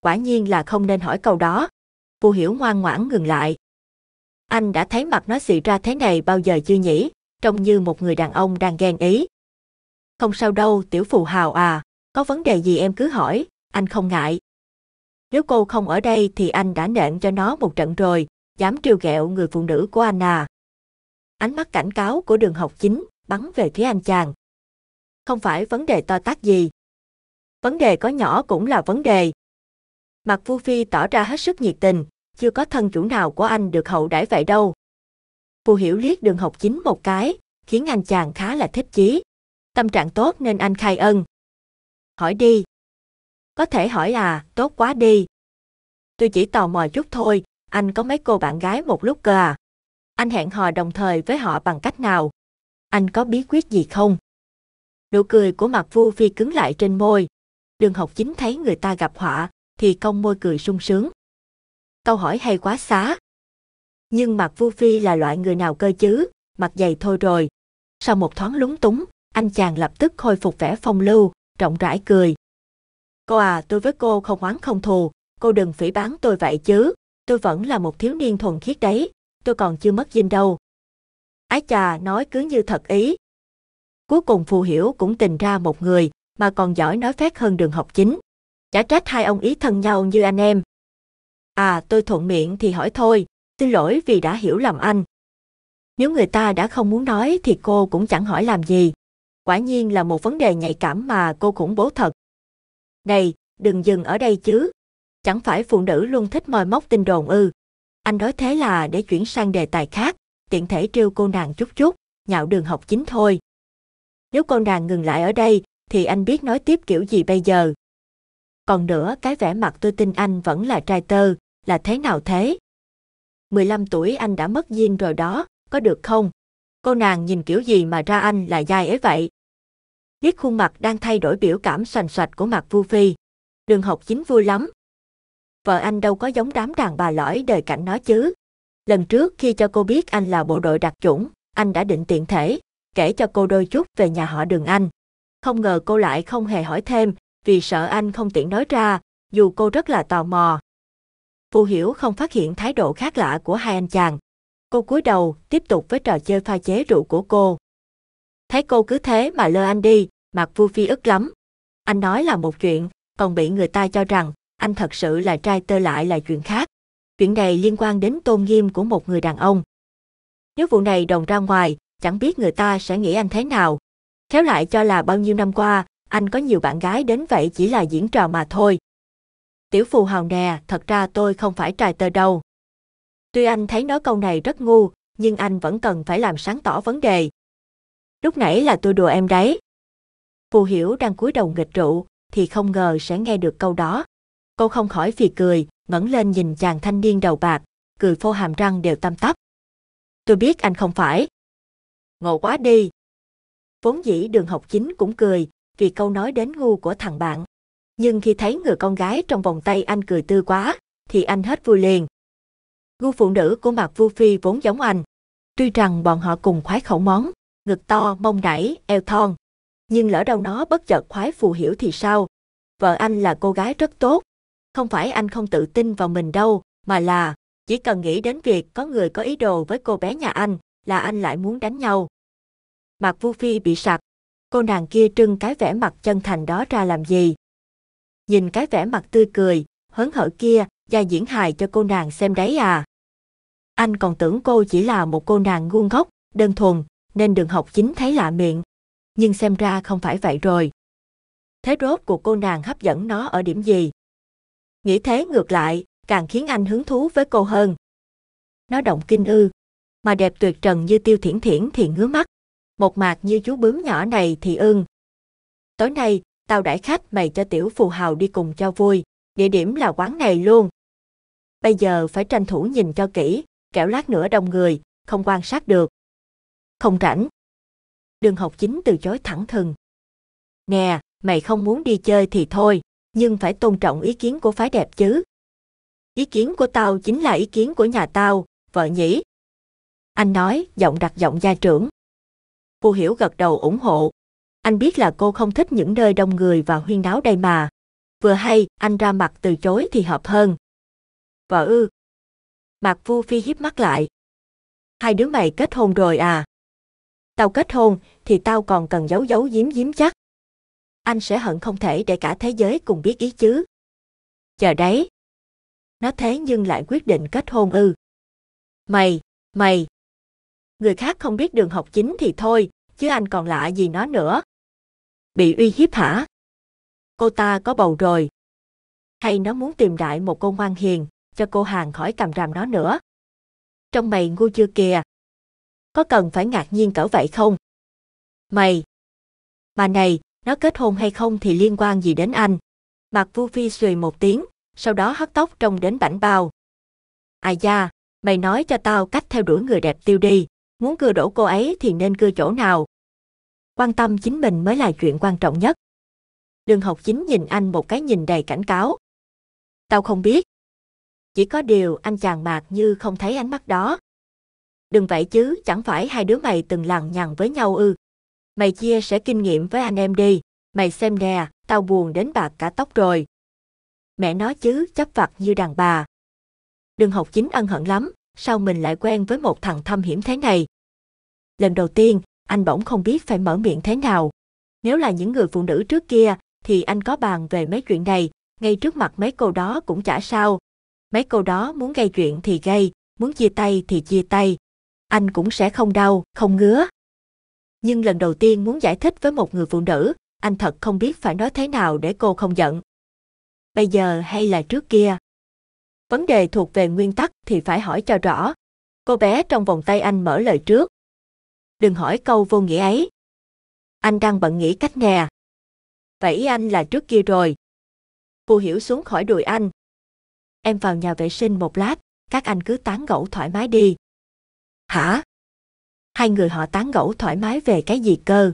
Quả nhiên là không nên hỏi câu đó. Vu Hiểu ngoan ngoãn ngừng lại. Anh đã thấy mặt nó xị ra thế này bao giờ chưa nhỉ? trông như một người đàn ông đang ghen ý. Không sao đâu, tiểu phù hào à, có vấn đề gì em cứ hỏi, anh không ngại. Nếu cô không ở đây thì anh đã nện cho nó một trận rồi, dám trêu ghẹo người phụ nữ của anh à. Ánh mắt cảnh cáo của đường học chính bắn về phía anh chàng. Không phải vấn đề to tát gì. Vấn đề có nhỏ cũng là vấn đề. Mặt Vu Phi tỏ ra hết sức nhiệt tình, chưa có thân chủ nào của anh được hậu đãi vậy đâu. Phù Hiểu liếc đường học chính một cái, khiến anh chàng khá là thích chí. Tâm trạng tốt nên anh khai ân. Hỏi đi. Có thể hỏi à, tốt quá đi. Tôi chỉ tò mò chút thôi, anh có mấy cô bạn gái một lúc cơ à? Anh hẹn hò đồng thời với họ bằng cách nào? Anh có bí quyết gì không? Nụ cười của mặt Vu Phi cứng lại trên môi. Đường học chính thấy người ta gặp họa, thì cong môi cười sung sướng. Câu hỏi hay quá xá, nhưng mặt Vu Phi là loại người nào cơ chứ, mặt dày thôi rồi. Sau một thoáng lúng túng, anh chàng lập tức khôi phục vẻ phong lưu, rộng rãi cười. Cô à, tôi với cô không oán không thù, cô đừng phỉ bán tôi vậy chứ, tôi vẫn là một thiếu niên thuần khiết đấy, tôi còn chưa mất dinh đâu. Ái chà, nói cứ như thật ý. Cuối cùng phù hiểu cũng tình ra một người, mà còn giỏi nói phét hơn đường học chính. Chả trách hai ông ý thân nhau như anh em. À, tôi thuận miệng thì hỏi thôi, Xin lỗi vì đã hiểu lầm anh. Nếu người ta đã không muốn nói thì cô cũng chẳng hỏi làm gì. Quả nhiên là một vấn đề nhạy cảm mà cô khủng bố thật. Này, đừng dừng ở đây chứ. Chẳng phải phụ nữ luôn thích mòi móc tin đồn ư. Anh nói thế là để chuyển sang đề tài khác, tiện thể trêu cô nàng chút chút, nhạo đường học chính thôi. Nếu cô nàng ngừng lại ở đây, thì anh biết nói tiếp kiểu gì bây giờ. Còn nữa, cái vẻ mặt tôi tin anh vẫn là trai tơ, là thế nào thế, 15 tuổi anh đã mất dinh rồi đó, có được không? Cô nàng nhìn kiểu gì mà ra anh là dai ấy vậy? Liếc khuôn mặt đang thay đổi biểu cảm xoành xoạch của mặt Vu Phi. Đường học chính vui lắm. Vợ anh đâu có giống đám đàn bà lõi đời cảnh nó chứ. Lần trước khi cho cô biết anh là bộ đội đặc chủng, anh đã định tiện thể, kể cho cô đôi chút về nhà họ đường anh. Không ngờ cô lại không hề hỏi thêm, vì sợ anh không tiện nói ra, dù cô rất là tò mò, Phù Hiểu không phát hiện thái độ khác lạ của hai anh chàng. Cô cúi đầu, tiếp tục với trò chơi pha chế rượu của cô. Thấy cô cứ thế mà lơ anh đi, mặt Vu Phi ức lắm. Anh nói là một chuyện, còn bị người ta cho rằng anh thật sự là trai tơ lại là chuyện khác. Chuyện này liên quan đến tôn nghiêm của một người đàn ông. Nếu vụ này đồng ra ngoài, chẳng biết người ta sẽ nghĩ anh thế nào. Khéo lại cho là bao nhiêu năm qua, anh có nhiều bạn gái đến vậy chỉ là diễn trò mà thôi, Tiểu phù hào nè, thật ra tôi không phải trài tơ đâu. Tuy anh thấy nói câu này rất ngu, nhưng anh vẫn cần phải làm sáng tỏ vấn đề. Lúc nãy là tôi đùa em đấy. Phù hiểu đang cúi đầu nghịch rượu, thì không ngờ sẽ nghe được câu đó. Cô không khỏi phì cười, ngẩng lên nhìn chàng thanh niên đầu bạc, cười phô hàm răng đều tăm tắp. Tôi biết anh không phải. Ngộ quá đi. Vốn dĩ đường học chính cũng cười, vì câu nói đến ngu của thằng bạn nhưng khi thấy người con gái trong vòng tay anh cười tươi quá, thì anh hết vui liền. Gu phụ nữ của Mạc Vu Phi vốn giống anh. Tuy rằng bọn họ cùng khoái khẩu món, ngực to, mông đẩy eo thon. Nhưng lỡ đâu nó bất chợt khoái phù hiểu thì sao? Vợ anh là cô gái rất tốt. Không phải anh không tự tin vào mình đâu, mà là chỉ cần nghĩ đến việc có người có ý đồ với cô bé nhà anh là anh lại muốn đánh nhau. Mạc Vu Phi bị sặc. Cô nàng kia trưng cái vẻ mặt chân thành đó ra làm gì, nhìn cái vẻ mặt tươi cười, hớn hở kia, và diễn hài cho cô nàng xem đấy à. Anh còn tưởng cô chỉ là một cô nàng ngu ngốc, đơn thuần, nên đừng học chính thấy lạ miệng. Nhưng xem ra không phải vậy rồi. Thế rốt của cô nàng hấp dẫn nó ở điểm gì? Nghĩ thế ngược lại, càng khiến anh hứng thú với cô hơn. Nó động kinh ư, mà đẹp tuyệt trần như tiêu thiển thiển thì ngứa mắt, một mạc như chú bướm nhỏ này thì ưng. Tối nay, tao đãi khách mày cho tiểu phù hào đi cùng cho vui, địa điểm là quán này luôn. Bây giờ phải tranh thủ nhìn cho kỹ, kẻo lát nữa đông người, không quan sát được. Không rảnh. Đường học chính từ chối thẳng thừng. Nè, mày không muốn đi chơi thì thôi, nhưng phải tôn trọng ý kiến của phái đẹp chứ. Ý kiến của tao chính là ý kiến của nhà tao, vợ nhỉ. Anh nói, giọng đặt giọng gia trưởng. Phù hiểu gật đầu ủng hộ, anh biết là cô không thích những nơi đông người và huyên náo đây mà. Vừa hay, anh ra mặt từ chối thì hợp hơn. Vợ ư. Mạc Vu Phi hiếp mắt lại. Hai đứa mày kết hôn rồi à? Tao kết hôn thì tao còn cần giấu giấu giếm giếm chắc. Anh sẽ hận không thể để cả thế giới cùng biết ý chứ. Chờ đấy. Nó thế nhưng lại quyết định kết hôn ư. Mày, mày. Người khác không biết đường học chính thì thôi, chứ anh còn lạ gì nó nữa. Bị uy hiếp hả? Cô ta có bầu rồi. Hay nó muốn tìm đại một cô ngoan hiền, cho cô hàng khỏi cầm ràm nó nữa. Trong mày ngu chưa kìa. Có cần phải ngạc nhiên cỡ vậy không? Mày! Mà này, nó kết hôn hay không thì liên quan gì đến anh? Mặt Vu Phi xùy một tiếng, sau đó hất tóc trông đến bảnh bao. ai à da, mày nói cho tao cách theo đuổi người đẹp tiêu đi, muốn cưa đổ cô ấy thì nên cưa chỗ nào? quan tâm chính mình mới là chuyện quan trọng nhất. Đường học chính nhìn anh một cái nhìn đầy cảnh cáo. Tao không biết. Chỉ có điều anh chàng mạc như không thấy ánh mắt đó. Đừng vậy chứ, chẳng phải hai đứa mày từng lằng nhằng với nhau ư. Mày chia sẻ kinh nghiệm với anh em đi. Mày xem nè, tao buồn đến bạc cả tóc rồi. Mẹ nói chứ, chấp vặt như đàn bà. Đường học chính ân hận lắm, sao mình lại quen với một thằng thâm hiểm thế này. Lần đầu tiên, anh bỗng không biết phải mở miệng thế nào. Nếu là những người phụ nữ trước kia, thì anh có bàn về mấy chuyện này, ngay trước mặt mấy cô đó cũng chả sao. Mấy cô đó muốn gây chuyện thì gây, muốn chia tay thì chia tay. Anh cũng sẽ không đau, không ngứa. Nhưng lần đầu tiên muốn giải thích với một người phụ nữ, anh thật không biết phải nói thế nào để cô không giận. Bây giờ hay là trước kia? Vấn đề thuộc về nguyên tắc thì phải hỏi cho rõ. Cô bé trong vòng tay anh mở lời trước, đừng hỏi câu vô nghĩa ấy. Anh đang bận nghĩ cách nè. Vậy anh là trước kia rồi. Cô hiểu xuống khỏi đùi anh. Em vào nhà vệ sinh một lát, các anh cứ tán gẫu thoải mái đi. Hả? Hai người họ tán gẫu thoải mái về cái gì cơ?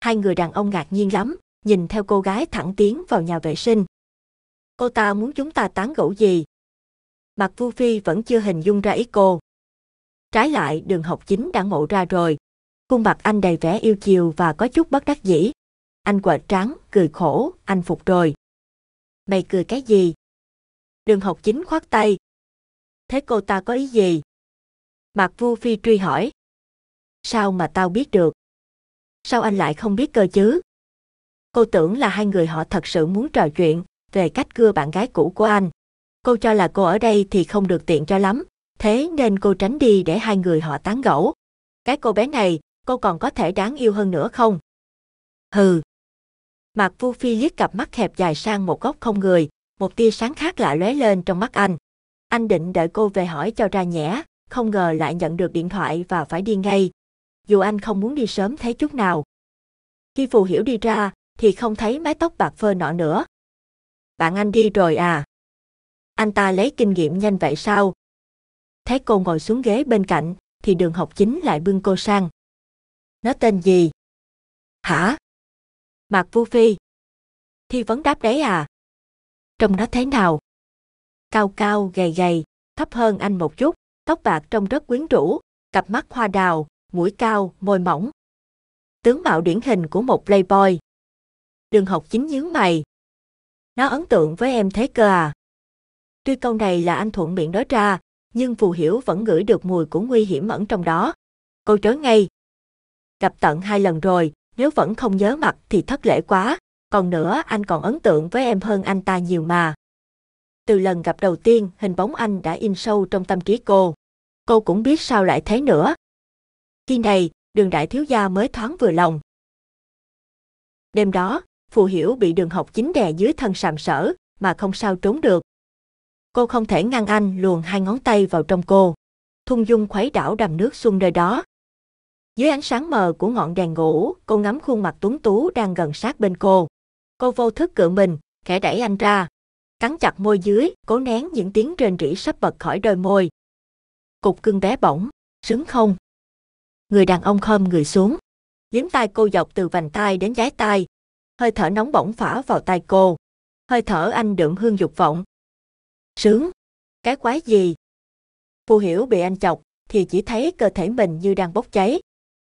Hai người đàn ông ngạc nhiên lắm, nhìn theo cô gái thẳng tiến vào nhà vệ sinh. Cô ta muốn chúng ta tán gẫu gì? Mặt Vu Phi vẫn chưa hình dung ra ý cô. Trái lại đường học chính đã ngộ ra rồi. Khuôn mặt anh đầy vẻ yêu chiều và có chút bất đắc dĩ. Anh quệt trắng, cười khổ, anh phục rồi. Mày cười cái gì? Đường học chính khoát tay. Thế cô ta có ý gì? Mạc Vu Phi truy hỏi. Sao mà tao biết được? Sao anh lại không biết cơ chứ? Cô tưởng là hai người họ thật sự muốn trò chuyện về cách cưa bạn gái cũ của anh. Cô cho là cô ở đây thì không được tiện cho lắm thế nên cô tránh đi để hai người họ tán gẫu. Cái cô bé này, cô còn có thể đáng yêu hơn nữa không? Hừ. Mạc Vu Phi liếc cặp mắt hẹp dài sang một góc không người, một tia sáng khác lạ lóe lên trong mắt anh. Anh định đợi cô về hỏi cho ra nhẽ, không ngờ lại nhận được điện thoại và phải đi ngay. Dù anh không muốn đi sớm thế chút nào. Khi Phù Hiểu đi ra, thì không thấy mái tóc bạc phơ nọ nữa. Bạn anh đi rồi à? Anh ta lấy kinh nghiệm nhanh vậy sao, thấy cô ngồi xuống ghế bên cạnh, thì đường học chính lại bưng cô sang. Nó tên gì? Hả? Mạc Vu Phi. Thi vấn đáp đấy à? Trông nó thế nào? Cao cao, gầy gầy, thấp hơn anh một chút, tóc bạc trông rất quyến rũ, cặp mắt hoa đào, mũi cao, môi mỏng. Tướng mạo điển hình của một playboy. Đường học chính nhướng mày. Nó ấn tượng với em thế cơ à? Tuy câu này là anh thuận miệng nói ra, nhưng Phù Hiểu vẫn ngửi được mùi của nguy hiểm ẩn trong đó. Cô trớ ngay. Gặp tận hai lần rồi, nếu vẫn không nhớ mặt thì thất lễ quá, còn nữa anh còn ấn tượng với em hơn anh ta nhiều mà. Từ lần gặp đầu tiên, hình bóng anh đã in sâu trong tâm trí cô. Cô cũng biết sao lại thế nữa. Khi này, đường đại thiếu gia mới thoáng vừa lòng. Đêm đó, Phù Hiểu bị đường học chính đè dưới thân sàm sở, mà không sao trốn được, Cô không thể ngăn anh luồn hai ngón tay vào trong cô. Thung dung khuấy đảo đầm nước xuân nơi đó. Dưới ánh sáng mờ của ngọn đèn ngủ, cô ngắm khuôn mặt tuấn tú đang gần sát bên cô. Cô vô thức cựa mình, khẽ đẩy anh ra. Cắn chặt môi dưới, cố nén những tiếng rên rỉ sắp bật khỏi đôi môi. Cục cưng bé bỏng, sướng không? Người đàn ông khom người xuống. Liếm tay cô dọc từ vành tai đến giái tai. Hơi thở nóng bỏng phả vào tai cô. Hơi thở anh đượm hương dục vọng, Sướng! Cái quái gì? Phù hiểu bị anh chọc, thì chỉ thấy cơ thể mình như đang bốc cháy.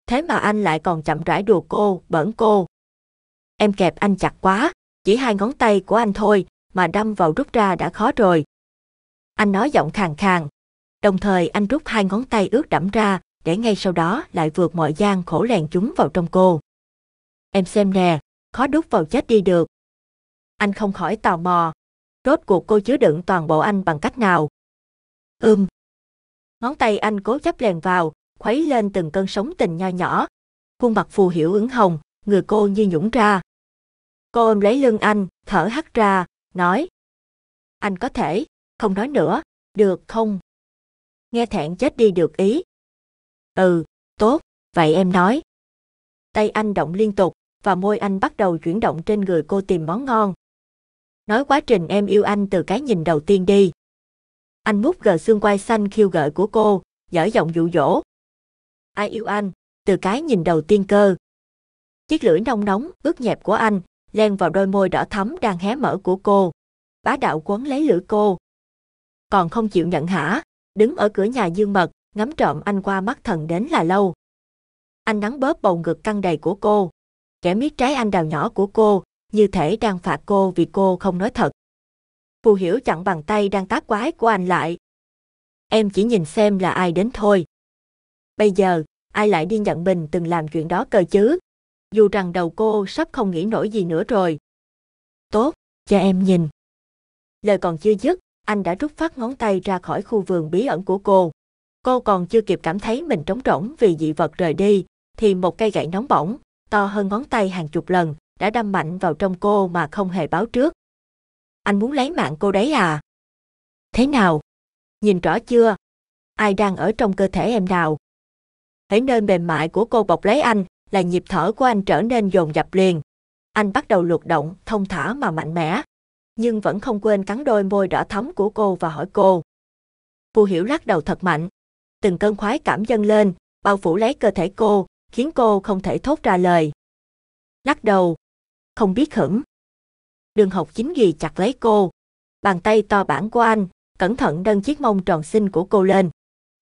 Thế mà anh lại còn chậm rãi đùa cô, bẩn cô. Em kẹp anh chặt quá, chỉ hai ngón tay của anh thôi mà đâm vào rút ra đã khó rồi. Anh nói giọng khàn khàn, đồng thời anh rút hai ngón tay ướt đẫm ra để ngay sau đó lại vượt mọi gian khổ lèn chúng vào trong cô. Em xem nè, khó đút vào chết đi được. Anh không khỏi tò mò, Rốt cuộc cô chứa đựng toàn bộ anh bằng cách nào? Ưm. Ngón tay anh cố chấp lèn vào, khuấy lên từng cơn sóng tình nho nhỏ. Khuôn mặt phù hiểu ứng hồng, người cô như nhũng ra. Cô ôm lấy lưng anh, thở hắt ra, nói. Anh có thể, không nói nữa, được không? Nghe thẹn chết đi được ý. Ừ, tốt, vậy em nói. Tay anh động liên tục, và môi anh bắt đầu chuyển động trên người cô tìm món ngon, Nói quá trình em yêu anh từ cái nhìn đầu tiên đi. Anh mút gờ xương quai xanh khiêu gợi của cô, dở giọng dụ dỗ. Ai yêu anh, từ cái nhìn đầu tiên cơ. Chiếc lưỡi nông nóng, ướt nhẹp của anh, len vào đôi môi đỏ thắm đang hé mở của cô. Bá đạo quấn lấy lưỡi cô. Còn không chịu nhận hả, đứng ở cửa nhà dương mật, ngắm trộm anh qua mắt thần đến là lâu. Anh nắng bóp bầu ngực căng đầy của cô. Kẻ miết trái anh đào nhỏ của cô, như thể đang phạt cô vì cô không nói thật. Phù hiểu chặn bàn tay đang tác quái của anh lại. Em chỉ nhìn xem là ai đến thôi. Bây giờ, ai lại đi nhận mình từng làm chuyện đó cơ chứ? Dù rằng đầu cô sắp không nghĩ nổi gì nữa rồi. Tốt, cho em nhìn. Lời còn chưa dứt, anh đã rút phát ngón tay ra khỏi khu vườn bí ẩn của cô. Cô còn chưa kịp cảm thấy mình trống rỗng vì dị vật rời đi, thì một cây gậy nóng bỏng, to hơn ngón tay hàng chục lần, đã đâm mạnh vào trong cô mà không hề báo trước. Anh muốn lấy mạng cô đấy à? Thế nào? Nhìn rõ chưa? Ai đang ở trong cơ thể em nào? Hãy nơi mềm mại của cô bọc lấy anh là nhịp thở của anh trở nên dồn dập liền. Anh bắt đầu luột động, thông thả mà mạnh mẽ. Nhưng vẫn không quên cắn đôi môi đỏ thắm của cô và hỏi cô. Phù hiểu lắc đầu thật mạnh. Từng cơn khoái cảm dâng lên, bao phủ lấy cơ thể cô, khiến cô không thể thốt ra lời. Lắc đầu, không biết khẩn Đường học chính ghi chặt lấy cô. Bàn tay to bản của anh, cẩn thận nâng chiếc mông tròn xinh của cô lên,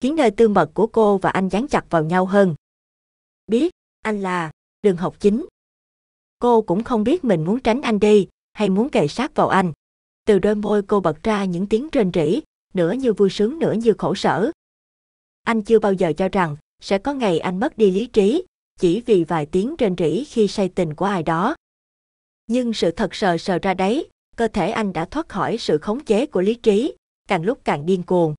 khiến nơi tư mật của cô và anh dán chặt vào nhau hơn. Biết, anh là đường học chính. Cô cũng không biết mình muốn tránh anh đi hay muốn kề sát vào anh. Từ đôi môi cô bật ra những tiếng rên rỉ, nửa như vui sướng nửa như khổ sở. Anh chưa bao giờ cho rằng sẽ có ngày anh mất đi lý trí, chỉ vì vài tiếng rên rỉ khi say tình của ai đó. Nhưng sự thật sờ sờ ra đấy, cơ thể anh đã thoát khỏi sự khống chế của lý trí, càng lúc càng điên cuồng.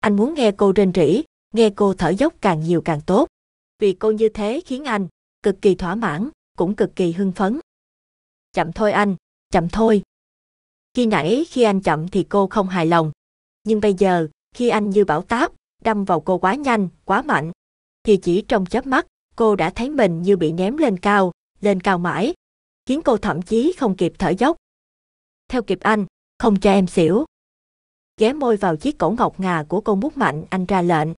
Anh muốn nghe cô rên rỉ, nghe cô thở dốc càng nhiều càng tốt. Vì cô như thế khiến anh cực kỳ thỏa mãn, cũng cực kỳ hưng phấn. Chậm thôi anh, chậm thôi. Khi nãy khi anh chậm thì cô không hài lòng. Nhưng bây giờ, khi anh như bão táp, đâm vào cô quá nhanh, quá mạnh, thì chỉ trong chớp mắt, cô đã thấy mình như bị ném lên cao, lên cao mãi, khiến cô thậm chí không kịp thở dốc. Theo kịp anh, không cho em xỉu. Ghé môi vào chiếc cổ ngọc ngà của cô bút mạnh anh ra lệnh.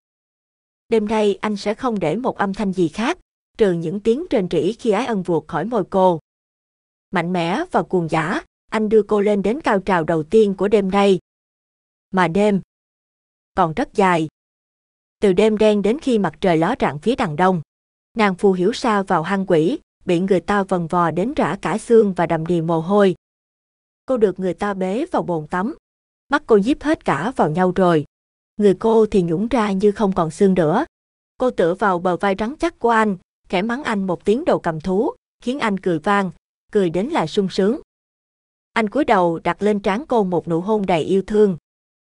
Đêm nay anh sẽ không để một âm thanh gì khác, trừ những tiếng trên rỉ khi ái ân vuột khỏi môi cô. Mạnh mẽ và cuồng giả, anh đưa cô lên đến cao trào đầu tiên của đêm nay. Mà đêm còn rất dài. Từ đêm đen đến khi mặt trời ló rạng phía đằng đông, nàng phù hiểu xa vào hang quỷ, bị người ta vần vò đến rã cả xương và đầm đìa mồ hôi. Cô được người ta bế vào bồn tắm. Mắt cô díp hết cả vào nhau rồi. Người cô thì nhũng ra như không còn xương nữa. Cô tựa vào bờ vai rắn chắc của anh, khẽ mắng anh một tiếng đầu cầm thú, khiến anh cười vang, cười đến là sung sướng. Anh cúi đầu đặt lên trán cô một nụ hôn đầy yêu thương.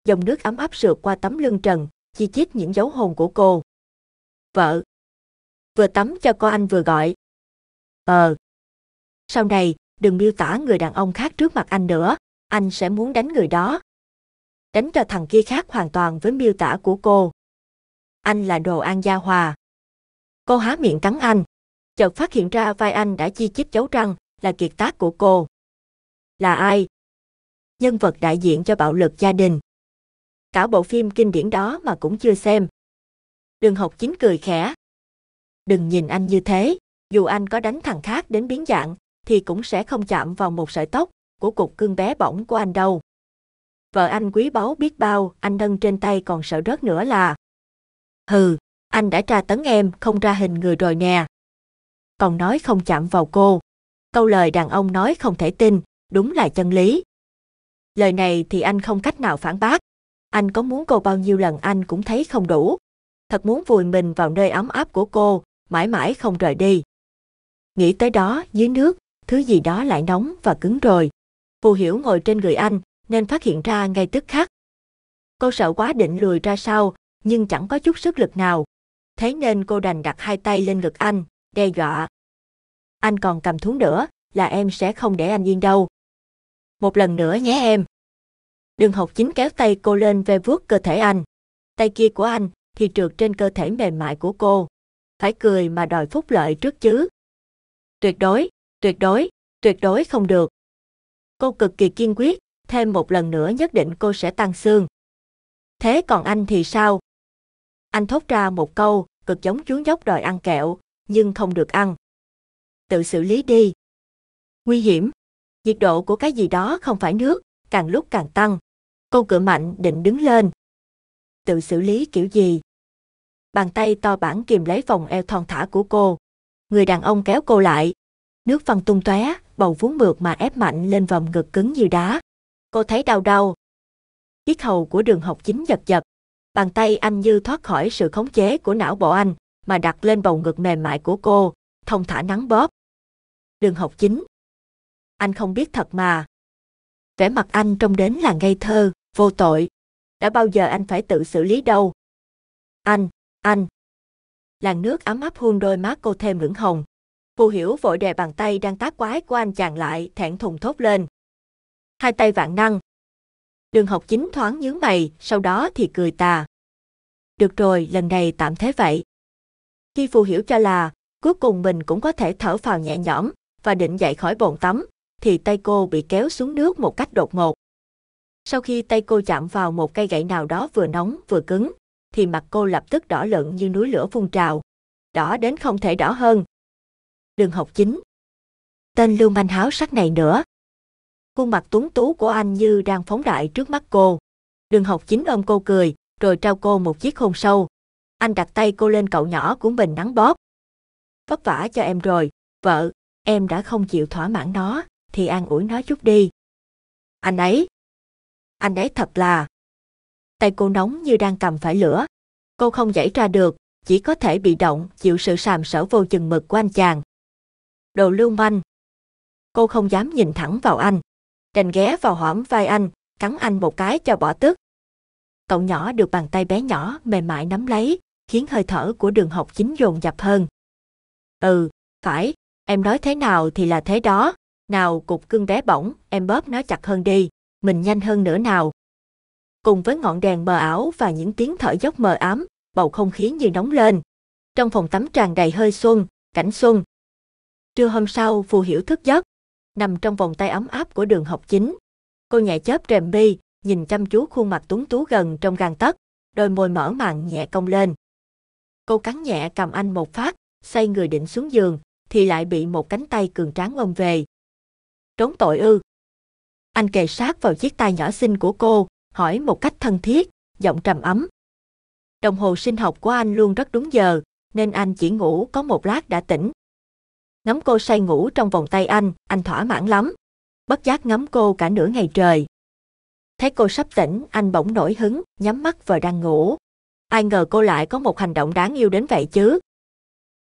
Dòng nước ấm áp sượt qua tấm lưng trần, chi chít những dấu hồn của cô. Vợ. Vừa tắm cho cô anh vừa gọi, Ờ. Sau này, đừng miêu tả người đàn ông khác trước mặt anh nữa, anh sẽ muốn đánh người đó. Đánh cho thằng kia khác hoàn toàn với miêu tả của cô. Anh là đồ an gia hòa. Cô há miệng cắn anh. Chợt phát hiện ra vai anh đã chi chít dấu răng là kiệt tác của cô. Là ai? Nhân vật đại diện cho bạo lực gia đình. Cả bộ phim kinh điển đó mà cũng chưa xem. Đường học chính cười khẽ. Đừng nhìn anh như thế. Dù anh có đánh thằng khác đến biến dạng, thì cũng sẽ không chạm vào một sợi tóc của cục cưng bé bỏng của anh đâu. Vợ anh quý báu biết bao, anh nâng trên tay còn sợ rớt nữa là. Hừ, anh đã tra tấn em không ra hình người rồi nè. Còn nói không chạm vào cô. Câu lời đàn ông nói không thể tin, đúng là chân lý. Lời này thì anh không cách nào phản bác. Anh có muốn cô bao nhiêu lần anh cũng thấy không đủ. Thật muốn vùi mình vào nơi ấm áp của cô, mãi mãi không rời đi. Nghĩ tới đó, dưới nước, thứ gì đó lại nóng và cứng rồi. Phù Hiểu ngồi trên người anh, nên phát hiện ra ngay tức khắc. Cô sợ quá định lùi ra sau, nhưng chẳng có chút sức lực nào. Thế nên cô đành đặt hai tay lên ngực anh, đe dọa. Anh còn cầm thú nữa, là em sẽ không để anh yên đâu. Một lần nữa nhé em. Đường học chính kéo tay cô lên ve vuốt cơ thể anh. Tay kia của anh thì trượt trên cơ thể mềm mại của cô. Phải cười mà đòi phúc lợi trước chứ. Tuyệt đối, tuyệt đối, tuyệt đối không được. Cô cực kỳ kiên quyết, thêm một lần nữa nhất định cô sẽ tăng xương. Thế còn anh thì sao? Anh thốt ra một câu, cực giống chú nhóc đòi ăn kẹo, nhưng không được ăn. Tự xử lý đi. Nguy hiểm. Nhiệt độ của cái gì đó không phải nước, càng lúc càng tăng. Cô cựa mạnh định đứng lên. Tự xử lý kiểu gì? Bàn tay to bản kìm lấy vòng eo thon thả của cô, người đàn ông kéo cô lại. Nước văng tung tóe, bầu vú mượt mà ép mạnh lên vòng ngực cứng như đá. Cô thấy đau đau. Chiếc hầu của đường học chính giật giật. Bàn tay anh như thoát khỏi sự khống chế của não bộ anh, mà đặt lên bầu ngực mềm mại của cô, thông thả nắng bóp. Đường học chính. Anh không biết thật mà. Vẻ mặt anh trông đến là ngây thơ, vô tội. Đã bao giờ anh phải tự xử lý đâu. Anh, anh, làn nước ấm áp hôn đôi má cô thêm ửng hồng. Phù hiểu vội đè bàn tay đang tác quái của anh chàng lại, thẹn thùng thốt lên. Hai tay vạn năng. Đường học chính thoáng nhướng mày, sau đó thì cười tà. Được rồi, lần này tạm thế vậy. Khi phù hiểu cho là, cuối cùng mình cũng có thể thở phào nhẹ nhõm và định dậy khỏi bồn tắm, thì tay cô bị kéo xuống nước một cách đột ngột. Sau khi tay cô chạm vào một cây gậy nào đó vừa nóng vừa cứng, thì mặt cô lập tức đỏ lợn như núi lửa phun trào. Đỏ đến không thể đỏ hơn. Đường học chính. Tên lưu manh háo sắc này nữa. Khuôn mặt tuấn tú của anh như đang phóng đại trước mắt cô. Đường học chính ôm cô cười, rồi trao cô một chiếc hôn sâu. Anh đặt tay cô lên cậu nhỏ của mình nắng bóp. Vất vả cho em rồi, vợ, em đã không chịu thỏa mãn nó, thì an ủi nó chút đi. Anh ấy. Anh ấy thật là, tay cô nóng như đang cầm phải lửa. Cô không giải ra được, chỉ có thể bị động chịu sự sàm sở vô chừng mực của anh chàng. Đồ lưu manh. Cô không dám nhìn thẳng vào anh. Đành ghé vào hõm vai anh, cắn anh một cái cho bỏ tức. Cậu nhỏ được bàn tay bé nhỏ mềm mại nắm lấy, khiến hơi thở của đường học chính dồn dập hơn. Ừ, phải, em nói thế nào thì là thế đó. Nào cục cưng bé bỏng, em bóp nó chặt hơn đi, mình nhanh hơn nữa nào cùng với ngọn đèn mờ ảo và những tiếng thở dốc mờ ám, bầu không khí như nóng lên. Trong phòng tắm tràn đầy hơi xuân, cảnh xuân. Trưa hôm sau, Phù Hiểu thức giấc, nằm trong vòng tay ấm áp của đường học chính. Cô nhẹ chớp rèm bi, nhìn chăm chú khuôn mặt tuấn tú gần trong gang tấc, đôi môi mở màng nhẹ cong lên. Cô cắn nhẹ cầm anh một phát, xoay người định xuống giường, thì lại bị một cánh tay cường tráng ôm về. Trốn tội ư. Anh kề sát vào chiếc tay nhỏ xinh của cô, hỏi một cách thân thiết, giọng trầm ấm. Đồng hồ sinh học của anh luôn rất đúng giờ, nên anh chỉ ngủ có một lát đã tỉnh. Ngắm cô say ngủ trong vòng tay anh, anh thỏa mãn lắm. Bất giác ngắm cô cả nửa ngày trời. Thấy cô sắp tỉnh, anh bỗng nổi hứng, nhắm mắt vờ đang ngủ. Ai ngờ cô lại có một hành động đáng yêu đến vậy chứ.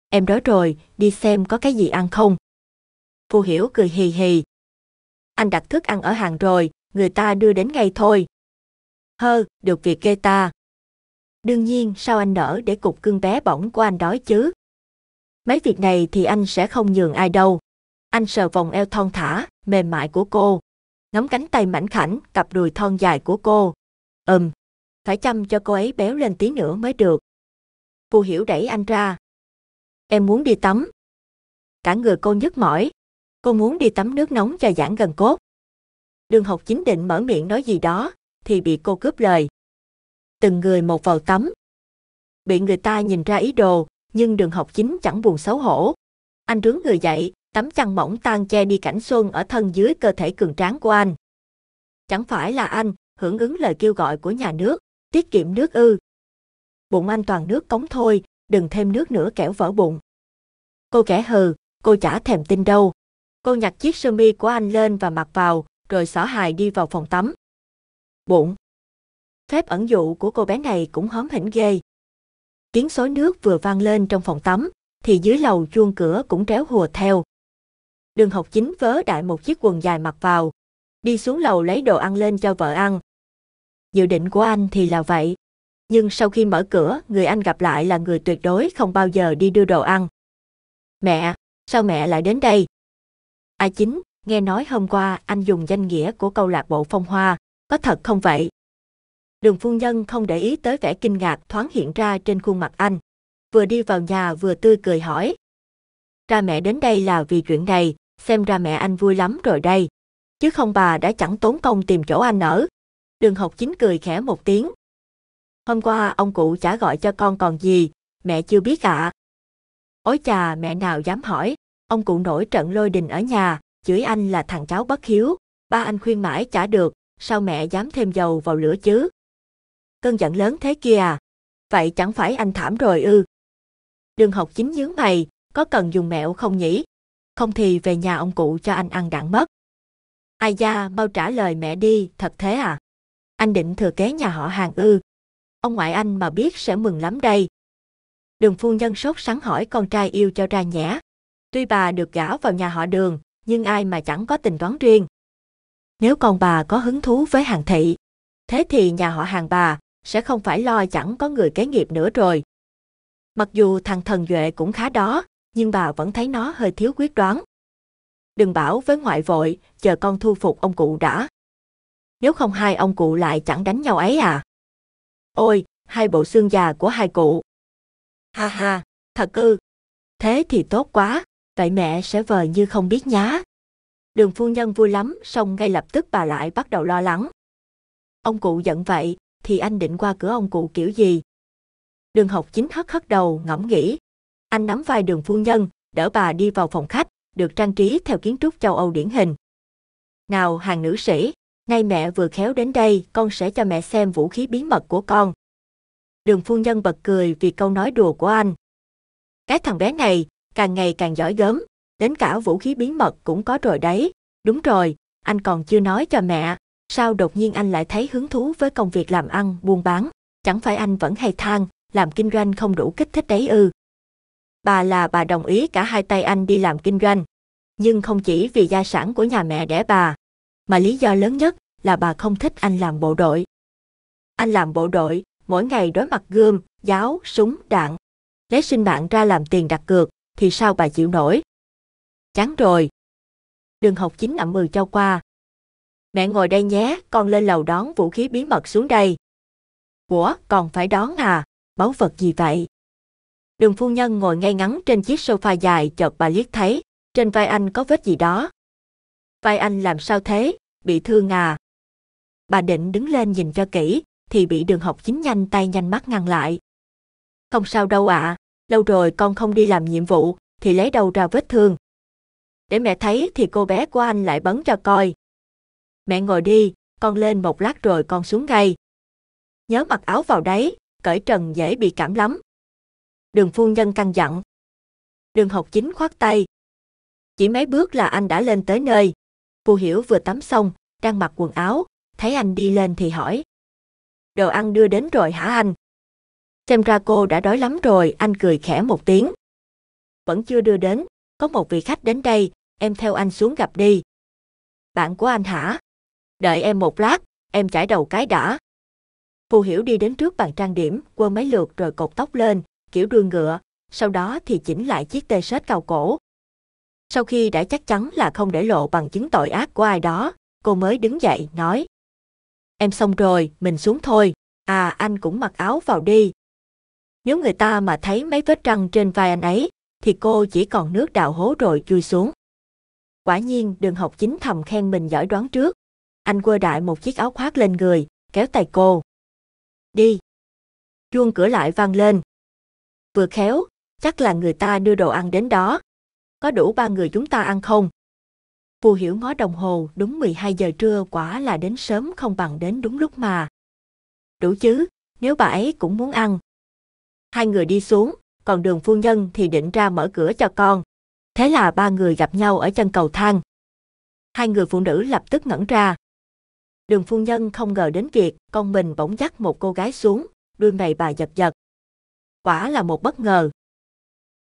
Em đói rồi, đi xem có cái gì ăn không. Phù Hiểu cười hì hì. Anh đặt thức ăn ở hàng rồi, người ta đưa đến ngay thôi, hơ, được việc ghê ta. Đương nhiên, sao anh nỡ để cục cưng bé bỏng của anh đói chứ? Mấy việc này thì anh sẽ không nhường ai đâu. Anh sờ vòng eo thon thả, mềm mại của cô. Ngắm cánh tay mảnh khảnh, cặp đùi thon dài của cô. Ừm, phải chăm cho cô ấy béo lên tí nữa mới được. cô hiểu đẩy anh ra. Em muốn đi tắm. Cả người cô nhức mỏi. Cô muốn đi tắm nước nóng cho giãn gần cốt. Đường học chính định mở miệng nói gì đó thì bị cô cướp lời. Từng người một vào tắm. Bị người ta nhìn ra ý đồ, nhưng đường học chính chẳng buồn xấu hổ. Anh rướng người dậy, tắm chăn mỏng tan che đi cảnh xuân ở thân dưới cơ thể cường tráng của anh. Chẳng phải là anh, hưởng ứng lời kêu gọi của nhà nước, tiết kiệm nước ư. Bụng anh toàn nước cống thôi, đừng thêm nước nữa kẻo vỡ bụng. Cô kẻ hừ, cô chả thèm tin đâu. Cô nhặt chiếc sơ mi của anh lên và mặc vào, rồi xỏ hài đi vào phòng tắm bụng. Phép ẩn dụ của cô bé này cũng hóm hỉnh ghê. Tiếng xối nước vừa vang lên trong phòng tắm, thì dưới lầu chuông cửa cũng tréo hùa theo. Đường học chính vớ đại một chiếc quần dài mặc vào, đi xuống lầu lấy đồ ăn lên cho vợ ăn. Dự định của anh thì là vậy, nhưng sau khi mở cửa, người anh gặp lại là người tuyệt đối không bao giờ đi đưa đồ ăn. Mẹ, sao mẹ lại đến đây? A Chính, nghe nói hôm qua anh dùng danh nghĩa của câu lạc bộ phong hoa có thật không vậy? Đường phu nhân không để ý tới vẻ kinh ngạc thoáng hiện ra trên khuôn mặt anh. Vừa đi vào nhà vừa tươi cười hỏi. Ra mẹ đến đây là vì chuyện này, xem ra mẹ anh vui lắm rồi đây. Chứ không bà đã chẳng tốn công tìm chỗ anh ở. Đường học chính cười khẽ một tiếng. Hôm qua ông cụ chả gọi cho con còn gì, mẹ chưa biết ạ. À. Ôi chà mẹ nào dám hỏi, ông cụ nổi trận lôi đình ở nhà, chửi anh là thằng cháu bất hiếu, ba anh khuyên mãi chả được, sao mẹ dám thêm dầu vào lửa chứ? Cơn giận lớn thế kia à? Vậy chẳng phải anh thảm rồi ư? Đường học chính nhớ mày, có cần dùng mẹo không nhỉ? Không thì về nhà ông cụ cho anh ăn đạn mất. Ai da, mau trả lời mẹ đi, thật thế à? Anh định thừa kế nhà họ hàng ư? Ông ngoại anh mà biết sẽ mừng lắm đây. Đường phu nhân sốt sắng hỏi con trai yêu cho ra nhẽ. Tuy bà được gả vào nhà họ đường, nhưng ai mà chẳng có tình toán riêng. Nếu con bà có hứng thú với hàng thị, thế thì nhà họ hàng bà sẽ không phải lo chẳng có người kế nghiệp nữa rồi. Mặc dù thằng thần Duệ cũng khá đó, nhưng bà vẫn thấy nó hơi thiếu quyết đoán. Đừng bảo với ngoại vội, chờ con thu phục ông cụ đã. Nếu không hai ông cụ lại chẳng đánh nhau ấy à. Ôi, hai bộ xương già của hai cụ. Ha ha, thật ư. Thế thì tốt quá, vậy mẹ sẽ vờ như không biết nhá đường phu nhân vui lắm, xong ngay lập tức bà lại bắt đầu lo lắng. Ông cụ giận vậy, thì anh định qua cửa ông cụ kiểu gì? Đường học chính hất hất đầu, ngẫm nghĩ. Anh nắm vai đường phu nhân, đỡ bà đi vào phòng khách, được trang trí theo kiến trúc châu Âu điển hình. Nào hàng nữ sĩ, nay mẹ vừa khéo đến đây, con sẽ cho mẹ xem vũ khí bí mật của con. Đường phu nhân bật cười vì câu nói đùa của anh. Cái thằng bé này, càng ngày càng giỏi gớm, đến cả vũ khí bí mật cũng có rồi đấy. Đúng rồi, anh còn chưa nói cho mẹ, sao đột nhiên anh lại thấy hứng thú với công việc làm ăn, buôn bán. Chẳng phải anh vẫn hay than, làm kinh doanh không đủ kích thích đấy ư. Bà là bà đồng ý cả hai tay anh đi làm kinh doanh. Nhưng không chỉ vì gia sản của nhà mẹ đẻ bà, mà lý do lớn nhất là bà không thích anh làm bộ đội. Anh làm bộ đội, mỗi ngày đối mặt gươm, giáo, súng, đạn. Lấy sinh mạng ra làm tiền đặt cược, thì sao bà chịu nổi? chán rồi. Đường học chính ẩm mừ cho qua. Mẹ ngồi đây nhé, con lên lầu đón vũ khí bí mật xuống đây. Ủa, còn phải đón à? Báu vật gì vậy? Đường phu nhân ngồi ngay ngắn trên chiếc sofa dài chợt bà liếc thấy, trên vai anh có vết gì đó. Vai anh làm sao thế, bị thương à? Bà định đứng lên nhìn cho kỹ, thì bị đường học chính nhanh tay nhanh mắt ngăn lại. Không sao đâu ạ, à. lâu rồi con không đi làm nhiệm vụ, thì lấy đâu ra vết thương, để mẹ thấy thì cô bé của anh lại bấn cho coi. Mẹ ngồi đi, con lên một lát rồi con xuống ngay. Nhớ mặc áo vào đấy, cởi trần dễ bị cảm lắm. Đường phu nhân căng dặn. Đường học chính khoát tay. Chỉ mấy bước là anh đã lên tới nơi. Phù hiểu vừa tắm xong, đang mặc quần áo, thấy anh đi lên thì hỏi. Đồ ăn đưa đến rồi hả anh? Xem ra cô đã đói lắm rồi, anh cười khẽ một tiếng. Vẫn chưa đưa đến, có một vị khách đến đây, em theo anh xuống gặp đi. Bạn của anh hả? Đợi em một lát, em chải đầu cái đã. Phù Hiểu đi đến trước bàn trang điểm, quơ mấy lượt rồi cột tóc lên, kiểu đuôi ngựa, sau đó thì chỉnh lại chiếc tê sết cao cổ. Sau khi đã chắc chắn là không để lộ bằng chứng tội ác của ai đó, cô mới đứng dậy, nói. Em xong rồi, mình xuống thôi. À, anh cũng mặc áo vào đi. Nếu người ta mà thấy mấy vết trăng trên vai anh ấy, thì cô chỉ còn nước đào hố rồi chui xuống. Quả nhiên, đường học chính thầm khen mình giỏi đoán trước. Anh quơ đại một chiếc áo khoác lên người, kéo tay cô. Đi. Chuông cửa lại vang lên. Vừa khéo, chắc là người ta đưa đồ ăn đến đó. Có đủ ba người chúng ta ăn không? Phù hiểu ngó đồng hồ, đúng 12 giờ trưa quả là đến sớm không bằng đến đúng lúc mà. Đủ chứ, nếu bà ấy cũng muốn ăn. Hai người đi xuống, còn đường phu nhân thì định ra mở cửa cho con. Thế là ba người gặp nhau ở chân cầu thang. Hai người phụ nữ lập tức ngẩn ra. Đường phu nhân không ngờ đến việc con mình bỗng dắt một cô gái xuống, đuôi mày bà giật giật. Quả là một bất ngờ.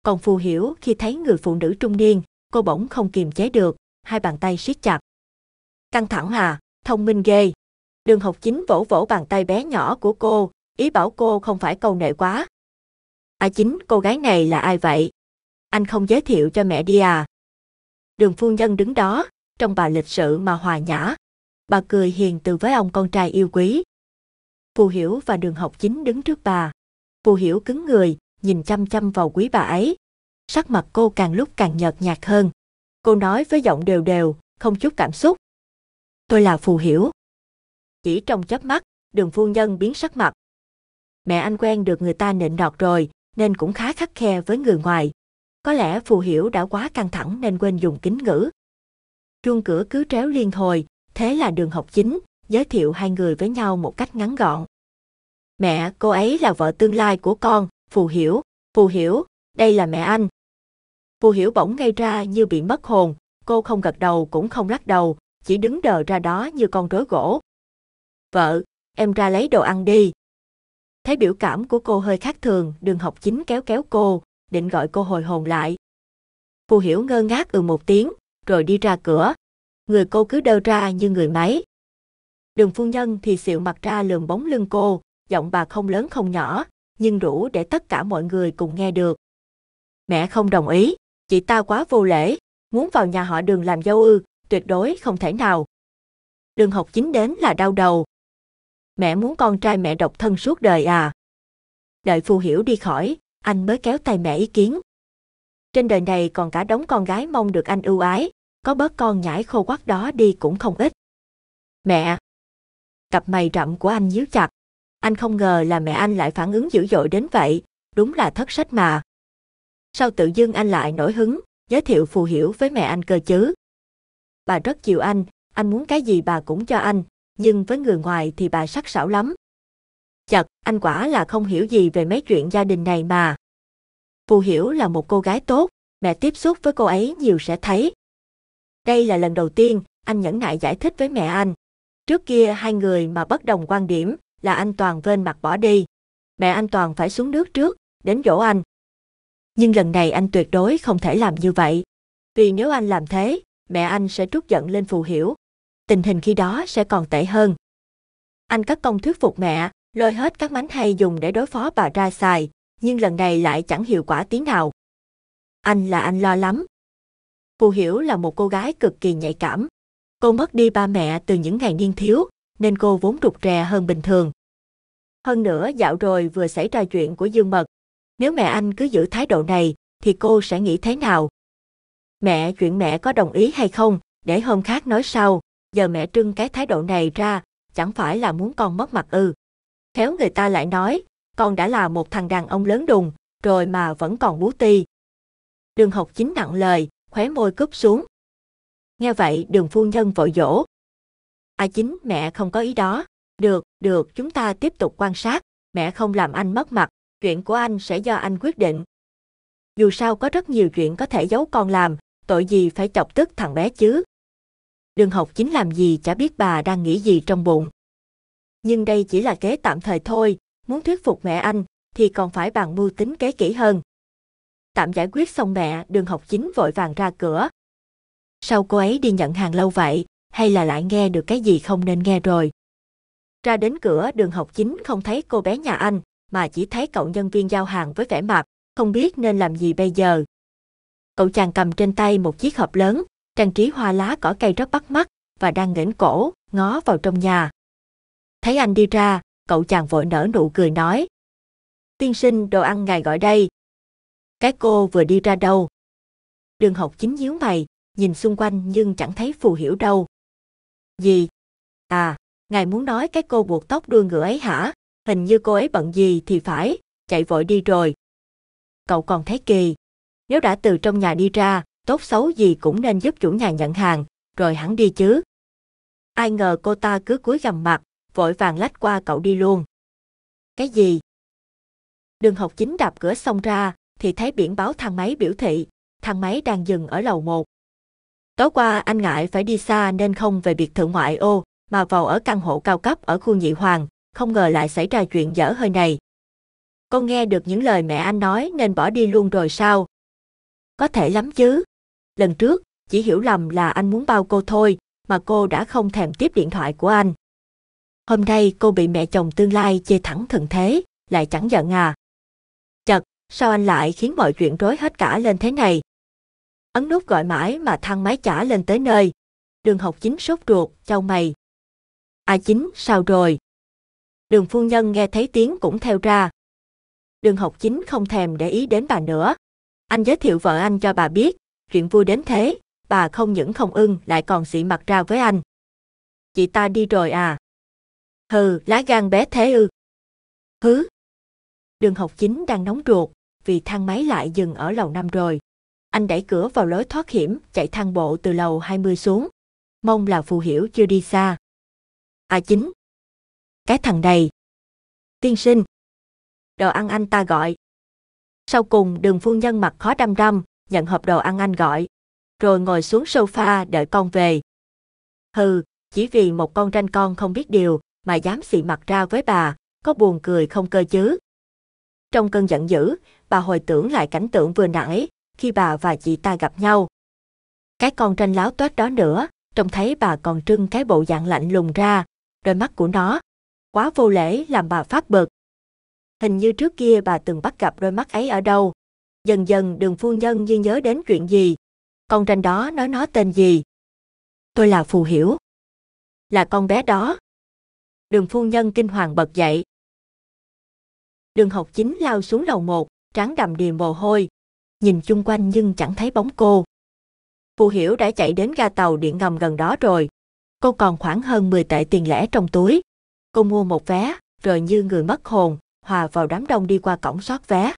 Còn phù hiểu khi thấy người phụ nữ trung niên, cô bỗng không kiềm chế được, hai bàn tay siết chặt. Căng thẳng hà, thông minh ghê. Đường học chính vỗ vỗ bàn tay bé nhỏ của cô, ý bảo cô không phải câu nệ quá. À chính, cô gái này là ai vậy? anh không giới thiệu cho mẹ đi à? Đường phu nhân đứng đó, trong bà lịch sự mà hòa nhã. Bà cười hiền từ với ông con trai yêu quý. Phù Hiểu và đường học chính đứng trước bà. Phù Hiểu cứng người, nhìn chăm chăm vào quý bà ấy. Sắc mặt cô càng lúc càng nhợt nhạt hơn. Cô nói với giọng đều đều, không chút cảm xúc. Tôi là Phù Hiểu. Chỉ trong chớp mắt, đường phu nhân biến sắc mặt. Mẹ anh quen được người ta nịnh nọt rồi, nên cũng khá khắc khe với người ngoài, có lẽ phù hiểu đã quá căng thẳng nên quên dùng kính ngữ. Chuông cửa cứ tréo liên hồi, thế là đường học chính, giới thiệu hai người với nhau một cách ngắn gọn. Mẹ, cô ấy là vợ tương lai của con, phù hiểu, phù hiểu, đây là mẹ anh. Phù hiểu bỗng ngay ra như bị mất hồn, cô không gật đầu cũng không lắc đầu, chỉ đứng đờ ra đó như con rối gỗ. Vợ, em ra lấy đồ ăn đi. Thấy biểu cảm của cô hơi khác thường, đường học chính kéo kéo cô, định gọi cô hồi hồn lại. Phù hiểu ngơ ngác ừ một tiếng, rồi đi ra cửa. Người cô cứ đơ ra như người máy. Đường phu nhân thì xịu mặt ra lườm bóng lưng cô, giọng bà không lớn không nhỏ, nhưng đủ để tất cả mọi người cùng nghe được. Mẹ không đồng ý, chị ta quá vô lễ, muốn vào nhà họ đường làm dâu ư, tuyệt đối không thể nào. Đường học chính đến là đau đầu. Mẹ muốn con trai mẹ độc thân suốt đời à? Đợi phù Hiểu đi khỏi, anh mới kéo tay mẹ ý kiến. Trên đời này còn cả đống con gái mong được anh ưu ái, có bớt con nhãi khô quắc đó đi cũng không ít. Mẹ! Cặp mày rậm của anh nhíu chặt. Anh không ngờ là mẹ anh lại phản ứng dữ dội đến vậy, đúng là thất sách mà. Sao tự dưng anh lại nổi hứng, giới thiệu phù hiểu với mẹ anh cơ chứ? Bà rất chiều anh, anh muốn cái gì bà cũng cho anh, nhưng với người ngoài thì bà sắc sảo lắm, Chật, anh quả là không hiểu gì về mấy chuyện gia đình này mà. Phù Hiểu là một cô gái tốt, mẹ tiếp xúc với cô ấy nhiều sẽ thấy. Đây là lần đầu tiên anh nhẫn nại giải thích với mẹ anh. Trước kia hai người mà bất đồng quan điểm là anh Toàn vên mặt bỏ đi. Mẹ anh Toàn phải xuống nước trước, đến dỗ anh. Nhưng lần này anh tuyệt đối không thể làm như vậy. Vì nếu anh làm thế, mẹ anh sẽ trút giận lên Phù Hiểu. Tình hình khi đó sẽ còn tệ hơn. Anh cắt công thuyết phục mẹ, lôi hết các mánh hay dùng để đối phó bà ra xài, nhưng lần này lại chẳng hiệu quả tí nào. Anh là anh lo lắm. Phù Hiểu là một cô gái cực kỳ nhạy cảm. Cô mất đi ba mẹ từ những ngày niên thiếu, nên cô vốn rụt rè hơn bình thường. Hơn nữa dạo rồi vừa xảy ra chuyện của Dương Mật. Nếu mẹ anh cứ giữ thái độ này, thì cô sẽ nghĩ thế nào? Mẹ chuyện mẹ có đồng ý hay không, để hôm khác nói sau, giờ mẹ trưng cái thái độ này ra, chẳng phải là muốn con mất mặt ư. Khéo người ta lại nói, con đã là một thằng đàn ông lớn đùng, rồi mà vẫn còn bú ti. Đường học chính nặng lời, khóe môi cúp xuống. Nghe vậy đường phu nhân vội dỗ. À chính mẹ không có ý đó. Được, được, chúng ta tiếp tục quan sát. Mẹ không làm anh mất mặt, chuyện của anh sẽ do anh quyết định. Dù sao có rất nhiều chuyện có thể giấu con làm, tội gì phải chọc tức thằng bé chứ. Đường học chính làm gì chả biết bà đang nghĩ gì trong bụng nhưng đây chỉ là kế tạm thời thôi, muốn thuyết phục mẹ anh thì còn phải bàn mưu tính kế kỹ hơn. Tạm giải quyết xong mẹ, đường học chính vội vàng ra cửa. Sao cô ấy đi nhận hàng lâu vậy, hay là lại nghe được cái gì không nên nghe rồi? Ra đến cửa đường học chính không thấy cô bé nhà anh, mà chỉ thấy cậu nhân viên giao hàng với vẻ mặt, không biết nên làm gì bây giờ. Cậu chàng cầm trên tay một chiếc hộp lớn, trang trí hoa lá cỏ cây rất bắt mắt và đang nghển cổ, ngó vào trong nhà. Thấy anh đi ra, cậu chàng vội nở nụ cười nói. Tiên sinh đồ ăn ngài gọi đây. Cái cô vừa đi ra đâu? Đường học chính nhíu mày, nhìn xung quanh nhưng chẳng thấy phù hiểu đâu. Gì? À, ngài muốn nói cái cô buộc tóc đuôi ngựa ấy hả? Hình như cô ấy bận gì thì phải, chạy vội đi rồi. Cậu còn thấy kỳ. Nếu đã từ trong nhà đi ra, tốt xấu gì cũng nên giúp chủ nhà nhận hàng, rồi hẳn đi chứ. Ai ngờ cô ta cứ cúi gằm mặt, vội vàng lách qua cậu đi luôn. Cái gì? Đường học chính đạp cửa xông ra, thì thấy biển báo thang máy biểu thị, thang máy đang dừng ở lầu 1. Tối qua anh ngại phải đi xa nên không về biệt thự ngoại ô, mà vào ở căn hộ cao cấp ở khu nhị hoàng, không ngờ lại xảy ra chuyện dở hơi này. Con nghe được những lời mẹ anh nói nên bỏ đi luôn rồi sao? Có thể lắm chứ. Lần trước, chỉ hiểu lầm là anh muốn bao cô thôi, mà cô đã không thèm tiếp điện thoại của anh. Hôm nay cô bị mẹ chồng tương lai chê thẳng thừng thế, lại chẳng giận à. Chật, sao anh lại khiến mọi chuyện rối hết cả lên thế này? Ấn nút gọi mãi mà thang máy chả lên tới nơi. Đường học chính sốt ruột, chau mày. À chính, sao rồi? Đường phu nhân nghe thấy tiếng cũng theo ra. Đường học chính không thèm để ý đến bà nữa. Anh giới thiệu vợ anh cho bà biết, chuyện vui đến thế, bà không những không ưng lại còn xị mặt ra với anh. Chị ta đi rồi à? Hừ, lá gan bé thế ư. Hứ. Đường học chính đang nóng ruột, vì thang máy lại dừng ở lầu năm rồi. Anh đẩy cửa vào lối thoát hiểm, chạy thang bộ từ lầu 20 xuống. Mong là phù hiểu chưa đi xa. À chính. Cái thằng này. Tiên sinh. Đồ ăn anh ta gọi. Sau cùng đường phu nhân mặt khó đăm đăm, nhận hộp đồ ăn anh gọi. Rồi ngồi xuống sofa đợi con về. Hừ, chỉ vì một con ranh con không biết điều mà dám xị mặt ra với bà, có buồn cười không cơ chứ. Trong cơn giận dữ, bà hồi tưởng lại cảnh tượng vừa nãy, khi bà và chị ta gặp nhau. Cái con tranh láo toét đó nữa, trông thấy bà còn trưng cái bộ dạng lạnh lùng ra, đôi mắt của nó. Quá vô lễ làm bà phát bực. Hình như trước kia bà từng bắt gặp đôi mắt ấy ở đâu. Dần dần đường phu nhân như nhớ đến chuyện gì. Con tranh đó nói nó tên gì. Tôi là Phù Hiểu. Là con bé đó, Đường phu nhân kinh hoàng bật dậy. Đường học chính lao xuống lầu một, trán đầm đìa mồ hôi. Nhìn chung quanh nhưng chẳng thấy bóng cô. Phù hiểu đã chạy đến ga tàu điện ngầm gần đó rồi. Cô còn khoảng hơn 10 tệ tiền lẻ trong túi. Cô mua một vé, rồi như người mất hồn, hòa vào đám đông đi qua cổng soát vé.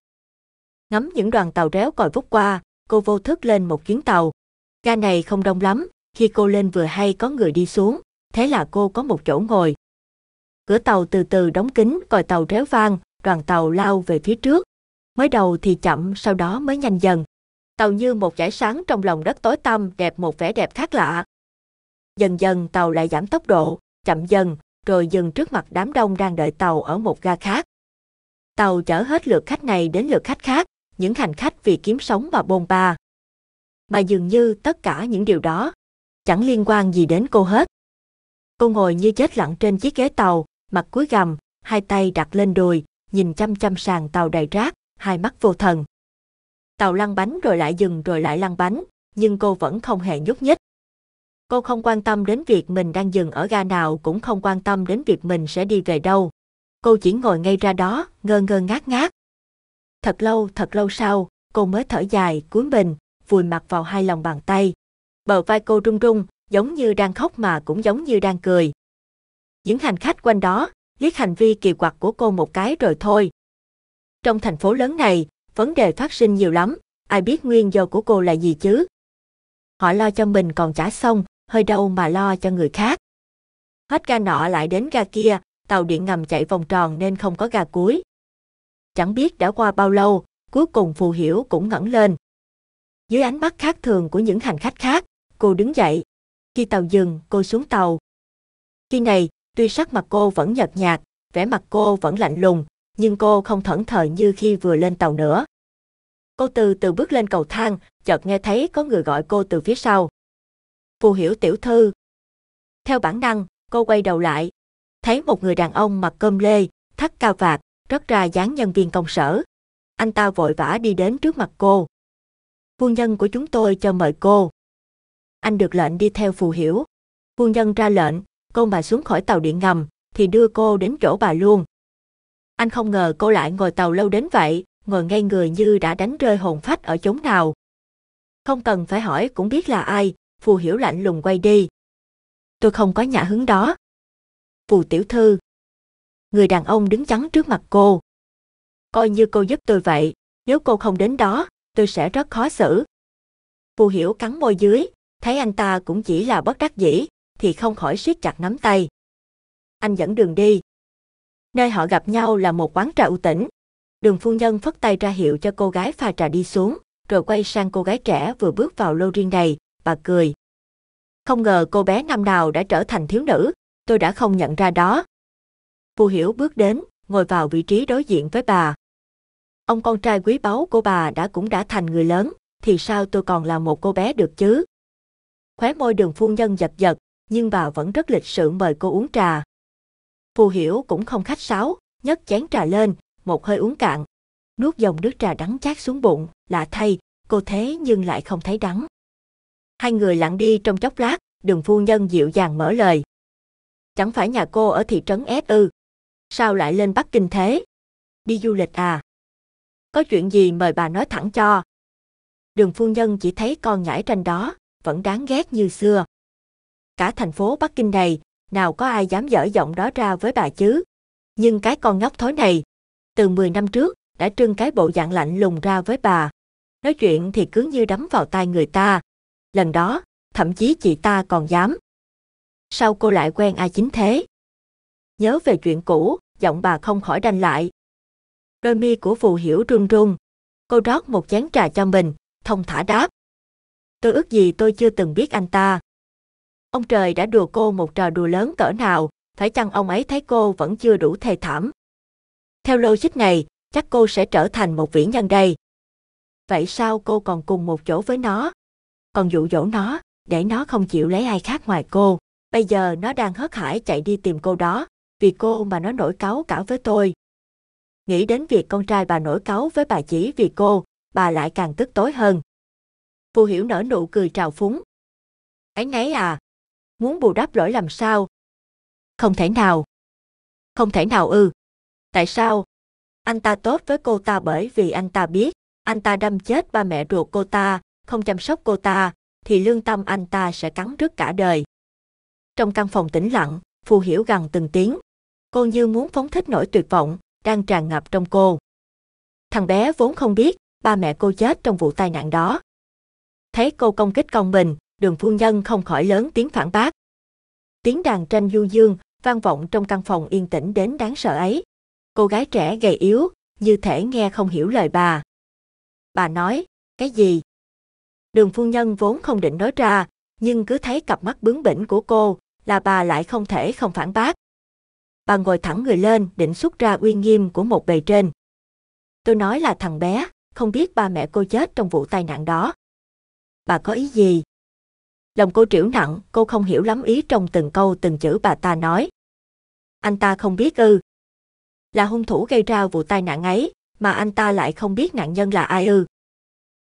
Ngắm những đoàn tàu réo còi vút qua, cô vô thức lên một chuyến tàu. Ga này không đông lắm, khi cô lên vừa hay có người đi xuống, thế là cô có một chỗ ngồi, cửa tàu từ từ đóng kín, còi tàu réo vang, đoàn tàu lao về phía trước. Mới đầu thì chậm, sau đó mới nhanh dần. Tàu như một dải sáng trong lòng đất tối tăm, đẹp một vẻ đẹp khác lạ. Dần dần tàu lại giảm tốc độ, chậm dần, rồi dừng trước mặt đám đông đang đợi tàu ở một ga khác. Tàu chở hết lượt khách này đến lượt khách khác, những hành khách vì kiếm sống mà bôn ba. Mà dường như tất cả những điều đó chẳng liên quan gì đến cô hết. Cô ngồi như chết lặng trên chiếc ghế tàu, mặt cuối gầm, hai tay đặt lên đùi, nhìn chăm chăm sàn tàu đầy rác, hai mắt vô thần. Tàu lăn bánh rồi lại dừng rồi lại lăn bánh, nhưng cô vẫn không hề nhúc nhích. Cô không quan tâm đến việc mình đang dừng ở ga nào cũng không quan tâm đến việc mình sẽ đi về đâu. Cô chỉ ngồi ngay ra đó, ngơ ngơ ngác ngác. Thật lâu, thật lâu sau, cô mới thở dài, cúi mình, vùi mặt vào hai lòng bàn tay. Bờ vai cô run run, giống như đang khóc mà cũng giống như đang cười, những hành khách quanh đó liếc hành vi kỳ quặc của cô một cái rồi thôi. Trong thành phố lớn này, vấn đề phát sinh nhiều lắm, ai biết nguyên do của cô là gì chứ? Họ lo cho mình còn trả xong, hơi đâu mà lo cho người khác. Hết ga nọ lại đến ga kia, tàu điện ngầm chạy vòng tròn nên không có ga cuối. Chẳng biết đã qua bao lâu, cuối cùng Phù Hiểu cũng ngẩng lên. Dưới ánh mắt khác thường của những hành khách khác, cô đứng dậy. Khi tàu dừng, cô xuống tàu. Khi này, Tuy sắc mặt cô vẫn nhợt nhạt, vẻ mặt cô vẫn lạnh lùng, nhưng cô không thẫn thờ như khi vừa lên tàu nữa. Cô từ từ bước lên cầu thang, chợt nghe thấy có người gọi cô từ phía sau. Phù hiểu tiểu thư. Theo bản năng, cô quay đầu lại. Thấy một người đàn ông mặc cơm lê, thắt cao vạt, rất ra dáng nhân viên công sở. Anh ta vội vã đi đến trước mặt cô. Phu nhân của chúng tôi cho mời cô. Anh được lệnh đi theo phù hiểu. Phu nhân ra lệnh, cô mà xuống khỏi tàu điện ngầm, thì đưa cô đến chỗ bà luôn. Anh không ngờ cô lại ngồi tàu lâu đến vậy, ngồi ngay người như đã đánh rơi hồn phách ở chốn nào. Không cần phải hỏi cũng biết là ai, phù hiểu lạnh lùng quay đi. Tôi không có nhã hứng đó. Phù tiểu thư. Người đàn ông đứng chắn trước mặt cô. Coi như cô giúp tôi vậy, nếu cô không đến đó, tôi sẽ rất khó xử. Phù hiểu cắn môi dưới, thấy anh ta cũng chỉ là bất đắc dĩ, thì không khỏi siết chặt nắm tay. Anh dẫn đường đi. Nơi họ gặp nhau là một quán trà ưu tĩnh. Đường phu nhân phất tay ra hiệu cho cô gái pha trà đi xuống, rồi quay sang cô gái trẻ vừa bước vào lô riêng này, bà cười. Không ngờ cô bé năm nào đã trở thành thiếu nữ, tôi đã không nhận ra đó. Phù Hiểu bước đến, ngồi vào vị trí đối diện với bà. Ông con trai quý báu của bà đã cũng đã thành người lớn, thì sao tôi còn là một cô bé được chứ? Khóe môi đường phu nhân giật giật, nhưng bà vẫn rất lịch sự mời cô uống trà. Phù Hiểu cũng không khách sáo, nhấc chén trà lên, một hơi uống cạn. Nuốt dòng nước trà đắng chát xuống bụng, lạ thay, cô thế nhưng lại không thấy đắng. Hai người lặng đi trong chốc lát, đường phu nhân dịu dàng mở lời. Chẳng phải nhà cô ở thị trấn S ư? Sao lại lên Bắc Kinh thế? Đi du lịch à? Có chuyện gì mời bà nói thẳng cho. Đường phu nhân chỉ thấy con nhãi tranh đó, vẫn đáng ghét như xưa, cả thành phố Bắc Kinh này, nào có ai dám dở giọng đó ra với bà chứ. Nhưng cái con ngốc thối này, từ 10 năm trước, đã trưng cái bộ dạng lạnh lùng ra với bà. Nói chuyện thì cứ như đấm vào tai người ta. Lần đó, thậm chí chị ta còn dám. Sao cô lại quen ai chính thế? Nhớ về chuyện cũ, giọng bà không khỏi đanh lại. Đôi mi của phù hiểu run run. Cô rót một chén trà cho mình, thông thả đáp. Tôi ước gì tôi chưa từng biết anh ta. Ông trời đã đùa cô một trò đùa lớn cỡ nào, phải chăng ông ấy thấy cô vẫn chưa đủ thề thảm? Theo logic này, chắc cô sẽ trở thành một vĩ nhân đây. Vậy sao cô còn cùng một chỗ với nó? Còn dụ dỗ nó, để nó không chịu lấy ai khác ngoài cô. Bây giờ nó đang hớt hải chạy đi tìm cô đó, vì cô mà nó nổi cáu cả với tôi. Nghĩ đến việc con trai bà nổi cáu với bà chỉ vì cô, bà lại càng tức tối hơn. Phù Hiểu nở nụ cười trào phúng. Ấy ngáy à, muốn bù đắp lỗi làm sao? Không thể nào. Không thể nào ư. Ừ. Tại sao? Anh ta tốt với cô ta bởi vì anh ta biết, anh ta đâm chết ba mẹ ruột cô ta, không chăm sóc cô ta, thì lương tâm anh ta sẽ cắn rứt cả đời. Trong căn phòng tĩnh lặng, Phù Hiểu gần từng tiếng. Cô như muốn phóng thích nỗi tuyệt vọng, đang tràn ngập trong cô. Thằng bé vốn không biết, ba mẹ cô chết trong vụ tai nạn đó. Thấy cô công kích con mình, đường phu nhân không khỏi lớn tiếng phản bác. Tiếng đàn tranh du dương, vang vọng trong căn phòng yên tĩnh đến đáng sợ ấy. Cô gái trẻ gầy yếu, như thể nghe không hiểu lời bà. Bà nói, cái gì? Đường phu nhân vốn không định nói ra, nhưng cứ thấy cặp mắt bướng bỉnh của cô là bà lại không thể không phản bác. Bà ngồi thẳng người lên định xuất ra uy nghiêm của một bề trên. Tôi nói là thằng bé, không biết ba mẹ cô chết trong vụ tai nạn đó. Bà có ý gì? Lòng cô triểu nặng, cô không hiểu lắm ý trong từng câu từng chữ bà ta nói. Anh ta không biết ư. Là hung thủ gây ra vụ tai nạn ấy, mà anh ta lại không biết nạn nhân là ai ư.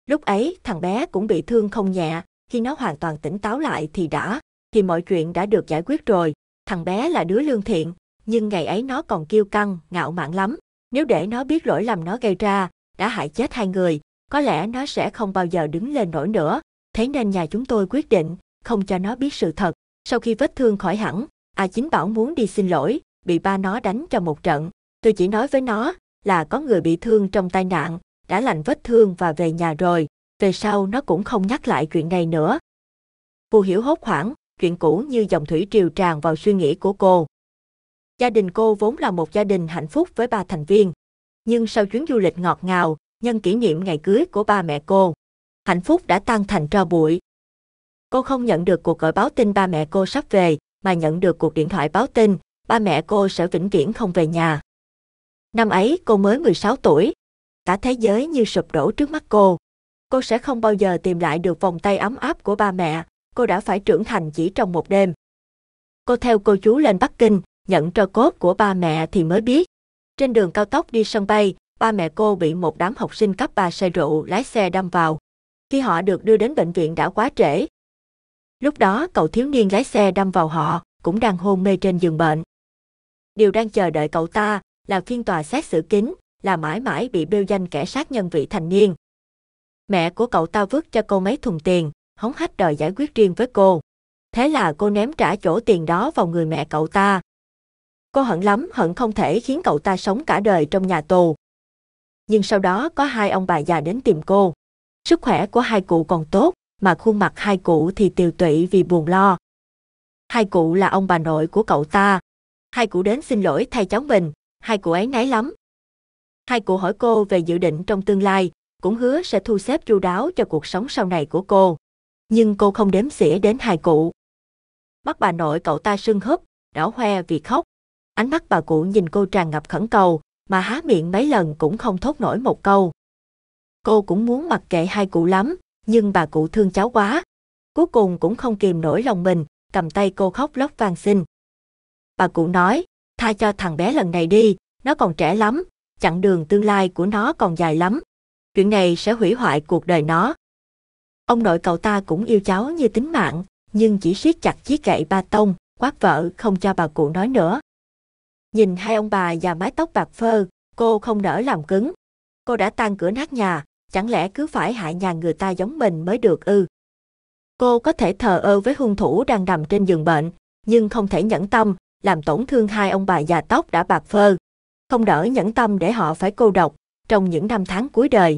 Lúc ấy, thằng bé cũng bị thương không nhẹ, khi nó hoàn toàn tỉnh táo lại thì đã, thì mọi chuyện đã được giải quyết rồi. Thằng bé là đứa lương thiện, nhưng ngày ấy nó còn kiêu căng, ngạo mạn lắm. Nếu để nó biết lỗi lầm nó gây ra, đã hại chết hai người, có lẽ nó sẽ không bao giờ đứng lên nổi nữa thế nên nhà chúng tôi quyết định không cho nó biết sự thật. Sau khi vết thương khỏi hẳn, A Chính bảo muốn đi xin lỗi, bị ba nó đánh cho một trận. Tôi chỉ nói với nó là có người bị thương trong tai nạn, đã lành vết thương và về nhà rồi. Về sau nó cũng không nhắc lại chuyện này nữa. Phù hiểu hốt hoảng, chuyện cũ như dòng thủy triều tràn vào suy nghĩ của cô. Gia đình cô vốn là một gia đình hạnh phúc với ba thành viên. Nhưng sau chuyến du lịch ngọt ngào, nhân kỷ niệm ngày cưới của ba mẹ cô, hạnh phúc đã tan thành tro bụi. Cô không nhận được cuộc gọi báo tin ba mẹ cô sắp về, mà nhận được cuộc điện thoại báo tin, ba mẹ cô sẽ vĩnh viễn không về nhà. Năm ấy cô mới 16 tuổi, cả thế giới như sụp đổ trước mắt cô. Cô sẽ không bao giờ tìm lại được vòng tay ấm áp của ba mẹ, cô đã phải trưởng thành chỉ trong một đêm. Cô theo cô chú lên Bắc Kinh, nhận tro cốt của ba mẹ thì mới biết. Trên đường cao tốc đi sân bay, ba mẹ cô bị một đám học sinh cấp 3 say rượu lái xe đâm vào. Khi họ được đưa đến bệnh viện đã quá trễ. Lúc đó cậu thiếu niên lái xe đâm vào họ, cũng đang hôn mê trên giường bệnh. Điều đang chờ đợi cậu ta là phiên tòa xét xử kín, là mãi mãi bị bêu danh kẻ sát nhân vị thành niên. Mẹ của cậu ta vứt cho cô mấy thùng tiền, hống hách đòi giải quyết riêng với cô. Thế là cô ném trả chỗ tiền đó vào người mẹ cậu ta. Cô hận lắm, hận không thể khiến cậu ta sống cả đời trong nhà tù. Nhưng sau đó có hai ông bà già đến tìm cô. Sức khỏe của hai cụ còn tốt, mà khuôn mặt hai cụ thì tiều tụy vì buồn lo. Hai cụ là ông bà nội của cậu ta. Hai cụ đến xin lỗi thay cháu mình, hai cụ ấy náy lắm. Hai cụ hỏi cô về dự định trong tương lai, cũng hứa sẽ thu xếp chu đáo cho cuộc sống sau này của cô. Nhưng cô không đếm xỉa đến hai cụ. Mắt bà nội cậu ta sưng húp, đỏ hoe vì khóc. Ánh mắt bà cụ nhìn cô tràn ngập khẩn cầu, mà há miệng mấy lần cũng không thốt nổi một câu. Cô cũng muốn mặc kệ hai cụ lắm, nhưng bà cụ thương cháu quá. Cuối cùng cũng không kìm nổi lòng mình, cầm tay cô khóc lóc van xin. Bà cụ nói, tha cho thằng bé lần này đi, nó còn trẻ lắm, chặng đường tương lai của nó còn dài lắm. Chuyện này sẽ hủy hoại cuộc đời nó. Ông nội cậu ta cũng yêu cháu như tính mạng, nhưng chỉ siết chặt chiếc gậy ba tông, quát vợ không cho bà cụ nói nữa. Nhìn hai ông bà già mái tóc bạc phơ, cô không nỡ làm cứng. Cô đã tan cửa nát nhà, chẳng lẽ cứ phải hại nhà người ta giống mình mới được ư? Cô có thể thờ ơ với hung thủ đang nằm trên giường bệnh, nhưng không thể nhẫn tâm, làm tổn thương hai ông bà già tóc đã bạc phơ. Không đỡ nhẫn tâm để họ phải cô độc trong những năm tháng cuối đời.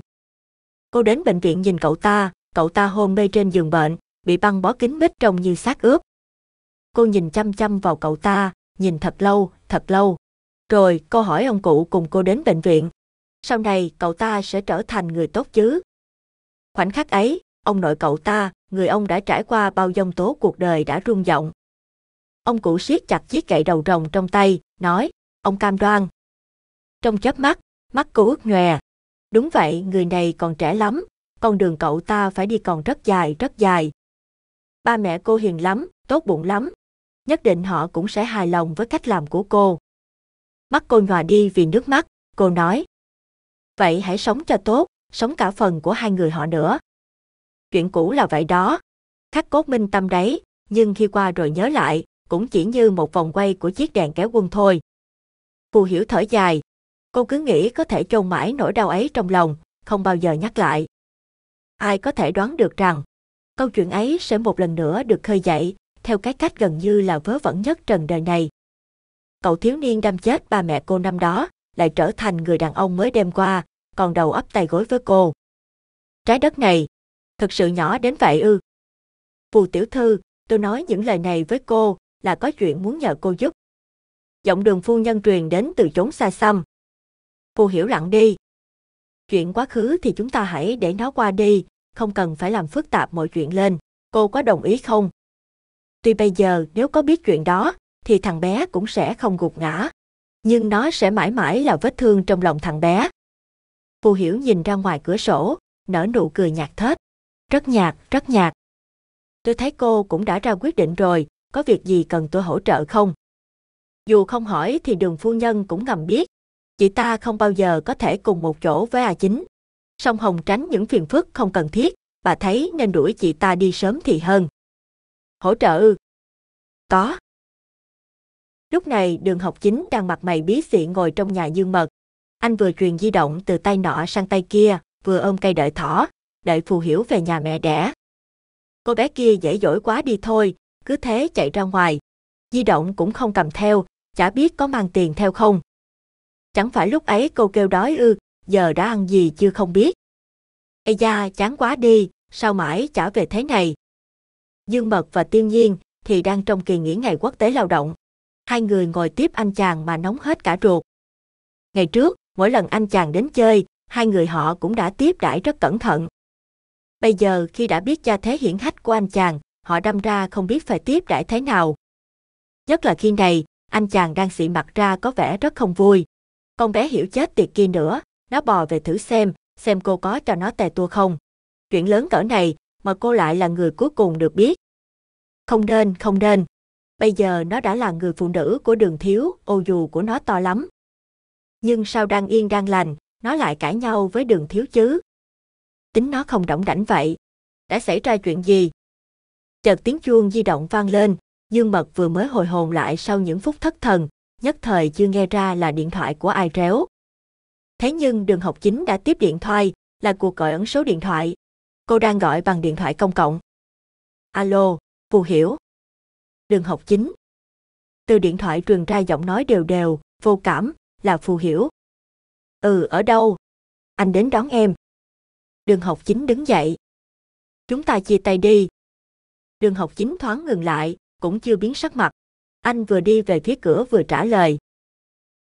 Cô đến bệnh viện nhìn cậu ta, cậu ta hôn mê trên giường bệnh, bị băng bó kín mít trông như xác ướp. Cô nhìn chăm chăm vào cậu ta, nhìn thật lâu, thật lâu. Rồi cô hỏi ông cụ cùng cô đến bệnh viện, sau này cậu ta sẽ trở thành người tốt chứ. Khoảnh khắc ấy, ông nội cậu ta, người ông đã trải qua bao dông tố cuộc đời đã rung giọng. Ông cụ siết chặt chiếc gậy đầu rồng trong tay, nói, ông cam đoan. Trong chớp mắt, mắt cô ướt nhòe. Đúng vậy, người này còn trẻ lắm, con đường cậu ta phải đi còn rất dài, rất dài. Ba mẹ cô hiền lắm, tốt bụng lắm. Nhất định họ cũng sẽ hài lòng với cách làm của cô. Mắt cô nhòa đi vì nước mắt, cô nói, vậy hãy sống cho tốt, sống cả phần của hai người họ nữa. Chuyện cũ là vậy đó. Khắc cốt minh tâm đấy, nhưng khi qua rồi nhớ lại, cũng chỉ như một vòng quay của chiếc đèn kéo quân thôi. Phù hiểu thở dài, cô cứ nghĩ có thể chôn mãi nỗi đau ấy trong lòng, không bao giờ nhắc lại. Ai có thể đoán được rằng, câu chuyện ấy sẽ một lần nữa được khơi dậy, theo cái cách gần như là vớ vẩn nhất trần đời này. Cậu thiếu niên đâm chết ba mẹ cô năm đó, lại trở thành người đàn ông mới đêm qua, còn đầu ấp tay gối với cô. Trái đất này, thật sự nhỏ đến vậy ư. Phù tiểu thư, tôi nói những lời này với cô là có chuyện muốn nhờ cô giúp. Giọng đường phu nhân truyền đến từ chốn xa xăm. Phù hiểu lặng đi. Chuyện quá khứ thì chúng ta hãy để nó qua đi, không cần phải làm phức tạp mọi chuyện lên. Cô có đồng ý không? Tuy bây giờ nếu có biết chuyện đó, thì thằng bé cũng sẽ không gục ngã. Nhưng nó sẽ mãi mãi là vết thương trong lòng thằng bé, Phù Hiểu nhìn ra ngoài cửa sổ, nở nụ cười nhạt thết. Rất nhạt, rất nhạt. Tôi thấy cô cũng đã ra quyết định rồi, có việc gì cần tôi hỗ trợ không? Dù không hỏi thì đường phu nhân cũng ngầm biết, chị ta không bao giờ có thể cùng một chỗ với A Chính. Song Hồng tránh những phiền phức không cần thiết, bà thấy nên đuổi chị ta đi sớm thì hơn. Hỗ trợ ư? Có. Lúc này đường học chính đang mặt mày bí xị ngồi trong nhà dương mật, anh vừa truyền di động từ tay nọ sang tay kia, vừa ôm cây đợi thỏ, đợi phù hiểu về nhà mẹ đẻ. Cô bé kia dễ dỗi quá đi thôi, cứ thế chạy ra ngoài. Di động cũng không cầm theo, chả biết có mang tiền theo không. Chẳng phải lúc ấy cô kêu đói ư, giờ đã ăn gì chưa không biết. Ây da, chán quá đi, sao mãi chả về thế này. Dương Mật và Tiên Nhiên thì đang trong kỳ nghỉ ngày quốc tế lao động. Hai người ngồi tiếp anh chàng mà nóng hết cả ruột. Ngày trước, mỗi lần anh chàng đến chơi, hai người họ cũng đã tiếp đãi rất cẩn thận. Bây giờ khi đã biết gia thế hiển hách của anh chàng, họ đâm ra không biết phải tiếp đãi thế nào. Nhất là khi này, anh chàng đang xị mặt ra có vẻ rất không vui. Con bé hiểu chết tiệt kia nữa, nó bò về thử xem, xem cô có cho nó tè tua không. Chuyện lớn cỡ này mà cô lại là người cuối cùng được biết. Không nên, không nên. Bây giờ nó đã là người phụ nữ của đường thiếu, ô dù của nó to lắm. Nhưng sao đang yên đang lành, nó lại cãi nhau với đường thiếu chứ? Tính nó không động đảnh vậy. Đã xảy ra chuyện gì? Chợt tiếng chuông di động vang lên, Dương Mật vừa mới hồi hồn lại sau những phút thất thần, nhất thời chưa nghe ra là điện thoại của ai réo. Thế nhưng đường học chính đã tiếp điện thoại, là cuộc gọi ấn số điện thoại. Cô đang gọi bằng điện thoại công cộng. Alo, phù hiểu. Đường học chính. Từ điện thoại truyền ra giọng nói đều đều, vô cảm, là phù hiểu. Ừ ở đâu? Anh đến đón em. Đường học chính đứng dậy. Chúng ta chia tay đi. Đường học chính thoáng ngừng lại, cũng chưa biến sắc mặt. Anh vừa đi về phía cửa vừa trả lời.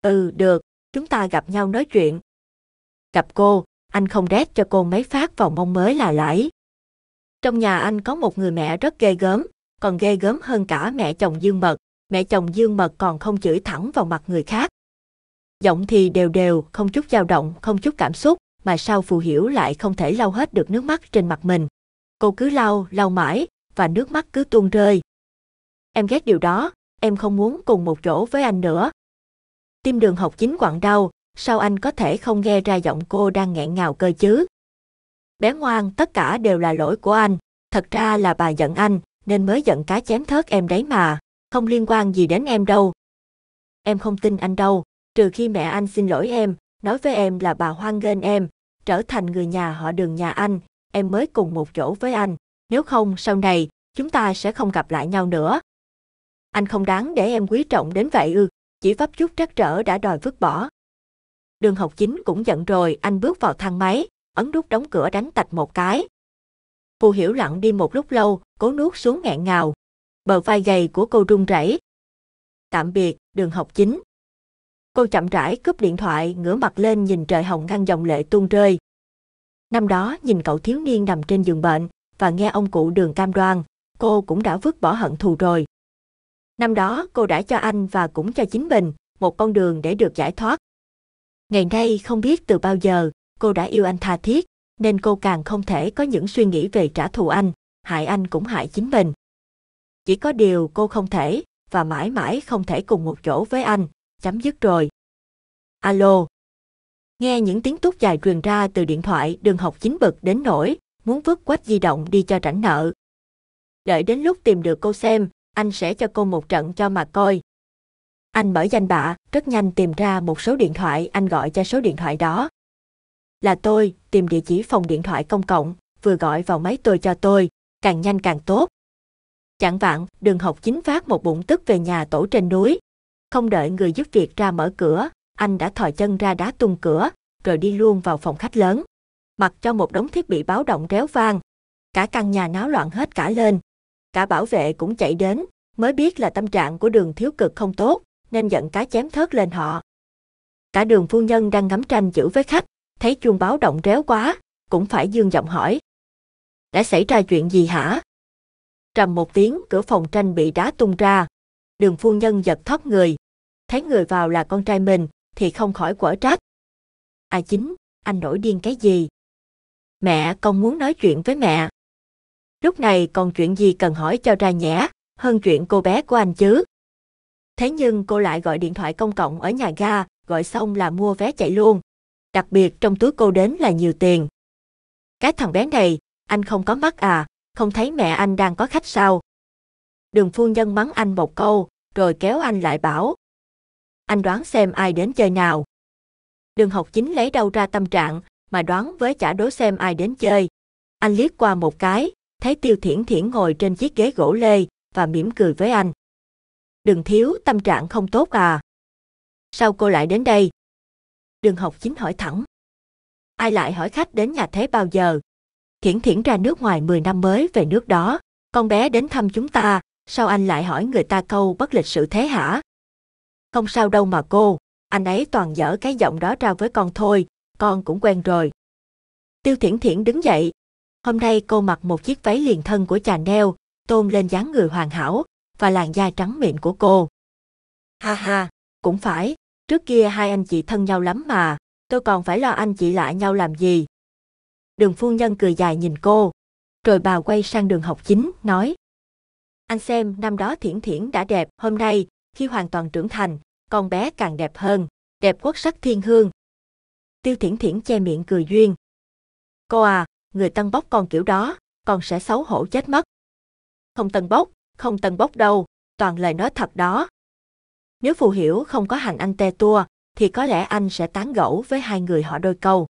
Ừ được, chúng ta gặp nhau nói chuyện. Gặp cô, anh không rét cho cô mấy phát vào mông mới là lãi. Trong nhà anh có một người mẹ rất ghê gớm, còn ghê gớm hơn cả mẹ chồng Dương Mật. Mẹ chồng Dương Mật còn không chửi thẳng vào mặt người khác, giọng thì đều đều, không chút dao động, không chút cảm xúc, mà sao Phù Hiểu lại không thể lau hết được nước mắt trên mặt mình. Cô cứ lau, lau mãi, và nước mắt cứ tuôn rơi. Em ghét điều đó, em không muốn cùng một chỗ với anh nữa. Tim đường học chính quặn đau, sao anh có thể không nghe ra giọng cô đang nghẹn ngào cơ chứ? Bé ngoan, tất cả đều là lỗi của anh, thật ra là bà giận anh, nên mới giận cá chém thớt em đấy mà, không liên quan gì đến em đâu. Em không tin anh đâu, trừ khi mẹ anh xin lỗi em, nói với em là bà hoan nghênh em, trở thành người nhà họ đường nhà anh, em mới cùng một chỗ với anh, nếu không sau này chúng ta sẽ không gặp lại nhau nữa. Anh không đáng để em quý trọng đến vậy ư, chỉ vấp chút trắc trở đã đòi vứt bỏ. Đường học chính cũng giận rồi, anh bước vào thang máy, ấn nút đóng cửa đánh tạch một cái. Phù hiểu lặng đi một lúc lâu, cố nuốt xuống nghẹn ngào. Bờ vai gầy của cô run rẩy. Tạm biệt, đường học chính. Cô chậm rãi cướp điện thoại, ngửa mặt lên nhìn trời hồng ngăn dòng lệ tuôn rơi. Năm đó nhìn cậu thiếu niên nằm trên giường bệnh và nghe ông cụ đường cam đoan, cô cũng đã vứt bỏ hận thù rồi. Năm đó cô đã cho anh và cũng cho chính mình một con đường để được giải thoát. Ngày nay không biết từ bao giờ cô đã yêu anh tha thiết, nên cô càng không thể có những suy nghĩ về trả thù anh, hại anh cũng hại chính mình. Chỉ có điều cô không thể và mãi mãi không thể cùng một chỗ với anh, chấm dứt rồi. Alo. Nghe những tiếng tút dài truyền ra từ điện thoại đường học chính bực đến nổi, muốn vứt quách di động đi cho rảnh nợ. Đợi đến lúc tìm được cô xem, anh sẽ cho cô một trận cho mà coi. Anh mở danh bạ, rất nhanh tìm ra một số điện thoại anh gọi cho số điện thoại đó. Là tôi, tìm địa chỉ phòng điện thoại công cộng, vừa gọi vào máy tôi cho tôi, càng nhanh càng tốt. Chẳng vạn, đường học chính phát một bụng tức về nhà tổ trên núi, không đợi người giúp việc ra mở cửa, anh đã thò chân ra đá tung cửa, rồi đi luôn vào phòng khách lớn. Mặc cho một đống thiết bị báo động réo vang, cả căn nhà náo loạn hết cả lên. Cả bảo vệ cũng chạy đến, mới biết là tâm trạng của đường thiếu cực không tốt, nên giận cá chém thớt lên họ. Cả đường phu nhân đang ngắm tranh chữ với khách, thấy chuông báo động réo quá, cũng phải dương giọng hỏi. Đã xảy ra chuyện gì hả? Trầm một tiếng cửa phòng tranh bị đá tung ra, đường phu nhân giật thót người, thấy người vào là con trai mình, thì không khỏi quở trách. À chính, anh nổi điên cái gì? Mẹ, con muốn nói chuyện với mẹ. Lúc này còn chuyện gì cần hỏi cho ra nhẽ, hơn chuyện cô bé của anh chứ. Thế nhưng cô lại gọi điện thoại công cộng ở nhà ga, gọi xong là mua vé chạy luôn. Đặc biệt trong túi cô đến là nhiều tiền. Cái thằng bé này, anh không có mắt à, không thấy mẹ anh đang có khách sao? Đường phu nhân mắng anh một câu, rồi kéo anh lại bảo, anh đoán xem ai đến chơi nào. Đường học chính lấy đâu ra tâm trạng, mà đoán với chả đố xem ai đến chơi. Anh liếc qua một cái, thấy Tiêu Thiển Thiển ngồi trên chiếc ghế gỗ lê và mỉm cười với anh. Đừng thiếu tâm trạng không tốt à. Sao cô lại đến đây? Đường học chính hỏi thẳng. Ai lại hỏi khách đến nhà thế bao giờ? Thiển Thiển ra nước ngoài 10 năm mới về nước đó, con bé đến thăm chúng ta, sao anh lại hỏi người ta câu bất lịch sự thế hả? Không sao đâu mà cô, anh ấy toàn dở cái giọng đó ra với con thôi, con cũng quen rồi. Tiêu Thiển Thiển đứng dậy. Hôm nay cô mặc một chiếc váy liền thân của Chanel, tôn lên dáng người hoàn hảo và làn da trắng mịn của cô. Ha ha, cũng phải, trước kia hai anh chị thân nhau lắm mà, tôi còn phải lo anh chị lại nhau làm gì. Đường phu nhân cười dài nhìn cô, rồi bà quay sang đường học chính, nói. Anh xem, năm đó Thiển Thiển đã đẹp, hôm nay khi hoàn toàn trưởng thành, con bé càng đẹp hơn, đẹp quốc sắc thiên hương. Tiêu Thiển Thiển che miệng cười duyên. Cô à, người tân bốc con kiểu đó, con sẽ xấu hổ chết mất. Không tân bốc, không tân bốc đâu, toàn lời nói thật đó. Nếu phù hiểu không có hành anh te tua, thì có lẽ anh sẽ tán gẫu với hai người họ đôi câu.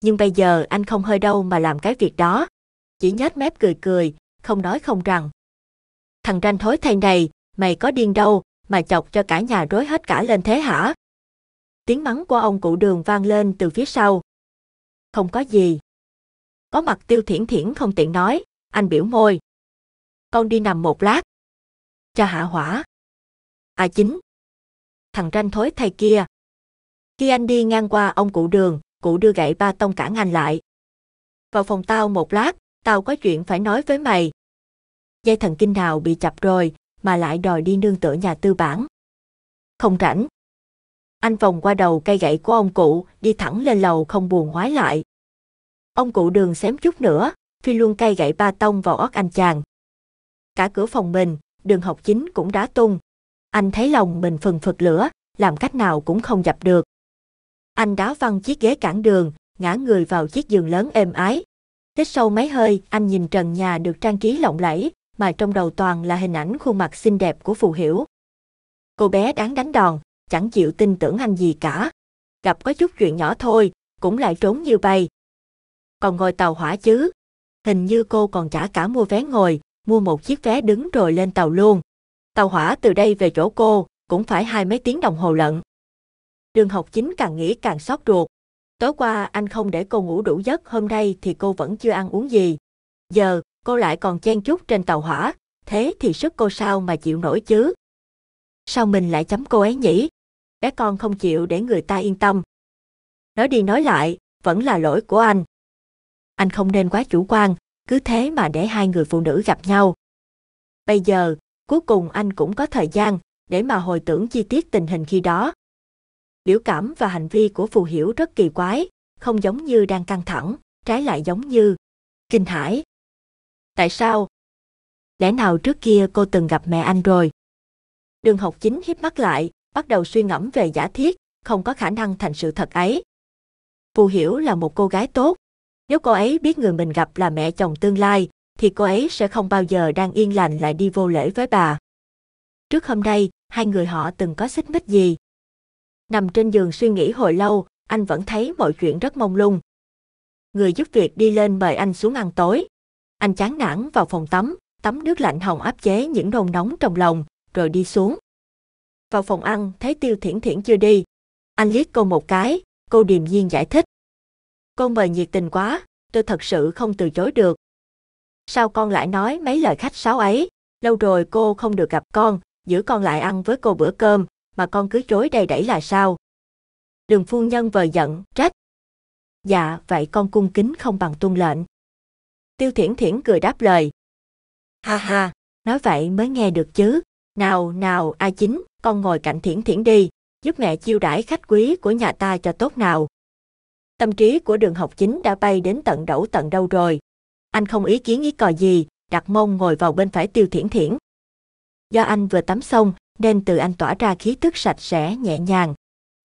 Nhưng bây giờ anh không hơi đâu mà làm cái việc đó. Chỉ nhếch mép cười cười, không nói không rằng. Thằng ranh thối thay này, mày có điên đâu, mà chọc cho cả nhà rối hết cả lên thế hả? Tiếng mắng của ông cụ đường vang lên từ phía sau. Không có gì. Có mặt tiêu thiển thiển không tiện nói, anh biểu môi. Con đi nằm một lát. Cho hạ hỏa. À chính. Thằng ranh thối thầy kia. Khi anh đi ngang qua ông cụ đường, cụ đưa gậy ba tông cản anh lại. Vào phòng tao một lát, tao có chuyện phải nói với mày. Dây thần kinh nào bị chập rồi, mà lại đòi đi nương tựa nhà tư bản. Không rảnh. Anh vòng qua đầu cây gậy của ông cụ, đi thẳng lên lầu không buồn hoái lại. Ông cụ đường xém chút nữa, phi luôn cây gậy ba tông vào ót anh chàng. Cả cửa phòng mình, đường học chính cũng đã tung. Anh thấy lòng mình phần phật lửa, làm cách nào cũng không dập được. Anh đá văng chiếc ghế cản đường, ngã người vào chiếc giường lớn êm ái. Tích sâu mấy hơi, anh nhìn trần nhà được trang trí lộng lẫy, mà trong đầu toàn là hình ảnh khuôn mặt xinh đẹp của Phù Hiểu. Cô bé đáng đánh đòn, chẳng chịu tin tưởng anh gì cả. Gặp có chút chuyện nhỏ thôi, cũng lại trốn như bay. Còn ngồi tàu hỏa chứ? Hình như cô còn trả cả mua vé ngồi, mua một chiếc vé đứng rồi lên tàu luôn. Tàu hỏa từ đây về chỗ cô, cũng phải hai mấy tiếng đồng hồ lận. Đường học chính càng nghĩ càng xót ruột. Tối qua anh không để cô ngủ đủ giấc hôm nay thì cô vẫn chưa ăn uống gì. Giờ, cô lại còn chen chút trên tàu hỏa, thế thì sức cô sao mà chịu nổi chứ? Sao mình lại chấm cô ấy nhỉ? Bé con không chịu để người ta yên tâm. Nói đi nói lại, vẫn là lỗi của anh. Anh không nên quá chủ quan, cứ thế mà để hai người phụ nữ gặp nhau. Bây giờ, cuối cùng anh cũng có thời gian để mà hồi tưởng chi tiết tình hình khi đó. Biểu cảm và hành vi của Phù Hiểu rất kỳ quái, không giống như đang căng thẳng, trái lại giống như kinh hãi, Tại sao? Lẽ nào trước kia cô từng gặp mẹ anh rồi? Đường học chính hiếp mắt lại, bắt đầu suy ngẫm về giả thiết, không có khả năng thành sự thật ấy. Phù Hiểu là một cô gái tốt. Nếu cô ấy biết người mình gặp là mẹ chồng tương lai, thì cô ấy sẽ không bao giờ đang yên lành lại đi vô lễ với bà. Trước hôm nay, hai người họ từng có xích mích gì? Nằm trên giường suy nghĩ hồi lâu, anh vẫn thấy mọi chuyện rất mông lung. Người giúp việc đi lên mời anh xuống ăn tối. Anh chán nản vào phòng tắm, tắm nước lạnh hồng áp chế những nôn nóng trong lòng, rồi đi xuống. Vào phòng ăn, thấy Tiêu Thiển Thiển chưa đi. Anh liếc cô một cái, cô điềm nhiên giải thích. Cô mời nhiệt tình quá, tôi thật sự không từ chối được. Sao con lại nói mấy lời khách sáo ấy, lâu rồi cô không được gặp con, giữ con lại ăn với cô bữa cơm, mà con cứ chối đầy đẩy là sao? Đường phu nhân vờ giận, trách. Dạ, vậy con cung kính không bằng tuân lệnh. Tiêu Thiển Thiển cười đáp lời. Ha ha, nói vậy mới nghe được chứ. Nào, nào, A Chính, con ngồi cạnh Thiển Thiển đi, giúp mẹ chiêu đãi khách quý của nhà ta cho tốt nào. Tâm trí của đường học chính đã bay đến tận đẩu tận đâu rồi. Anh không ý kiến ý cò gì, đặt mông ngồi vào bên phải Tiêu Thiển Thiển. Do anh vừa tắm xong, nên từ anh tỏa ra khí tức sạch sẽ nhẹ nhàng.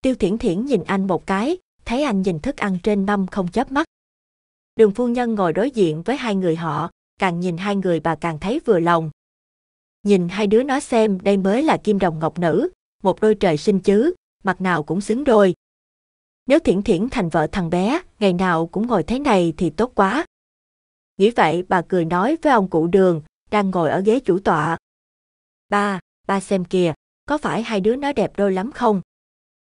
Tiêu Thiển Thiển nhìn anh một cái, thấy anh nhìn thức ăn trên mâm không chớp mắt, đường phu nhân ngồi đối diện với hai người họ, càng nhìn hai người bà càng thấy vừa lòng. Nhìn hai đứa nó xem đây mới là kim đồng ngọc nữ, một đôi trời sinh chứ, mặt nào cũng xứng đôi. Nếu thiển thiển thành vợ thằng bé, ngày nào cũng ngồi thế này thì tốt quá. Nghĩ vậy bà cười nói với ông cụ đường, đang ngồi ở ghế chủ tọa. Ba, ba xem kìa, có phải hai đứa nó đẹp đôi lắm không?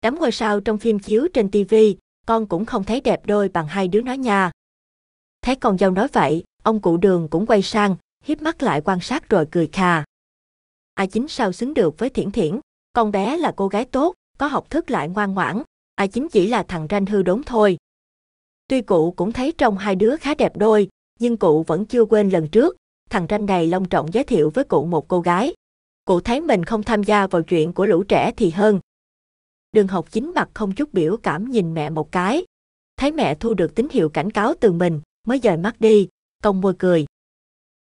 Đám ngôi sao trong phim chiếu trên tivi, con cũng không thấy đẹp đôi bằng hai đứa nó nha. Thấy con dâu nói vậy, ông cụ đường cũng quay sang, hiếp mắt lại quan sát rồi cười khà. A chính sao xứng được với thiển thiển, con bé là cô gái tốt, có học thức lại ngoan ngoãn, A chính chỉ là thằng ranh hư đốn thôi. Tuy cụ cũng thấy trong hai đứa khá đẹp đôi, nhưng cụ vẫn chưa quên lần trước, thằng ranh này long trọng giới thiệu với cụ một cô gái. Cụ thấy mình không tham gia vào chuyện của lũ trẻ thì hơn. Đường học chính mặt không chút biểu cảm nhìn mẹ một cái. Thấy mẹ thu được tín hiệu cảnh cáo từ mình, mới dời mắt đi, công môi cười.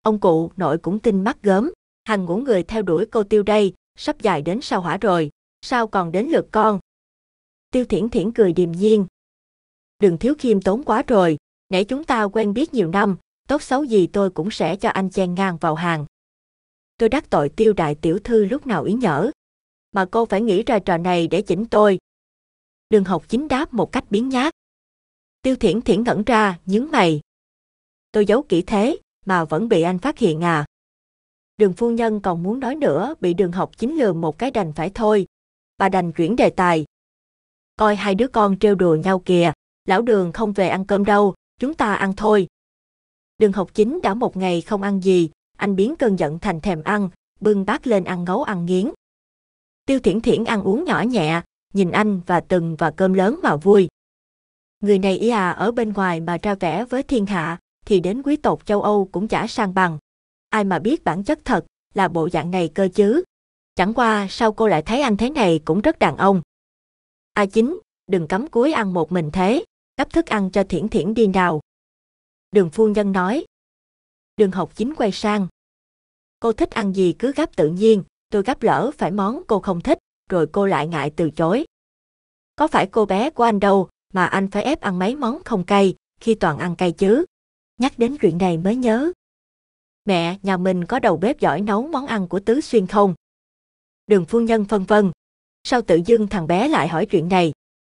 Ông cụ nội cũng tin mắt gớm, hàng ngũ người theo đuổi cô tiêu đây, sắp dài đến sao hỏa rồi, sao còn đến lượt con. Tiêu thiển thiển cười điềm nhiên. Đừng thiếu khiêm tốn quá rồi, nãy chúng ta quen biết nhiều năm, tốt xấu gì tôi cũng sẽ cho anh chen ngang vào hàng. Tôi đắc tội tiêu đại tiểu thư lúc nào ý nhở. Mà cô phải nghĩ ra trò này để chỉnh tôi. Đường học chính đáp một cách biến nhát. Tiêu Thiển Thiển ngẩn ra, nhướng mày. Tôi giấu kỹ thế, mà vẫn bị anh phát hiện à. Đường phu nhân còn muốn nói nữa, bị đường học chính lừa một cái đành phải thôi. Bà đành chuyển đề tài. Coi hai đứa con trêu đùa nhau kìa, lão đường không về ăn cơm đâu, chúng ta ăn thôi. Đường học chính đã một ngày không ăn gì, anh biến cơn giận thành thèm ăn, bưng bát lên ăn ngấu ăn nghiến. Tiêu thiển thiển ăn uống nhỏ nhẹ, nhìn anh và từng và cơm lớn mà vui người này ý à ở bên ngoài mà ra vẻ với thiên hạ, thì đến quý tộc châu Âu cũng chả sang bằng. Ai mà biết bản chất thật là bộ dạng này cơ chứ. Chẳng qua sao cô lại thấy anh thế này cũng rất đàn ông. A chính, đừng cắm cuối ăn một mình thế, gấp thức ăn cho thiển thiển đi nào. Đường phu nhân nói. Đường học chính quay sang. Cô thích ăn gì cứ gấp tự nhiên, tôi gấp lỡ phải món cô không thích, rồi cô lại ngại từ chối. Có phải cô bé của anh đâu, mà anh phải ép ăn mấy món không cay, khi toàn ăn cay chứ. Nhắc đến chuyện này mới nhớ. Mẹ, nhà mình có đầu bếp giỏi nấu món ăn của Tứ Xuyên không? Đường phu nhân phân vân. Sao tự dưng thằng bé lại hỏi chuyện này?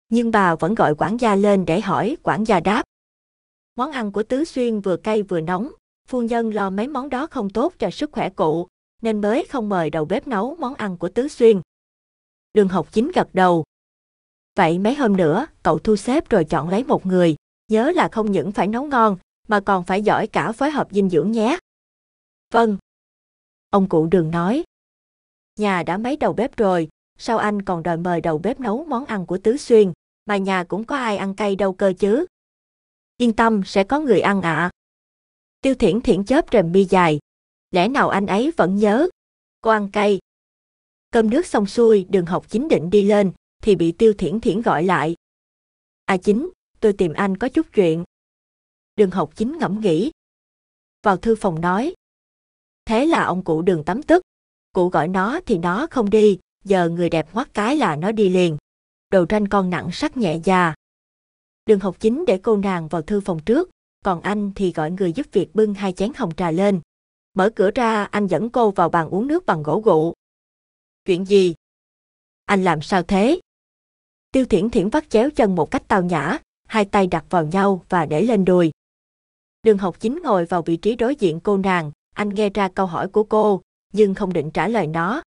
Nhưng bà vẫn gọi quản gia lên để hỏi, quản gia đáp. Món ăn của Tứ Xuyên vừa cay vừa nóng, phu nhân lo mấy món đó không tốt cho sức khỏe cụ, nên mới không mời đầu bếp nấu món ăn của Tứ Xuyên. Đường học chính gật đầu, Vậy mấy hôm nữa, cậu thu xếp rồi chọn lấy một người. Nhớ là không những phải nấu ngon, mà còn phải giỏi cả phối hợp dinh dưỡng nhé. Vâng. Ông cụ đường nói. Nhà đã mấy đầu bếp rồi, sao anh còn đòi mời đầu bếp nấu món ăn của Tứ Xuyên, mà nhà cũng có ai ăn cay đâu cơ chứ. Yên tâm, sẽ có người ăn ạ. À. Tiêu thiển thiển chớp rèm bi dài. Lẽ nào anh ấy vẫn nhớ? Cô ăn cay. Cơm nước xong xuôi, đường học chính định đi lên, thì bị Tiêu Thiển Thiển gọi lại. À chính, tôi tìm anh có chút chuyện. Đường học chính ngẫm nghĩ. Vào thư phòng nói. Thế là ông cụ đường tắm tức. Cụ gọi nó thì nó không đi, giờ người đẹp ngoắt cái là nó đi liền. Đầu tranh con nặng sắc nhẹ già. Đường học chính để cô nàng vào thư phòng trước, còn anh thì gọi người giúp việc bưng hai chén hồng trà lên. Mở cửa ra anh dẫn cô vào bàn uống nước bằng gỗ gụ. Chuyện gì? Anh làm sao thế? Tiêu Thiển Thiển vắt chéo chân một cách tào nhã, hai tay đặt vào nhau và để lên đùi. Đường học chính ngồi vào vị trí đối diện cô nàng, anh nghe ra câu hỏi của cô, nhưng không định trả lời nó.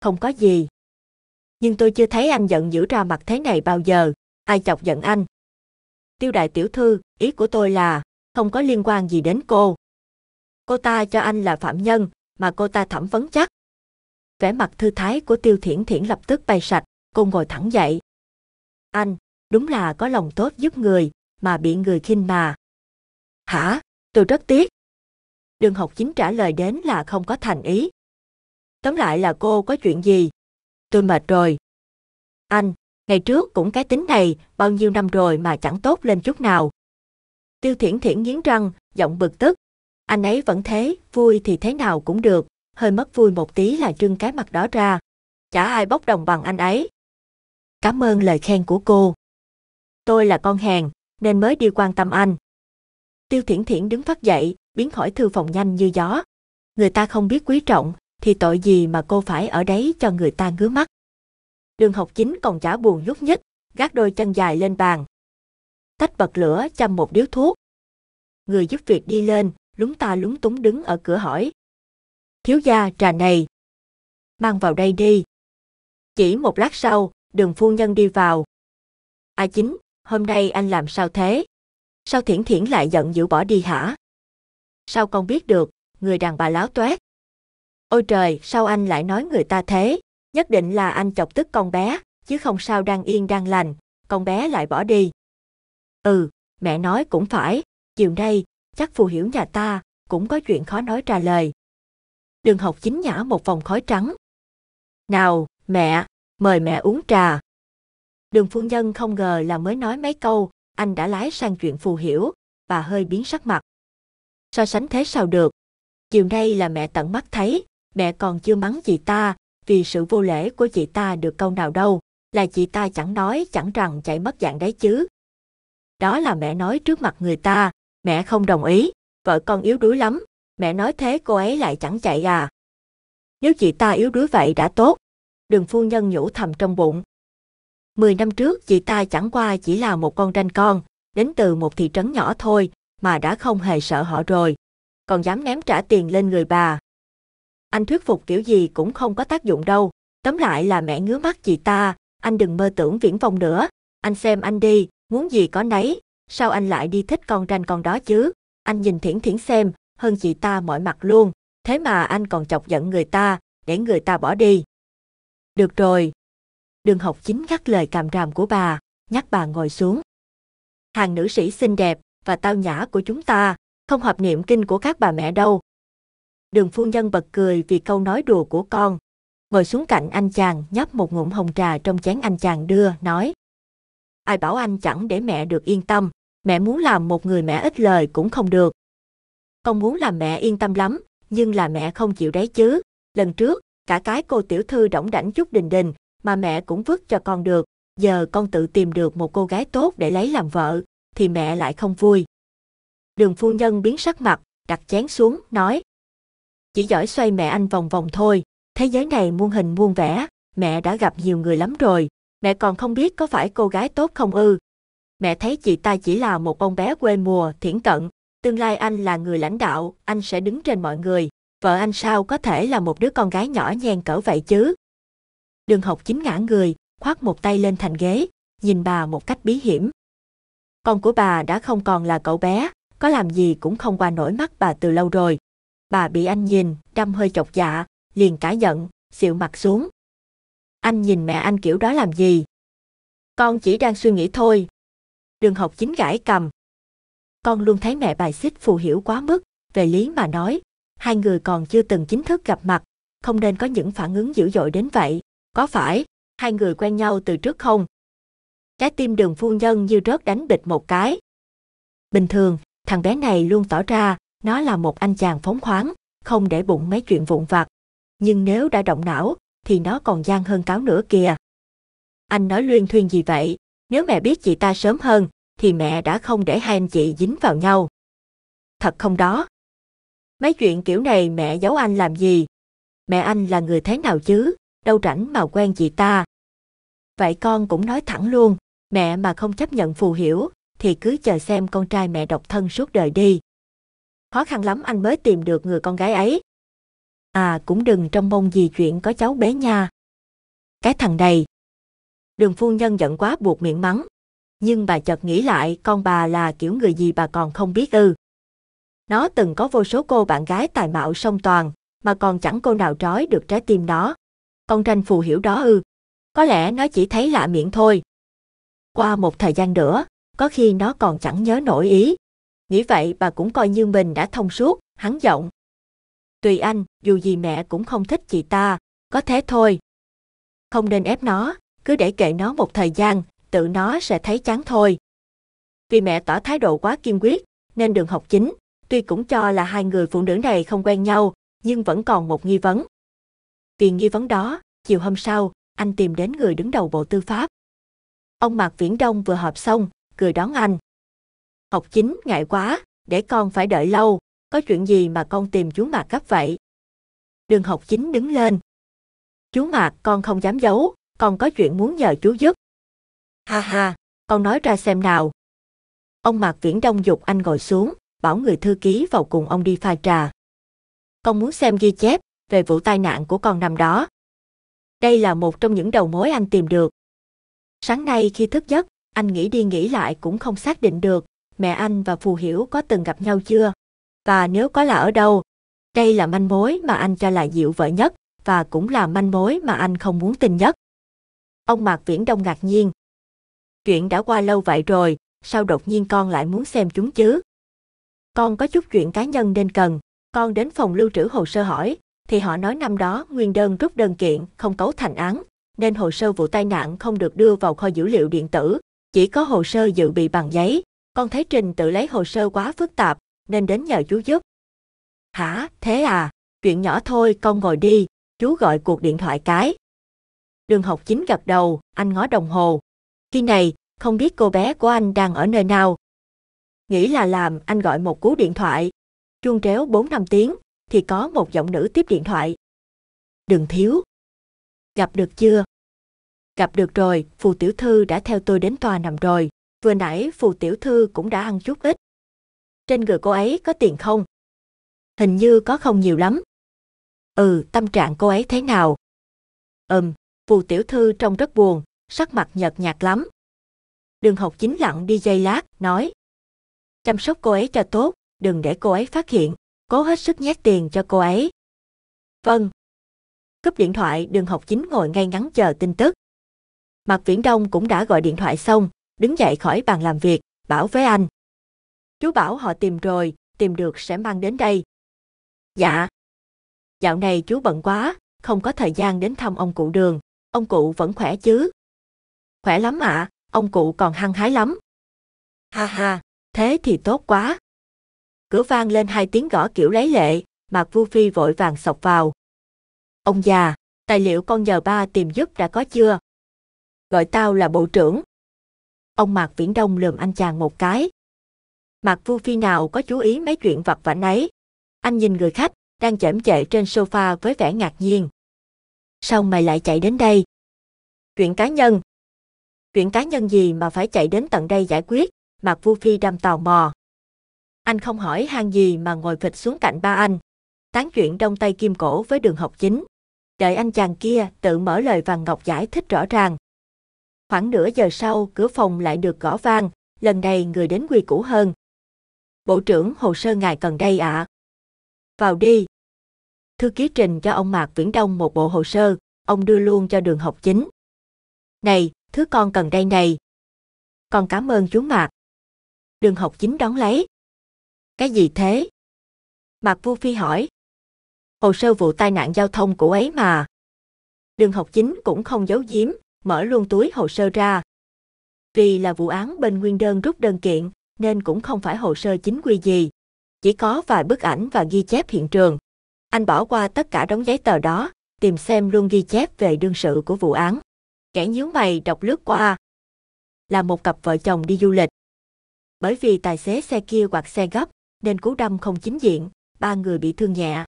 Không có gì. Nhưng tôi chưa thấy anh giận dữ ra mặt thế này bao giờ, ai chọc giận anh. Tiêu đại tiểu thư, ý của tôi là, không có liên quan gì đến cô. Cô ta cho anh là phạm nhân, mà cô ta thẩm vấn chắc. Vẻ mặt thư thái của tiêu thiển thiển lập tức bay sạch, cô ngồi thẳng dậy. Anh, đúng là có lòng tốt giúp người, mà bị người khinh mà. Hả? Tôi rất tiếc. Đường học chính trả lời đến là không có thành ý. Tóm lại là cô có chuyện gì? Tôi mệt rồi. Anh, ngày trước cũng cái tính này, bao nhiêu năm rồi mà chẳng tốt lên chút nào. Tiêu thiển thiển nghiến răng, giọng bực tức. Anh ấy vẫn thế, vui thì thế nào cũng được, hơi mất vui một tí là trưng cái mặt đó ra. Chả ai bốc đồng bằng anh ấy cảm ơn lời khen của cô. Tôi là con hàng, nên mới đi quan tâm anh. Tiêu Thiển Thiển đứng phát dậy, biến khỏi thư phòng nhanh như gió. Người ta không biết quý trọng, thì tội gì mà cô phải ở đấy cho người ta ngứa mắt. Đường học chính còn chả buồn nhúc nhích, gác đôi chân dài lên bàn. Tách bật lửa châm một điếu thuốc. Người giúp việc đi lên, lúng ta lúng túng đứng ở cửa hỏi. Thiếu gia trà này. Mang vào đây đi. Chỉ một lát sau, đường phu nhân đi vào. A à chính, hôm nay anh làm sao thế? Sao thiển thiển lại giận dữ bỏ đi hả? Sao con biết được, người đàn bà láo toét. Ôi trời, sao anh lại nói người ta thế? Nhất định là anh chọc tức con bé, chứ không sao đang yên đang lành, con bé lại bỏ đi. Ừ, mẹ nói cũng phải, chiều nay, chắc phù hiểu nhà ta, cũng có chuyện khó nói trả lời. Đường học chính nhả một vòng khói trắng. Nào, mẹ, mời mẹ uống trà. Đường phu nhân không ngờ là mới nói mấy câu, anh đã lái sang chuyện phù hiểu, bà hơi biến sắc mặt. So sánh thế sao được? Chiều nay là mẹ tận mắt thấy, mẹ còn chưa mắng chị ta, vì sự vô lễ của chị ta được câu nào đâu, là chị ta chẳng nói chẳng rằng chạy mất dạng đấy chứ. Đó là mẹ nói trước mặt người ta, mẹ không đồng ý, vợ con yếu đuối lắm, mẹ nói thế cô ấy lại chẳng chạy à. Nếu chị ta yếu đuối vậy đã tốt, đường phu nhân nhủ thầm trong bụng. Mười năm trước chị ta chẳng qua chỉ là một con ranh con, đến từ một thị trấn nhỏ thôi mà đã không hề sợ họ rồi, còn dám ném trả tiền lên người bà. Anh thuyết phục kiểu gì cũng không có tác dụng đâu, tóm lại là mẹ ngứa mắt chị ta, anh đừng mơ tưởng viễn vông nữa, anh xem anh đi, muốn gì có nấy, sao anh lại đi thích con ranh con đó chứ, anh nhìn thiển thiển xem, hơn chị ta mọi mặt luôn, thế mà anh còn chọc giận người ta, để người ta bỏ đi. Được rồi. Đường học chính gắt lời càm ràm của bà, nhắc bà ngồi xuống. Hàng nữ sĩ xinh đẹp và tao nhã của chúng ta, không hợp niệm kinh của các bà mẹ đâu. Đường phu nhân bật cười vì câu nói đùa của con. Ngồi xuống cạnh anh chàng nhấp một ngụm hồng trà trong chén anh chàng đưa, nói. Ai bảo anh chẳng để mẹ được yên tâm, mẹ muốn làm một người mẹ ít lời cũng không được. Con muốn làm mẹ yên tâm lắm, nhưng là mẹ không chịu đấy chứ. Lần trước, cả cái cô tiểu thư đỏng đảnh chút đình đình, mà mẹ cũng vứt cho con được, giờ con tự tìm được một cô gái tốt để lấy làm vợ, thì mẹ lại không vui. Đường phu nhân biến sắc mặt, đặt chén xuống, nói. Chỉ giỏi xoay mẹ anh vòng vòng thôi, thế giới này muôn hình muôn vẻ, mẹ đã gặp nhiều người lắm rồi, mẹ còn không biết có phải cô gái tốt không ư. Mẹ thấy chị ta chỉ là một con bé quê mùa, thiển cận, tương lai anh là người lãnh đạo, anh sẽ đứng trên mọi người, vợ anh sao có thể là một đứa con gái nhỏ nhen cỡ vậy chứ? Đường học chính ngã người, khoác một tay lên thành ghế, nhìn bà một cách bí hiểm. Con của bà đã không còn là cậu bé, có làm gì cũng không qua nổi mắt bà từ lâu rồi. Bà bị anh nhìn, đâm hơi chọc dạ, liền cả giận, xịu mặt xuống. Anh nhìn mẹ anh kiểu đó làm gì? Con chỉ đang suy nghĩ thôi. Đường học chính gãi cầm. Con luôn thấy mẹ bài xích phù hiểu quá mức, về lý mà nói, hai người còn chưa từng chính thức gặp mặt, không nên có những phản ứng dữ dội đến vậy. Có phải, hai người quen nhau từ trước không? Trái tim đường phu nhân như rớt đánh bịch một cái. Bình thường, thằng bé này luôn tỏ ra nó là một anh chàng phóng khoáng, không để bụng mấy chuyện vụn vặt. Nhưng nếu đã động não, thì nó còn gian hơn cáo nữa kìa. Anh nói luyên thuyên gì vậy? Nếu mẹ biết chị ta sớm hơn, thì mẹ đã không để hai anh chị dính vào nhau. Thật không đó, Mấy chuyện kiểu này mẹ giấu anh làm gì? Mẹ anh là người thế nào chứ? Đâu rảnh mà quen chị ta. Vậy con cũng nói thẳng luôn, mẹ mà không chấp nhận phù hiểu, thì cứ chờ xem con trai mẹ độc thân suốt đời đi. Khó khăn lắm anh mới tìm được người con gái ấy. À cũng đừng trong mong gì chuyện có cháu bé nha. Cái thằng này. Đường phu nhân giận quá buộc miệng mắng. Nhưng bà chợt nghĩ lại con bà là kiểu người gì bà còn không biết ư. Nó từng có vô số cô bạn gái tài mạo song toàn, mà còn chẳng cô nào trói được trái tim nó. Con tranh phù hiểu đó ư. Có lẽ nó chỉ thấy lạ miệng thôi. Qua một thời gian nữa, có khi nó còn chẳng nhớ nổi ý. Nghĩ vậy bà cũng coi như mình đã thông suốt, hắn giọng. Tùy anh, dù gì mẹ cũng không thích chị ta, có thế thôi. Không nên ép nó, cứ để kệ nó một thời gian, tự nó sẽ thấy chán thôi. Vì mẹ tỏ thái độ quá kiên quyết, nên đường học chính, Tuy cũng cho là hai người phụ nữ này không quen nhau, nhưng vẫn còn một nghi vấn. Vì nghi vấn đó, chiều hôm sau, anh tìm đến người đứng đầu Bộ Tư pháp. Ông Mạc Viễn Đông vừa họp xong, cười đón anh. Học chính ngại quá, để con phải đợi lâu, có chuyện gì mà con tìm chú Mạc gấp vậy? Đường học chính đứng lên. Chú Mạc con không dám giấu, con có chuyện muốn nhờ chú giúp. Ha ha, con nói ra xem nào. Ông Mạc Viễn Đông dục anh ngồi xuống, bảo người thư ký vào cùng ông đi pha trà. Con muốn xem ghi chép về vụ tai nạn của con năm đó. Đây là một trong những đầu mối anh tìm được. Sáng nay khi thức giấc, anh nghĩ đi nghĩ lại cũng không xác định được mẹ anh và Phù Hiểu có từng gặp nhau chưa? Và nếu có là ở đâu? Đây là manh mối mà anh cho là dịu vợ nhất và cũng là manh mối mà anh không muốn tin nhất. Ông Mạc Viễn Đông ngạc nhiên. Chuyện đã qua lâu vậy rồi, sao đột nhiên con lại muốn xem chúng chứ? con có chút chuyện cá nhân nên cần. Con đến phòng lưu trữ hồ sơ hỏi, thì họ nói năm đó nguyên đơn rút đơn kiện không cấu thành án, nên hồ sơ vụ tai nạn không được đưa vào kho dữ liệu điện tử, chỉ có hồ sơ dự bị bằng giấy. Con thấy trình tự lấy hồ sơ quá phức tạp, nên đến nhờ chú giúp. Hả, thế à, chuyện nhỏ thôi con ngồi đi, chú gọi cuộc điện thoại cái. Đường học chính gặp đầu, anh ngó đồng hồ. Khi này, không biết cô bé của anh đang ở nơi nào, Nghĩ là làm, anh gọi một cú điện thoại. Chuông tréo 4 năm tiếng, thì có một giọng nữ tiếp điện thoại. Đừng thiếu. Gặp được chưa? Gặp được rồi, phù tiểu thư đã theo tôi đến tòa nằm rồi. Vừa nãy phù tiểu thư cũng đã ăn chút ít. Trên người cô ấy có tiền không? Hình như có không nhiều lắm. Ừ, tâm trạng cô ấy thế nào? Ừm, phù tiểu thư trông rất buồn, sắc mặt nhợt nhạt lắm. Đường học chính lặng đi dây lát, nói, Chăm sóc cô ấy cho tốt, đừng để cô ấy phát hiện, cố hết sức nhét tiền cho cô ấy. Vâng. Cúp điện thoại đường học chính ngồi ngay ngắn chờ tin tức. Mạc Viễn Đông cũng đã gọi điện thoại xong, đứng dậy khỏi bàn làm việc, bảo với anh. Chú bảo họ tìm rồi, tìm được sẽ mang đến đây. Dạ. Dạo này chú bận quá, không có thời gian đến thăm ông cụ đường, ông cụ vẫn khỏe chứ? Khỏe lắm ạ, à, ông cụ còn hăng hái lắm. Ha ha, thế thì tốt quá. Cửa vang lên hai tiếng gõ kiểu lấy lệ, Mạc Vu Phi vội vàng sọc vào. Ông già, tài liệu con nhờ ba tìm giúp đã có chưa? Gọi tao là bộ trưởng. Ông Mạc Viễn Đông lườm anh chàng một cái. Mạc Vu Phi nào có chú ý mấy chuyện vặt vãnh ấy. Anh nhìn người khách, đang chễm chệ trên sofa với vẻ ngạc nhiên. Sao mày lại chạy đến đây? Chuyện cá nhân. Chuyện cá nhân gì mà phải chạy đến tận đây giải quyết? Mạc Vu Phi đam tò mò. Anh không hỏi han gì mà ngồi phịch xuống cạnh ba anh. Tán chuyện đông tay kim cổ với đường học chính. Đợi anh chàng kia tự mở lời vàng ngọc giải thích rõ ràng. Khoảng nửa giờ sau, cửa phòng lại được gõ vang, lần này người đến quy cũ hơn. Bộ trưởng hồ sơ ngài cần đây ạ. À. Vào đi. Thư ký trình cho ông Mạc Viễn Đông một bộ hồ sơ, ông đưa luôn cho đường học chính. Này, thứ con cần đây này. Con cảm ơn chú Mạc đường học chính đón lấy. Cái gì thế? Mạc Vu Phi hỏi. Hồ sơ vụ tai nạn giao thông của ấy mà. Đường học chính cũng không giấu giếm, mở luôn túi hồ sơ ra. Vì là vụ án bên nguyên đơn rút đơn kiện, nên cũng không phải hồ sơ chính quy gì. Chỉ có vài bức ảnh và ghi chép hiện trường. Anh bỏ qua tất cả đống giấy tờ đó, tìm xem luôn ghi chép về đương sự của vụ án. Kẻ nhíu mày đọc lướt qua. Là một cặp vợ chồng đi du lịch, bởi vì tài xế xe kia hoặc xe gấp, nên cú đâm không chính diện, ba người bị thương nhẹ.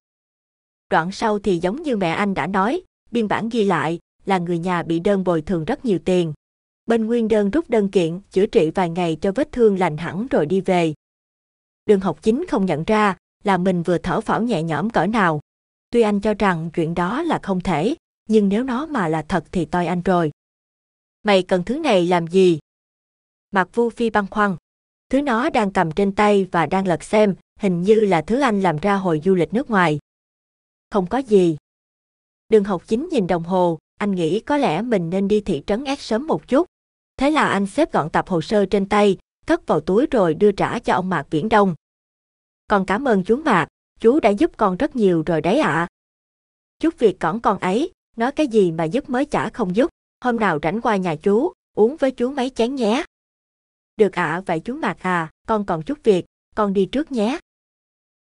Đoạn sau thì giống như mẹ anh đã nói, biên bản ghi lại là người nhà bị đơn bồi thường rất nhiều tiền. Bên Nguyên đơn rút đơn kiện, chữa trị vài ngày cho vết thương lành hẳn rồi đi về. Đường học chính không nhận ra là mình vừa thở phảo nhẹ nhõm cỡ nào. Tuy anh cho rằng chuyện đó là không thể, nhưng nếu nó mà là thật thì toi anh rồi. Mày cần thứ này làm gì? Mạc Vu Phi băng khoăn. Thứ nó đang cầm trên tay và đang lật xem, hình như là thứ anh làm ra hồi du lịch nước ngoài. Không có gì. Đường học chính nhìn đồng hồ, anh nghĩ có lẽ mình nên đi thị trấn S sớm một chút. Thế là anh xếp gọn tập hồ sơ trên tay, cất vào túi rồi đưa trả cho ông Mạc Viễn Đông. Con cảm ơn chú Mạc, chú đã giúp con rất nhiều rồi đấy ạ. À. Chút việc cõng con ấy, nói cái gì mà giúp mới chả không giúp, hôm nào rảnh qua nhà chú, uống với chú mấy chén nhé. Được ạ à, vậy chú Mạc à, con còn chút việc, con đi trước nhé.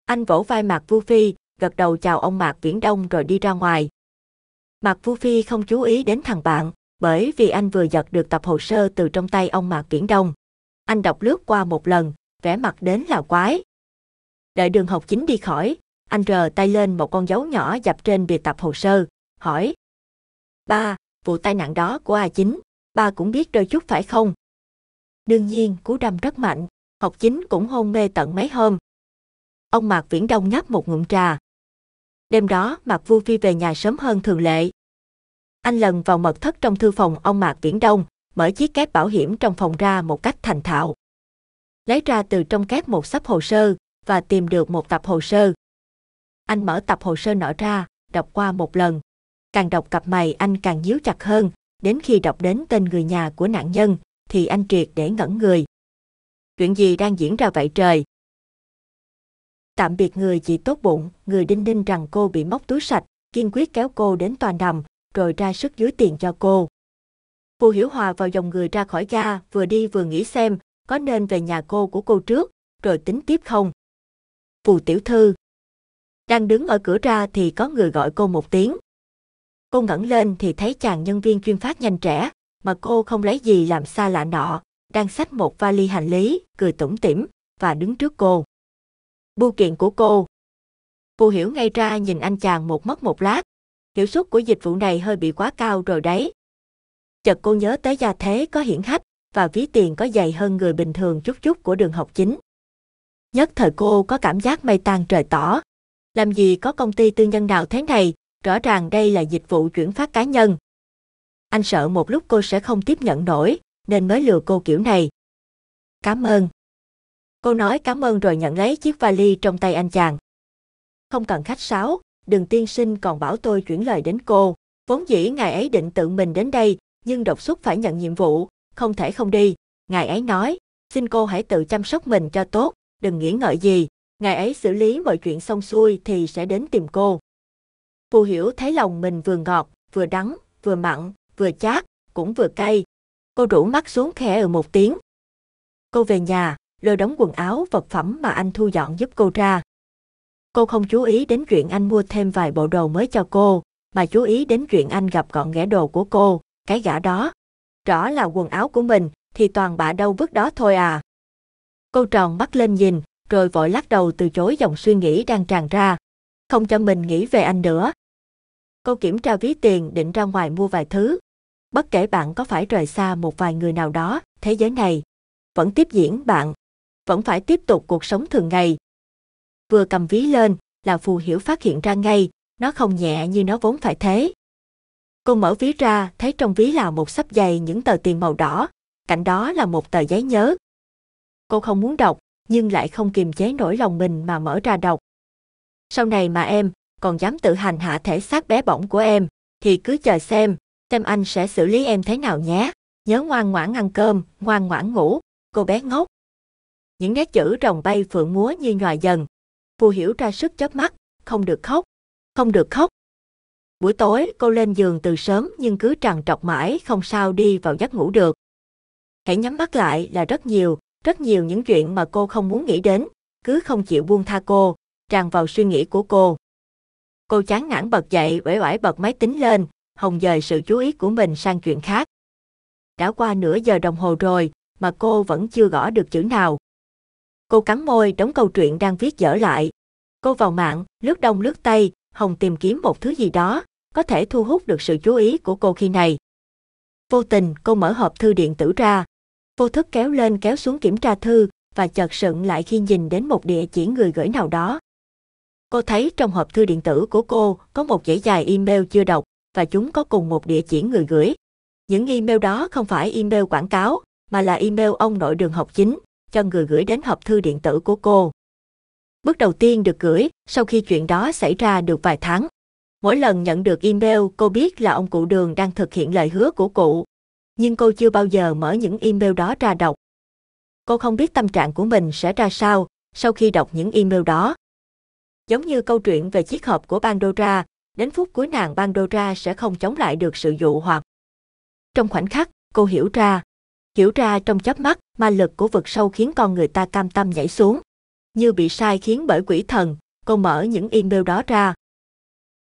Anh vỗ vai Mạc Vu Phi, gật đầu chào ông Mạc Viễn Đông rồi đi ra ngoài. Mạc Vu Phi không chú ý đến thằng bạn, bởi vì anh vừa giật được tập hồ sơ từ trong tay ông Mạc Viễn Đông. Anh đọc lướt qua một lần, vẻ mặt đến là quái. Đợi đường học chính đi khỏi, anh rờ tay lên một con dấu nhỏ dập trên bìa tập hồ sơ, hỏi. Ba, vụ tai nạn đó của A Chính, ba cũng biết đôi chút phải không? Đương nhiên, cú đâm rất mạnh, học chính cũng hôn mê tận mấy hôm. Ông Mạc Viễn Đông nhấp một ngụm trà. Đêm đó, Mạc Vu Phi về nhà sớm hơn thường lệ. Anh lần vào mật thất trong thư phòng ông Mạc Viễn Đông, mở chiếc két bảo hiểm trong phòng ra một cách thành thạo. Lấy ra từ trong két một sắp hồ sơ và tìm được một tập hồ sơ. Anh mở tập hồ sơ nở ra, đọc qua một lần. Càng đọc cặp mày anh càng nhíu chặt hơn, đến khi đọc đến tên người nhà của nạn nhân, thì anh triệt để ngẩn người. Chuyện gì đang diễn ra vậy trời? Tạm biệt người chị tốt bụng, người đinh đinh rằng cô bị móc túi sạch, kiên quyết kéo cô đến tòa nằm, rồi ra sức dưới tiền cho cô. Phù Hiểu Hòa vào dòng người ra khỏi ga, vừa đi vừa nghĩ xem, có nên về nhà cô của cô trước, rồi tính tiếp không? Phù Tiểu Thư Đang đứng ở cửa ra thì có người gọi cô một tiếng. Cô ngẩng lên thì thấy chàng nhân viên chuyên phát nhanh trẻ, mà cô không lấy gì làm xa lạ nọ, đang xách một vali hành lý, cười tủm tỉm và đứng trước cô. Bu kiện của cô. Cô hiểu ngay ra nhìn anh chàng một mất một lát. Hiệu suất của dịch vụ này hơi bị quá cao rồi đấy. Chợt cô nhớ tới gia thế có hiển hách và ví tiền có dày hơn người bình thường chút chút của đường học chính. Nhất thời cô có cảm giác mây tan trời tỏ. Làm gì có công ty tư nhân nào thế này, rõ ràng đây là dịch vụ chuyển phát cá nhân, anh sợ một lúc cô sẽ không tiếp nhận nổi, nên mới lừa cô kiểu này. Cảm ơn. Cô nói cảm ơn rồi nhận lấy chiếc vali trong tay anh chàng. Không cần khách sáo, đừng tiên sinh còn bảo tôi chuyển lời đến cô. Vốn dĩ ngài ấy định tự mình đến đây, nhưng đột xuất phải nhận nhiệm vụ, không thể không đi. Ngài ấy nói, xin cô hãy tự chăm sóc mình cho tốt, đừng nghĩ ngợi gì. Ngài ấy xử lý mọi chuyện xong xuôi thì sẽ đến tìm cô. Phù hiểu thấy lòng mình vừa ngọt, vừa đắng, vừa mặn, vừa chát, cũng vừa cay. Cô rủ mắt xuống khẽ ở ừ một tiếng. Cô về nhà, lôi đóng quần áo vật phẩm mà anh thu dọn giúp cô ra. Cô không chú ý đến chuyện anh mua thêm vài bộ đồ mới cho cô, mà chú ý đến chuyện anh gặp gọn ghẻ đồ của cô, cái gã đó. Rõ là quần áo của mình, thì toàn bạ đâu vứt đó thôi à. Cô tròn mắt lên nhìn, rồi vội lắc đầu từ chối dòng suy nghĩ đang tràn ra. Không cho mình nghĩ về anh nữa, Cô kiểm tra ví tiền định ra ngoài mua vài thứ. Bất kể bạn có phải rời xa một vài người nào đó, thế giới này vẫn tiếp diễn bạn, vẫn phải tiếp tục cuộc sống thường ngày. Vừa cầm ví lên, là Phù Hiểu phát hiện ra ngay, nó không nhẹ như nó vốn phải thế. Cô mở ví ra, thấy trong ví là một sắp dày những tờ tiền màu đỏ, cạnh đó là một tờ giấy nhớ. Cô không muốn đọc, nhưng lại không kiềm chế nổi lòng mình mà mở ra đọc. Sau này mà em, còn dám tự hành hạ thể xác bé bỏng của em, thì cứ chờ xem, xem anh sẽ xử lý em thế nào nhé. Nhớ ngoan ngoãn ăn cơm, ngoan ngoãn ngủ, cô bé ngốc. Những nét chữ rồng bay phượng múa như nhòa dần. Phù hiểu ra sức chớp mắt, không được khóc, không được khóc. Buổi tối cô lên giường từ sớm nhưng cứ trằn trọc mãi không sao đi vào giấc ngủ được. Hãy nhắm mắt lại là rất nhiều, rất nhiều những chuyện mà cô không muốn nghĩ đến, cứ không chịu buông tha cô, tràn vào suy nghĩ của cô. Cô chán nản bật dậy, uể oải bật máy tính lên, Hồng dời sự chú ý của mình sang chuyện khác. Đã qua nửa giờ đồng hồ rồi, mà cô vẫn chưa gõ được chữ nào. Cô cắn môi đóng câu chuyện đang viết dở lại. Cô vào mạng, lướt đông lướt tây, Hồng tìm kiếm một thứ gì đó, có thể thu hút được sự chú ý của cô khi này. Vô tình cô mở hộp thư điện tử ra, vô thức kéo lên kéo xuống kiểm tra thư và chợt sững lại khi nhìn đến một địa chỉ người gửi nào đó. Cô thấy trong hộp thư điện tử của cô có một dãy dài email chưa đọc và chúng có cùng một địa chỉ người gửi. Những email đó không phải email quảng cáo, mà là email ông nội đường học chính, cho người gửi đến hộp thư điện tử của cô. Bước đầu tiên được gửi sau khi chuyện đó xảy ra được vài tháng. Mỗi lần nhận được email, cô biết là ông cụ đường đang thực hiện lời hứa của cụ. Nhưng cô chưa bao giờ mở những email đó ra đọc. Cô không biết tâm trạng của mình sẽ ra sao sau khi đọc những email đó. Giống như câu chuyện về chiếc hộp của Pandora, đến phút cuối nàng Pandora sẽ không chống lại được sự dụ hoặc. Trong khoảnh khắc, cô hiểu ra. Hiểu ra trong chớp mắt, ma lực của vực sâu khiến con người ta cam tâm nhảy xuống. Như bị sai khiến bởi quỷ thần, cô mở những email đó ra.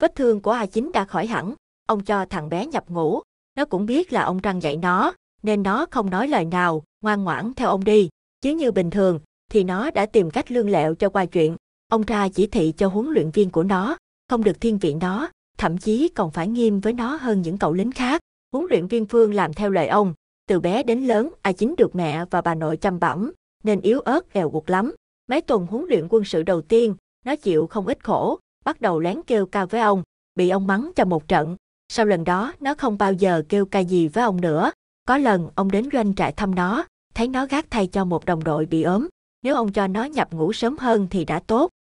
Vết thương của A Chính đã khỏi hẳn, ông cho thằng bé nhập ngủ. Nó cũng biết là ông răng dạy nó, nên nó không nói lời nào, ngoan ngoãn theo ông đi. Chứ như bình thường, thì nó đã tìm cách lương lẹo cho qua chuyện. Ông ra chỉ thị cho huấn luyện viên của nó, không được thiên vị nó, thậm chí còn phải nghiêm với nó hơn những cậu lính khác. Huấn luyện viên Phương làm theo lời ông, từ bé đến lớn ai Chính được mẹ và bà nội chăm bẵm, nên yếu ớt eo gục lắm. Mấy tuần huấn luyện quân sự đầu tiên, nó chịu không ít khổ, bắt đầu lén kêu ca với ông, bị ông mắng cho một trận. Sau lần đó, nó không bao giờ kêu ca gì với ông nữa. Có lần ông đến doanh trại thăm nó, thấy nó gác thay cho một đồng đội bị ốm. Nếu ông cho nó nhập ngủ sớm hơn thì đã tốt,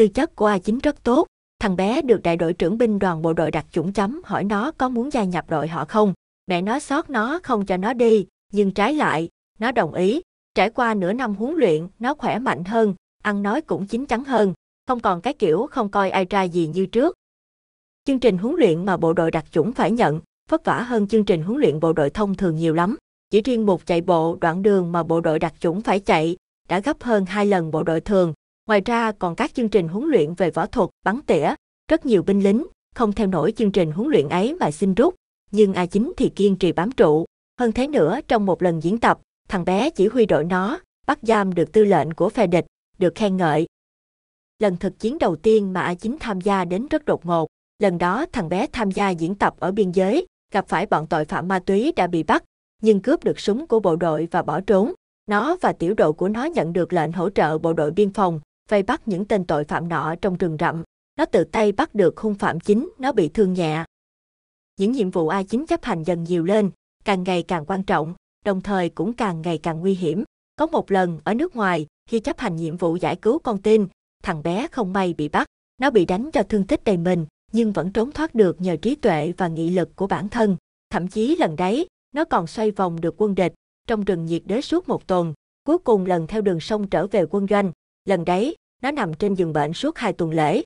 tư chất của A9 rất tốt. Thằng bé được đại đội trưởng binh đoàn bộ đội đặt chủng chấm hỏi nó có muốn gia nhập đội họ không. Mẹ nó sót nó không cho nó đi, nhưng trái lại, nó đồng ý. Trải qua nửa năm huấn luyện, nó khỏe mạnh hơn, ăn nói cũng chín chắn hơn, không còn cái kiểu không coi ai trai gì như trước. Chương trình huấn luyện mà bộ đội đặc chủng phải nhận, vất vả hơn chương trình huấn luyện bộ đội thông thường nhiều lắm. Chỉ riêng một chạy bộ đoạn đường mà bộ đội đặc chủng phải chạy đã gấp hơn hai lần bộ đội thường, Ngoài ra còn các chương trình huấn luyện về võ thuật, bắn tỉa, rất nhiều binh lính, không theo nổi chương trình huấn luyện ấy mà xin rút, nhưng A Chính thì kiên trì bám trụ. Hơn thế nữa, trong một lần diễn tập, thằng bé chỉ huy đội nó, bắt giam được tư lệnh của phe địch, được khen ngợi. Lần thực chiến đầu tiên mà A Chính tham gia đến rất đột ngột. Lần đó thằng bé tham gia diễn tập ở biên giới, gặp phải bọn tội phạm ma túy đã bị bắt, nhưng cướp được súng của bộ đội và bỏ trốn. Nó và tiểu đội của nó nhận được lệnh hỗ trợ bộ đội biên phòng, vây bắt những tên tội phạm nọ trong rừng rậm. Nó tự tay bắt được hung phạm chính, nó bị thương nhẹ. Những nhiệm vụ A9 chấp hành dần nhiều lên, càng ngày càng quan trọng, đồng thời cũng càng ngày càng nguy hiểm. Có một lần ở nước ngoài, khi chấp hành nhiệm vụ giải cứu con tin, thằng bé không may bị bắt. Nó bị đánh cho thương tích đầy mình, nhưng vẫn trốn thoát được nhờ trí tuệ và nghị lực của bản thân. Thậm chí lần đấy, nó còn xoay vòng được quân địch trong rừng nhiệt đới suốt một tuần. Cuối cùng lần theo đường sông trở về quân doanh. Lần đấy, nó nằm trên giường bệnh suốt hai tuần lễ.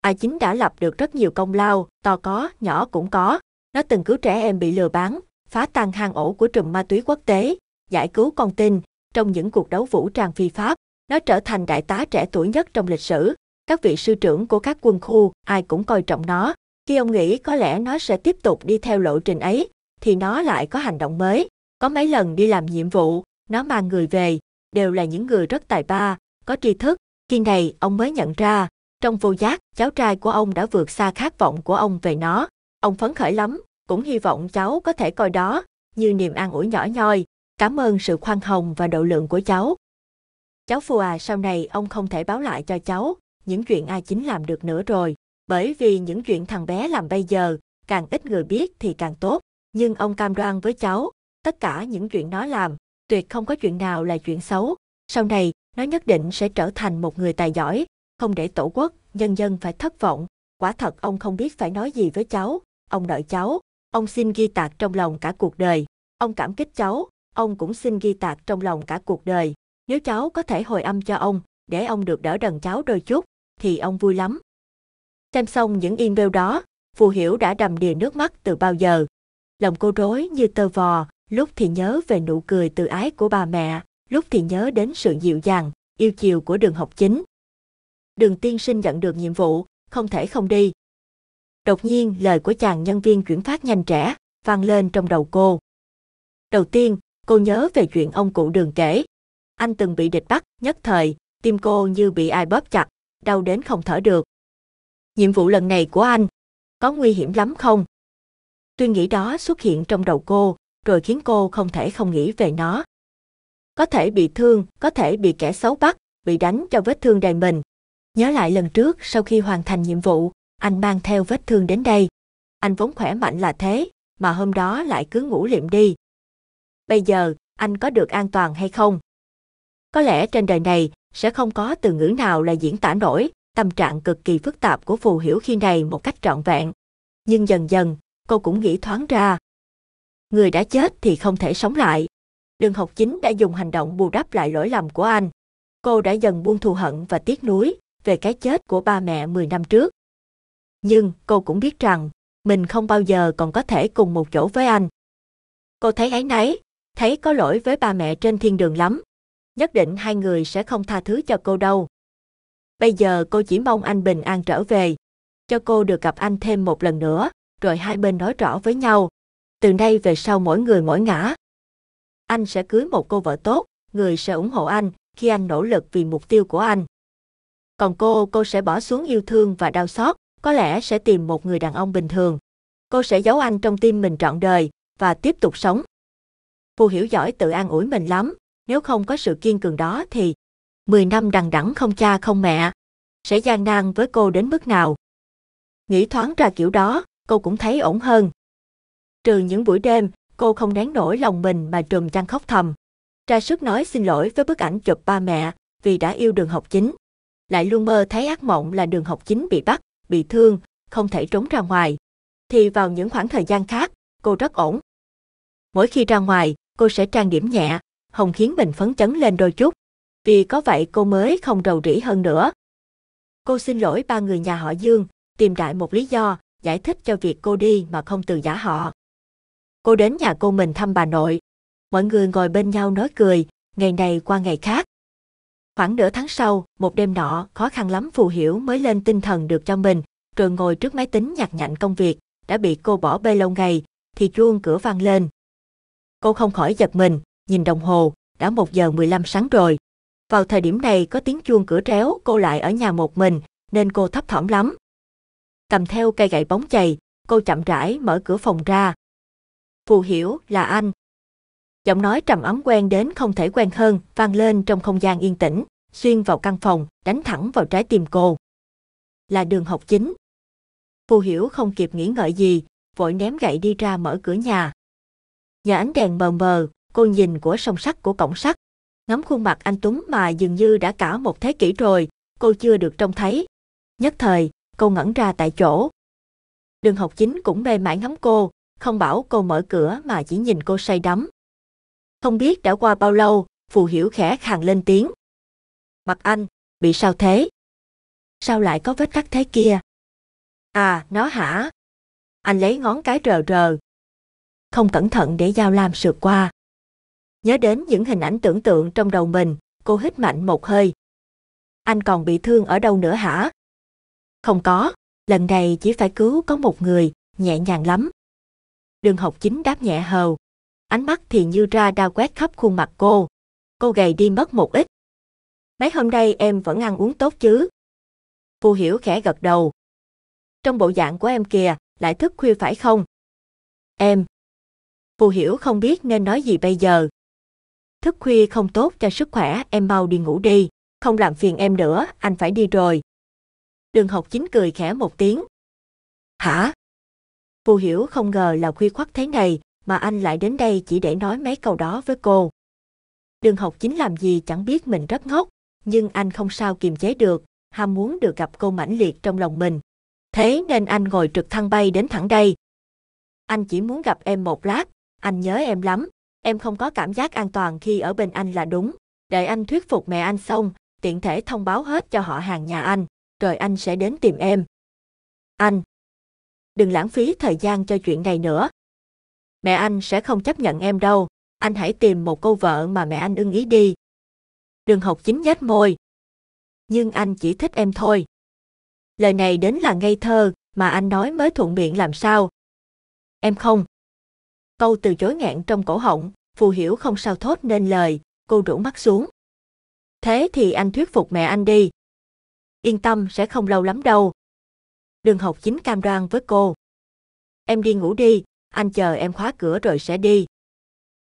A Chính đã lập được rất nhiều công lao, to có, nhỏ cũng có. Nó từng cứu trẻ em bị lừa bán, phá tan hang ổ của trùm ma túy quốc tế, giải cứu con tin trong những cuộc đấu vũ trang phi pháp. Nó trở thành đại tá trẻ tuổi nhất trong lịch sử. Các vị sư trưởng của các quân khu, ai cũng coi trọng nó. Khi ông nghĩ có lẽ nó sẽ tiếp tục đi theo lộ trình ấy, thì nó lại có hành động mới. Có mấy lần đi làm nhiệm vụ, nó mang người về, đều là những người rất tài ba, có tri thức, khi này ông mới nhận ra, trong vô giác, cháu trai của ông đã vượt xa khát vọng của ông về nó. Ông phấn khởi lắm, cũng hy vọng cháu có thể coi đó như niềm an ủi nhỏ nhoi. Cảm ơn sự khoan hồng và độ lượng của cháu. Cháu Phù à, sau này ông không thể báo lại cho cháu những chuyện ai chính làm được nữa rồi, bởi vì những chuyện thằng bé làm bây giờ, càng ít người biết thì càng tốt. Nhưng ông cam đoan với cháu, tất cả những chuyện nó làm, tuyệt không có chuyện nào là chuyện xấu. Sau này, nó nhất định sẽ trở thành một người tài giỏi, không để tổ quốc, nhân dân phải thất vọng. Quả thật ông không biết phải nói gì với cháu, ông đợi cháu, ông xin ghi tạc trong lòng cả cuộc đời. Ông cảm kích cháu, ông cũng xin ghi tạc trong lòng cả cuộc đời. Nếu cháu có thể hồi âm cho ông, để ông được đỡ đần cháu đôi chút, thì ông vui lắm. Xem xong những email đó, Phù Hiểu đã đầm đìa nước mắt từ bao giờ. Lòng cô rối như tơ vò, lúc thì nhớ về nụ cười từ ái của bà mẹ, lúc thì nhớ đến sự dịu dàng, yêu chiều của đường học chính. Đường tiên sinh nhận được nhiệm vụ, không thể không đi. Đột nhiên lời của chàng nhân viên chuyển phát nhanh trẻ, vang lên trong đầu cô. Đầu tiên, cô nhớ về chuyện ông cụ đường kể. Anh từng bị địch bắt, nhất thời, tim cô như bị ai bóp chặt, đau đến không thở được. Nhiệm vụ lần này của anh, có nguy hiểm lắm không? Tuy nghĩ đó xuất hiện trong đầu cô, rồi khiến cô không thể không nghĩ về nó có thể bị thương, có thể bị kẻ xấu bắt, bị đánh cho vết thương đầy mình. Nhớ lại lần trước sau khi hoàn thành nhiệm vụ, anh mang theo vết thương đến đây. Anh vốn khỏe mạnh là thế, mà hôm đó lại cứ ngủ liệm đi. Bây giờ, anh có được an toàn hay không? Có lẽ trên đời này sẽ không có từ ngữ nào là diễn tả nổi tâm trạng cực kỳ phức tạp của Phù Hiểu khi này một cách trọn vẹn. Nhưng dần dần, cô cũng nghĩ thoáng ra. Người đã chết thì không thể sống lại, Đường Học Chính đã dùng hành động bù đắp lại lỗi lầm của anh. Cô đã dần buông thù hận và tiếc nuối về cái chết của ba mẹ 10 năm trước. Nhưng cô cũng biết rằng mình không bao giờ còn có thể cùng một chỗ với anh. Cô thấy áy náy, thấy có lỗi với ba mẹ trên thiên đường lắm. Nhất định hai người sẽ không tha thứ cho cô đâu. Bây giờ cô chỉ mong anh bình an trở về, cho cô được gặp anh thêm một lần nữa, rồi hai bên nói rõ với nhau. Từ nay về sau mỗi người mỗi ngã, anh sẽ cưới một cô vợ tốt, người sẽ ủng hộ anh khi anh nỗ lực vì mục tiêu của anh. Còn cô, cô sẽ bỏ xuống yêu thương và đau xót, có lẽ sẽ tìm một người đàn ông bình thường. Cô sẽ giấu anh trong tim mình trọn đời và tiếp tục sống. Phù hiểu giỏi tự an ủi mình lắm, nếu không có sự kiên cường đó thì 10 năm đằng đẵng không cha không mẹ sẽ gian nan với cô đến mức nào. Nghĩ thoáng ra kiểu đó, cô cũng thấy ổn hơn. Trừ những buổi đêm, cô không nén nổi lòng mình mà trùm chăn khóc thầm. Ra sức nói xin lỗi với bức ảnh chụp ba mẹ vì đã yêu đường học chính. Lại luôn mơ thấy ác mộng là đường học chính bị bắt, bị thương, không thể trốn ra ngoài. Thì vào những khoảng thời gian khác, cô rất ổn. Mỗi khi ra ngoài, cô sẽ trang điểm nhẹ, hồng khiến mình phấn chấn lên đôi chút. Vì có vậy cô mới không rầu rĩ hơn nữa. Cô xin lỗi ba người nhà họ Dương, tìm đại một lý do, giải thích cho việc cô đi mà không từ giả họ cô đến nhà cô mình thăm bà nội. Mọi người ngồi bên nhau nói cười, ngày này qua ngày khác. Khoảng nửa tháng sau, một đêm nọ, khó khăn lắm Phù Hiểu mới lên tinh thần được cho mình, rồi ngồi trước máy tính nhặt nhạnh công việc, đã bị cô bỏ bê lâu ngày, thì chuông cửa vang lên. Cô không khỏi giật mình, nhìn đồng hồ, đã 1 giờ 15 sáng rồi. Vào thời điểm này có tiếng chuông cửa tréo, cô lại ở nhà một mình, nên cô thấp thỏm lắm. Cầm theo cây gậy bóng chày, cô chậm rãi mở cửa phòng ra, phù hiểu là anh. Giọng nói trầm ấm quen đến không thể quen hơn, vang lên trong không gian yên tĩnh, xuyên vào căn phòng, đánh thẳng vào trái tim cô. Là đường học chính. Phù hiểu không kịp nghĩ ngợi gì, vội ném gậy đi ra mở cửa nhà. Nhà ánh đèn mờ mờ, cô nhìn của song sắt của cổng sắt. Ngắm khuôn mặt anh Tuấn mà dường như đã cả một thế kỷ rồi, cô chưa được trông thấy. Nhất thời, cô ngẩn ra tại chỗ. Đường học chính cũng mê mải ngắm cô, không bảo cô mở cửa mà chỉ nhìn cô say đắm. Không biết đã qua bao lâu, Phù Hiểu khẽ khàng lên tiếng. Mặt anh, bị sao thế? Sao lại có vết cắt thế kia? À, nó hả? Anh lấy ngón cái rờ rờ. Không cẩn thận để dao lam sượt qua. Nhớ đến những hình ảnh tưởng tượng trong đầu mình, cô hít mạnh một hơi. Anh còn bị thương ở đâu nữa hả? Không có, lần này chỉ phải cứu có một người, nhẹ nhàng lắm. Đường học chính đáp nhẹ hầu Ánh mắt thì như ra đao quét khắp khuôn mặt cô. Cô gầy đi mất một ít. Mấy hôm nay em vẫn ăn uống tốt chứ? Phù hiểu khẽ gật đầu. Trong bộ dạng của em kìa, lại thức khuya phải không? Em. Phù hiểu không biết nên nói gì bây giờ. Thức khuya không tốt cho sức khỏe, em mau đi ngủ đi. Không làm phiền em nữa, anh phải đi rồi. Đường học chính cười khẽ một tiếng. Hả? Vô hiểu không ngờ là khuya khoắc thế này mà anh lại đến đây chỉ để nói mấy câu đó với cô. Đường học chính làm gì chẳng biết mình rất ngốc, nhưng anh không sao kiềm chế được, ham muốn được gặp cô mãnh liệt trong lòng mình. Thế nên anh ngồi trực thăng bay đến thẳng đây. Anh chỉ muốn gặp em một lát, anh nhớ em lắm, em không có cảm giác an toàn khi ở bên anh là đúng. Để anh thuyết phục mẹ anh xong, tiện thể thông báo hết cho họ hàng nhà anh, rồi anh sẽ đến tìm em. Anh, đừng lãng phí thời gian cho chuyện này nữa. Mẹ anh sẽ không chấp nhận em đâu, anh hãy tìm một cô vợ mà mẹ anh ưng ý đi. Đường học chính nhếch môi. Nhưng anh chỉ thích em thôi. Lời này đến là ngây thơ, mà anh nói mới thuận miệng làm sao. Em không. Câu từ chối ngạn trong cổ họng, phù hiểu không sao thốt nên lời, cô rủ mắt xuống. Thế thì anh thuyết phục mẹ anh đi. Yên tâm sẽ không lâu lắm đâu, đừng học chính cam đoan với cô. Em đi ngủ đi, anh chờ em khóa cửa rồi sẽ đi.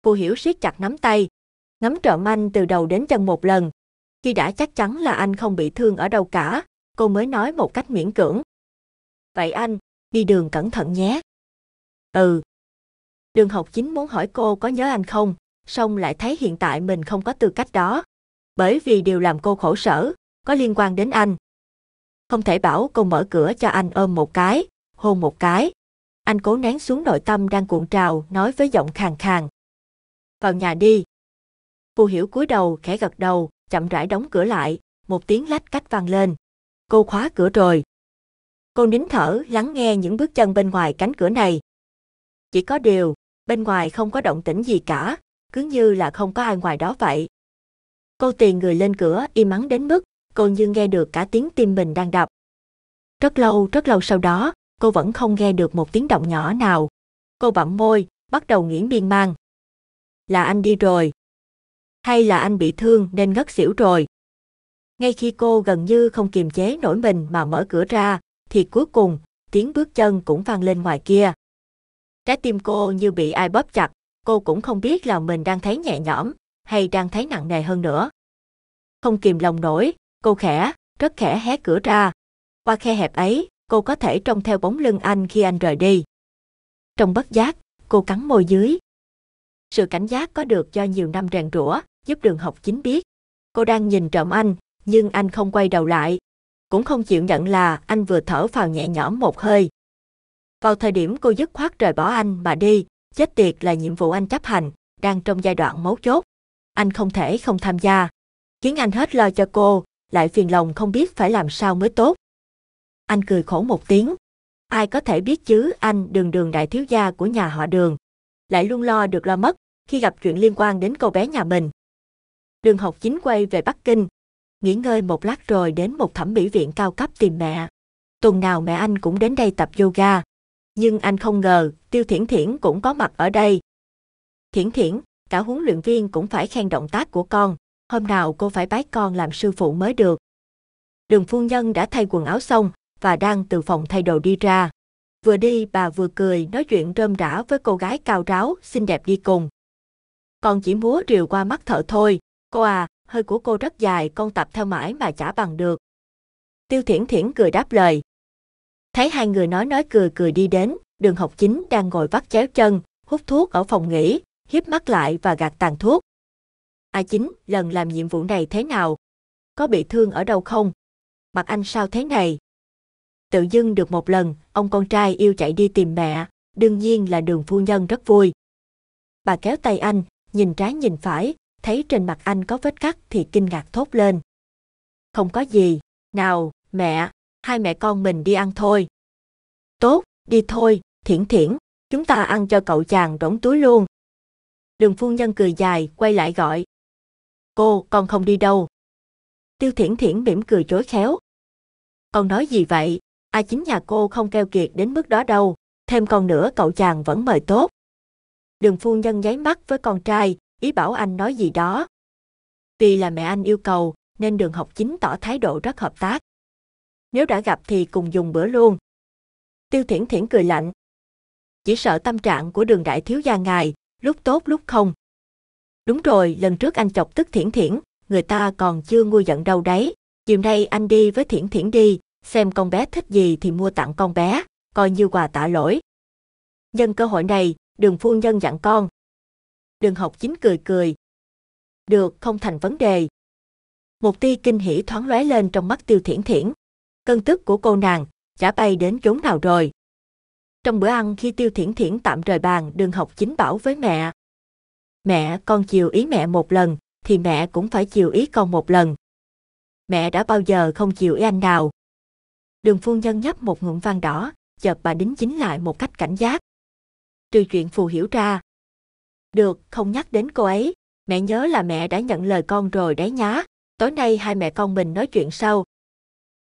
Cô hiểu siết chặt nắm tay, ngắm trộm anh từ đầu đến chân một lần. Khi đã chắc chắn là anh không bị thương ở đâu cả, cô mới nói một cách miễn cưỡng. Vậy anh, đi đường cẩn thận nhé. Ừ. Đường học chính muốn hỏi cô có nhớ anh không, song lại thấy hiện tại mình không có tư cách đó. Bởi vì điều làm cô khổ sở, có liên quan đến anh không thể bảo cô mở cửa cho anh ôm một cái, hôn một cái. Anh cố nén xuống nội tâm đang cuộn trào, nói với giọng khàn khàn. Vào nhà đi. cô hiểu cúi đầu, khẽ gật đầu, chậm rãi đóng cửa lại, một tiếng lách cách vang lên. Cô khóa cửa rồi. Cô nín thở, lắng nghe những bước chân bên ngoài cánh cửa này. Chỉ có điều, bên ngoài không có động tĩnh gì cả, cứ như là không có ai ngoài đó vậy. Cô tiền người lên cửa, im mắng đến mức cô như nghe được cả tiếng tim mình đang đập. Rất lâu, rất lâu sau đó, cô vẫn không nghe được một tiếng động nhỏ nào. Cô bặm môi, bắt đầu nghĩ miên man. Là anh đi rồi. Hay là anh bị thương nên ngất xỉu rồi. Ngay khi cô gần như không kiềm chế nổi mình mà mở cửa ra, thì cuối cùng, tiếng bước chân cũng vang lên ngoài kia. Trái tim cô như bị ai bóp chặt, cô cũng không biết là mình đang thấy nhẹ nhõm hay đang thấy nặng nề hơn nữa. Không kìm lòng nổi, Cô khẽ, rất khẽ hé cửa ra. Qua khe hẹp ấy, cô có thể trông theo bóng lưng anh khi anh rời đi. Trong bất giác, cô cắn môi dưới. Sự cảnh giác có được do nhiều năm rèn rũa, giúp đường học chính biết. Cô đang nhìn trộm anh, nhưng anh không quay đầu lại. Cũng không chịu nhận là anh vừa thở phào nhẹ nhõm một hơi. Vào thời điểm cô dứt khoát rời bỏ anh mà đi, chết tiệt là nhiệm vụ anh chấp hành, đang trong giai đoạn mấu chốt. Anh không thể không tham gia, khiến anh hết lo cho cô, lại phiền lòng không biết phải làm sao mới tốt. Anh cười khổ một tiếng. Ai có thể biết chứ anh đường đường đại thiếu gia của nhà họ đường. Lại luôn lo được lo mất khi gặp chuyện liên quan đến cô bé nhà mình. Đường học chính quay về Bắc Kinh. Nghỉ ngơi một lát rồi đến một thẩm mỹ viện cao cấp tìm mẹ. Tuần nào mẹ anh cũng đến đây tập yoga. Nhưng anh không ngờ Tiêu Thiển Thiển cũng có mặt ở đây. Thiển Thiển, cả huấn luyện viên cũng phải khen động tác của con hôm nào cô phải bái con làm sư phụ mới được. Đường phu nhân đã thay quần áo xong và đang từ phòng thay đồ đi ra. Vừa đi bà vừa cười nói chuyện rơm rã với cô gái cao ráo, xinh đẹp đi cùng. Con chỉ múa rìu qua mắt thợ thôi, cô à, hơi của cô rất dài con tập theo mãi mà chả bằng được. Tiêu Thiển Thiển cười đáp lời. Thấy hai người nói nói cười cười đi đến, đường học chính đang ngồi vắt chéo chân, hút thuốc ở phòng nghỉ, hiếp mắt lại và gạt tàn thuốc, A9, lần làm nhiệm vụ này thế nào? Có bị thương ở đâu không? Mặt anh sao thế này? Tự dưng được một lần, ông con trai yêu chạy đi tìm mẹ, đương nhiên là đường phu nhân rất vui. Bà kéo tay anh, nhìn trái nhìn phải, thấy trên mặt anh có vết cắt thì kinh ngạc thốt lên. Không có gì, nào, mẹ, hai mẹ con mình đi ăn thôi. Tốt, đi thôi, thiển thiển, chúng ta ăn cho cậu chàng rỗng túi luôn. Đường phu nhân cười dài, quay lại gọi, Cô, con không đi đâu. Tiêu Thiển Thiển mỉm cười rối khéo. Con nói gì vậy? A chính nhà cô không keo kiệt đến mức đó đâu. Thêm con nữa cậu chàng vẫn mời tốt. Đường phu nhân nháy mắt với con trai, ý bảo anh nói gì đó. vì là mẹ anh yêu cầu, nên đường học chính tỏ thái độ rất hợp tác. Nếu đã gặp thì cùng dùng bữa luôn. Tiêu Thiển Thiển cười lạnh. Chỉ sợ tâm trạng của đường đại thiếu gia ngài, lúc tốt lúc không, Đúng rồi, lần trước anh chọc tức Thiển Thiển, người ta còn chưa nguôi giận đâu đấy. Chiều nay anh đi với Thiển Thiển đi, xem con bé thích gì thì mua tặng con bé, coi như quà tạ lỗi. Nhân cơ hội này, đường phu nhân dặn con. Đường học chính cười cười. Được, không thành vấn đề. Một tia kinh hỉ thoáng lóe lên trong mắt tiêu thiển thiển. Cơn tức của cô nàng, chả bay đến chốn nào rồi. Trong bữa ăn khi tiêu thiển thiển tạm rời bàn, đường học chính bảo với mẹ, Mẹ con chiều ý mẹ một lần, thì mẹ cũng phải chiều ý con một lần. Mẹ đã bao giờ không chiều ý anh nào? Đường phu nhân nhấp một ngụm vang đỏ, chợt bà đính chính lại một cách cảnh giác. Trừ chuyện phù hiểu ra. Được, không nhắc đến cô ấy, mẹ nhớ là mẹ đã nhận lời con rồi đấy nhá, tối nay hai mẹ con mình nói chuyện sau.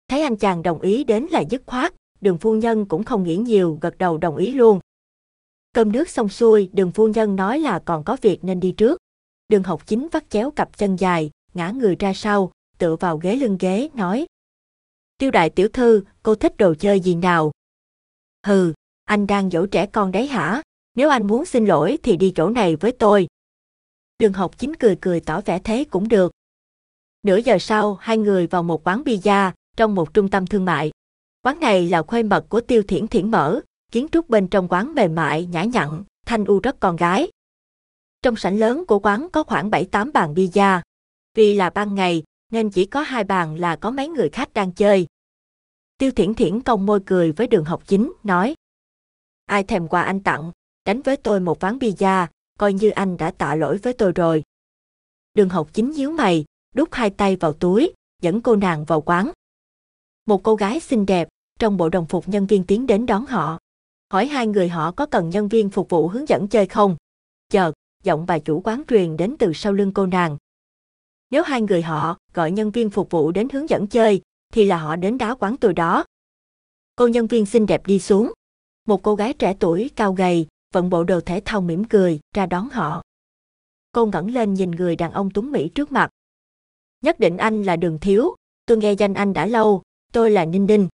Thấy anh chàng đồng ý đến là dứt khoát, đường phu nhân cũng không nghĩ nhiều gật đầu đồng ý luôn. Cơm nước xong xuôi, đường phu nhân nói là còn có việc nên đi trước. Đường học chính vắt chéo cặp chân dài, ngã người ra sau, tựa vào ghế lưng ghế, nói. Tiêu đại tiểu thư, cô thích đồ chơi gì nào? Hừ, anh đang dỗ trẻ con đấy hả? Nếu anh muốn xin lỗi thì đi chỗ này với tôi. Đường học chính cười cười tỏ vẻ thế cũng được. Nửa giờ sau, hai người vào một quán bia trong một trung tâm thương mại. Quán này là khuê mật của Tiêu Thiển Thiển mở, kiến trúc bên trong quán mềm mại, nhã nhặn, thanh u rất con gái. Trong sảnh lớn của quán có khoảng 7-8 bàn bia. Vì là ban ngày, nên chỉ có hai bàn là có mấy người khách đang chơi. Tiêu Thiển Thiển cong môi cười với đường học chính, nói Ai thèm quà anh tặng, đánh với tôi một ván bia, coi như anh đã tạ lỗi với tôi rồi. Đường học chính nhíu mày, đút hai tay vào túi, dẫn cô nàng vào quán. Một cô gái xinh đẹp, trong bộ đồng phục nhân viên tiến đến đón họ hỏi hai người họ có cần nhân viên phục vụ hướng dẫn chơi không. Chợt, giọng bà chủ quán truyền đến từ sau lưng cô nàng. Nếu hai người họ gọi nhân viên phục vụ đến hướng dẫn chơi, thì là họ đến đá quán tôi đó. Cô nhân viên xinh đẹp đi xuống. Một cô gái trẻ tuổi cao gầy, vận bộ đồ thể thao mỉm cười, ra đón họ. Cô ngẩng lên nhìn người đàn ông túng Mỹ trước mặt. Nhất định anh là đường thiếu, tôi nghe danh anh đã lâu, tôi là Ninh Ninh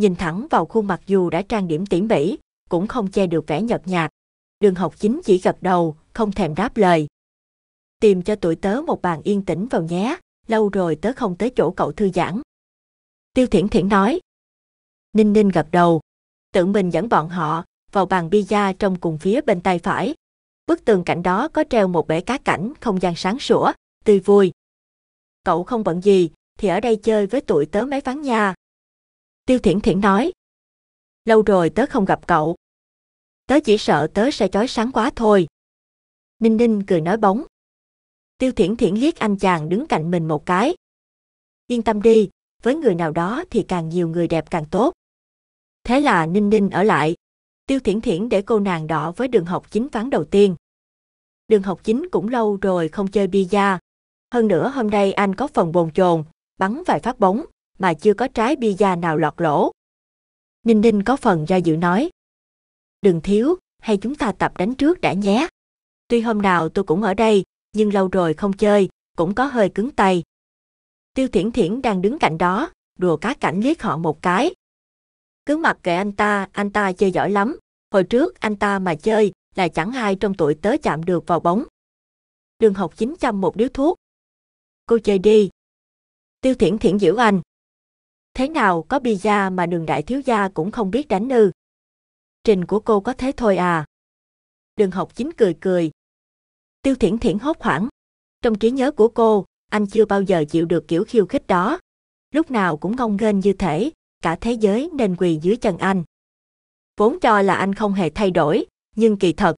nhìn thẳng vào khuôn mặt dù đã trang điểm tỉ mỉ, cũng không che được vẻ nhợt nhạt. Đường học chính chỉ gật đầu, không thèm đáp lời. Tìm cho tụi tớ một bàn yên tĩnh vào nhé, lâu rồi tớ không tới chỗ cậu thư giãn. Tiêu Thiển Thiển nói. Ninh Ninh gật đầu, tự mình dẫn bọn họ vào bàn bia trong cùng phía bên tay phải. Bức tường cạnh đó có treo một bể cá cảnh không gian sáng sủa, tươi vui. Cậu không bận gì thì ở đây chơi với tụi tớ mấy ván nha, Tiêu Thiển Thiển nói. Lâu rồi tớ không gặp cậu. Tớ chỉ sợ tớ sẽ chói sáng quá thôi. Ninh Ninh cười nói bóng. Tiêu Thiển Thiển liếc anh chàng đứng cạnh mình một cái. Yên tâm đi, với người nào đó thì càng nhiều người đẹp càng tốt. Thế là Ninh Ninh ở lại. Tiêu Thiển Thiển để cô nàng đỏ với đường học chính ván đầu tiên. Đường học chính cũng lâu rồi không chơi bi bia. Hơn nữa hôm nay anh có phần bồn chồn, bắn vài phát bóng, mà chưa có trái bia da nào lọt lỗ. Ninh Ninh có phần do dự nói. Đừng thiếu, hay chúng ta tập đánh trước đã nhé. Tuy hôm nào tôi cũng ở đây, nhưng lâu rồi không chơi, cũng có hơi cứng tay. Tiêu Thiển Thiển đang đứng cạnh đó, đùa cá cảnh liếc họ một cái. Cứ mặc kệ anh ta, anh ta chơi giỏi lắm. Hồi trước anh ta mà chơi là chẳng ai trong tuổi tớ chạm được vào bóng. Đường học 900 một điếu thuốc. Cô chơi đi. Tiêu Thiển Thiển giữ anh, thế nào có pizza mà đường đại thiếu gia cũng không biết đánh ư. Trình của cô có thế thôi à. Đường học chính cười cười. Tiêu thiển thiển hốt hoảng. Trong trí nhớ của cô, anh chưa bao giờ chịu được kiểu khiêu khích đó. Lúc nào cũng ngông nghênh như thể, cả thế giới nên quỳ dưới chân anh. Vốn cho là anh không hề thay đổi, nhưng kỳ thật,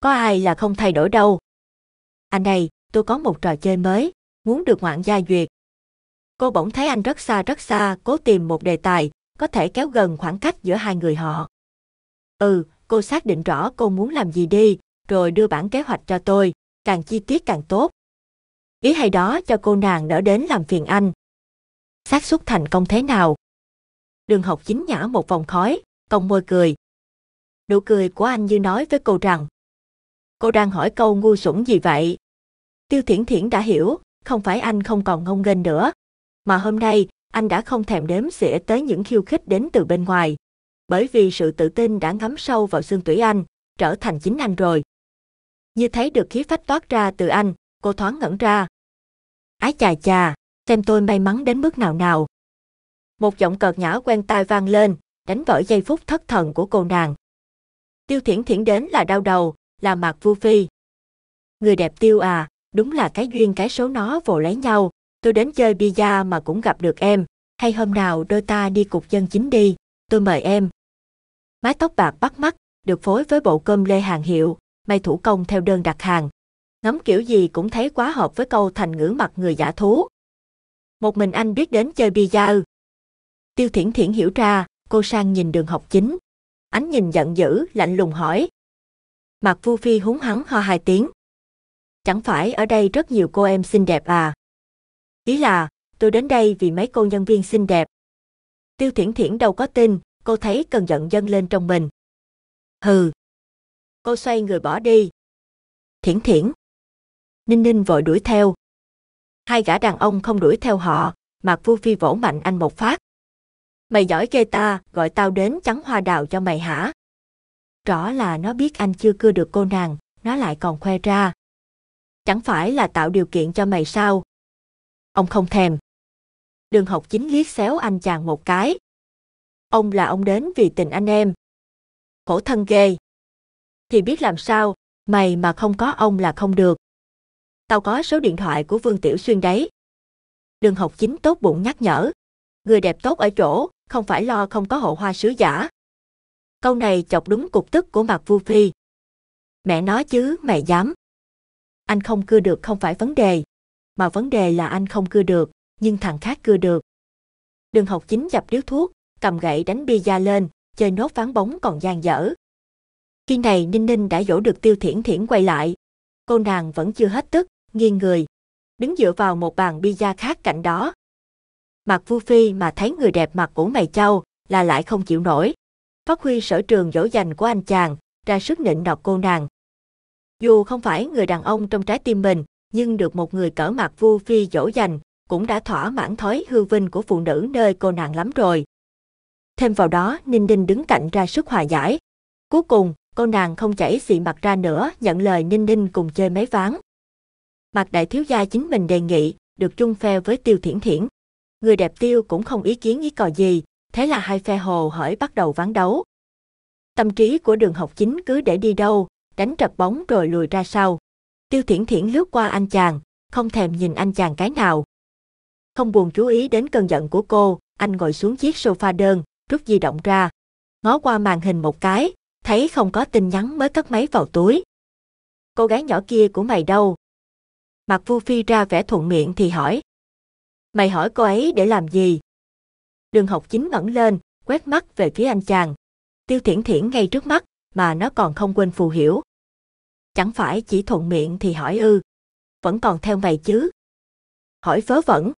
có ai là không thay đổi đâu. Anh à này, tôi có một trò chơi mới, muốn được ngoạn gia duyệt, Cô bỗng thấy anh rất xa rất xa, cố tìm một đề tài, có thể kéo gần khoảng cách giữa hai người họ. Ừ, cô xác định rõ cô muốn làm gì đi, rồi đưa bản kế hoạch cho tôi, càng chi tiết càng tốt. Ý hay đó cho cô nàng đỡ đến làm phiền anh. xác suất thành công thế nào? Đường học chính nhả một vòng khói, cong môi cười. Nụ cười của anh như nói với cô rằng. Cô đang hỏi câu ngu xuẩn gì vậy? Tiêu thiển thiển đã hiểu, không phải anh không còn ngông nghênh nữa, mà hôm nay, anh đã không thèm đếm xỉa tới những khiêu khích đến từ bên ngoài. Bởi vì sự tự tin đã ngắm sâu vào xương tủy anh, trở thành chính anh rồi. Như thấy được khí phách toát ra từ anh, cô thoáng ngẩn ra. Ái chà chà, xem tôi may mắn đến mức nào nào. Một giọng cợt nhã quen tai vang lên, đánh vỡ giây phút thất thần của cô nàng. Tiêu thiển thiển đến là đau đầu, là mặt vu phi. Người đẹp tiêu à, đúng là cái duyên cái số nó vồ lấy nhau, tôi đến chơi bia mà cũng gặp được em, hay hôm nào đôi ta đi cục dân chính đi, tôi mời em. Mái tóc bạc bắt mắt, được phối với bộ cơm lê hàng hiệu, may thủ công theo đơn đặt hàng. Ngắm kiểu gì cũng thấy quá hợp với câu thành ngữ mặt người giả thú. Một mình anh biết đến chơi bia ư. Tiêu thiển thiển hiểu ra, cô sang nhìn đường học chính. Ánh nhìn giận dữ, lạnh lùng hỏi. Mặt vu phi húng hắn ho hai tiếng. Chẳng phải ở đây rất nhiều cô em xinh đẹp à? Ý là, tôi đến đây vì mấy cô nhân viên xinh đẹp. Tiêu Thiển Thiển đâu có tin, cô thấy cần giận dâng lên trong mình. Hừ. Cô xoay người bỏ đi. Thiển Thiển. Ninh Ninh vội đuổi theo. Hai gã đàn ông không đuổi theo họ, Mạc Vu Phi vỗ mạnh anh một phát. Mày giỏi ghê ta, gọi tao đến trắng hoa đào cho mày hả? Rõ là nó biết anh chưa cưa được cô nàng, nó lại còn khoe ra. Chẳng phải là tạo điều kiện cho mày sao, Ông không thèm. Đường học chính liếc xéo anh chàng một cái. Ông là ông đến vì tình anh em. Khổ thân ghê. Thì biết làm sao, mày mà không có ông là không được. Tao có số điện thoại của Vương Tiểu Xuyên đấy. Đường học chính tốt bụng nhắc nhở. Người đẹp tốt ở chỗ, không phải lo không có hộ hoa sứ giả. Câu này chọc đúng cục tức của mặt Vu Phi. Mẹ nói chứ, mày dám. Anh không cưa được không phải vấn đề, mà vấn đề là anh không cưa được, nhưng thằng khác cưa được. Đường học chính dập điếu thuốc, cầm gậy đánh bia da lên, chơi nốt ván bóng còn gian dở. Khi này Ninh Ninh đã dỗ được Tiêu Thiển Thiển quay lại. Cô nàng vẫn chưa hết tức, nghiêng người, đứng dựa vào một bàn bia da khác cạnh đó. Mặt Vu Phi mà thấy người đẹp mặt của mày châu là lại không chịu nổi. Phát huy sở trường dỗ dành của anh chàng, ra sức nịnh nọc cô nàng. Dù không phải người đàn ông trong trái tim mình, nhưng được một người cỡ mặt vu phi dỗ dành, cũng đã thỏa mãn thói hư vinh của phụ nữ nơi cô nàng lắm rồi. Thêm vào đó, Ninh Ninh đứng cạnh ra sức hòa giải. Cuối cùng, cô nàng không chảy xị mặt ra nữa, nhận lời Ninh Ninh cùng chơi mấy ván. Mặt đại thiếu gia chính mình đề nghị, được chung phe với Tiêu Thiển Thiển. Người đẹp Tiêu cũng không ý kiến ý cò gì, thế là hai phe hồ hởi bắt đầu ván đấu. Tâm trí của đường học chính cứ để đi đâu, đánh trật bóng rồi lùi ra sau. Tiêu Thiển Thiển lướt qua anh chàng, không thèm nhìn anh chàng cái nào. Không buồn chú ý đến cơn giận của cô, anh ngồi xuống chiếc sofa đơn, rút di động ra. Ngó qua màn hình một cái, thấy không có tin nhắn mới cất máy vào túi. Cô gái nhỏ kia của mày đâu? Mặt Vu Phi ra vẻ thuận miệng thì hỏi. Mày hỏi cô ấy để làm gì? Đường học chính ngẩng lên, quét mắt về phía anh chàng. Tiêu Thiển Thiển ngay trước mắt, mà nó còn không quên phù hiểu chẳng phải chỉ thuận miệng thì hỏi ư, vẫn còn theo mày chứ. Hỏi vớ vẩn.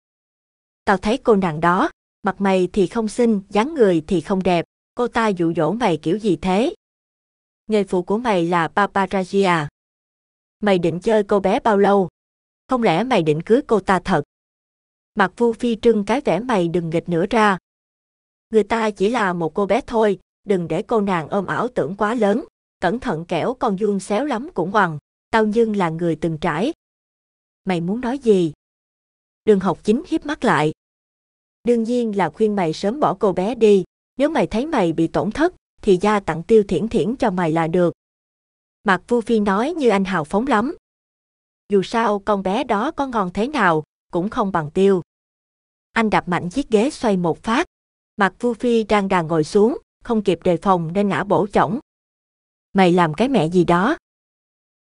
Tao thấy cô nàng đó, mặt mày thì không xinh, dáng người thì không đẹp, cô ta dụ dỗ mày kiểu gì thế? Nghề phụ của mày là paparazzi à? Mày định chơi cô bé bao lâu? Không lẽ mày định cưới cô ta thật? Mặt vu phi trưng cái vẻ mày đừng nghịch nữa ra. Người ta chỉ là một cô bé thôi, đừng để cô nàng ôm ảo tưởng quá lớn cẩn thận kẻo con vuông xéo lắm cũng hoàng, tao nhưng là người từng trải. Mày muốn nói gì? Đường học chính hiếp mắt lại. Đương nhiên là khuyên mày sớm bỏ cô bé đi, nếu mày thấy mày bị tổn thất, thì gia tặng tiêu thiển thiển cho mày là được. mặt Vu Phi nói như anh hào phóng lắm. Dù sao con bé đó có ngon thế nào, cũng không bằng tiêu. Anh đạp mạnh chiếc ghế xoay một phát. mặt Vu Phi đang đà ngồi xuống, không kịp đề phòng nên ngã bổ chỏng mày làm cái mẹ gì đó.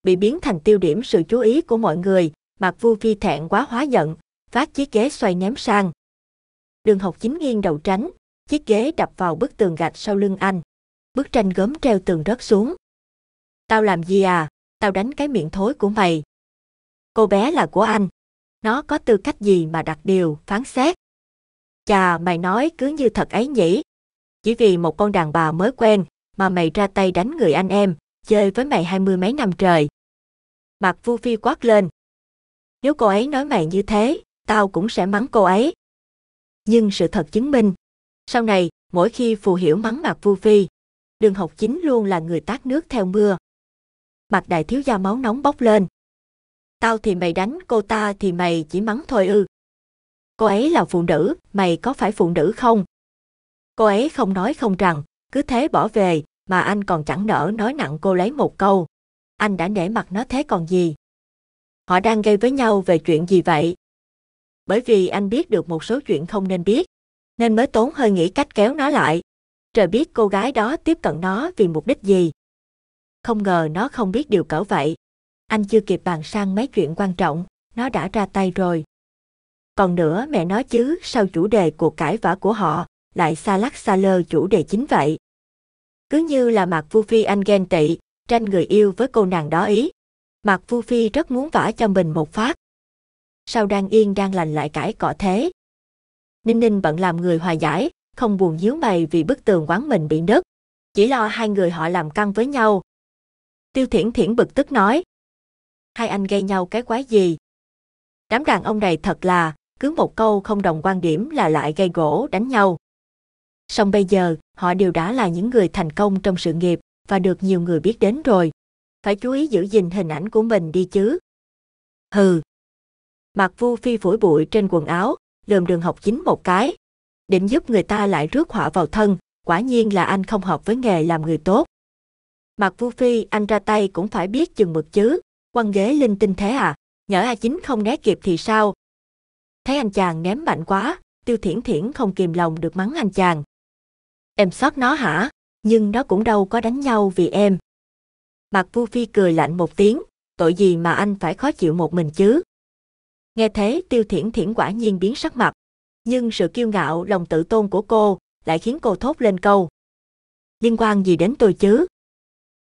Bị biến thành tiêu điểm sự chú ý của mọi người, Mạc Vu Phi thẹn quá hóa giận, phát chiếc ghế xoay ném sang. Đường học chính nghiêng đầu tránh, chiếc ghế đập vào bức tường gạch sau lưng anh. Bức tranh gớm treo tường rớt xuống. Tao làm gì à? Tao đánh cái miệng thối của mày. Cô bé là của anh. Nó có tư cách gì mà đặt điều, phán xét. Chà, mày nói cứ như thật ấy nhỉ. Chỉ vì một con đàn bà mới quen mà mày ra tay đánh người anh em, chơi với mày hai mươi mấy năm trời. Mặt Vu Phi quát lên. Nếu cô ấy nói mày như thế, tao cũng sẽ mắng cô ấy. Nhưng sự thật chứng minh, sau này, mỗi khi Phù Hiểu mắng Mạc Vu Phi, đường học chính luôn là người tát nước theo mưa. Mặt đại thiếu gia máu nóng bốc lên. Tao thì mày đánh, cô ta thì mày chỉ mắng thôi ư. Cô ấy là phụ nữ, mày có phải phụ nữ không? Cô ấy không nói không rằng, cứ thế bỏ về, mà anh còn chẳng nỡ nói nặng cô lấy một câu. Anh đã nể mặt nó thế còn gì. Họ đang gây với nhau về chuyện gì vậy? Bởi vì anh biết được một số chuyện không nên biết, nên mới tốn hơi nghĩ cách kéo nó lại. Trời biết cô gái đó tiếp cận nó vì mục đích gì. Không ngờ nó không biết điều cỡ vậy. Anh chưa kịp bàn sang mấy chuyện quan trọng, nó đã ra tay rồi. Còn nữa mẹ nói chứ sau chủ đề cuộc cãi vã của họ, lại xa lắc xa lơ chủ đề chính vậy. Cứ như là Mạc Vu Phi anh ghen tị, tranh người yêu với cô nàng đó ý. Mạc Vu Phi rất muốn vả cho mình một phát. Sao đang yên đang lành lại cãi cọ thế? Ninh Ninh bận làm người hòa giải, không buồn díu mày vì bức tường quán mình bị nứt. Chỉ lo hai người họ làm căng với nhau. Tiêu Thiển Thiển bực tức nói. Hai anh gây nhau cái quái gì? Đám đàn ông này thật là, cứ một câu không đồng quan điểm là lại gây gỗ đánh nhau song bây giờ họ đều đã là những người thành công trong sự nghiệp và được nhiều người biết đến rồi phải chú ý giữ gìn hình ảnh của mình đi chứ hừ mặc vu phi phủi bụi trên quần áo lườm đường học chính một cái định giúp người ta lại rước họa vào thân quả nhiên là anh không hợp với nghề làm người tốt mặc vu phi anh ra tay cũng phải biết chừng mực chứ quăng ghế linh tinh thế à nhỡ a chính không né kịp thì sao thấy anh chàng ném mạnh quá tiêu thiển thiển không kìm lòng được mắng anh chàng Em xót nó hả? Nhưng nó cũng đâu có đánh nhau vì em. Mặt Vu Phi cười lạnh một tiếng, tội gì mà anh phải khó chịu một mình chứ? Nghe thế Tiêu Thiển Thiển quả nhiên biến sắc mặt. Nhưng sự kiêu ngạo lòng tự tôn của cô lại khiến cô thốt lên câu. Liên quan gì đến tôi chứ?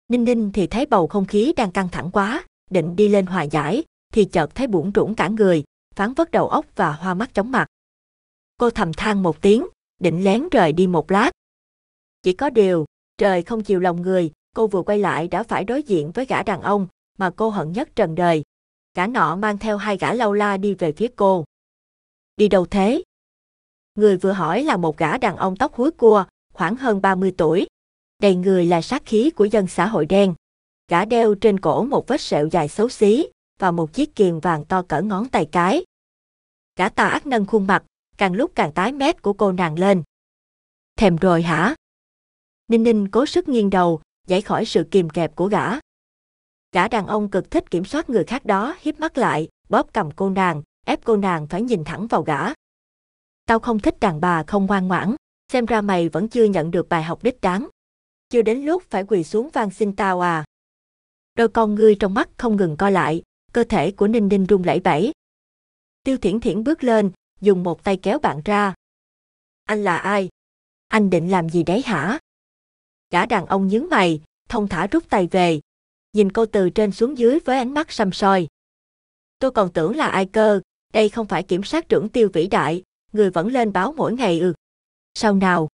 Ninh Ninh thì thấy bầu không khí đang căng thẳng quá, định đi lên hòa giải, thì chợt thấy bủn rủn cả người, phán vất đầu óc và hoa mắt chóng mặt. Cô thầm than một tiếng, định lén rời đi một lát, chỉ có điều, trời không chiều lòng người, cô vừa quay lại đã phải đối diện với gã đàn ông mà cô hận nhất trần đời. Gã nọ mang theo hai gã lâu la đi về phía cô. Đi đâu thế? Người vừa hỏi là một gã đàn ông tóc húi cua, khoảng hơn 30 tuổi. Đầy người là sát khí của dân xã hội đen. Gã đeo trên cổ một vết sẹo dài xấu xí và một chiếc kiềng vàng to cỡ ngón tay cái. Gã tà ác nâng khuôn mặt, càng lúc càng tái mét của cô nàng lên. Thèm rồi hả? Ninh Ninh cố sức nghiêng đầu, giải khỏi sự kìm kẹp của gã. Gã đàn ông cực thích kiểm soát người khác đó hiếp mắt lại, bóp cầm cô nàng, ép cô nàng phải nhìn thẳng vào gã. Tao không thích đàn bà không ngoan ngoãn, xem ra mày vẫn chưa nhận được bài học đích đáng. Chưa đến lúc phải quỳ xuống van xin tao à. Đôi con ngươi trong mắt không ngừng co lại, cơ thể của Ninh Ninh run lẩy bẩy. Tiêu Thiển Thiển bước lên, dùng một tay kéo bạn ra. Anh là ai? Anh định làm gì đấy hả? gã đàn ông nhướng mày, thông thả rút tay về, nhìn cô từ trên xuống dưới với ánh mắt săm soi. Tôi còn tưởng là ai cơ, đây không phải kiểm sát trưởng tiêu vĩ đại, người vẫn lên báo mỗi ngày ừ. Sao nào?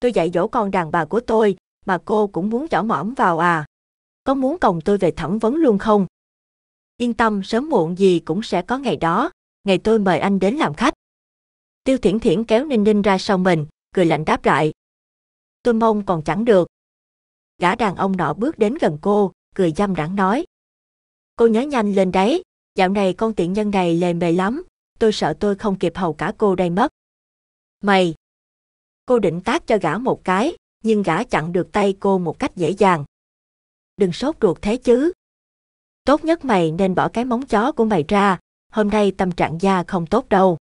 Tôi dạy dỗ con đàn bà của tôi, mà cô cũng muốn chỏ mõm vào à? Có muốn còng tôi về thẩm vấn luôn không? Yên tâm sớm muộn gì cũng sẽ có ngày đó, ngày tôi mời anh đến làm khách. Tiêu Thiển Thiển kéo Ninh Ninh ra sau mình, cười lạnh đáp lại. Tôi mong còn chẳng được, gã đàn ông nọ bước đến gần cô, cười dâm đãng nói. Cô nhớ nhanh lên đấy, dạo này con tiện nhân này lề mề lắm, tôi sợ tôi không kịp hầu cả cô đây mất. Mày! Cô định tác cho gã một cái, nhưng gã chặn được tay cô một cách dễ dàng. Đừng sốt ruột thế chứ. Tốt nhất mày nên bỏ cái móng chó của mày ra, hôm nay tâm trạng da không tốt đâu.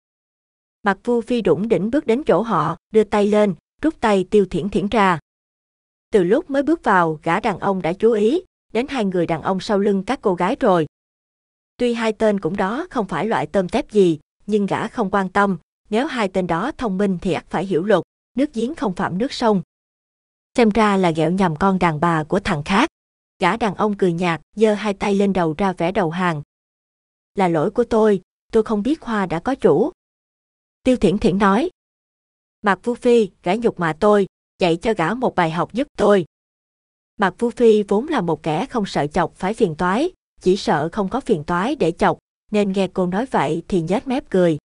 Mặt vu phi đủng đỉnh bước đến chỗ họ, đưa tay lên, rút tay tiêu thiển thiển ra. Từ lúc mới bước vào, gã đàn ông đã chú ý đến hai người đàn ông sau lưng các cô gái rồi. Tuy hai tên cũng đó không phải loại tôm tép gì, nhưng gã không quan tâm, nếu hai tên đó thông minh thì ắt phải hiểu luật, nước giếng không phạm nước sông. Xem ra là ghẹo nhầm con đàn bà của thằng khác. Gã đàn ông cười nhạt, giơ hai tay lên đầu ra vẻ đầu hàng. Là lỗi của tôi, tôi không biết Hoa đã có chủ. Tiêu Thiển Thiển nói. Mạc Vu Phi, gã nhục mà tôi, dạy cho gã một bài học giúp tôi. Mạc Vu Phi vốn là một kẻ không sợ chọc phải phiền toái, chỉ sợ không có phiền toái để chọc, nên nghe cô nói vậy thì nhếch mép cười.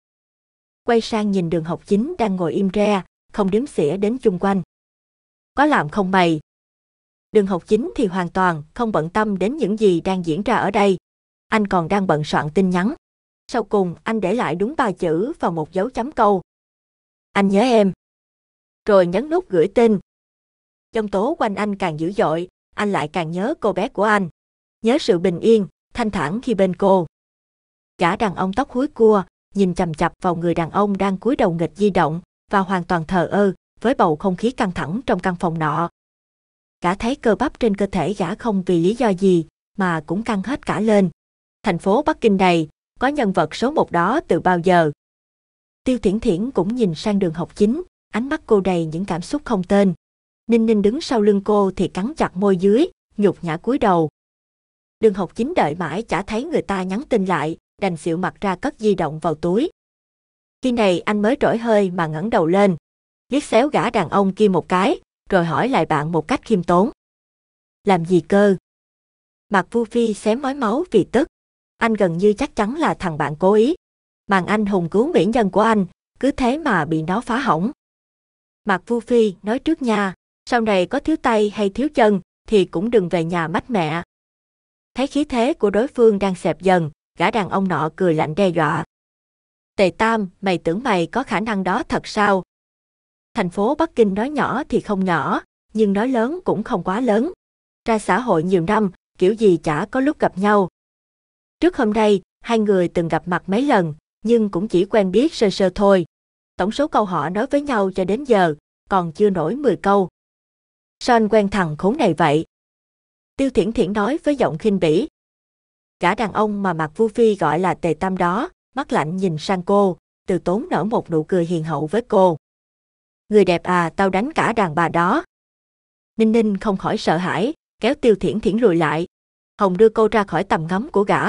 Quay sang nhìn đường học chính đang ngồi im re, không đếm xỉa đến chung quanh. Có làm không mày? Đường học chính thì hoàn toàn không bận tâm đến những gì đang diễn ra ở đây. Anh còn đang bận soạn tin nhắn. Sau cùng anh để lại đúng ba chữ và một dấu chấm câu. Anh nhớ em rồi nhấn nút gửi tin. trong tố quanh anh càng dữ dội, anh lại càng nhớ cô bé của anh. Nhớ sự bình yên, thanh thản khi bên cô. Gã đàn ông tóc húi cua, nhìn chằm chặp vào người đàn ông đang cúi đầu nghịch di động và hoàn toàn thờ ơ với bầu không khí căng thẳng trong căn phòng nọ. Gã thấy cơ bắp trên cơ thể gã không vì lý do gì mà cũng căng hết cả lên. Thành phố Bắc Kinh này có nhân vật số một đó từ bao giờ? Tiêu Thiển Thiển cũng nhìn sang đường học chính, ánh mắt cô đầy những cảm xúc không tên. Ninh Ninh đứng sau lưng cô thì cắn chặt môi dưới, nhục nhã cúi đầu. Đường học chính đợi mãi chả thấy người ta nhắn tin lại, đành xịu mặt ra cất di động vào túi. Khi này anh mới trỗi hơi mà ngẩng đầu lên, liếc xéo gã đàn ông kia một cái, rồi hỏi lại bạn một cách khiêm tốn. Làm gì cơ? Mặt Vu Phi xém mói máu vì tức. Anh gần như chắc chắn là thằng bạn cố ý. Màn anh hùng cứu mỹ nhân của anh, cứ thế mà bị nó phá hỏng. Mạc Vu Phi nói trước nhà, sau này có thiếu tay hay thiếu chân thì cũng đừng về nhà mách mẹ. Thấy khí thế của đối phương đang xẹp dần, gã đàn ông nọ cười lạnh đe dọa. Tề Tam, mày tưởng mày có khả năng đó thật sao? Thành phố Bắc Kinh nói nhỏ thì không nhỏ, nhưng nói lớn cũng không quá lớn. Ra xã hội nhiều năm, kiểu gì chả có lúc gặp nhau. Trước hôm nay, hai người từng gặp mặt mấy lần, nhưng cũng chỉ quen biết sơ sơ thôi, tổng số câu họ nói với nhau cho đến giờ, còn chưa nổi 10 câu. Sao anh quen thằng khốn này vậy? Tiêu Thiển Thiển nói với giọng khinh bỉ. Cả đàn ông mà Mạc Vu Phi gọi là tề tam đó, mắt lạnh nhìn sang cô, từ tốn nở một nụ cười hiền hậu với cô. Người đẹp à, tao đánh cả đàn bà đó. Ninh Ninh không khỏi sợ hãi, kéo Tiêu Thiển Thiển lùi lại. Hồng đưa cô ra khỏi tầm ngắm của gã.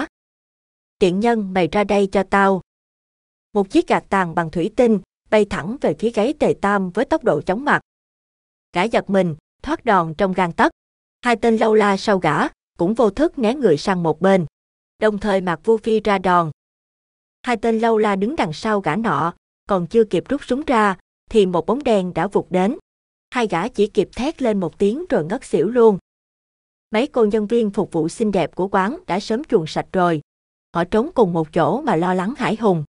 Tiện nhân mày ra đây cho tao. Một chiếc gạt tàn bằng thủy tinh, bay thẳng về phía gáy Tề Tam với tốc độ chóng mặt. Gã giật mình, thoát đòn trong gan tấc. Hai tên lâu la sau gã cũng vô thức né người sang một bên. Đồng thời mặc Vu Phi ra đòn. Hai tên lâu la đứng đằng sau gã nọ, còn chưa kịp rút súng ra, thì một bóng đen đã vụt đến. Hai gã chỉ kịp thét lên một tiếng rồi ngất xỉu luôn. Mấy cô nhân viên phục vụ xinh đẹp của quán đã sớm chuồn sạch rồi. Họ trốn cùng một chỗ mà lo lắng hải hùng.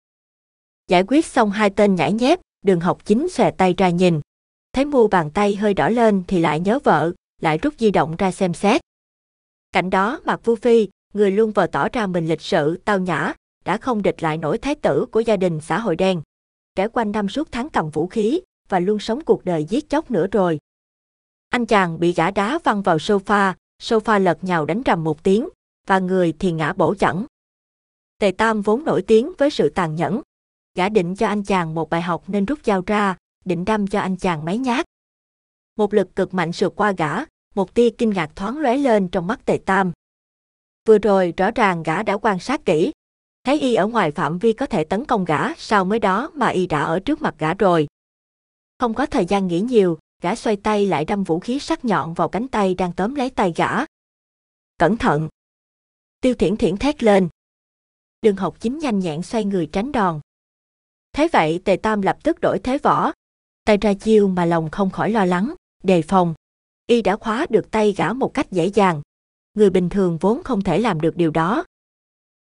Giải quyết xong hai tên nhãi nhép, đường học chính xòe tay ra nhìn. Thấy mu bàn tay hơi đỏ lên thì lại nhớ vợ, lại rút di động ra xem xét. Cạnh đó mặt Vu Phi, người luôn vờ tỏ ra mình lịch sự, tao nhã, đã không địch lại nổi thái tử của gia đình xã hội đen. Trải quanh năm suốt tháng cầm vũ khí và luôn sống cuộc đời giết chóc nữa rồi. Anh chàng bị gã đá văng vào sofa, sofa lật nhào đánh rầm một tiếng, và người thì ngã bổ chẳng. Tề Tam vốn nổi tiếng với sự tàn nhẫn, gã định cho anh chàng một bài học nên rút dao ra, định đâm cho anh chàng mấy nhát. Một lực cực mạnh sượt qua gã, một tia kinh ngạc thoáng lóe lên trong mắt Tề Tam. Vừa rồi rõ ràng gã đã quan sát kỹ, thấy y ở ngoài phạm vi có thể tấn công gã, sao mới đó mà y đã ở trước mặt gã rồi. Không có thời gian nghĩ nhiều, gã xoay tay lại đâm vũ khí sắc nhọn vào cánh tay đang tóm lấy tay gã. Cẩn thận! Tiêu thiển thiển thét lên. Đường học chính nhanh nhẹn xoay người tránh đòn, thế vậy Tề Tam lập tức đổi thế võ, tay ra chiêu mà lòng không khỏi lo lắng, đề phòng. Y đã khóa được tay gã một cách dễ dàng. Người bình thường vốn không thể làm được điều đó.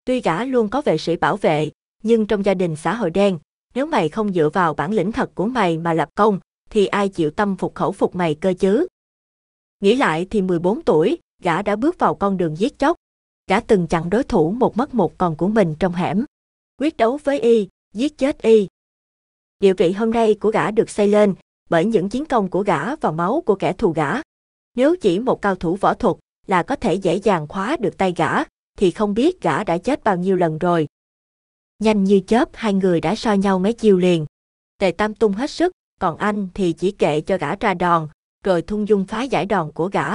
Tuy gã luôn có vệ sĩ bảo vệ, nhưng trong gia đình xã hội đen, nếu mày không dựa vào bản lĩnh thật của mày mà lập công, thì ai chịu tâm phục khẩu phục mày cơ chứ? Nghĩ lại thì 14 tuổi, gã đã bước vào con đường giết chóc. Gã từng chặn đối thủ một mất một còn của mình trong hẻm. Quyết đấu với y giết chết y. Điều kiện hôm nay của gã được xây lên bởi những chiến công của gã và máu của kẻ thù gã. Nếu chỉ một cao thủ võ thuật là có thể dễ dàng khóa được tay gã, thì không biết gã đã chết bao nhiêu lần rồi. Nhanh như chớp hai người đã so nhau mấy chiêu liền. Tề Tam tung hết sức, còn anh thì chỉ kệ cho gã ra đòn, rồi thung dung phá giải đòn của gã.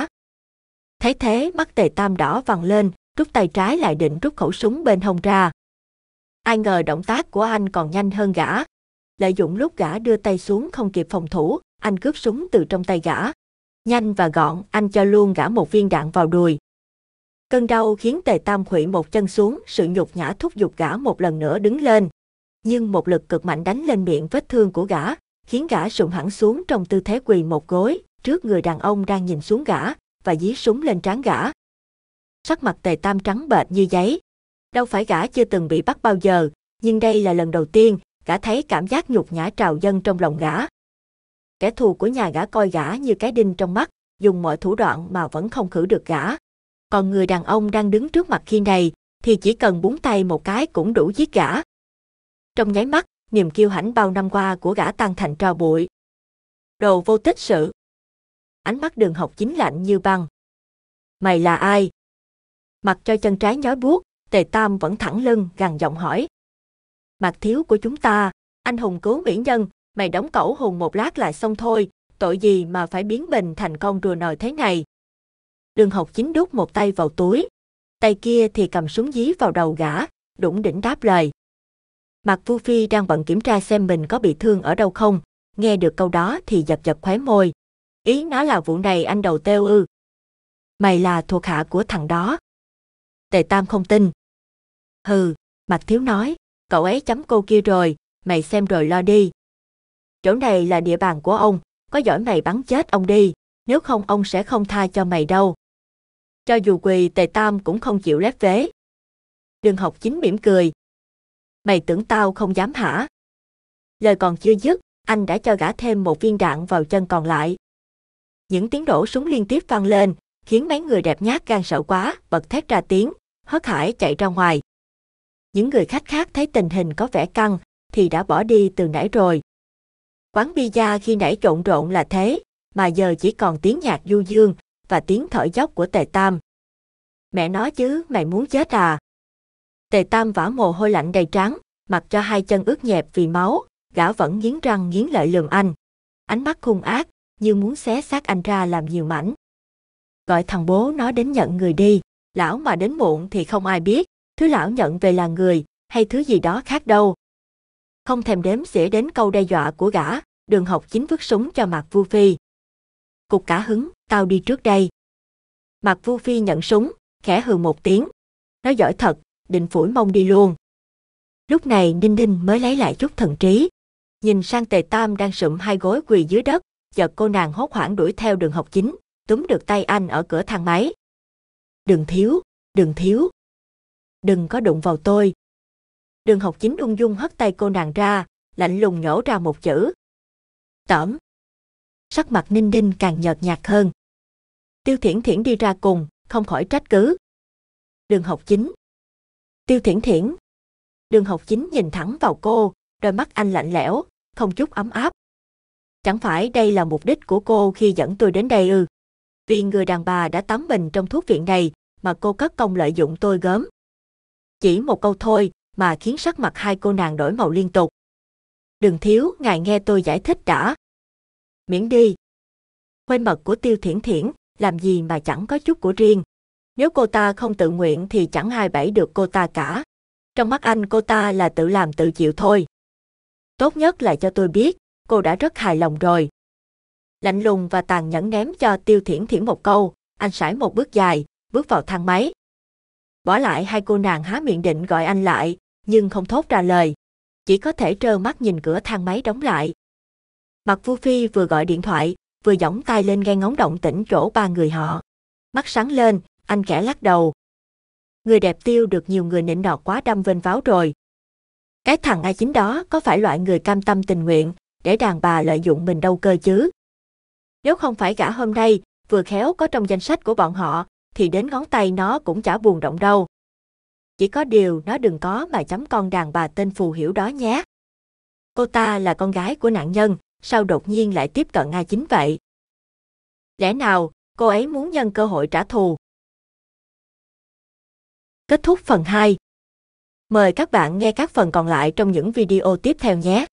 Thấy thế mắt Tề Tam đỏ vằn lên, rút tay trái lại định rút khẩu súng bên hông ra, Ai ngờ động tác của anh còn nhanh hơn gã. Lợi dụng lúc gã đưa tay xuống không kịp phòng thủ, anh cướp súng từ trong tay gã. Nhanh và gọn, anh cho luôn gã một viên đạn vào đùi. Cơn đau khiến Tề Tam khủy một chân xuống, sự nhục nhã thúc giục gã một lần nữa đứng lên. Nhưng một lực cực mạnh đánh lên miệng vết thương của gã, khiến gã sụn hẳn xuống trong tư thế quỳ một gối, trước người đàn ông đang nhìn xuống gã, và dí súng lên trán gã. Sắc mặt Tề Tam trắng bệch như giấy, đâu phải gã chưa từng bị bắt bao giờ, nhưng đây là lần đầu tiên gã thấy cảm giác nhục nhã trào dâng trong lòng gã. Kẻ thù của nhà gã coi gã như cái đinh trong mắt, dùng mọi thủ đoạn mà vẫn không khử được gã. Còn người đàn ông đang đứng trước mặt khi này thì chỉ cần búng tay một cái cũng đủ giết gã. Trong nháy mắt, niềm kiêu hãnh bao năm qua của gã tan thành tro bụi. Đồ vô tích sự. Ánh mắt đường học chính lạnh như băng. Mày là ai? Mặc cho chân trái nhói buốt, Tề Tam vẫn thẳng lưng, gằn giọng hỏi. Mặt thiếu của chúng ta, anh hùng cứu mỹ nhân, mày đóng cẩu hùng một lát là xong thôi, tội gì mà phải biến bình thành con rùa nòi thế này. Đường học chính đút một tay vào túi, tay kia thì cầm súng dí vào đầu gã, đủng đỉnh đáp lời. Mặt Vu Phi đang bận kiểm tra xem mình có bị thương ở đâu không, nghe được câu đó thì giật giật khóe môi. Ý nó là vụ này anh đầu têu ư. Mày là thuộc hạ của thằng đó, Tề Tam không tin. Hừ, Mạc Thiếu nói, cậu ấy chấm cô kia rồi, mày xem rồi lo đi. Chỗ này là địa bàn của ông, có giỏi mày bắn chết ông đi, nếu không ông sẽ không tha cho mày đâu. Cho dù quỳ Tề Tam cũng không chịu lép vế. Đường học chính mỉm cười. Mày tưởng tao không dám hả? Lời còn chưa dứt, anh đã cho gã thêm một viên đạn vào chân còn lại. Những tiếng đổ súng liên tiếp vang lên, khiến mấy người đẹp nhát gan sợ quá, bật thét ra tiếng, hớt hải chạy ra ngoài. Những người khách khác thấy tình hình có vẻ căng thì đã bỏ đi từ nãy rồi. Quán pizza khi nãy trộn rộn là thế, mà giờ chỉ còn tiếng nhạc du dương và tiếng thở dốc của Tề Tam. Mẹ nói chứ, mày muốn chết à? Tề Tam vả mồ hôi lạnh đầy trán, mặc cho hai chân ướt nhẹp vì máu, gã vẫn nghiến răng nghiến lợi lườm anh. Ánh mắt hung ác, như muốn xé xác anh ra làm nhiều mảnh. Gọi thằng bố nó đến nhận người đi lão mà đến muộn thì không ai biết, thứ lão nhận về là người, hay thứ gì đó khác đâu. Không thèm đếm xỉa đến câu đe dọa của gã, đường học chính vứt súng cho mặt Vu Phi. Cục cả hứng, tao đi trước đây. mặt Vu Phi nhận súng, khẽ hừ một tiếng. Nó giỏi thật, định phủi mông đi luôn. Lúc này Ninh Ninh mới lấy lại chút thần trí. Nhìn sang Tề Tam đang sụm hai gối quỳ dưới đất, chợt cô nàng hốt hoảng đuổi theo đường học chính, túm được tay anh ở cửa thang máy đừng thiếu, đừng thiếu. Đừng có đụng vào tôi. Đường học chính ung dung hất tay cô nàng ra, lạnh lùng nhổ ra một chữ. Tẩm. Sắc mặt ninh đinh càng nhợt nhạt hơn. Tiêu thiển thiển đi ra cùng, không khỏi trách cứ. Đường học chính. Tiêu thiển thiển. Đường học chính nhìn thẳng vào cô, đôi mắt anh lạnh lẽo, không chút ấm áp. Chẳng phải đây là mục đích của cô khi dẫn tôi đến đây ư? Ừ. Vì người đàn bà đã tắm mình trong thuốc viện này mà cô cất công lợi dụng tôi gớm. Chỉ một câu thôi mà khiến sắc mặt hai cô nàng đổi màu liên tục. Đừng thiếu, ngài nghe tôi giải thích đã. Miễn đi. Khuê mật của tiêu thiển thiển, làm gì mà chẳng có chút của riêng. Nếu cô ta không tự nguyện thì chẳng ai bẫy được cô ta cả. Trong mắt anh cô ta là tự làm tự chịu thôi. Tốt nhất là cho tôi biết, cô đã rất hài lòng rồi, lạnh lùng và tàn nhẫn ném cho Tiêu Thiển Thiển một câu, anh sải một bước dài, bước vào thang máy. Bỏ lại hai cô nàng há miệng định gọi anh lại, nhưng không thốt ra lời. Chỉ có thể trơ mắt nhìn cửa thang máy đóng lại. Mặt Vu Phi vừa gọi điện thoại, vừa giỏng tay lên nghe ngóng động tĩnh chỗ ba người họ. Mắt sáng lên, anh kẻ lắc đầu. Người đẹp tiêu được nhiều người nịnh nọt quá đâm vênh váo rồi. Cái thằng ai chính đó có phải loại người cam tâm tình nguyện để đàn bà lợi dụng mình đâu cơ chứ? Nếu không phải gã hôm nay, vừa khéo có trong danh sách của bọn họ, thì đến ngón tay nó cũng chả buồn động đâu. Chỉ có điều nó đừng có mà chấm con đàn bà tên phù hiểu đó nhé. Cô ta là con gái của nạn nhân, sao đột nhiên lại tiếp cận A Chính vậy? Lẽ nào, cô ấy muốn nhân cơ hội trả thù? Kết thúc phần 2. Mời các bạn nghe các phần còn lại trong những video tiếp theo nhé.